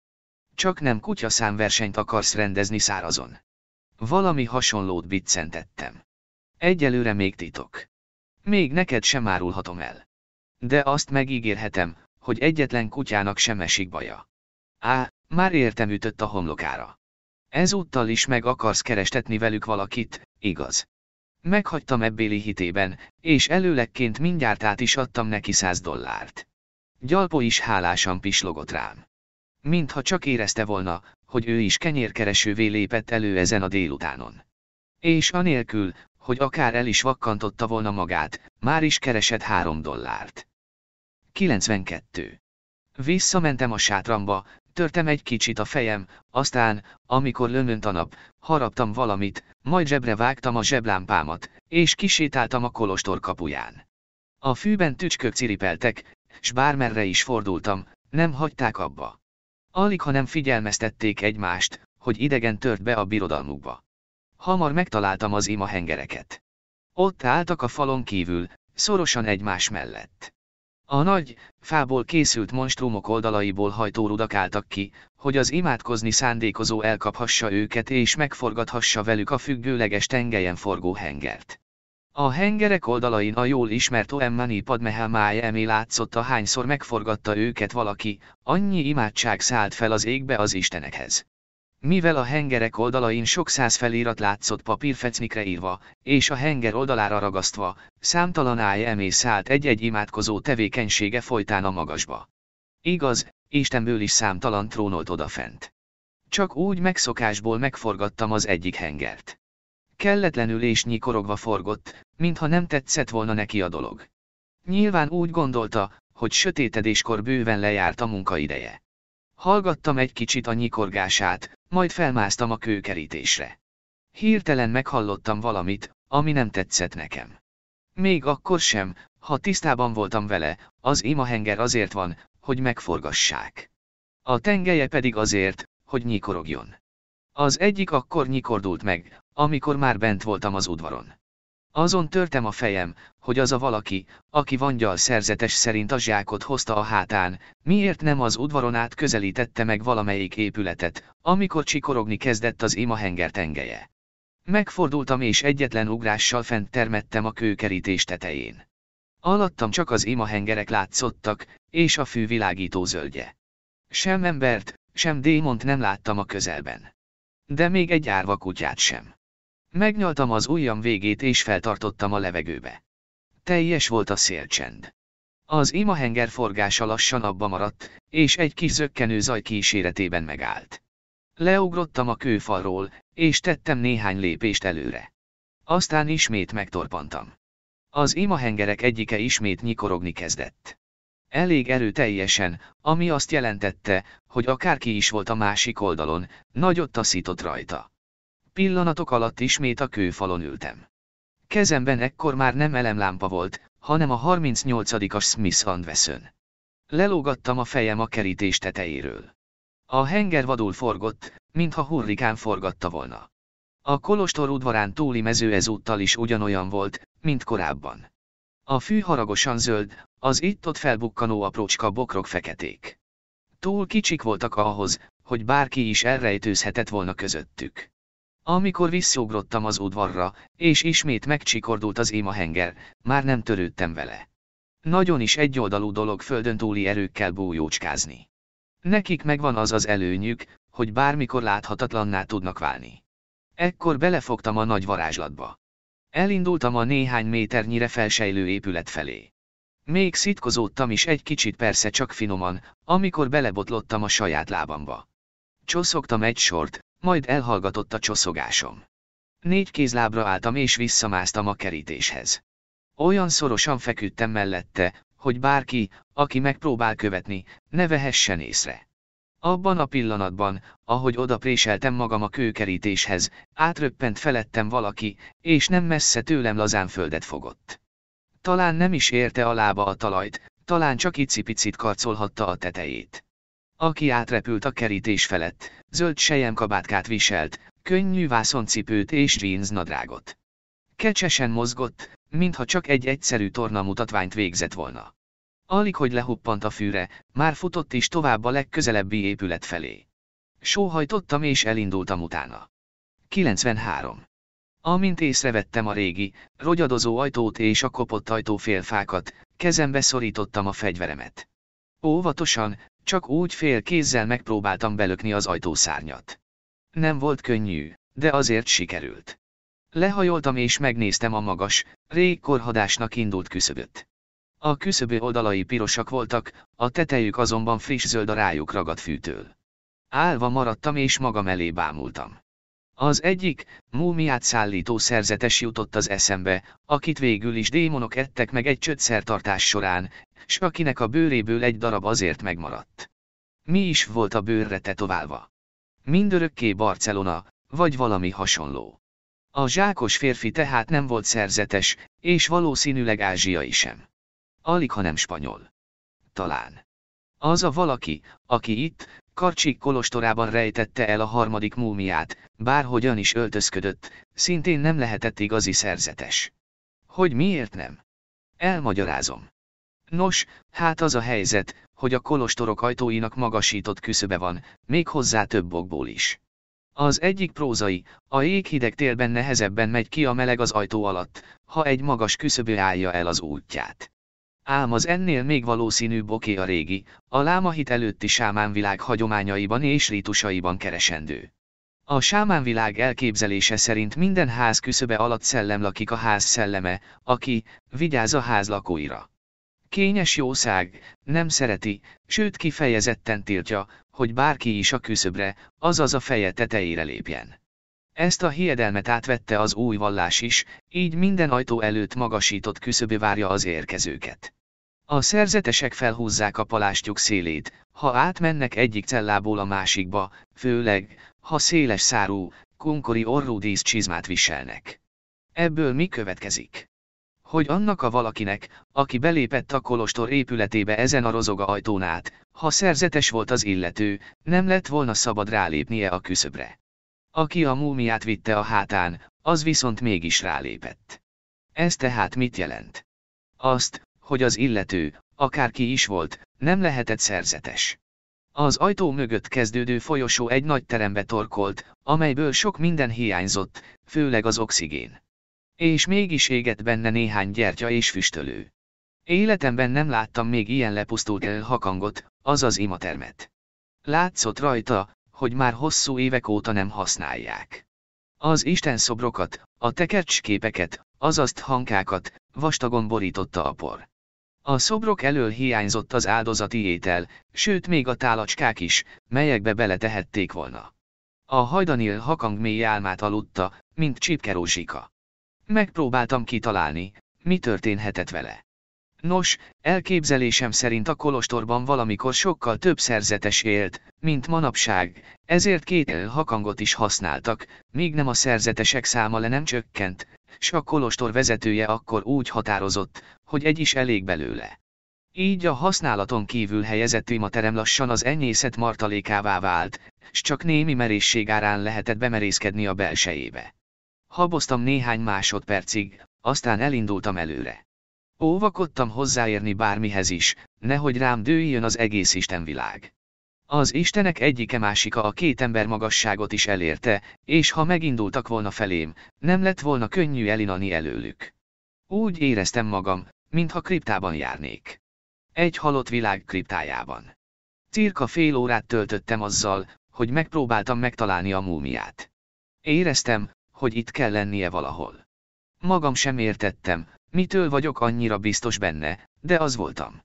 Csak nem kutya számversenyt akarsz rendezni szárazon. Valami hasonlót biccentettem. Egyelőre még titok. Még neked sem árulhatom el. De azt megígérhetem, hogy egyetlen kutyának sem esik baja. Á, már értem ütött a homlokára. Ezúttal is meg akarsz kerestetni velük valakit, igaz? Meghagytam ebbéli hitében, és előlekként mindjárt át is adtam neki száz dollárt. Gyalpo is hálásan pislogott rám. Mintha csak érezte volna, hogy ő is kenyérkeresővé lépett elő ezen a délutánon. És anélkül, hogy akár el is vakkantotta volna magát, már is keresett három dollárt. 92. Visszamentem a sátramba, törtem egy kicsit a fejem, aztán, amikor lömönt a nap, haraptam valamit, majd zsebre vágtam a zseblámpámat, és kisétáltam a kolostor kapuján. A fűben tücskök ciripeltek, s bármerre is fordultam, nem hagyták abba. Alig ha nem figyelmeztették egymást, hogy idegen tört be a birodalmukba. Hamar megtaláltam az ima hengereket. Ott álltak a falon kívül, szorosan egymás mellett. A nagy, fából készült monstrumok oldalaiból hajtórudak álltak ki, hogy az imádkozni szándékozó elkaphassa őket és megforgathassa velük a függőleges tengelyen forgó hengert. A hengerek oldalain a jól ismert Oemmani Máj emé látszott hányszor megforgatta őket valaki, annyi imádság szállt fel az égbe az istenekhez. Mivel a hengerek oldalain sok száz felirat látszott papírfecnikre írva, és a henger oldalára ragasztva, számtalan áj szállt egy-egy imádkozó tevékenysége folytán a magasba. Igaz, Istenből is számtalan trónolt odafent. Csak úgy megszokásból megforgattam az egyik hengert. Kelletlenül és nyikorogva forgott, mintha nem tetszett volna neki a dolog. Nyilván úgy gondolta, hogy sötétedéskor bőven lejárt a munkaideje. Hallgattam egy kicsit a nyikorgását, majd felmásztam a kőkerítésre. Hirtelen meghallottam valamit, ami nem tetszett nekem. Még akkor sem, ha tisztában voltam vele, az imahenger azért van, hogy megforgassák. A tengelye pedig azért, hogy nyikorogjon. Az egyik akkor nyikordult meg, amikor már bent voltam az udvaron. Azon törtem a fejem, hogy az a valaki, aki vangyal szerzetes szerint a zsákot hozta a hátán, miért nem az udvaron át közelítette meg valamelyik épületet, amikor csikorogni kezdett az imahenger tengeje. Megfordultam és egyetlen ugrással fent termettem a kőkerítés tetején. Alattam csak az imahengerek látszottak, és a fű világító zöldje. Sem embert, sem démont nem láttam a közelben. De még egy árva kutyát sem. Megnyaltam az ujjam végét és feltartottam a levegőbe. Teljes volt a szélcsend. Az imahenger forgása lassan abba maradt, és egy kis zökkenő zaj kíséretében megállt. Leugrottam a kőfalról, és tettem néhány lépést előre. Aztán ismét megtorpantam. Az imahengerek egyike ismét nyikorogni kezdett. Elég erőteljesen, ami azt jelentette, hogy akárki is volt a másik oldalon, nagyot taszított rajta pillanatok alatt ismét a kőfalon ültem. Kezemben ekkor már nem elemlámpa volt, hanem a 38-as Smith Wesson. Lelógattam a fejem a kerítés tetejéről. A henger vadul forgott, mintha hurrikán forgatta volna. A kolostor udvarán túli mező ezúttal is ugyanolyan volt, mint korábban. A fű haragosan zöld, az itt-ott felbukkanó aprócska bokrok feketék. Túl kicsik voltak ahhoz, hogy bárki is elrejtőzhetett volna közöttük. Amikor visszugrottam az udvarra, és ismét megcsikordult az éma henger, már nem törődtem vele. Nagyon is egyoldalú dolog földön túli erőkkel bújócskázni. Nekik megvan az az előnyük, hogy bármikor láthatatlanná tudnak válni. Ekkor belefogtam a nagy varázslatba. Elindultam a néhány méternyire felsejlő épület felé. Még szitkozódtam is egy kicsit persze csak finoman, amikor belebotlottam a saját lábamba. Csoszogtam egy sort, majd elhallgatott a csoszogásom. Négy kézlábra álltam és visszamáztam a kerítéshez. Olyan szorosan feküdtem mellette, hogy bárki, aki megpróbál követni, ne vehessen észre. Abban a pillanatban, ahogy odapréseltem magam a kőkerítéshez, átröppent felettem valaki, és nem messze tőlem lazán földet fogott. Talán nem is érte a lába a talajt, talán csak icipicit karcolhatta a tetejét aki átrepült a kerítés felett, zöld sejem kabátkát viselt, könnyű vászoncipőt és jeans nadrágot. Kecsesen mozgott, mintha csak egy egyszerű torna mutatványt végzett volna. Alig, hogy lehuppant a fűre, már futott is tovább a legközelebbi épület felé. Sóhajtottam és elindultam utána. 93. Amint észrevettem a régi, rogyadozó ajtót és a kopott ajtófélfákat, kezembe szorítottam a fegyveremet. Óvatosan, csak úgy fél kézzel megpróbáltam belökni az ajtószárnyat. Nem volt könnyű, de azért sikerült. Lehajoltam és megnéztem a magas, rég korhadásnak indult küszöböt. A küszöbő oldalai pirosak voltak, a tetejük azonban friss zöld a rájuk ragadt fűtől. Álva maradtam és magam elé bámultam. Az egyik, múmiát szállító szerzetes jutott az eszembe, akit végül is démonok ettek meg egy csötszertartás során, s akinek a bőréből egy darab azért megmaradt. Mi is volt a bőrre tetoválva? Mindörökké Barcelona, vagy valami hasonló. A zsákos férfi tehát nem volt szerzetes, és valószínűleg ázsiai sem. Alig, ha nem spanyol. Talán. Az a valaki, aki itt, Karcsik kolostorában rejtette el a harmadik múmiát, bárhogyan is öltözködött, szintén nem lehetett igazi szerzetes. Hogy miért nem? Elmagyarázom. Nos, hát az a helyzet, hogy a kolostorok ajtóinak magasított küszöbe van, még hozzá több okból is. Az egyik prózai, a jéghideg télben nehezebben megy ki a meleg az ajtó alatt, ha egy magas küszöbő állja el az útját. Ám az ennél még valószínűbb oké a régi, a lámahit előtti sámánvilág hagyományaiban és rítusaiban keresendő. A sámánvilág elképzelése szerint minden ház küszöbe alatt szellem lakik a ház szelleme, aki vigyáz a ház lakóira. Kényes jószág, nem szereti, sőt kifejezetten tiltja, hogy bárki is a küszöbre, azaz a feje tetejére lépjen. Ezt a hiedelmet átvette az új vallás is, így minden ajtó előtt magasított küszöbe várja az érkezőket. A szerzetesek felhúzzák a palástjuk szélét, ha átmennek egyik cellából a másikba, főleg, ha széles szárú, kunkori orrúdísz csizmát viselnek. Ebből mi következik? hogy annak a valakinek, aki belépett a kolostor épületébe ezen a rozoga ajtón át, ha szerzetes volt az illető, nem lett volna szabad rálépnie a küszöbre. Aki a múmiát vitte a hátán, az viszont mégis rálépett. Ez tehát mit jelent? Azt, hogy az illető, akárki is volt, nem lehetett szerzetes. Az ajtó mögött kezdődő folyosó egy nagy terembe torkolt, amelyből sok minden hiányzott, főleg az oxigén. És mégis égett benne néhány gyertya és füstölő. Életemben nem láttam még ilyen lepusztult elhakangot, azaz imatermet. Látszott rajta, hogy már hosszú évek óta nem használják. Az Isten szobrokat, a tekercsképeket, azazt hankákat, vastagon borította a por. A szobrok elől hiányzott az áldozati étel, sőt még a tálacskák is, melyekbe beletehették volna. A hajdanil hakang mély álmát aludta, mint csipkerózsika. Megpróbáltam kitalálni, mi történhetett vele. Nos, elképzelésem szerint a kolostorban valamikor sokkal több szerzetes élt, mint manapság, ezért két hakangot is használtak, míg nem a szerzetesek száma le nem csökkent, s a kolostor vezetője akkor úgy határozott, hogy egy is elég belőle. Így a használaton kívül helyezett imaterem lassan az enyészet martalékává vált, s csak némi merészség árán lehetett bemerészkedni a belsejébe. Haboztam néhány másodpercig, aztán elindultam előre. Óvakodtam hozzáérni bármihez is, nehogy rám dőljön az egész Istenvilág. Az Istenek egyike másika a két ember magasságot is elérte, és ha megindultak volna felém, nem lett volna könnyű elinani előlük. Úgy éreztem magam, mintha kriptában járnék. Egy halott világ kriptájában. Cirka fél órát töltöttem azzal, hogy megpróbáltam megtalálni a múmiát. Éreztem, hogy itt kell lennie valahol. Magam sem értettem, mitől vagyok annyira biztos benne, de az voltam.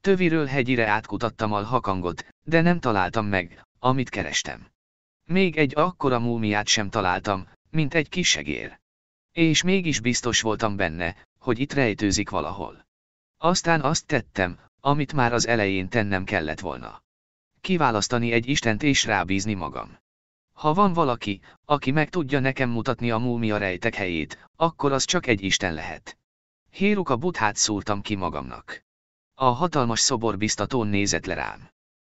Töviről hegyire átkutattam a hakangot, de nem találtam meg, amit kerestem. Még egy akkora múmiát sem találtam, mint egy kisegér. És mégis biztos voltam benne, hogy itt rejtőzik valahol. Aztán azt tettem, amit már az elején tennem kellett volna. Kiválasztani egy Istent és rábízni magam. Ha van valaki, aki meg tudja nekem mutatni a múmia rejtek helyét, akkor az csak egy isten lehet. Héruk a buthát szúrtam ki magamnak. A hatalmas szobor biztatón nézett le rám.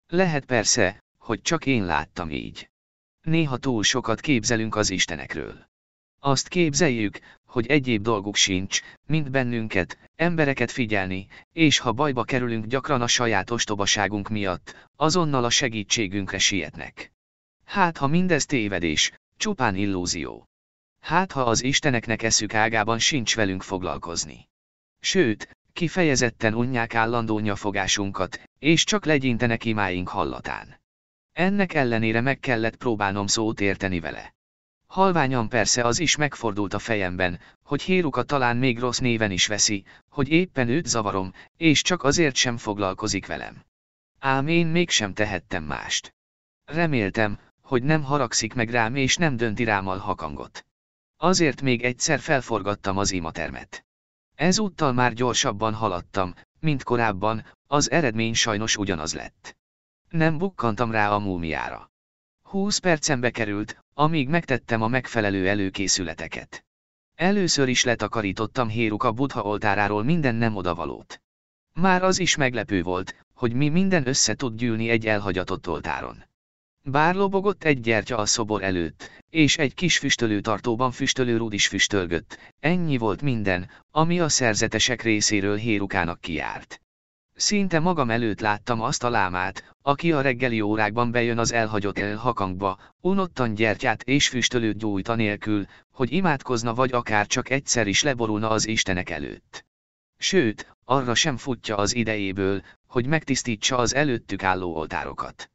Lehet persze, hogy csak én láttam így. Néha túl sokat képzelünk az istenekről. Azt képzeljük, hogy egyéb dolguk sincs, mint bennünket, embereket figyelni, és ha bajba kerülünk gyakran a saját ostobaságunk miatt, azonnal a segítségünkre sietnek. Hát ha mindez tévedés, csupán illúzió. Hát ha az isteneknek eszük ágában sincs velünk foglalkozni. Sőt, kifejezetten unják állandó nyafogásunkat, és csak legyintenek imáink hallatán. Ennek ellenére meg kellett próbálnom szót érteni vele. Halványan persze az is megfordult a fejemben, hogy Héruka talán még rossz néven is veszi, hogy éppen őt zavarom, és csak azért sem foglalkozik velem. Ám én mégsem tehettem mást. Reméltem, hogy nem haragszik meg rám és nem dönti rám a hakangot. Azért még egyszer felforgattam az imatermet. Ezúttal már gyorsabban haladtam, mint korábban, az eredmény sajnos ugyanaz lett. Nem bukkantam rá a múmiára. Húsz percembe került, amíg megtettem a megfelelő előkészületeket. Először is letakarítottam Héruka Buddha oltáráról minden nem odavalót. Már az is meglepő volt, hogy mi minden össze tud gyűlni egy elhagyatott oltáron. Bár lobogott egy gyertya a szobor előtt, és egy kis füstölőtartóban füstölőrúd is füstölgött, ennyi volt minden, ami a szerzetesek részéről Hérukának kiárt. Szinte magam előtt láttam azt a lámát, aki a reggeli órákban bejön az elhagyott elhakangba, unottan gyertyát és füstölőt gyújta nélkül, hogy imádkozna vagy akár csak egyszer is leborulna az Istenek előtt. Sőt, arra sem futja az idejéből, hogy megtisztítsa az előttük álló oltárokat.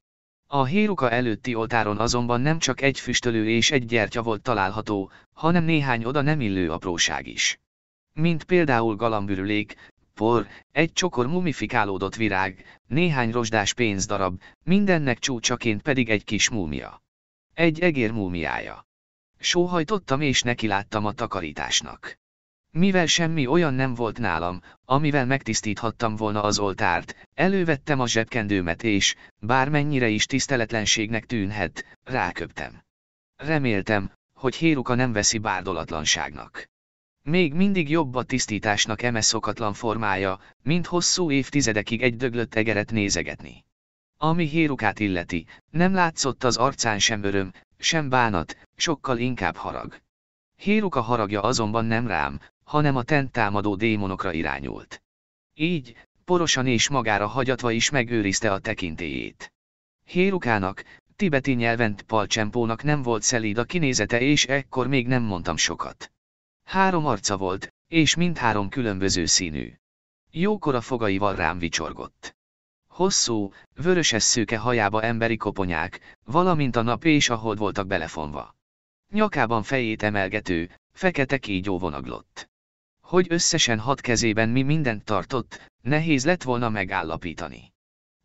A héruka előtti oltáron azonban nem csak egy füstölő és egy gyertya volt található, hanem néhány oda nem illő apróság is. Mint például galambürülék, por, egy csokor mumifikálódott virág, néhány rozsdás pénzdarab, mindennek csúcsaként pedig egy kis múmia. Egy egér múmiája. Sóhajtottam és nekiláttam a takarításnak. Mivel semmi olyan nem volt nálam, amivel megtisztíthattam volna az oltárt, elővettem a zsebkendőmet és, bármennyire is tiszteletlenségnek tűnhet, ráköptem. Reméltem, hogy Héruka nem veszi bárdolatlanságnak. Még mindig jobb a tisztításnak eme szokatlan formája, mint hosszú évtizedekig egy döglött egeret nézegetni. Ami Hérukát illeti, nem látszott az arcán sem öröm, sem bánat, sokkal inkább harag. Héruka haragja azonban nem rám, hanem a támadó démonokra irányult. Így, porosan és magára hagyatva is megőrizte a tekintélyét. Hérukának, tibeti nyelven palcsempónak nem volt szelíd a kinézete és ekkor még nem mondtam sokat. Három arca volt, és mindhárom különböző színű. Jókora fogaival rám vicsorgott. Hosszú, vöröses szőke hajába emberi koponyák, valamint a nap és a hold voltak belefonva. Nyakában fejét emelgető, fekete kígyó vonaglott. Hogy összesen hat kezében mi mindent tartott, nehéz lett volna megállapítani.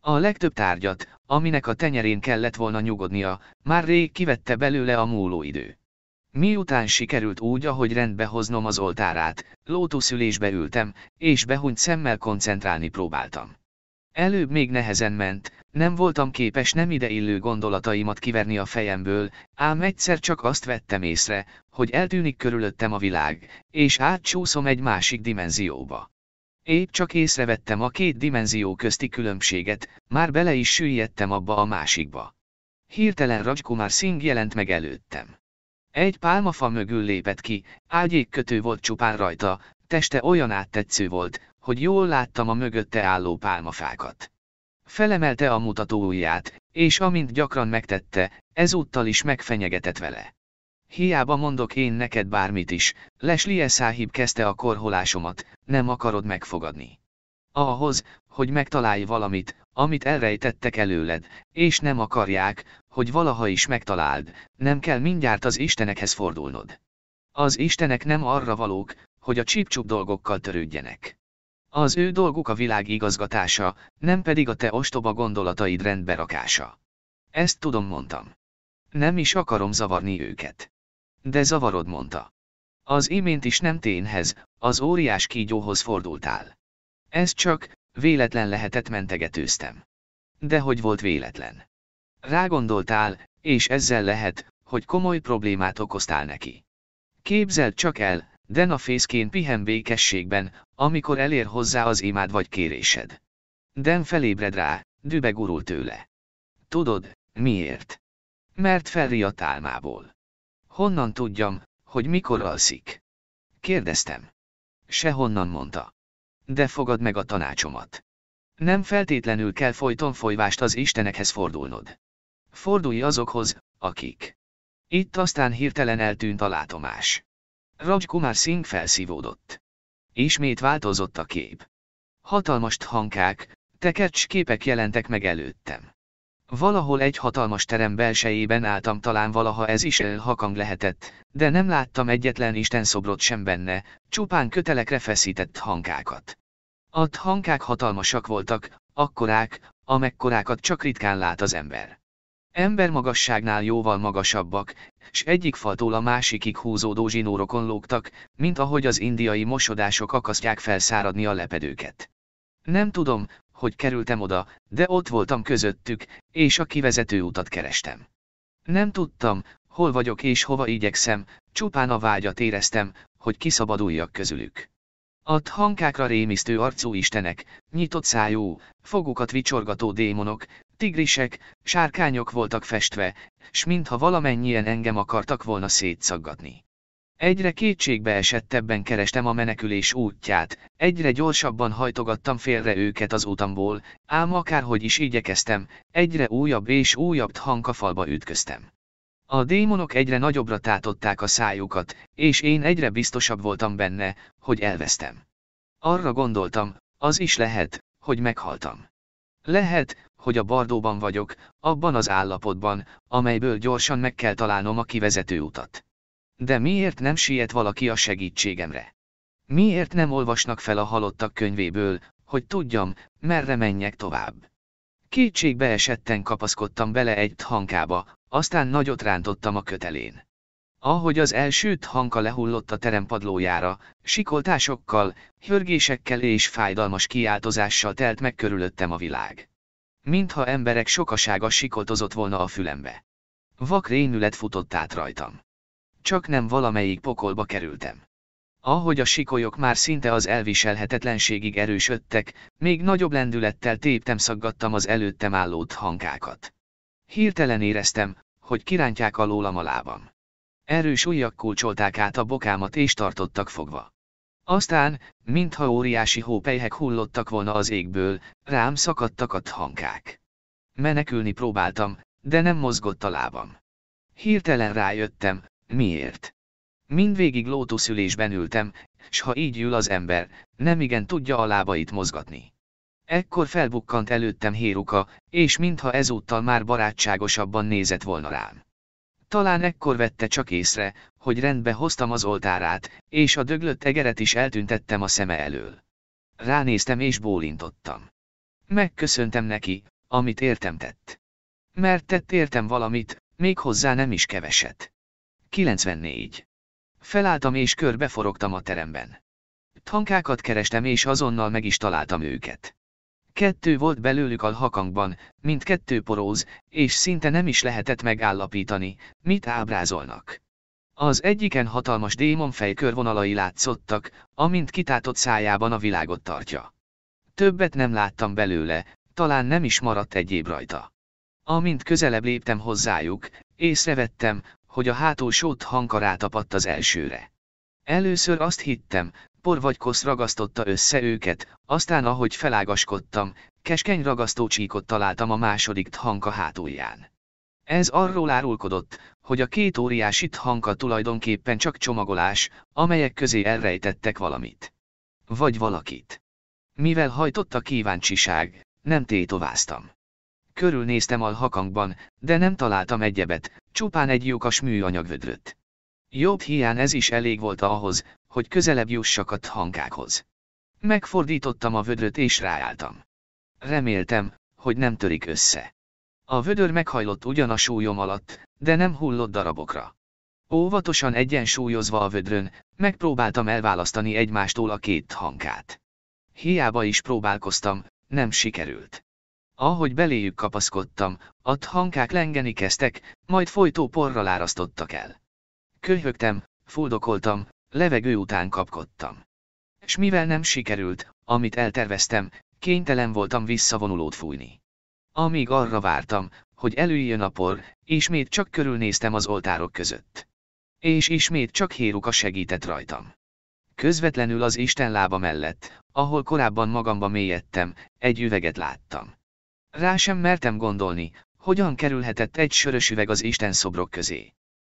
A legtöbb tárgyat, aminek a tenyerén kellett volna nyugodnia, már rég kivette belőle a múló idő. Miután sikerült úgy, ahogy rendbe hoznom az oltárát, lótuszülésbe ültem, és behunyt szemmel koncentrálni próbáltam. Előbb még nehezen ment, nem voltam képes nem ideillő gondolataimat kiverni a fejemből, ám egyszer csak azt vettem észre, hogy eltűnik körülöttem a világ, és átcsúszom egy másik dimenzióba. Épp csak észrevettem a két dimenzió közti különbséget, már bele is süllyedtem abba a másikba. Hirtelen Rajkumar Singh jelent meg előttem. Egy pálmafa mögül lépett ki, ágyékkötő volt csupán rajta, teste olyan áttetsző volt, hogy jól láttam a mögötte álló pálmafákat. Felemelte a mutató ujját, és amint gyakran megtette, ezúttal is megfenyegetett vele. Hiába mondok én neked bármit is, Leslie e. száhib kezdte a korholásomat, nem akarod megfogadni. Ahhoz, hogy megtalálj valamit, amit elrejtettek előled, és nem akarják, hogy valaha is megtaláld, nem kell mindjárt az istenekhez fordulnod. Az istenek nem arra valók, hogy a csípcsúp dolgokkal törődjenek. Az ő dolguk a világ igazgatása, nem pedig a te ostoba gondolataid rendberakása. Ezt tudom mondtam. Nem is akarom zavarni őket. De zavarod mondta. Az imént is nem tényhez, az óriás kígyóhoz fordultál. Ez csak, véletlen lehetett mentegetőztem. De hogy volt véletlen? Rágondoltál, és ezzel lehet, hogy komoly problémát okoztál neki. Képzeld csak el, a fészkén pihen békességben, amikor elér hozzá az imád vagy kérésed. Den felébred rá, dübeg urul tőle. Tudod, miért? Mert a tálmából. Honnan tudjam, hogy mikor alszik? Kérdeztem. Sehonnan mondta. De fogad meg a tanácsomat. Nem feltétlenül kell folyton folyvást az Istenekhez fordulnod. Fordulj azokhoz, akik. Itt aztán hirtelen eltűnt a látomás. Kumar Singh felszívódott. Ismét változott a kép. Hatalmas hankák, tekercs képek jelentek meg előttem. Valahol egy hatalmas terem belsejében álltam talán valaha ez is elhakang lehetett, de nem láttam egyetlen Isten szobrot sem benne, csupán kötelekre feszített hankákat. A hankák hatalmasak voltak, akkorák, amekkorákat csak ritkán lát az ember. Ember magasságnál jóval magasabbak, s egyik faltól a másikig húzódó zsinórokon lógtak, mint ahogy az indiai mosodások akasztják felszáradni a lepedőket. Nem tudom, hogy kerültem oda, de ott voltam közöttük, és a kivezető utat kerestem. Nem tudtam, hol vagyok és hova igyekszem, csupán a vágyat éreztem, hogy kiszabaduljak közülük. A hankákra rémisztő arcú istenek, nyitott szájú, fogukat vicsorgató démonok, Tigrisek, sárkányok voltak festve, s mintha valamennyien engem akartak volna szétszaggatni. Egyre esettebben kerestem a menekülés útját, egyre gyorsabban hajtogattam félre őket az utamból, ám akárhogy is igyekeztem, egyre újabb és újabb falba ütköztem. A démonok egyre nagyobbra tátották a szájukat, és én egyre biztosabb voltam benne, hogy elvesztem. Arra gondoltam, az is lehet, hogy meghaltam. Lehet, hogy a bardóban vagyok, abban az állapotban, amelyből gyorsan meg kell találnom a kivezető utat. De miért nem siet valaki a segítségemre? Miért nem olvasnak fel a halottak könyvéből, hogy tudjam, merre menjek tovább? Kétségbe esetten kapaszkodtam bele egy hangába, aztán nagyot rántottam a kötelén. Ahogy az első hanka lehullott a terem padlójára, sikoltásokkal, hörgésekkel és fájdalmas kiáltozással telt meg körülöttem a világ. Mintha emberek sokasága sikoltozott volna a fülembe. Vak rémület futott át rajtam. Csak nem valamelyik pokolba kerültem. Ahogy a sikolyok már szinte az elviselhetetlenségig erősödtek, még nagyobb lendülettel téptem szaggattam az előttem állót hankákat. Hirtelen éreztem, hogy kirántják alólam a lábam. Erős ujjak kulcsolták át a bokámat és tartottak fogva. Aztán, mintha óriási hópelyhek hullottak volna az égből, rám szakadtak a hankák. Menekülni próbáltam, de nem mozgott a lábam. Hirtelen rájöttem, miért. Mindvégig lótuszülésben ültem, s ha így ül az ember, nem igen tudja a lábait mozgatni. Ekkor felbukkant előttem Héruka, és mintha ezúttal már barátságosabban nézett volna rám. Talán ekkor vette csak észre, hogy rendbe hoztam az oltárát, és a döglött egeret is eltüntettem a szeme elől. Ránéztem és bólintottam. Megköszöntem neki, amit értem tett. Mert tett értem valamit, még hozzá nem is keveset. 94. Felálltam és körbeforogtam a teremben. Tankákat kerestem és azonnal meg is találtam őket. Kettő volt belőlük a hakangban, kettő poróz, és szinte nem is lehetett megállapítani, mit ábrázolnak. Az egyiken hatalmas démonfej fejkörvonalai látszottak, amint kitátott szájában a világot tartja. Többet nem láttam belőle, talán nem is maradt egyéb rajta. Amint közelebb léptem hozzájuk, észrevettem, hogy a hátulsót hangkará tapadt az elsőre. Először azt hittem, por vagy kosz ragasztotta össze őket, aztán ahogy felágaskodtam, keskeny ragasztócsíkot találtam a második thanka hátulján. Ez arról árulkodott, hogy a két óriási thanka tulajdonképpen csak csomagolás, amelyek közé elrejtettek valamit. Vagy valakit. Mivel hajtott a kíváncsiság, nem tétováztam. Körülnéztem a hakangban, de nem találtam egyebet, csupán egy lyukas műanyagvödröt. Jobb hián ez is elég volt ahhoz, hogy közelebb jussak a hangákhoz. Megfordítottam a vödröt és ráálltam. Reméltem, hogy nem törik össze. A vödör meghajlott ugyan a súlyom alatt, de nem hullott darabokra. Óvatosan egyensúlyozva a vödrön, megpróbáltam elválasztani egymástól a két hangát. Hiába is próbálkoztam, nem sikerült. Ahogy beléjük kapaszkodtam, a hangák lengeni kezdtek, majd folytó porral árasztottak el. Köhögtem, fuldokoltam, Levegő után kapkodtam. És mivel nem sikerült, amit elterveztem, kénytelen voltam visszavonulót fújni. Amíg arra vártam, hogy előjön a por, ismét csak körülnéztem az oltárok között. És ismét csak Héruka segített rajtam. Közvetlenül az Isten lába mellett, ahol korábban magamba mélyedtem, egy üveget láttam. Rá sem mertem gondolni, hogyan kerülhetett egy sörös üveg az Isten szobrok közé.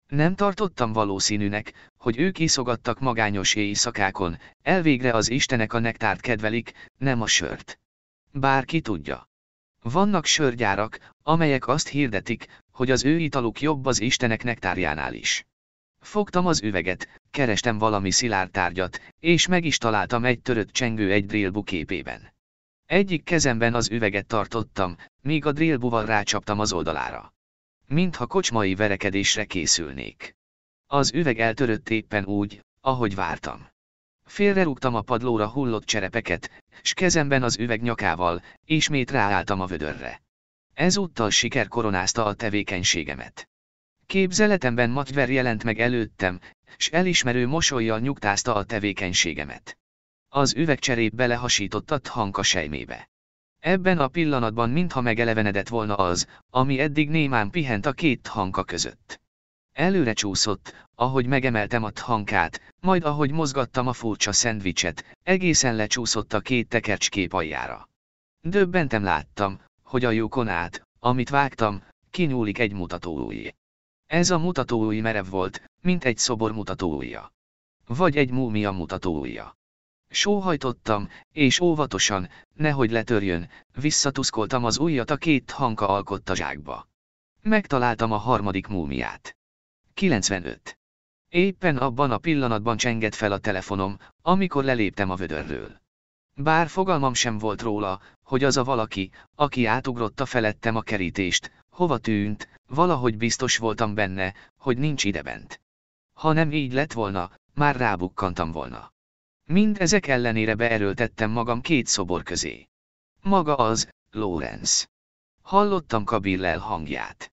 Nem tartottam valószínűnek, hogy ők iszogattak magányos éjszakákon, elvégre az istenek a nektárt kedvelik, nem a sört. Bárki tudja. Vannak sörgyárak, amelyek azt hirdetik, hogy az ő italuk jobb az istenek nektárjánál is. Fogtam az üveget, kerestem valami szilárd tárgyat, és meg is találtam egy törött csengő egy drillbu képében. Egyik kezemben az üveget tartottam, míg a drillbuval rácsaptam az oldalára. Mintha kocsmai verekedésre készülnék. Az üveg eltörött éppen úgy, ahogy vártam. Félrerúgtam a padlóra hullott cserepeket, s kezemben az üveg nyakával, ismét ráálltam a vödörre. Ezúttal siker koronázta a tevékenységemet. Képzeletemben Matver jelent meg előttem, s elismerő mosolyjal nyugtázta a tevékenységemet. Az üvegcserép belehasított a hanka sejmébe. Ebben a pillanatban mintha megelevenedett volna az, ami eddig némán pihent a két hanka között. Előre csúszott, ahogy megemeltem a hankát, majd ahogy mozgattam a furcsa szendvicset, egészen lecsúszott a két tekercskép aljára. Döbbentem láttam, hogy a lyukon át, amit vágtam, kinyúlik egy mutatóúj. Ez a mutatóúj merev volt, mint egy szobor mutatóújja. Vagy egy múmia mutatóújja. Sóhajtottam, és óvatosan, nehogy letörjön, visszatuszkoltam az ujjat a két hanka alkotta zsákba. Megtaláltam a harmadik múmiát. 95. Éppen abban a pillanatban csengett fel a telefonom, amikor leléptem a vödörről. Bár fogalmam sem volt róla, hogy az a valaki, aki átugrotta felettem a kerítést, hova tűnt, valahogy biztos voltam benne, hogy nincs idebent. Ha nem így lett volna, már rábukkantam volna. Mind ezek ellenére beerőltettem magam két szobor közé. Maga az, Lorenz. Hallottam Kabillel hangját.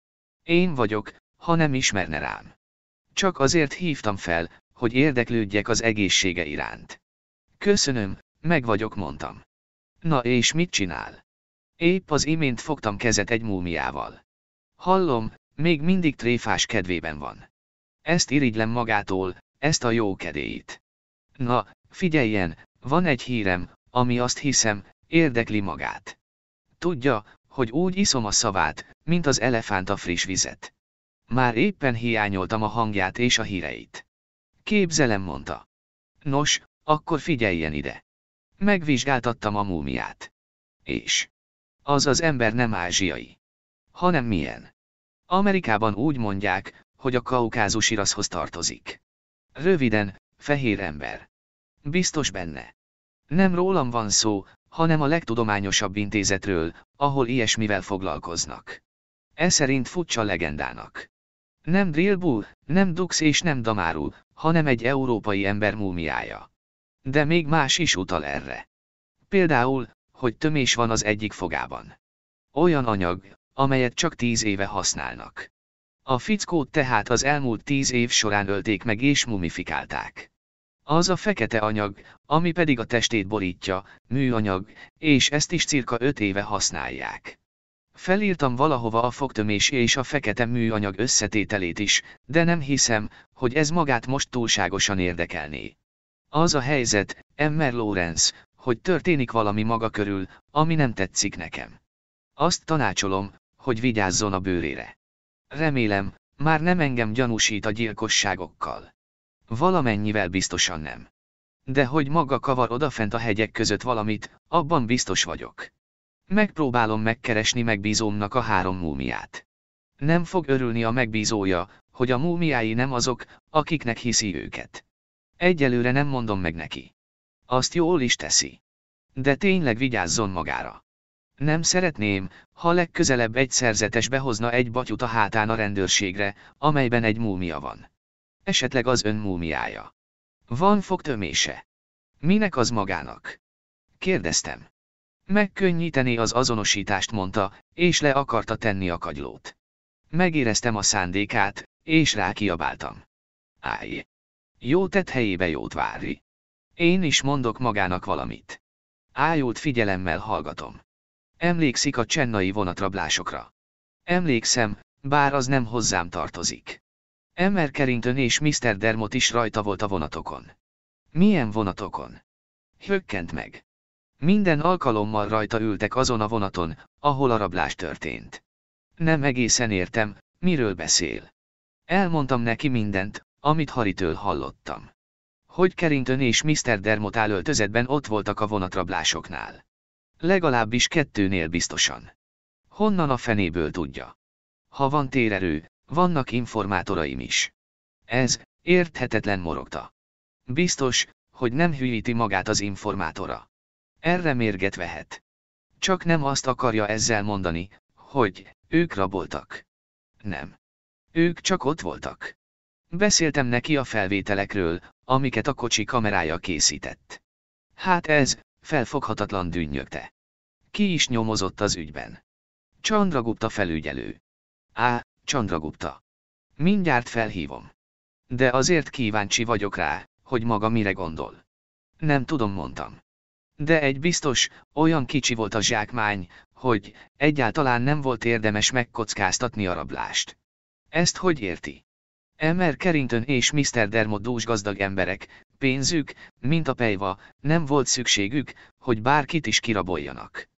Én vagyok, ha nem ismerne rám. Csak azért hívtam fel, hogy érdeklődjek az egészsége iránt. Köszönöm, meg vagyok, mondtam. Na és mit csinál? Épp az imént fogtam kezet egy múmiával. Hallom, még mindig tréfás kedvében van. Ezt irigylem magától, ezt a jó kedélyt. Na, figyeljen, van egy hírem, ami azt hiszem, érdekli magát. Tudja, hogy úgy iszom a szavát, mint az elefánt a friss vizet. Már éppen hiányoltam a hangját és a híreit. Képzelem, mondta. Nos, akkor figyeljen ide. Megvizsgáltattam a múmiát. És? Az az ember nem ázsiai. Hanem milyen? Amerikában úgy mondják, hogy a kaukázusi raszhoz tartozik. Röviden, fehér ember. Biztos benne. Nem rólam van szó, hanem a legtudományosabb intézetről, ahol ilyesmivel foglalkoznak. Ez szerint futcsa legendának. Nem Drillbú, nem Dux és nem Damáru, hanem egy európai ember múmiája. De még más is utal erre. Például, hogy tömés van az egyik fogában. Olyan anyag, amelyet csak tíz éve használnak. A fickót tehát az elmúlt tíz év során ölték meg és mumifikálták. Az a fekete anyag, ami pedig a testét borítja, műanyag, és ezt is cirka 5 éve használják. Felírtam valahova a fogtömés és a fekete műanyag összetételét is, de nem hiszem, hogy ez magát most túlságosan érdekelné. Az a helyzet, Emmer Lawrence, hogy történik valami maga körül, ami nem tetszik nekem. Azt tanácsolom, hogy vigyázzon a bőrére. Remélem, már nem engem gyanúsít a gyilkosságokkal. Valamennyivel biztosan nem. De hogy maga kavar odafent a hegyek között valamit, abban biztos vagyok. Megpróbálom megkeresni megbízómnak a három múmiát. Nem fog örülni a megbízója, hogy a múmiái nem azok, akiknek hiszi őket. Egyelőre nem mondom meg neki. Azt jól is teszi. De tényleg vigyázzon magára. Nem szeretném, ha legközelebb egy szerzetes behozna egy batyut a hátán a rendőrségre, amelyben egy múmia van. Esetleg az ön múmiája. Van fogtömése. Minek az magának? Kérdeztem. Megkönnyítené az azonosítást mondta, és le akarta tenni a kagylót. Megéreztem a szándékát, és rákiabáltam. Állj! Jó tett helyébe jót várj. Én is mondok magának valamit. Ájót figyelemmel hallgatom. Emlékszik a csennai vonatrablásokra. Emlékszem, bár az nem hozzám tartozik. Emmer Carrington és Mr. Dermot is rajta volt a vonatokon. Milyen vonatokon? Hökkent meg. Minden alkalommal rajta ültek azon a vonaton, ahol a rablás történt. Nem egészen értem, miről beszél. Elmondtam neki mindent, amit Haritől hallottam. Hogy Carrington és Mr. Dermot állöltözetben ott voltak a vonatrablásoknál. Legalábbis kettőnél biztosan. Honnan a fenéből tudja? Ha van térerő, vannak informátoraim is. Ez, érthetetlen morogta. Biztos, hogy nem hűíti magát az informátora. Erre mérget vehet. Csak nem azt akarja ezzel mondani, hogy ők raboltak. Nem. Ők csak ott voltak. Beszéltem neki a felvételekről, amiket a kocsi kamerája készített. Hát ez, felfoghatatlan dünnyögte. Ki is nyomozott az ügyben. Gupta felügyelő. Á, Csandragupta. Mindjárt felhívom. De azért kíváncsi vagyok rá, hogy maga mire gondol. Nem tudom, mondtam. De egy biztos, olyan kicsi volt a zsákmány, hogy egyáltalán nem volt érdemes megkockáztatni a rablást. Ezt hogy érti? Emmer Carrington és Mr. Dermot dús gazdag emberek, pénzük, mint a pejva, nem volt szükségük, hogy bárkit is kiraboljanak.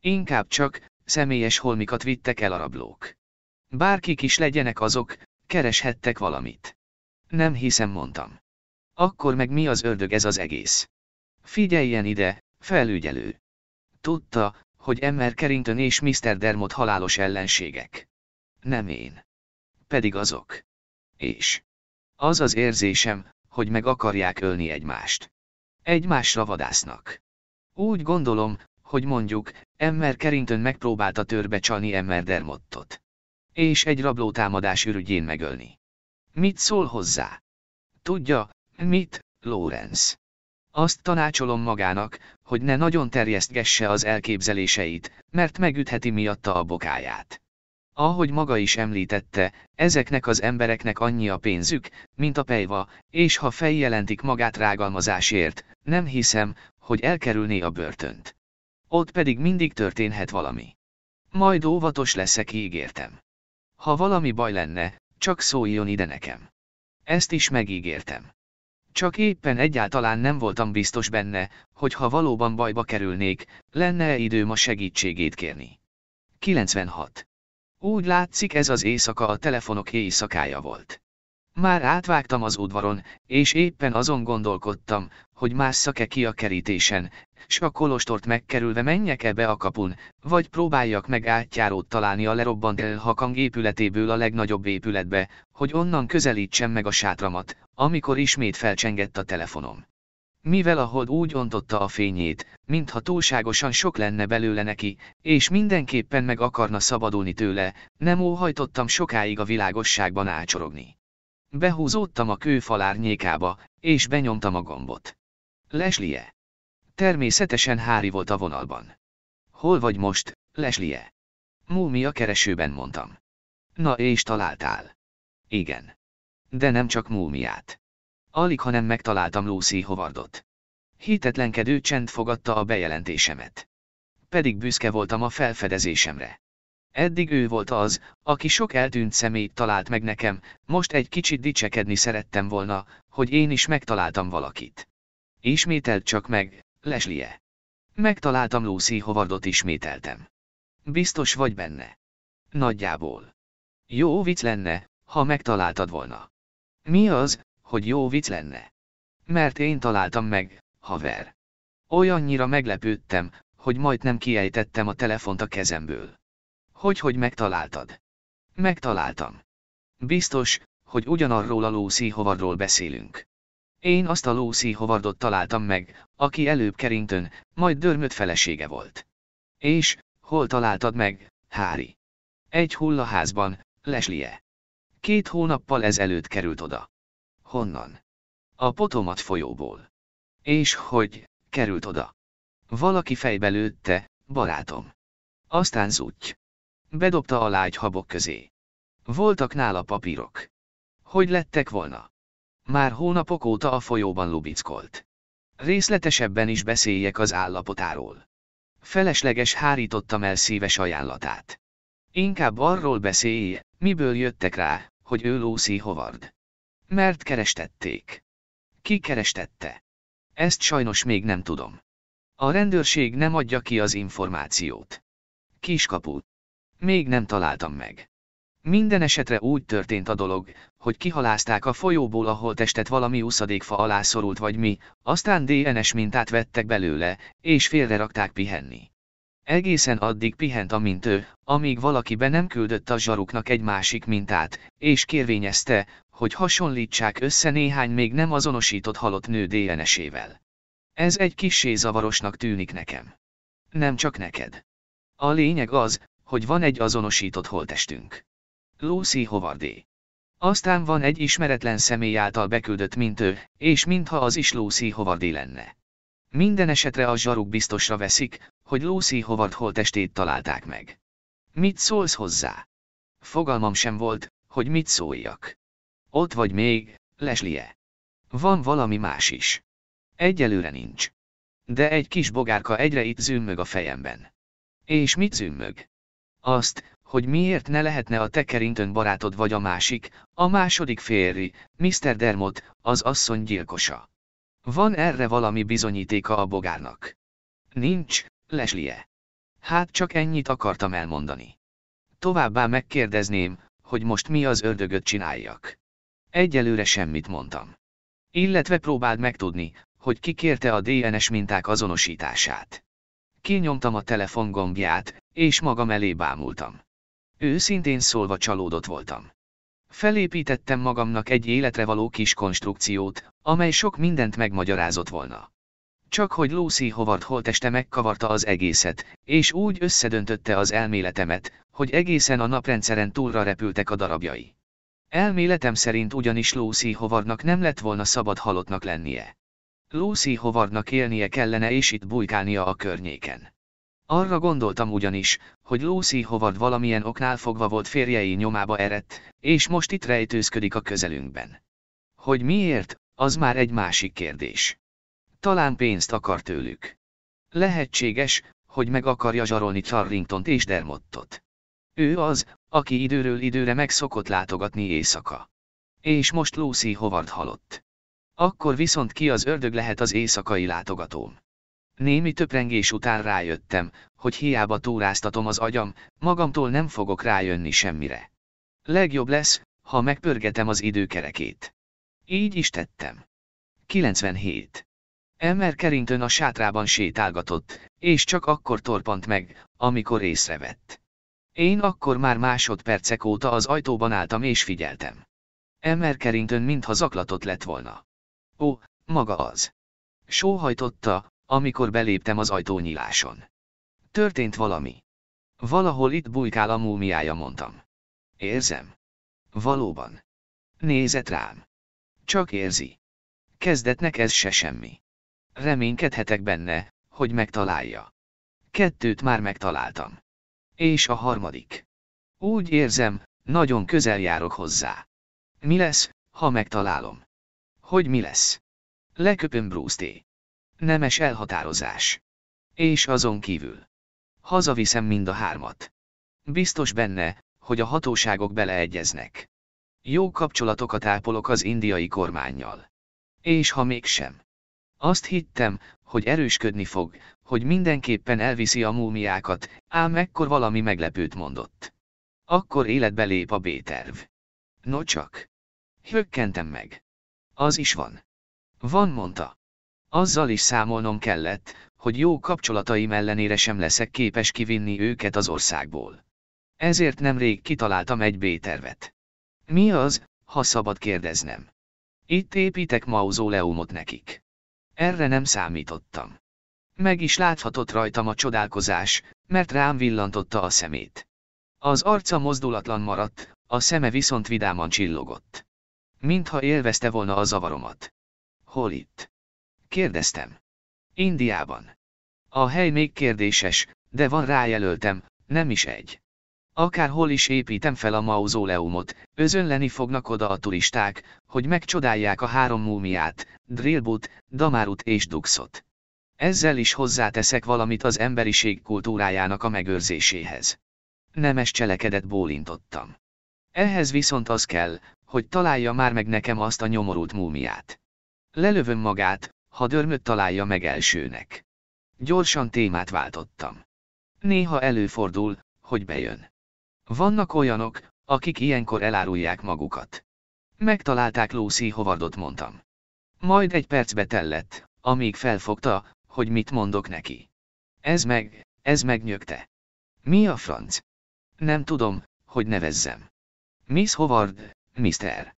Inkább csak, személyes holmikat vittek el a rablók. Bárkik is legyenek azok, kereshettek valamit. Nem hiszem, mondtam. Akkor meg mi az ördög ez az egész? Figyeljen ide, felügyelő. Tudta, hogy Emmer Carrington és Mr. Dermot halálos ellenségek. Nem én. Pedig azok. És. Az az érzésem, hogy meg akarják ölni egymást. Egymásra vadásznak. Úgy gondolom, hogy mondjuk, Emmer Carrington megpróbálta törbe csalni Emmer Dermottot és egy rabló támadás ürügyén megölni. Mit szól hozzá? Tudja, mit, Lorenz? Azt tanácsolom magának, hogy ne nagyon terjesztgesse az elképzeléseit, mert megütheti miatta a bokáját. Ahogy maga is említette, ezeknek az embereknek annyi a pénzük, mint a pejva, és ha feljelentik magát rágalmazásért, nem hiszem, hogy elkerülné a börtönt. Ott pedig mindig történhet valami. Majd óvatos leszek, ígértem. Ha valami baj lenne, csak szóljon ide nekem. Ezt is megígértem. Csak éppen egyáltalán nem voltam biztos benne, hogy ha valóban bajba kerülnék, lenne-e időm a segítségét kérni. 96. Úgy látszik ez az éjszaka a telefonok éjszakája volt. Már átvágtam az udvaron, és éppen azon gondolkodtam, hogy másszak-e ki a kerítésen, s a kolostort megkerülve menjek ebbe a kapun, vagy próbáljak meg átjárót találni a lerobbant elhakang épületéből a legnagyobb épületbe, hogy onnan közelítsem meg a sátramat, amikor ismét felcsengett a telefonom. Mivel a hold úgy ontotta a fényét, mintha túlságosan sok lenne belőle neki, és mindenképpen meg akarna szabadulni tőle, nem óhajtottam sokáig a világosságban ácsorogni. Behúzódtam a kőfal és benyomtam a gombot. Leslie természetesen Hári volt a vonalban. Hol vagy most, Leslie? Múmia keresőben mondtam. Na és találtál. Igen. De nem csak múmiát. Alig, ha nem megtaláltam Lucy Howardot. Hitetlenkedő csend fogadta a bejelentésemet. Pedig büszke voltam a felfedezésemre. Eddig ő volt az, aki sok eltűnt szemét talált meg nekem, most egy kicsit dicsekedni szerettem volna, hogy én is megtaláltam valakit. Ismételt csak meg, Leslie. Megtaláltam Lucy Howardot ismételtem. Biztos vagy benne. Nagyjából. Jó vicc lenne, ha megtaláltad volna. Mi az, hogy jó vicc lenne? Mert én találtam meg, haver. Olyannyira meglepődtem, hogy majdnem kiejtettem a telefont a kezemből. Hogy, hogy megtaláltad? Megtaláltam. Biztos, hogy ugyanarról a Lucy Howardról beszélünk. Én azt a Lucy Howardot találtam meg, aki előbb Carrington, majd dörmött felesége volt. És, hol találtad meg, Hári? Egy hullaházban, Leslie. Két hónappal ezelőtt került oda. Honnan? A potomat folyóból. És hogy, került oda? Valaki fejbe lőtte, barátom. Aztán zúgy. Bedobta a lágy habok közé. Voltak nála papírok. Hogy lettek volna? Már hónapok óta a folyóban lubickolt. Részletesebben is beszéljek az állapotáról. Felesleges hárítottam el szíves ajánlatát. Inkább arról beszélj, miből jöttek rá, hogy ő Lucy Howard. Mert kerestették. Ki kerestette? Ezt sajnos még nem tudom. A rendőrség nem adja ki az információt. Kiskapu. Még nem találtam meg. Minden esetre úgy történt a dolog, hogy kihalázták a folyóból a holtestet valami úszadékfa alá szorult vagy mi, aztán DNS mintát vettek belőle, és félre rakták pihenni. Egészen addig pihent a mintő, amíg valaki be nem küldött a zsaruknak egy másik mintát, és kérvényezte, hogy hasonlítsák össze néhány még nem azonosított halott nő DNS-ével. Ez egy kissé zavarosnak tűnik nekem. Nem csak neked. A lényeg az, hogy van egy azonosított holtestünk. Lucy Hovardé. Aztán van egy ismeretlen személy által beküldött mintő, és mintha az is Lucy Hovardé lenne. Minden esetre a zsaruk biztosra veszik, hogy Lucy Hovard holtestét találták meg. Mit szólsz hozzá? Fogalmam sem volt, hogy mit szóljak. Ott vagy még, Leslie. Van valami más is. Egyelőre nincs. De egy kis bogárka egyre itt zümmög a fejemben. És mit zümmög? Azt, hogy miért ne lehetne a tekerintön barátod vagy a másik, a második férri, Mr. Dermot, az asszony gyilkosa. Van erre valami bizonyítéka a bogárnak? Nincs, Leslie. Hát csak ennyit akartam elmondani. Továbbá megkérdezném, hogy most mi az ördögöt csináljak. Egyelőre semmit mondtam. Illetve próbáld megtudni, hogy kérte a DNS minták azonosítását. Kinyomtam a telefon gombját, és magam elé bámultam. Őszintén szólva csalódott voltam. Felépítettem magamnak egy életre való kis konstrukciót, amely sok mindent megmagyarázott volna. Csak hogy Lucy Howard holteste megkavarta az egészet, és úgy összedöntötte az elméletemet, hogy egészen a naprendszeren túlra repültek a darabjai. Elméletem szerint ugyanis Lucy Howardnak nem lett volna szabad halottnak lennie. Lucy Howardnak élnie kellene és itt bujkálnia a környéken. Arra gondoltam ugyanis, hogy Lucy Howard valamilyen oknál fogva volt férjei nyomába erett, és most itt rejtőzködik a közelünkben. Hogy miért, az már egy másik kérdés. Talán pénzt akar tőlük. Lehetséges, hogy meg akarja zsarolni Charlingtont és Dermottot. Ő az, aki időről időre meg szokott látogatni éjszaka. És most Lucy Howard halott. Akkor viszont ki az ördög lehet az éjszakai látogatóm? Némi töprengés után rájöttem, hogy hiába túráztatom az agyam, magamtól nem fogok rájönni semmire. Legjobb lesz, ha megpörgetem az időkerekét. Így is tettem. 97. Emmer kerintön a sátrában sétálgatott, és csak akkor torpant meg, amikor észrevett. Én akkor már másodpercek óta az ajtóban álltam és figyeltem. Emmer kerintön mintha zaklatott lett volna. Ó, maga az. Sóhajtotta, amikor beléptem az ajtónyíláson. Történt valami. Valahol itt bujkál a múmiája, mondtam. Érzem. Valóban. Nézett rám. Csak érzi. Kezdetnek ez se semmi. Reménykedhetek benne, hogy megtalálja. Kettőt már megtaláltam. És a harmadik. Úgy érzem, nagyon közel járok hozzá. Mi lesz, ha megtalálom? Hogy mi lesz? Leköpöm Bruce T nemes elhatározás. És azon kívül. Hazaviszem mind a hármat. Biztos benne, hogy a hatóságok beleegyeznek. Jó kapcsolatokat ápolok az indiai kormányjal. És ha mégsem. Azt hittem, hogy erősködni fog, hogy mindenképpen elviszi a múmiákat, ám ekkor valami meglepőt mondott. Akkor életbe lép a B-terv. Nocsak. csak. Hökkentem meg. Az is van. Van, mondta. Azzal is számolnom kellett, hogy jó kapcsolataim ellenére sem leszek képes kivinni őket az országból. Ezért nemrég kitaláltam egy B-tervet. Mi az, ha szabad kérdeznem? Itt építek mauzóleumot nekik. Erre nem számítottam. Meg is láthatott rajtam a csodálkozás, mert rám villantotta a szemét. Az arca mozdulatlan maradt, a szeme viszont vidáman csillogott. Mintha élvezte volna a zavaromat. Hol itt? Kérdeztem. Indiában. A hely még kérdéses, de van rájelöltem, nem is egy. Akárhol is építem fel a mauzóleumot, özönleni fognak oda a turisták, hogy megcsodálják a három múmiát, Drillbut, Damarut és Duxot. Ezzel is hozzáteszek valamit az emberiség kultúrájának a megőrzéséhez. Nemes cselekedet bólintottam. Ehhez viszont az kell, hogy találja már meg nekem azt a nyomorult múmiát. Lelövöm magát, ha dörmöt találja meg elsőnek. Gyorsan témát váltottam. Néha előfordul, hogy bejön. Vannak olyanok, akik ilyenkor elárulják magukat. Megtalálták Lucy Howardot mondtam. Majd egy percbe tellett, amíg felfogta, hogy mit mondok neki. Ez meg, ez megnyögte. Mi a franc? Nem tudom, hogy nevezzem. Miss Howard, Mr.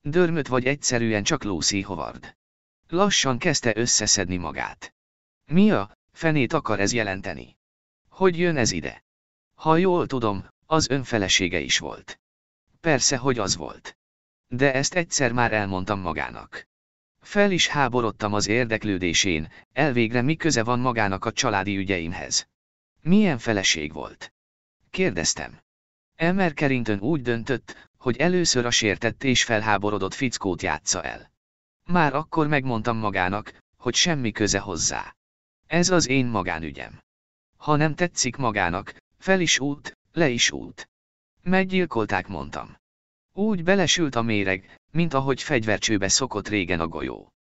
Dörmöt vagy egyszerűen csak Lucy Howard. Lassan kezdte összeszedni magát. Mi a, fenét akar ez jelenteni? Hogy jön ez ide? Ha jól tudom, az önfelesége is volt. Persze, hogy az volt. De ezt egyszer már elmondtam magának. Fel is háborodtam az érdeklődésén, elvégre mi köze van magának a családi ügyeimhez. Milyen feleség volt? Kérdeztem. Elmer Carrington úgy döntött, hogy először a sértett és felháborodott fickót játsza el. Már akkor megmondtam magának, hogy semmi köze hozzá. Ez az én magánügyem. Ha nem tetszik magának, fel is út, le is út. Meggyilkolták, mondtam. Úgy belesült a méreg, mint ahogy fegyvercsőbe szokott régen a golyó.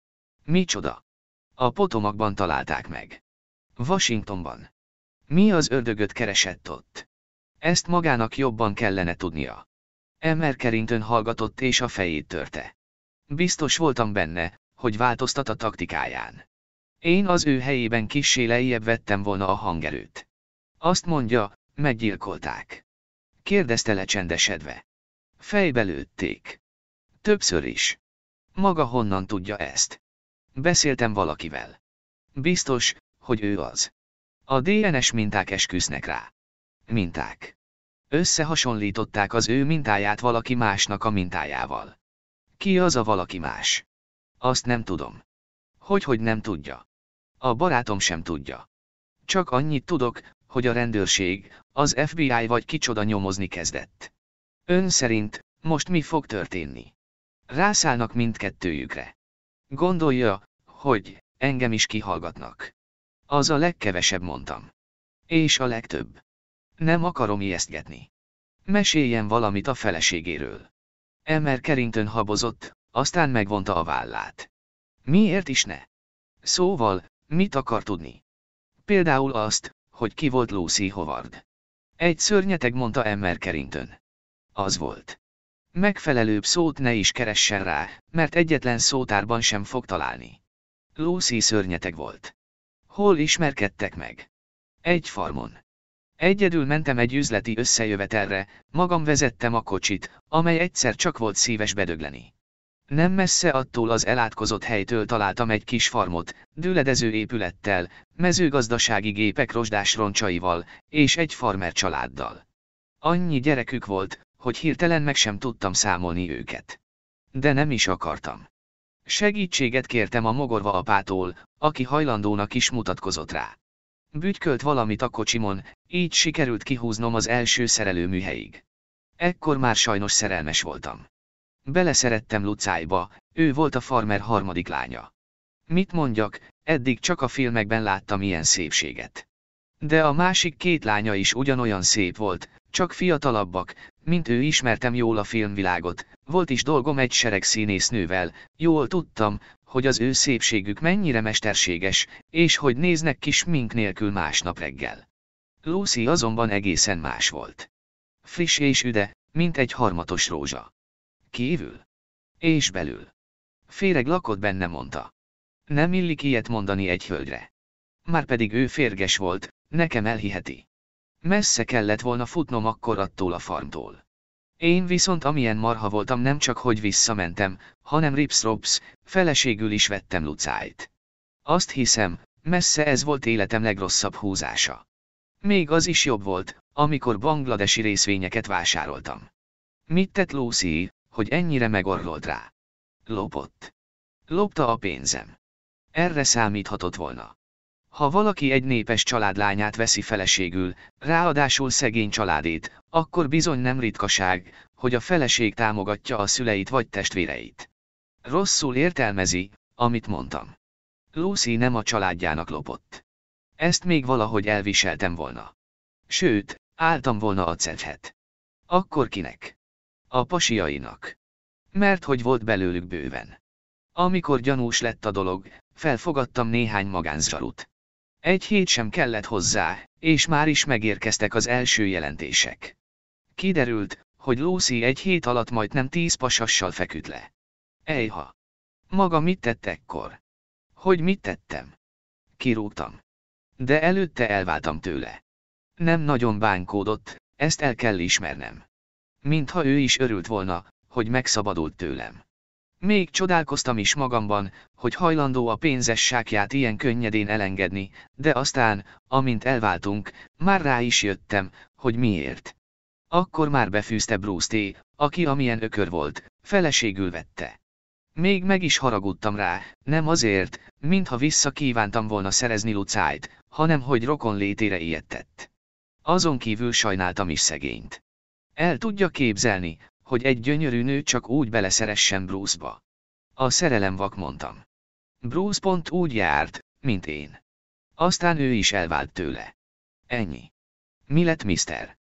Micsoda? A potomakban találták meg. Washingtonban. Mi az ördögöt keresett ott? Ezt magának jobban kellene tudnia. Emmer kerintön hallgatott és a fejét törte. Biztos voltam benne, hogy változtat a taktikáján. Én az ő helyében kissé lejjebb vettem volna a hangerőt. Azt mondja, meggyilkolták. Kérdezte lecsendesedve. Fejbe lőtték. Többször is. Maga honnan tudja ezt? Beszéltem valakivel. Biztos, hogy ő az. A DNS minták esküsznek rá. Minták. Összehasonlították az ő mintáját valaki másnak a mintájával. Ki az a valaki más? Azt nem tudom. Hogyhogy hogy nem tudja. A barátom sem tudja. Csak annyit tudok, hogy a rendőrség, az FBI vagy kicsoda nyomozni kezdett. Ön szerint, most mi fog történni? Rászállnak mindkettőjükre. Gondolja, hogy engem is kihallgatnak. Az a legkevesebb mondtam. És a legtöbb. Nem akarom ijesztgetni. Meséljen valamit a feleségéről. Emmer Carrington habozott, aztán megvonta a vállát. Miért is ne? Szóval, mit akar tudni? Például azt, hogy ki volt Lucy Howard. Egy szörnyeteg mondta Emmer Carrington. Az volt. Megfelelőbb szót ne is keressen rá, mert egyetlen szótárban sem fog találni. Lucy szörnyeteg volt. Hol ismerkedtek meg? Egy farmon. Egyedül mentem egy üzleti összejövetelre, magam vezettem a kocsit, amely egyszer csak volt szíves bedögleni. Nem messze attól az elátkozott helytől találtam egy kis farmot, dőledező épülettel, mezőgazdasági gépek rozsdás roncsaival, és egy farmer családdal. Annyi gyerekük volt, hogy hirtelen meg sem tudtam számolni őket. De nem is akartam. Segítséget kértem a mogorva apától, aki hajlandónak is mutatkozott rá. Bütykölt valamit a kocsimon, így sikerült kihúznom az első szerelőműhelyig. Ekkor már sajnos szerelmes voltam. Beleszerettem Lucájba, ő volt a farmer harmadik lánya. Mit mondjak, eddig csak a filmekben láttam ilyen szépséget. De a másik két lánya is ugyanolyan szép volt, csak fiatalabbak, mint ő ismertem jól a filmvilágot, volt is dolgom egy sereg színésznővel, jól tudtam, hogy az ő szépségük mennyire mesterséges, és hogy néznek kis mink nélkül másnap reggel. Lucy azonban egészen más volt. Friss és üde, mint egy harmatos rózsa. Kívül. És belül. Féreg lakott benne mondta. Nem illik ilyet mondani egy hölgyre. Márpedig ő férges volt, nekem elhiheti. Messze kellett volna futnom akkor attól a farmtól. Én viszont amilyen marha voltam nem csak hogy visszamentem, hanem ripsrops, feleségül is vettem lucájt. Azt hiszem, messze ez volt életem legrosszabb húzása. Még az is jobb volt, amikor bangladesi részvényeket vásároltam. Mit tett Lucy, hogy ennyire megorlod rá? Lopott. Lopta a pénzem. Erre számíthatott volna. Ha valaki egy népes családlányát veszi feleségül, ráadásul szegény családét, akkor bizony nem ritkaság, hogy a feleség támogatja a szüleit vagy testvéreit. Rosszul értelmezi, amit mondtam. Lucy nem a családjának lopott. Ezt még valahogy elviseltem volna. Sőt, álltam volna a cevhet. Akkor kinek? A pasiainak. Mert hogy volt belőlük bőven. Amikor gyanús lett a dolog, felfogadtam néhány magánzsarut. Egy hét sem kellett hozzá, és már is megérkeztek az első jelentések. Kiderült, hogy Lucy egy hét alatt majdnem tíz pasassal feküdt le. Ejha! Maga mit tett ekkor? Hogy mit tettem? Kirúgtam. De előtte elváltam tőle. Nem nagyon bánkódott, ezt el kell ismernem. Mintha ő is örült volna, hogy megszabadult tőlem. Még csodálkoztam is magamban, hogy hajlandó a pénzes sákját ilyen könnyedén elengedni, de aztán, amint elváltunk, már rá is jöttem, hogy miért. Akkor már befűzte Bruce T., aki amilyen ökör volt, feleségül vette. Még meg is haragudtam rá, nem azért, mintha vissza kívántam volna szerezni Lucájt, hanem hogy rokon létére ijedtett. Azon kívül sajnáltam is szegényt. El tudja képzelni, hogy egy gyönyörű nő csak úgy beleszeressen Bruce-ba. A szerelem vak mondtam. Bruce pont úgy járt, mint én. Aztán ő is elvált tőle. Ennyi. Mi lett Mr.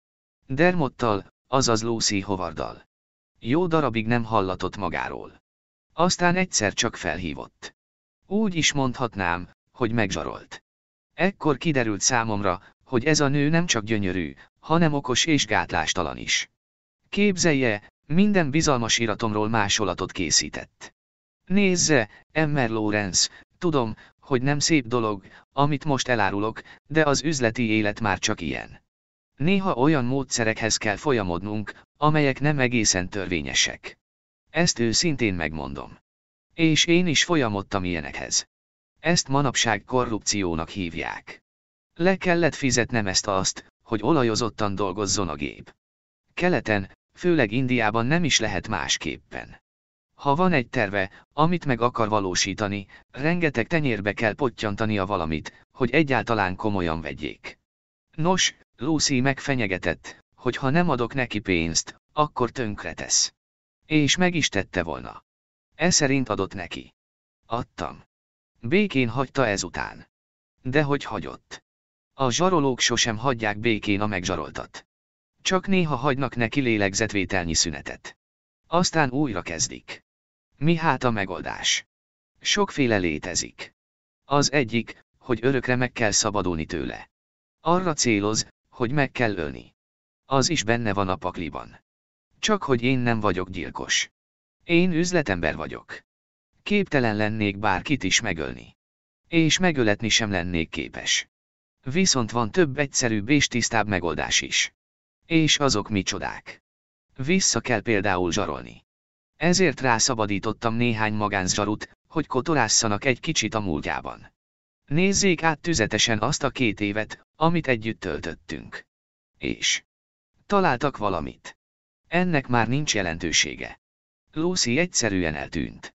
Dermottal, azaz Lucy Hovardal? Jó darabig nem hallatott magáról. Aztán egyszer csak felhívott. Úgy is mondhatnám, hogy megzsarolt. Ekkor kiderült számomra, hogy ez a nő nem csak gyönyörű, hanem okos és gátlástalan is. Képzelje, minden bizalmas iratomról másolatot készített. Nézze, Emmer Lawrence, tudom, hogy nem szép dolog, amit most elárulok, de az üzleti élet már csak ilyen. Néha olyan módszerekhez kell folyamodnunk, amelyek nem egészen törvényesek. Ezt őszintén megmondom. És én is folyamodtam ilyenekhez. Ezt manapság korrupciónak hívják. Le kellett fizetnem ezt azt, hogy olajozottan dolgozzon a gép. Keleten, főleg Indiában nem is lehet másképpen. Ha van egy terve, amit meg akar valósítani, rengeteg tenyérbe kell pottyantani a valamit, hogy egyáltalán komolyan vegyék. Nos, Lucy megfenyegetett, hogy ha nem adok neki pénzt, akkor tönkretesz. És meg is tette volna. E szerint adott neki. Adtam. Békén hagyta ezután. De hogy hagyott. A zsarolók sosem hagyják békén a megzsaroltat. Csak néha hagynak neki lélegzetvételnyi szünetet. Aztán újra kezdik. Mi hát a megoldás? Sokféle létezik. Az egyik, hogy örökre meg kell szabadulni tőle. Arra céloz, hogy meg kell ölni. Az is benne van a pakliban. Csak hogy én nem vagyok gyilkos. Én üzletember vagyok. Képtelen lennék bárkit is megölni. És megöletni sem lennék képes. Viszont van több egyszerűbb és tisztább megoldás is. És azok micsodák. Vissza kell például zsarolni. Ezért rászabadítottam néhány magánzsarut, hogy kotorásszanak egy kicsit a múltjában. Nézzék át tüzetesen azt a két évet, amit együtt töltöttünk. És találtak valamit. Ennek már nincs jelentősége. Lucy egyszerűen eltűnt.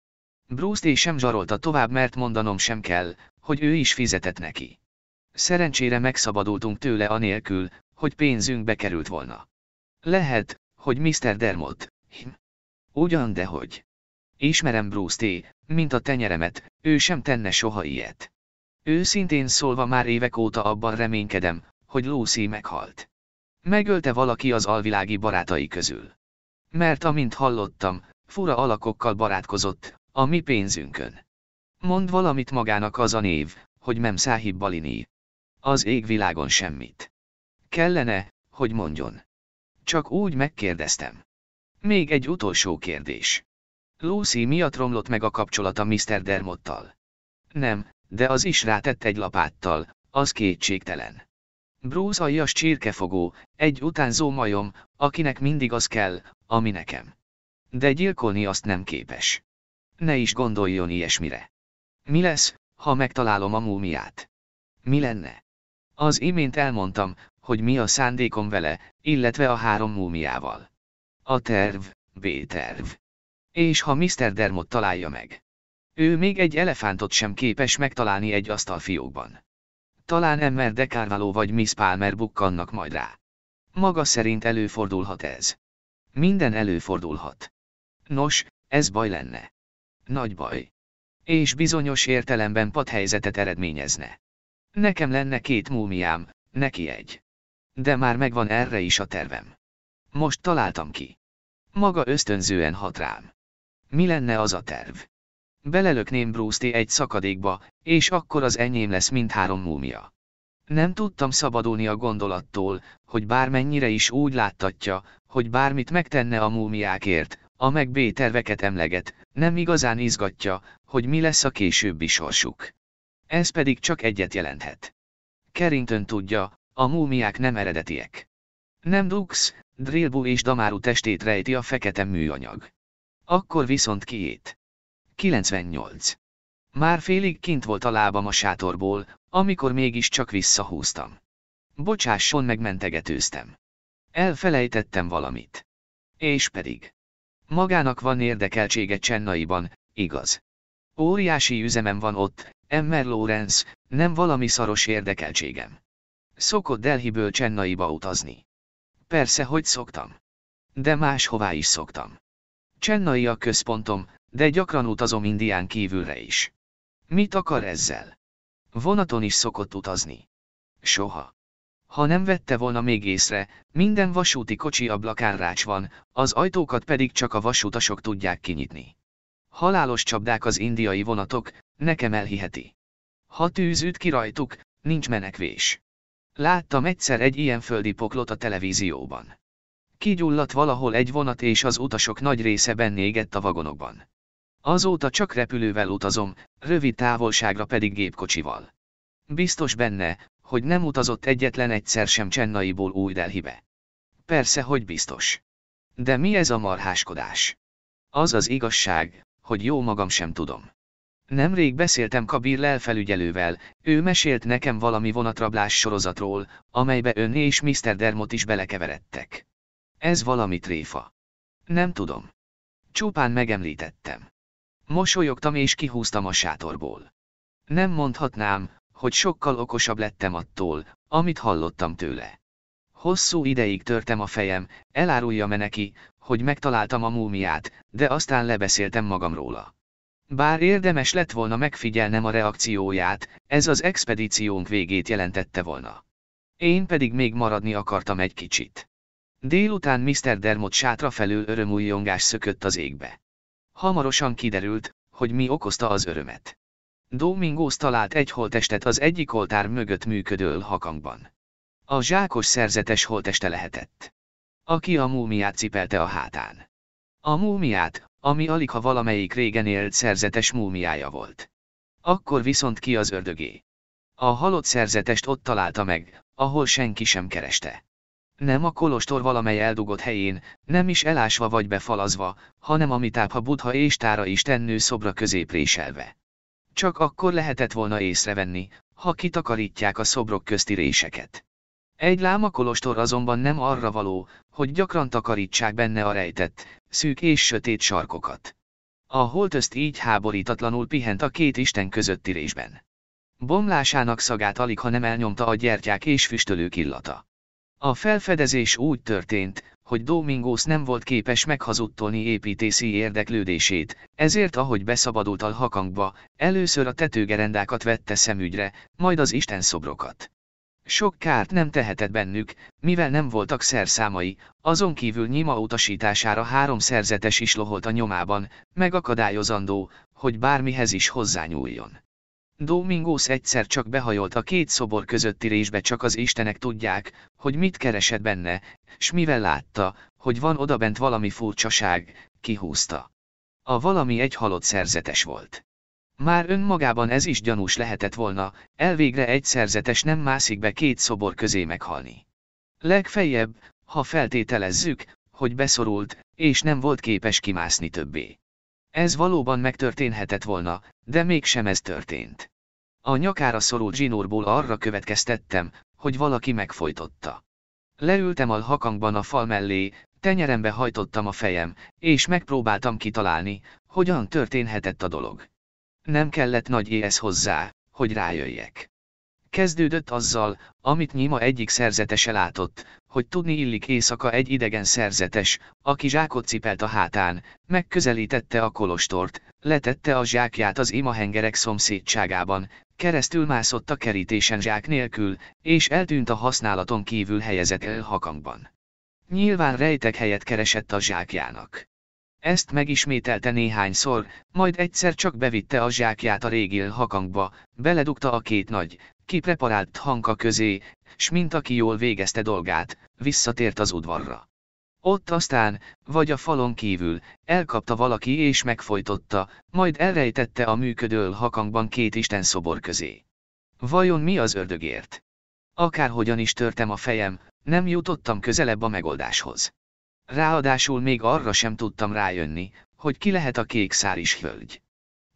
Bruce-t sem zsarolta tovább, mert mondanom sem kell, hogy ő is fizetett neki. Szerencsére megszabadultunk tőle anélkül, hogy pénzünk bekerült volna. Lehet, hogy Mr. Dermot. Hm. Ugyan dehogy. Ismerem Bruce T., mint a tenyeremet, ő sem tenne soha ilyet. Őszintén szólva már évek óta abban reménykedem, hogy Lucy meghalt. Megölte valaki az alvilági barátai közül. Mert amint hallottam, fura alakokkal barátkozott, a mi pénzünkön. Mond valamit magának az a név, hogy Memszáhib Balini. Az égvilágon semmit. Kellene, hogy mondjon. Csak úgy megkérdeztem. Még egy utolsó kérdés. Lucy miatt romlott meg a kapcsolata Mr. Dermottal. Nem, de az is rátett egy lapáttal, az kétségtelen. Bruce aljas csirkefogó, egy utánzó majom, akinek mindig az kell, ami nekem. De gyilkolni azt nem képes. Ne is gondoljon ilyesmire. Mi lesz, ha megtalálom a múmiát? Mi lenne? Az imént elmondtam, hogy mi a szándékom vele, illetve a három múmiával. A terv, B-terv. És ha Mr. Dermot találja meg. Ő még egy elefántot sem képes megtalálni egy asztalfiókban. Talán Emmer de Carvalho vagy Miss Palmer bukkannak majd rá. Maga szerint előfordulhat ez. Minden előfordulhat. Nos, ez baj lenne. Nagy baj. És bizonyos értelemben padhelyzetet eredményezne. Nekem lenne két múmiám, neki egy. De már megvan erre is a tervem. Most találtam ki. Maga ösztönzően hat rám. Mi lenne az a terv? Belelökném bruce egy szakadékba, és akkor az enyém lesz mindhárom múmia. Nem tudtam szabadulni a gondolattól, hogy bármennyire is úgy láttatja, hogy bármit megtenne a múmiákért, a meg B terveket emleget, nem igazán izgatja, hogy mi lesz a későbbi sorsuk. Ez pedig csak egyet jelenthet. Carrington tudja, a múmiák nem eredetiek. Nem Dux, Drillbu és Damaru testét rejti a fekete műanyag. Akkor viszont kiét. 98. Már félig kint volt a lábam a sátorból, amikor mégiscsak visszahúztam. Bocsásson megmentegetőztem. Elfelejtettem valamit. És pedig. Magának van érdekeltsége Csennaiban, igaz. Óriási üzemem van ott, Emmer Lawrence, nem valami szaros érdekeltségem. Szokott Delhiből Csennaiba utazni. Persze, hogy szoktam. De máshová is szoktam. Csennai a központom, de gyakran utazom Indián kívülre is. Mit akar ezzel? Vonaton is szokott utazni. Soha. Ha nem vette volna még észre, minden vasúti kocsi ablakán rács van, az ajtókat pedig csak a vasutasok tudják kinyitni. Halálos csapdák az indiai vonatok, nekem elhiheti. Ha tűz üt ki rajtuk, nincs menekvés. Láttam egyszer egy ilyen földi poklot a televízióban. Kigyulladt valahol egy vonat és az utasok nagy része bennégett a vagonokban. Azóta csak repülővel utazom, rövid távolságra pedig gépkocsival. Biztos benne, hogy nem utazott egyetlen egyszer sem Csennaiból új Delhibe. Persze, hogy biztos. De mi ez a marháskodás? Az az igazság, hogy jó magam sem tudom. Nemrég beszéltem Kabir lelfelügyelővel, ő mesélt nekem valami vonatrablás sorozatról, amelybe önné és Mr. Dermot is belekeveredtek. Ez valami tréfa. Nem tudom. Csupán megemlítettem. Mosolyogtam és kihúztam a sátorból. Nem mondhatnám, hogy sokkal okosabb lettem attól, amit hallottam tőle. Hosszú ideig törtem a fejem, elárulja meneki, hogy megtaláltam a múmiát, de aztán lebeszéltem magam róla. Bár érdemes lett volna megfigyelnem a reakcióját, ez az expedíciónk végét jelentette volna. Én pedig még maradni akartam egy kicsit. Délután Mr. Dermot sátra felül örömújjongás szökött az égbe. Hamarosan kiderült, hogy mi okozta az örömet. Domingos talált egy holtestet az egyik oltár mögött működő hakangban. A zsákos szerzetes holteste lehetett. Aki a múmiát cipelte a hátán. A múmiát, ami alig ha valamelyik régen élt szerzetes múmiája volt. Akkor viszont ki az ördögé? A halott szerzetest ott találta meg, ahol senki sem kereste. Nem a kolostor valamely eldugott helyén, nem is elásva vagy befalazva, hanem a mitápha Buddha és tára istennő szobra középréselve. Csak akkor lehetett volna észrevenni, ha kitakarítják a szobrok közti réseket. Egy lámakolostor azonban nem arra való, hogy gyakran takarítsák benne a rejtett, szűk és sötét sarkokat. A holtözt így háborítatlanul pihent a két isten közötti résben. Bomlásának szagát alig ha nem elnyomta a gyertyák és füstölők illata. A felfedezés úgy történt, hogy Domingos nem volt képes meghazudtolni építési érdeklődését, ezért ahogy beszabadult a hakangba, először a tetőgerendákat vette szemügyre, majd az Isten szobrokat. Sok kárt nem tehetett bennük, mivel nem voltak szerszámai, azon kívül nyima utasítására három szerzetes is loholt a nyomában, megakadályozandó, hogy bármihez is hozzányúljon. Domingos egyszer csak behajolt a két szobor közötti résbe csak az istenek tudják, hogy mit keresett benne, s mivel látta, hogy van odabent valami furcsaság, kihúzta. A valami egy halott szerzetes volt. Már önmagában ez is gyanús lehetett volna, elvégre egy szerzetes nem mászik be két szobor közé meghalni. Legfeljebb, ha feltételezzük, hogy beszorult, és nem volt képes kimászni többé. Ez valóban megtörténhetett volna, de mégsem ez történt. A nyakára szorult zsinórból arra következtettem, hogy valaki megfojtotta. Leültem a hakangban a fal mellé, tenyerembe hajtottam a fejem, és megpróbáltam kitalálni, hogyan történhetett a dolog. Nem kellett nagy éhez hozzá, hogy rájöjjek. Kezdődött azzal, amit Nyima egyik szerzetese látott, hogy tudni illik éjszaka egy idegen szerzetes, aki zsákot cipelt a hátán, megközelítette a kolostort, letette a zsákját az imahengerek szomszédságában, keresztül mászott a kerítésen zsák nélkül, és eltűnt a használaton kívül helyezett el hakangban. Nyilván rejtek helyet keresett a zsákjának. Ezt megismételte néhányszor, majd egyszer csak bevitte a zsákját a régél hakangba, beledugta a két nagy, kipreparált hanka közé, s mint aki jól végezte dolgát, visszatért az udvarra. Ott aztán, vagy a falon kívül, elkapta valaki és megfojtotta, majd elrejtette a működő hakangban két isten szobor közé. Vajon mi az ördögért? Akárhogyan is törtem a fejem, nem jutottam közelebb a megoldáshoz. Ráadásul még arra sem tudtam rájönni, hogy ki lehet a kék száris hölgy.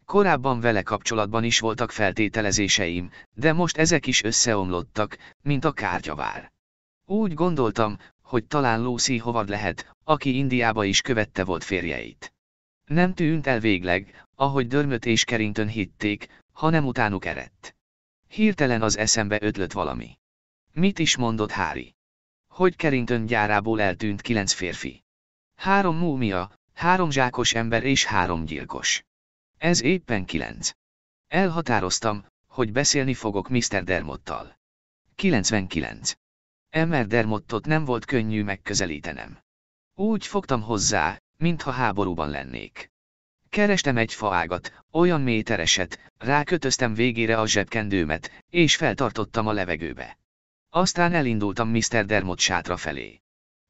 Korábban vele kapcsolatban is voltak feltételezéseim, de most ezek is összeomlottak, mint a kártyavár. Úgy gondoltam, hogy talán Lucy Howard lehet, aki Indiába is követte volt férjeit. Nem tűnt el végleg, ahogy dörmöt és kerintön hitték, hanem utánuk erett. Hirtelen az eszembe ötlött valami. Mit is mondott Hári? hogy Carrington gyárából eltűnt kilenc férfi. Három múmia, három zsákos ember és három gyilkos. Ez éppen kilenc. Elhatároztam, hogy beszélni fogok Mr. Dermottal. 99. Emmer Dermottot nem volt könnyű megközelítenem. Úgy fogtam hozzá, mintha háborúban lennék. Kerestem egy faágat, olyan métereset, rákötöztem végére a zsebkendőmet, és feltartottam a levegőbe. Aztán elindultam Mr. Dermot sátra felé.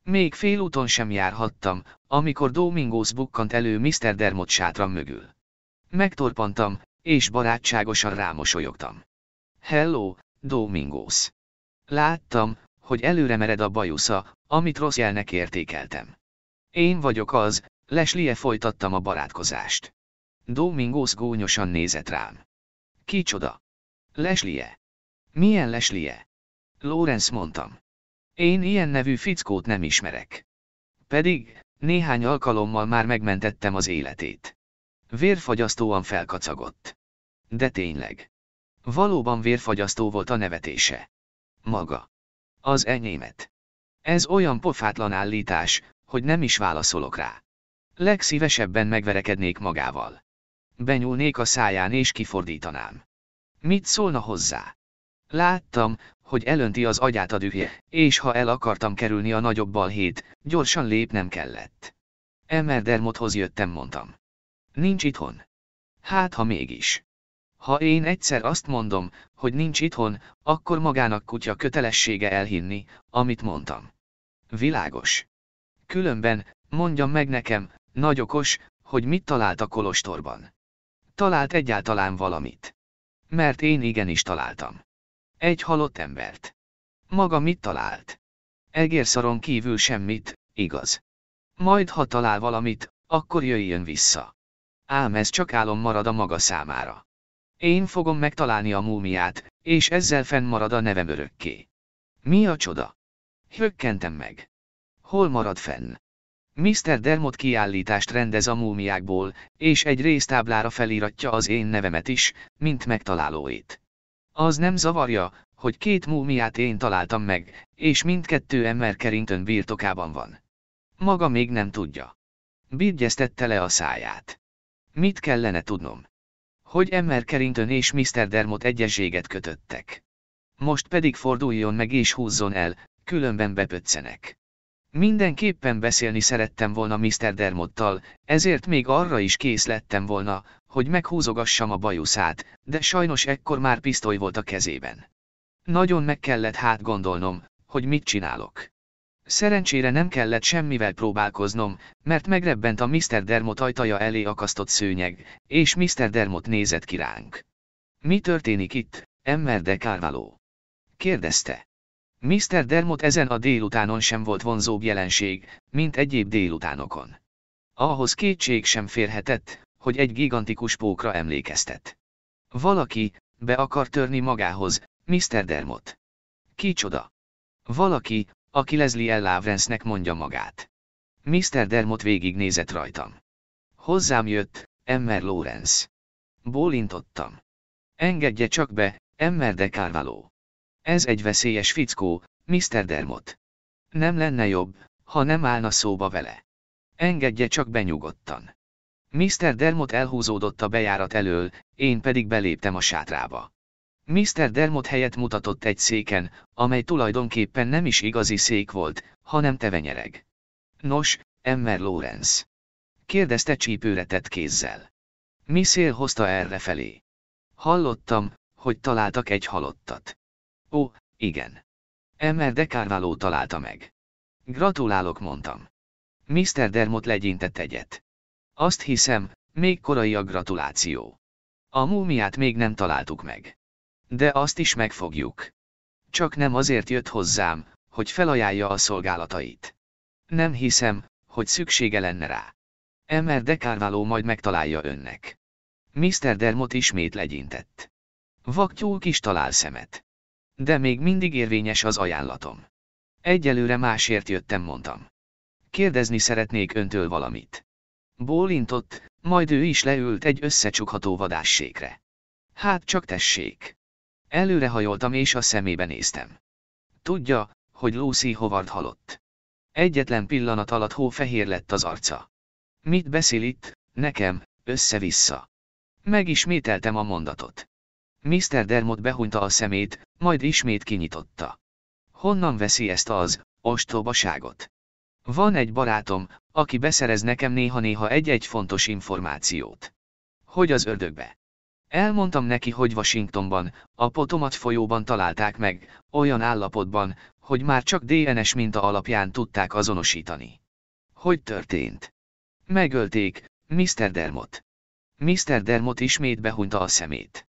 Még félúton sem járhattam, amikor Domingos bukkant elő Mr. Dermot sátra mögül. Megtorpantam, és barátságosan rámosolyogtam. Hello, Domingos. Láttam, hogy előre mered a bajusza, amit rossz jelnek értékeltem. Én vagyok az, Leslie folytattam a barátkozást. Domingos gúnyosan nézett rám. Kicsoda? Leslie? Milyen Leslie? Lawrence mondtam. Én ilyen nevű fickót nem ismerek. Pedig, néhány alkalommal már megmentettem az életét. Vérfagyasztóan felkacagott. De tényleg. Valóban vérfagyasztó volt a nevetése. Maga. Az enyémet. Ez olyan pofátlan állítás, hogy nem is válaszolok rá. Legszívesebben megverekednék magával. Benyúlnék a száján és kifordítanám. Mit szólna hozzá? Láttam, hogy elönti az agyát a dühje, és ha el akartam kerülni a nagyobb balhét, gyorsan lépnem kellett. Dermothoz jöttem mondtam. Nincs itthon. Hát ha mégis. Ha én egyszer azt mondom, hogy nincs itthon, akkor magának kutya kötelessége elhinni, amit mondtam. Világos. Különben, mondjam meg nekem, nagy okos, hogy mit talált a kolostorban. Talált egyáltalán valamit. Mert én igenis találtam. Egy halott embert. Maga mit talált? Egérszaron kívül semmit, igaz. Majd ha talál valamit, akkor jöjjön vissza. Ám ez csak álom marad a maga számára. Én fogom megtalálni a múmiát, és ezzel fennmarad a nevem örökké. Mi a csoda? Hökkentem meg. Hol marad fenn? Mr. Dermot kiállítást rendez a múmiákból, és egy résztáblára feliratja az én nevemet is, mint megtalálóit. Az nem zavarja, hogy két múmiát én találtam meg, és mindkettő ember kerintön birtokában van. Maga még nem tudja. Birgyeztette le a száját. Mit kellene tudnom? Hogy Emmer Kerintön és Mr. Dermot egyezséget kötöttek. Most pedig forduljon meg és húzzon el, különben bepöccenek. Mindenképpen beszélni szerettem volna Mr. Dermottal, ezért még arra is kész lettem volna, hogy meghúzogassam a bajuszát, de sajnos ekkor már pisztoly volt a kezében. Nagyon meg kellett hát gondolnom, hogy mit csinálok. Szerencsére nem kellett semmivel próbálkoznom, mert megrebbent a Mr. Dermot ajtaja elé akasztott szőnyeg, és Mr. Dermot nézett ki ránk. Mi történik itt, Emmer de Carvalho? kérdezte. Mr. Dermot ezen a délutánon sem volt vonzóbb jelenség, mint egyéb délutánokon. Ahhoz kétség sem férhetett, hogy egy gigantikus pókra emlékeztet. Valaki, be akar törni magához, Mr. Dermot. Kicsoda? Valaki, aki Leslie L. Lawrence-nek mondja magát. Mr. Dermot végignézett rajtam. Hozzám jött, Emmer Lawrence. Bólintottam. Engedje csak be, Emmer de Carvalho. Ez egy veszélyes fickó, Mr. Dermot. Nem lenne jobb, ha nem állna szóba vele. Engedje csak benyugodtan. Mr. Dermot elhúzódott a bejárat elől, én pedig beléptem a sátrába. Mr. Dermot helyet mutatott egy széken, amely tulajdonképpen nem is igazi szék volt, hanem tevenyereg. Nos, Emmer Lawrence. Kérdezte csípőre tett kézzel. Mi szél hozta felé? Hallottam, hogy találtak egy halottat. Ó, igen. Emmer de Carvalho találta meg. Gratulálok, mondtam. Mr. Dermot legyintett egyet. Azt hiszem, még korai a gratuláció. A múmiát még nem találtuk meg. De azt is megfogjuk. Csak nem azért jött hozzám, hogy felajánlja a szolgálatait. Nem hiszem, hogy szüksége lenne rá. Emmer de Carvalho majd megtalálja önnek. Mr. Dermot ismét legyintett. Vaktyúl kis talál szemet. De még mindig érvényes az ajánlatom. Egyelőre másért jöttem, mondtam. Kérdezni szeretnék öntől valamit. Bólintott, majd ő is leült egy összecsukható vadássékre. Hát csak tessék. Előrehajoltam és a szemébe néztem. Tudja, hogy Lucy Howard halott. Egyetlen pillanat alatt hófehér lett az arca. Mit beszél itt, nekem, össze-vissza. Megismételtem a mondatot. Mr. Dermot behunyta a szemét, majd ismét kinyitotta. Honnan veszi ezt az, ostobaságot? Van egy barátom, aki beszerez nekem néha-néha egy-egy fontos információt. Hogy az ördögbe? Elmondtam neki, hogy Washingtonban, a Potomac folyóban találták meg, olyan állapotban, hogy már csak DNS minta alapján tudták azonosítani. Hogy történt? Megölték, Mr. Dermot. Mr. Dermot ismét behunta a szemét.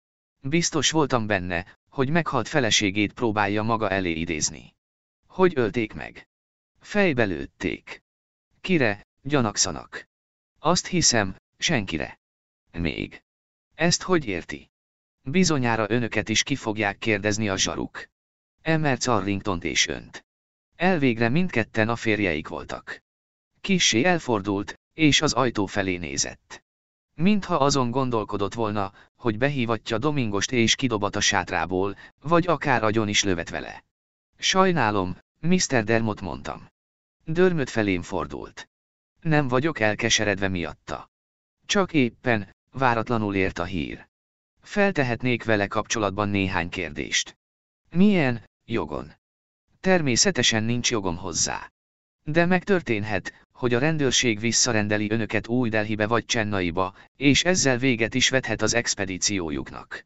Biztos voltam benne, hogy meghalt feleségét próbálja maga elé idézni. Hogy ölték meg? Fejbe lőtték. Kire, gyanakszanak. Azt hiszem, senkire. Még. Ezt hogy érti? Bizonyára önöket is ki fogják kérdezni a zsaruk. Emert arlington és önt. Elvégre mindketten a férjeik voltak. Kissé elfordult, és az ajtó felé nézett. Mintha azon gondolkodott volna, hogy behívatja Domingost és kidobat a sátrából, vagy akár agyon is lövet vele. Sajnálom, Mr. Dermot mondtam. Dörmöt felém fordult. Nem vagyok elkeseredve miatta. Csak éppen, váratlanul ért a hír. Feltehetnék vele kapcsolatban néhány kérdést. Milyen, jogon? Természetesen nincs jogom hozzá. De megtörténhet, hogy a rendőrség visszarendeli önöket új Delhibe vagy Csennaiba, és ezzel véget is vethet az expedíciójuknak.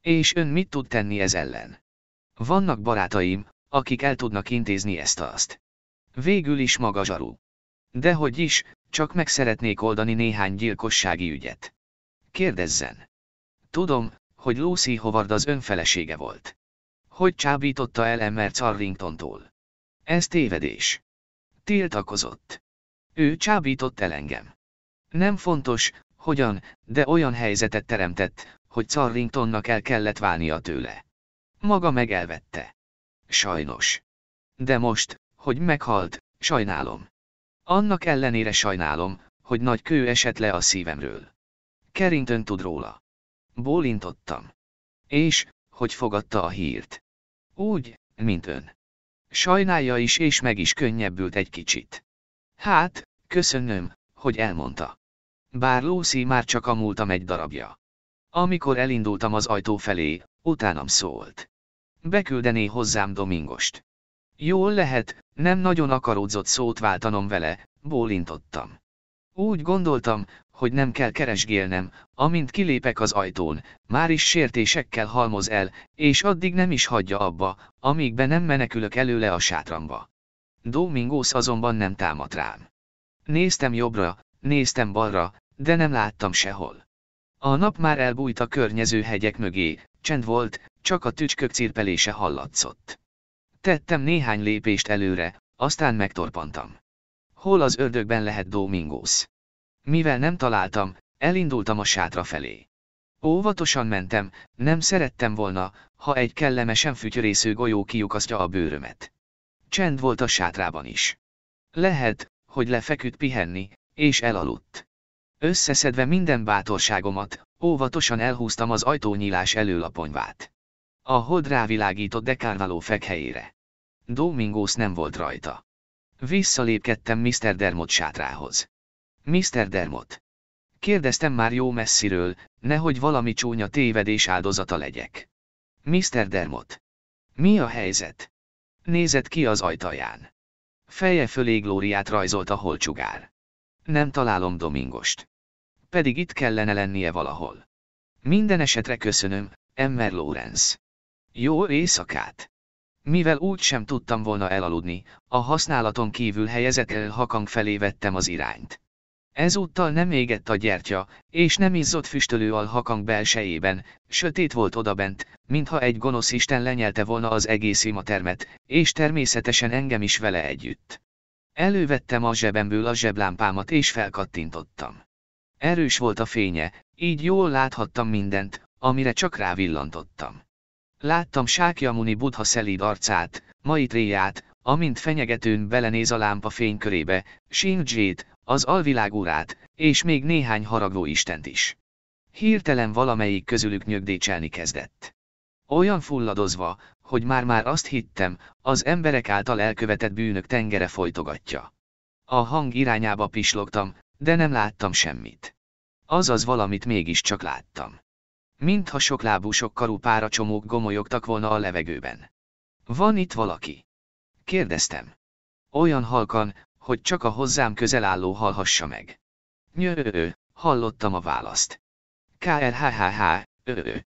És ön mit tud tenni ez ellen? Vannak barátaim, akik el tudnak intézni ezt-azt. Végül is maga zsaru. Dehogy is, csak meg szeretnék oldani néhány gyilkossági ügyet. Kérdezzen. Tudom, hogy Lucy Howard az önfelesége volt. Hogy csábította el Emmert Arringtontól? Ez tévedés. Tiltakozott. Ő csábított el engem. Nem fontos, hogyan, de olyan helyzetet teremtett, hogy Carringtonnak el kellett válnia tőle. Maga meg elvette sajnos. De most, hogy meghalt, sajnálom. Annak ellenére sajnálom, hogy nagy kő esett le a szívemről. Kerintön tud róla. Bólintottam. És, hogy fogadta a hírt. Úgy, mint ön. Sajnálja is és meg is könnyebbült egy kicsit. Hát, köszönöm, hogy elmondta. Bár Lucy már csak a múltam egy darabja. Amikor elindultam az ajtó felé, utánam szólt. Beküldené hozzám Domingost. Jól lehet, nem nagyon akaródzott szót váltanom vele, bólintottam. Úgy gondoltam, hogy nem kell keresgélnem, amint kilépek az ajtón, már is sértésekkel halmoz el, és addig nem is hagyja abba, amíg be nem menekülök előle a sátramba. Domingos azonban nem támad rám. Néztem jobbra, néztem balra, de nem láttam sehol. A nap már elbújt a környező hegyek mögé, csend volt, csak a tücskök cirpelése hallatszott. Tettem néhány lépést előre, aztán megtorpantam. Hol az ördögben lehet Domingos? Mivel nem találtam, elindultam a sátra felé. Óvatosan mentem, nem szerettem volna, ha egy kellemesen fütyörésző golyó kiukasztja a bőrömet. Csend volt a sátrában is. Lehet, hogy lefeküdt pihenni, és elaludt. Összeszedve minden bátorságomat, óvatosan elhúztam az ajtónyílás előlaponyvát. A hold rávilágított dekárvaló fekhelyére. Domingos nem volt rajta. Visszalépkedtem Mr. Dermot sátrához. Mr. Dermot. Kérdeztem már jó messziről, nehogy valami csúnya tévedés áldozata legyek. Mr. Dermot. Mi a helyzet? Nézett ki az ajtaján. Feje fölé Glóriát rajzolt a holcsugár. Nem találom Domingost. Pedig itt kellene lennie valahol. Minden esetre köszönöm, Emmer Lawrence. Jó éjszakát! Mivel úgy sem tudtam volna elaludni, a használaton kívül helyezett el hakang felé vettem az irányt. Ezúttal nem égett a gyertya, és nem izzott füstölő al hakang belsejében, sötét volt odabent, mintha egy gonosz isten lenyelte volna az egész imatermet, és természetesen engem is vele együtt. Elővettem a zsebemből a zseblámpámat és felkattintottam. Erős volt a fénye, így jól láthattam mindent, amire csak rávillantottam. Láttam Sákyamuni Buddha szelíd arcát, Maitréját, amint fenyegetőn belenéz a lámpa fénykörébe, Shinjét, az alvilág urát, és még néhány haragló istent is. Hirtelen valamelyik közülük nyögdécselni kezdett. Olyan fulladozva, hogy már-már azt hittem, az emberek által elkövetett bűnök tengere folytogatja. A hang irányába pislogtam, de nem láttam semmit. Azaz valamit mégiscsak láttam mintha karú pára csomók gomolyogtak volna a levegőben. Van itt valaki? Kérdeztem. Olyan halkan, hogy csak a hozzám közel álló hallhassa meg. Nyő, hallottam a választ. KRHHH, ő.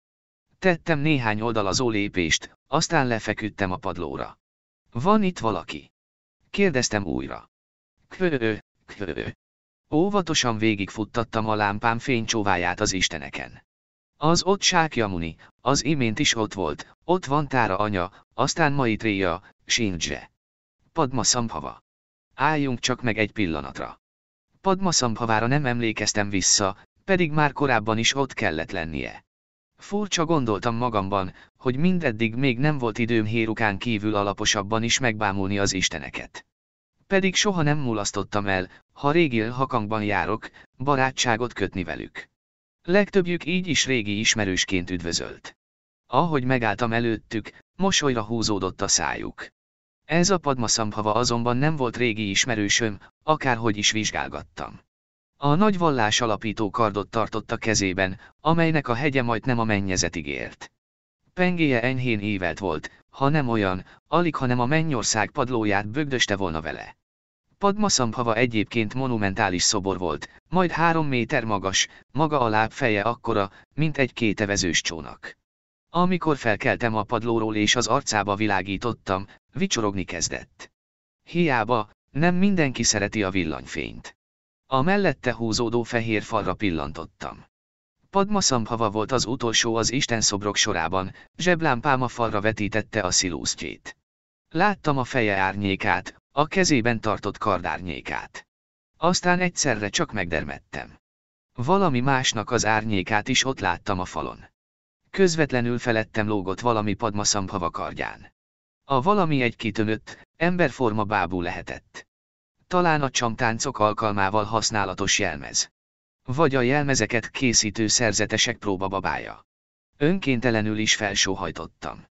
Tettem néhány oldalazó lépést, aztán lefeküdtem a padlóra. Van itt valaki? Kérdeztem újra. Kvööö, kvööö. Óvatosan végigfuttattam a lámpám fénycsóváját az isteneken. Az ott Sákjamuni, az imént is ott volt, ott van Tára anya, aztán Maitréja, Sindzse. Padma Szambhava. Álljunk csak meg egy pillanatra. Padma Szambhavára nem emlékeztem vissza, pedig már korábban is ott kellett lennie. Furcsa gondoltam magamban, hogy mindeddig még nem volt időm Hérukán kívül alaposabban is megbámulni az isteneket. Pedig soha nem mulasztottam el, ha régi hakangban járok, barátságot kötni velük. Legtöbbjük így is régi ismerősként üdvözölt. Ahogy megálltam előttük, mosolyra húzódott a szájuk. Ez a padmaszamhava azonban nem volt régi ismerősöm, akárhogy is vizsgálgattam. A nagy vallás alapító kardot tartotta kezében, amelynek a hegye majd nem a mennyezet ígért. Pengéje enyhén évelt volt, ha nem olyan, alig hanem a mennyország padlóját bögdöste volna vele. Padmaszambhava egyébként monumentális szobor volt, majd három méter magas, maga a lábfeje akkora, mint egy kétevezős csónak. Amikor felkeltem a padlóról és az arcába világítottam, vicsorogni kezdett. Hiába, nem mindenki szereti a villanyfényt. A mellette húzódó fehér falra pillantottam. Padmaszambhava volt az utolsó az Isten szobrok sorában, zseblámpám a falra vetítette a szilúztjét. Láttam a feje árnyékát, a kezében tartott kardárnyékát. Aztán egyszerre csak megdermettem. Valami másnak az árnyékát is ott láttam a falon. Közvetlenül felettem lógott valami padmaszambhava kardján. A valami egy kitömött, emberforma bábú lehetett. Talán a csamtáncok alkalmával használatos jelmez. Vagy a jelmezeket készítő szerzetesek próbababája. Önkéntelenül is felsóhajtottam.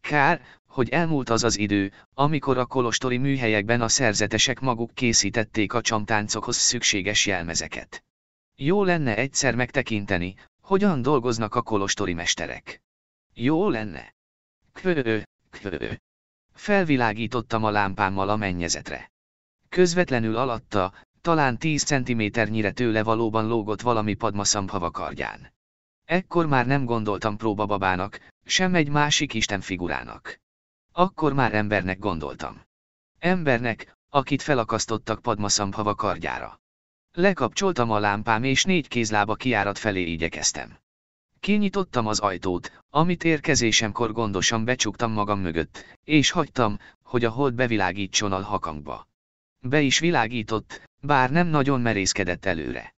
Kár, hogy elmúlt az az idő, amikor a kolostori műhelyekben a szerzetesek maguk készítették a csamtáncokhoz szükséges jelmezeket. Jó lenne egyszer megtekinteni, hogyan dolgoznak a kolostori mesterek. Jó lenne. Kvő, kvő. Felvilágítottam a lámpámmal a mennyezetre. Közvetlenül alatta, talán 10 nyire tőle valóban lógott valami padmaszambhava kardján. Ekkor már nem gondoltam próbababának, sem egy másik isten figurának. Akkor már embernek gondoltam. Embernek, akit felakasztottak padmaszamhava kardjára. Lekapcsoltam a lámpám és négy kézlába kiárat felé igyekeztem. Kinyitottam az ajtót, amit érkezésemkor gondosan becsuktam magam mögött, és hagytam, hogy a hold bevilágítson a hakamba. Be is világított, bár nem nagyon merészkedett előre.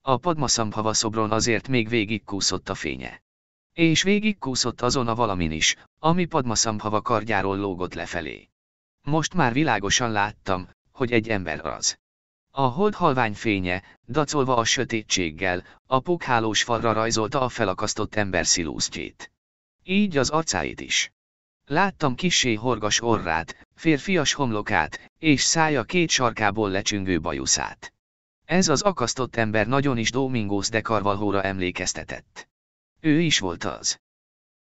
A padmaszamhava szobron azért még végig kúszott a fénye. És végigkúszott azon a valamin is, ami Padmaszambhava kardjáról lógott lefelé. Most már világosan láttam, hogy egy ember az. A hold halvány fénye, dacolva a sötétséggel, a pokhálós falra rajzolta a felakasztott ember szilúztjét. Így az arcáit is. Láttam kissé horgas orrát, férfias homlokát, és szája két sarkából lecsüngő bajuszát. Ez az akasztott ember nagyon is Domingos de Carvalhóra emlékeztetett. Ő is volt az.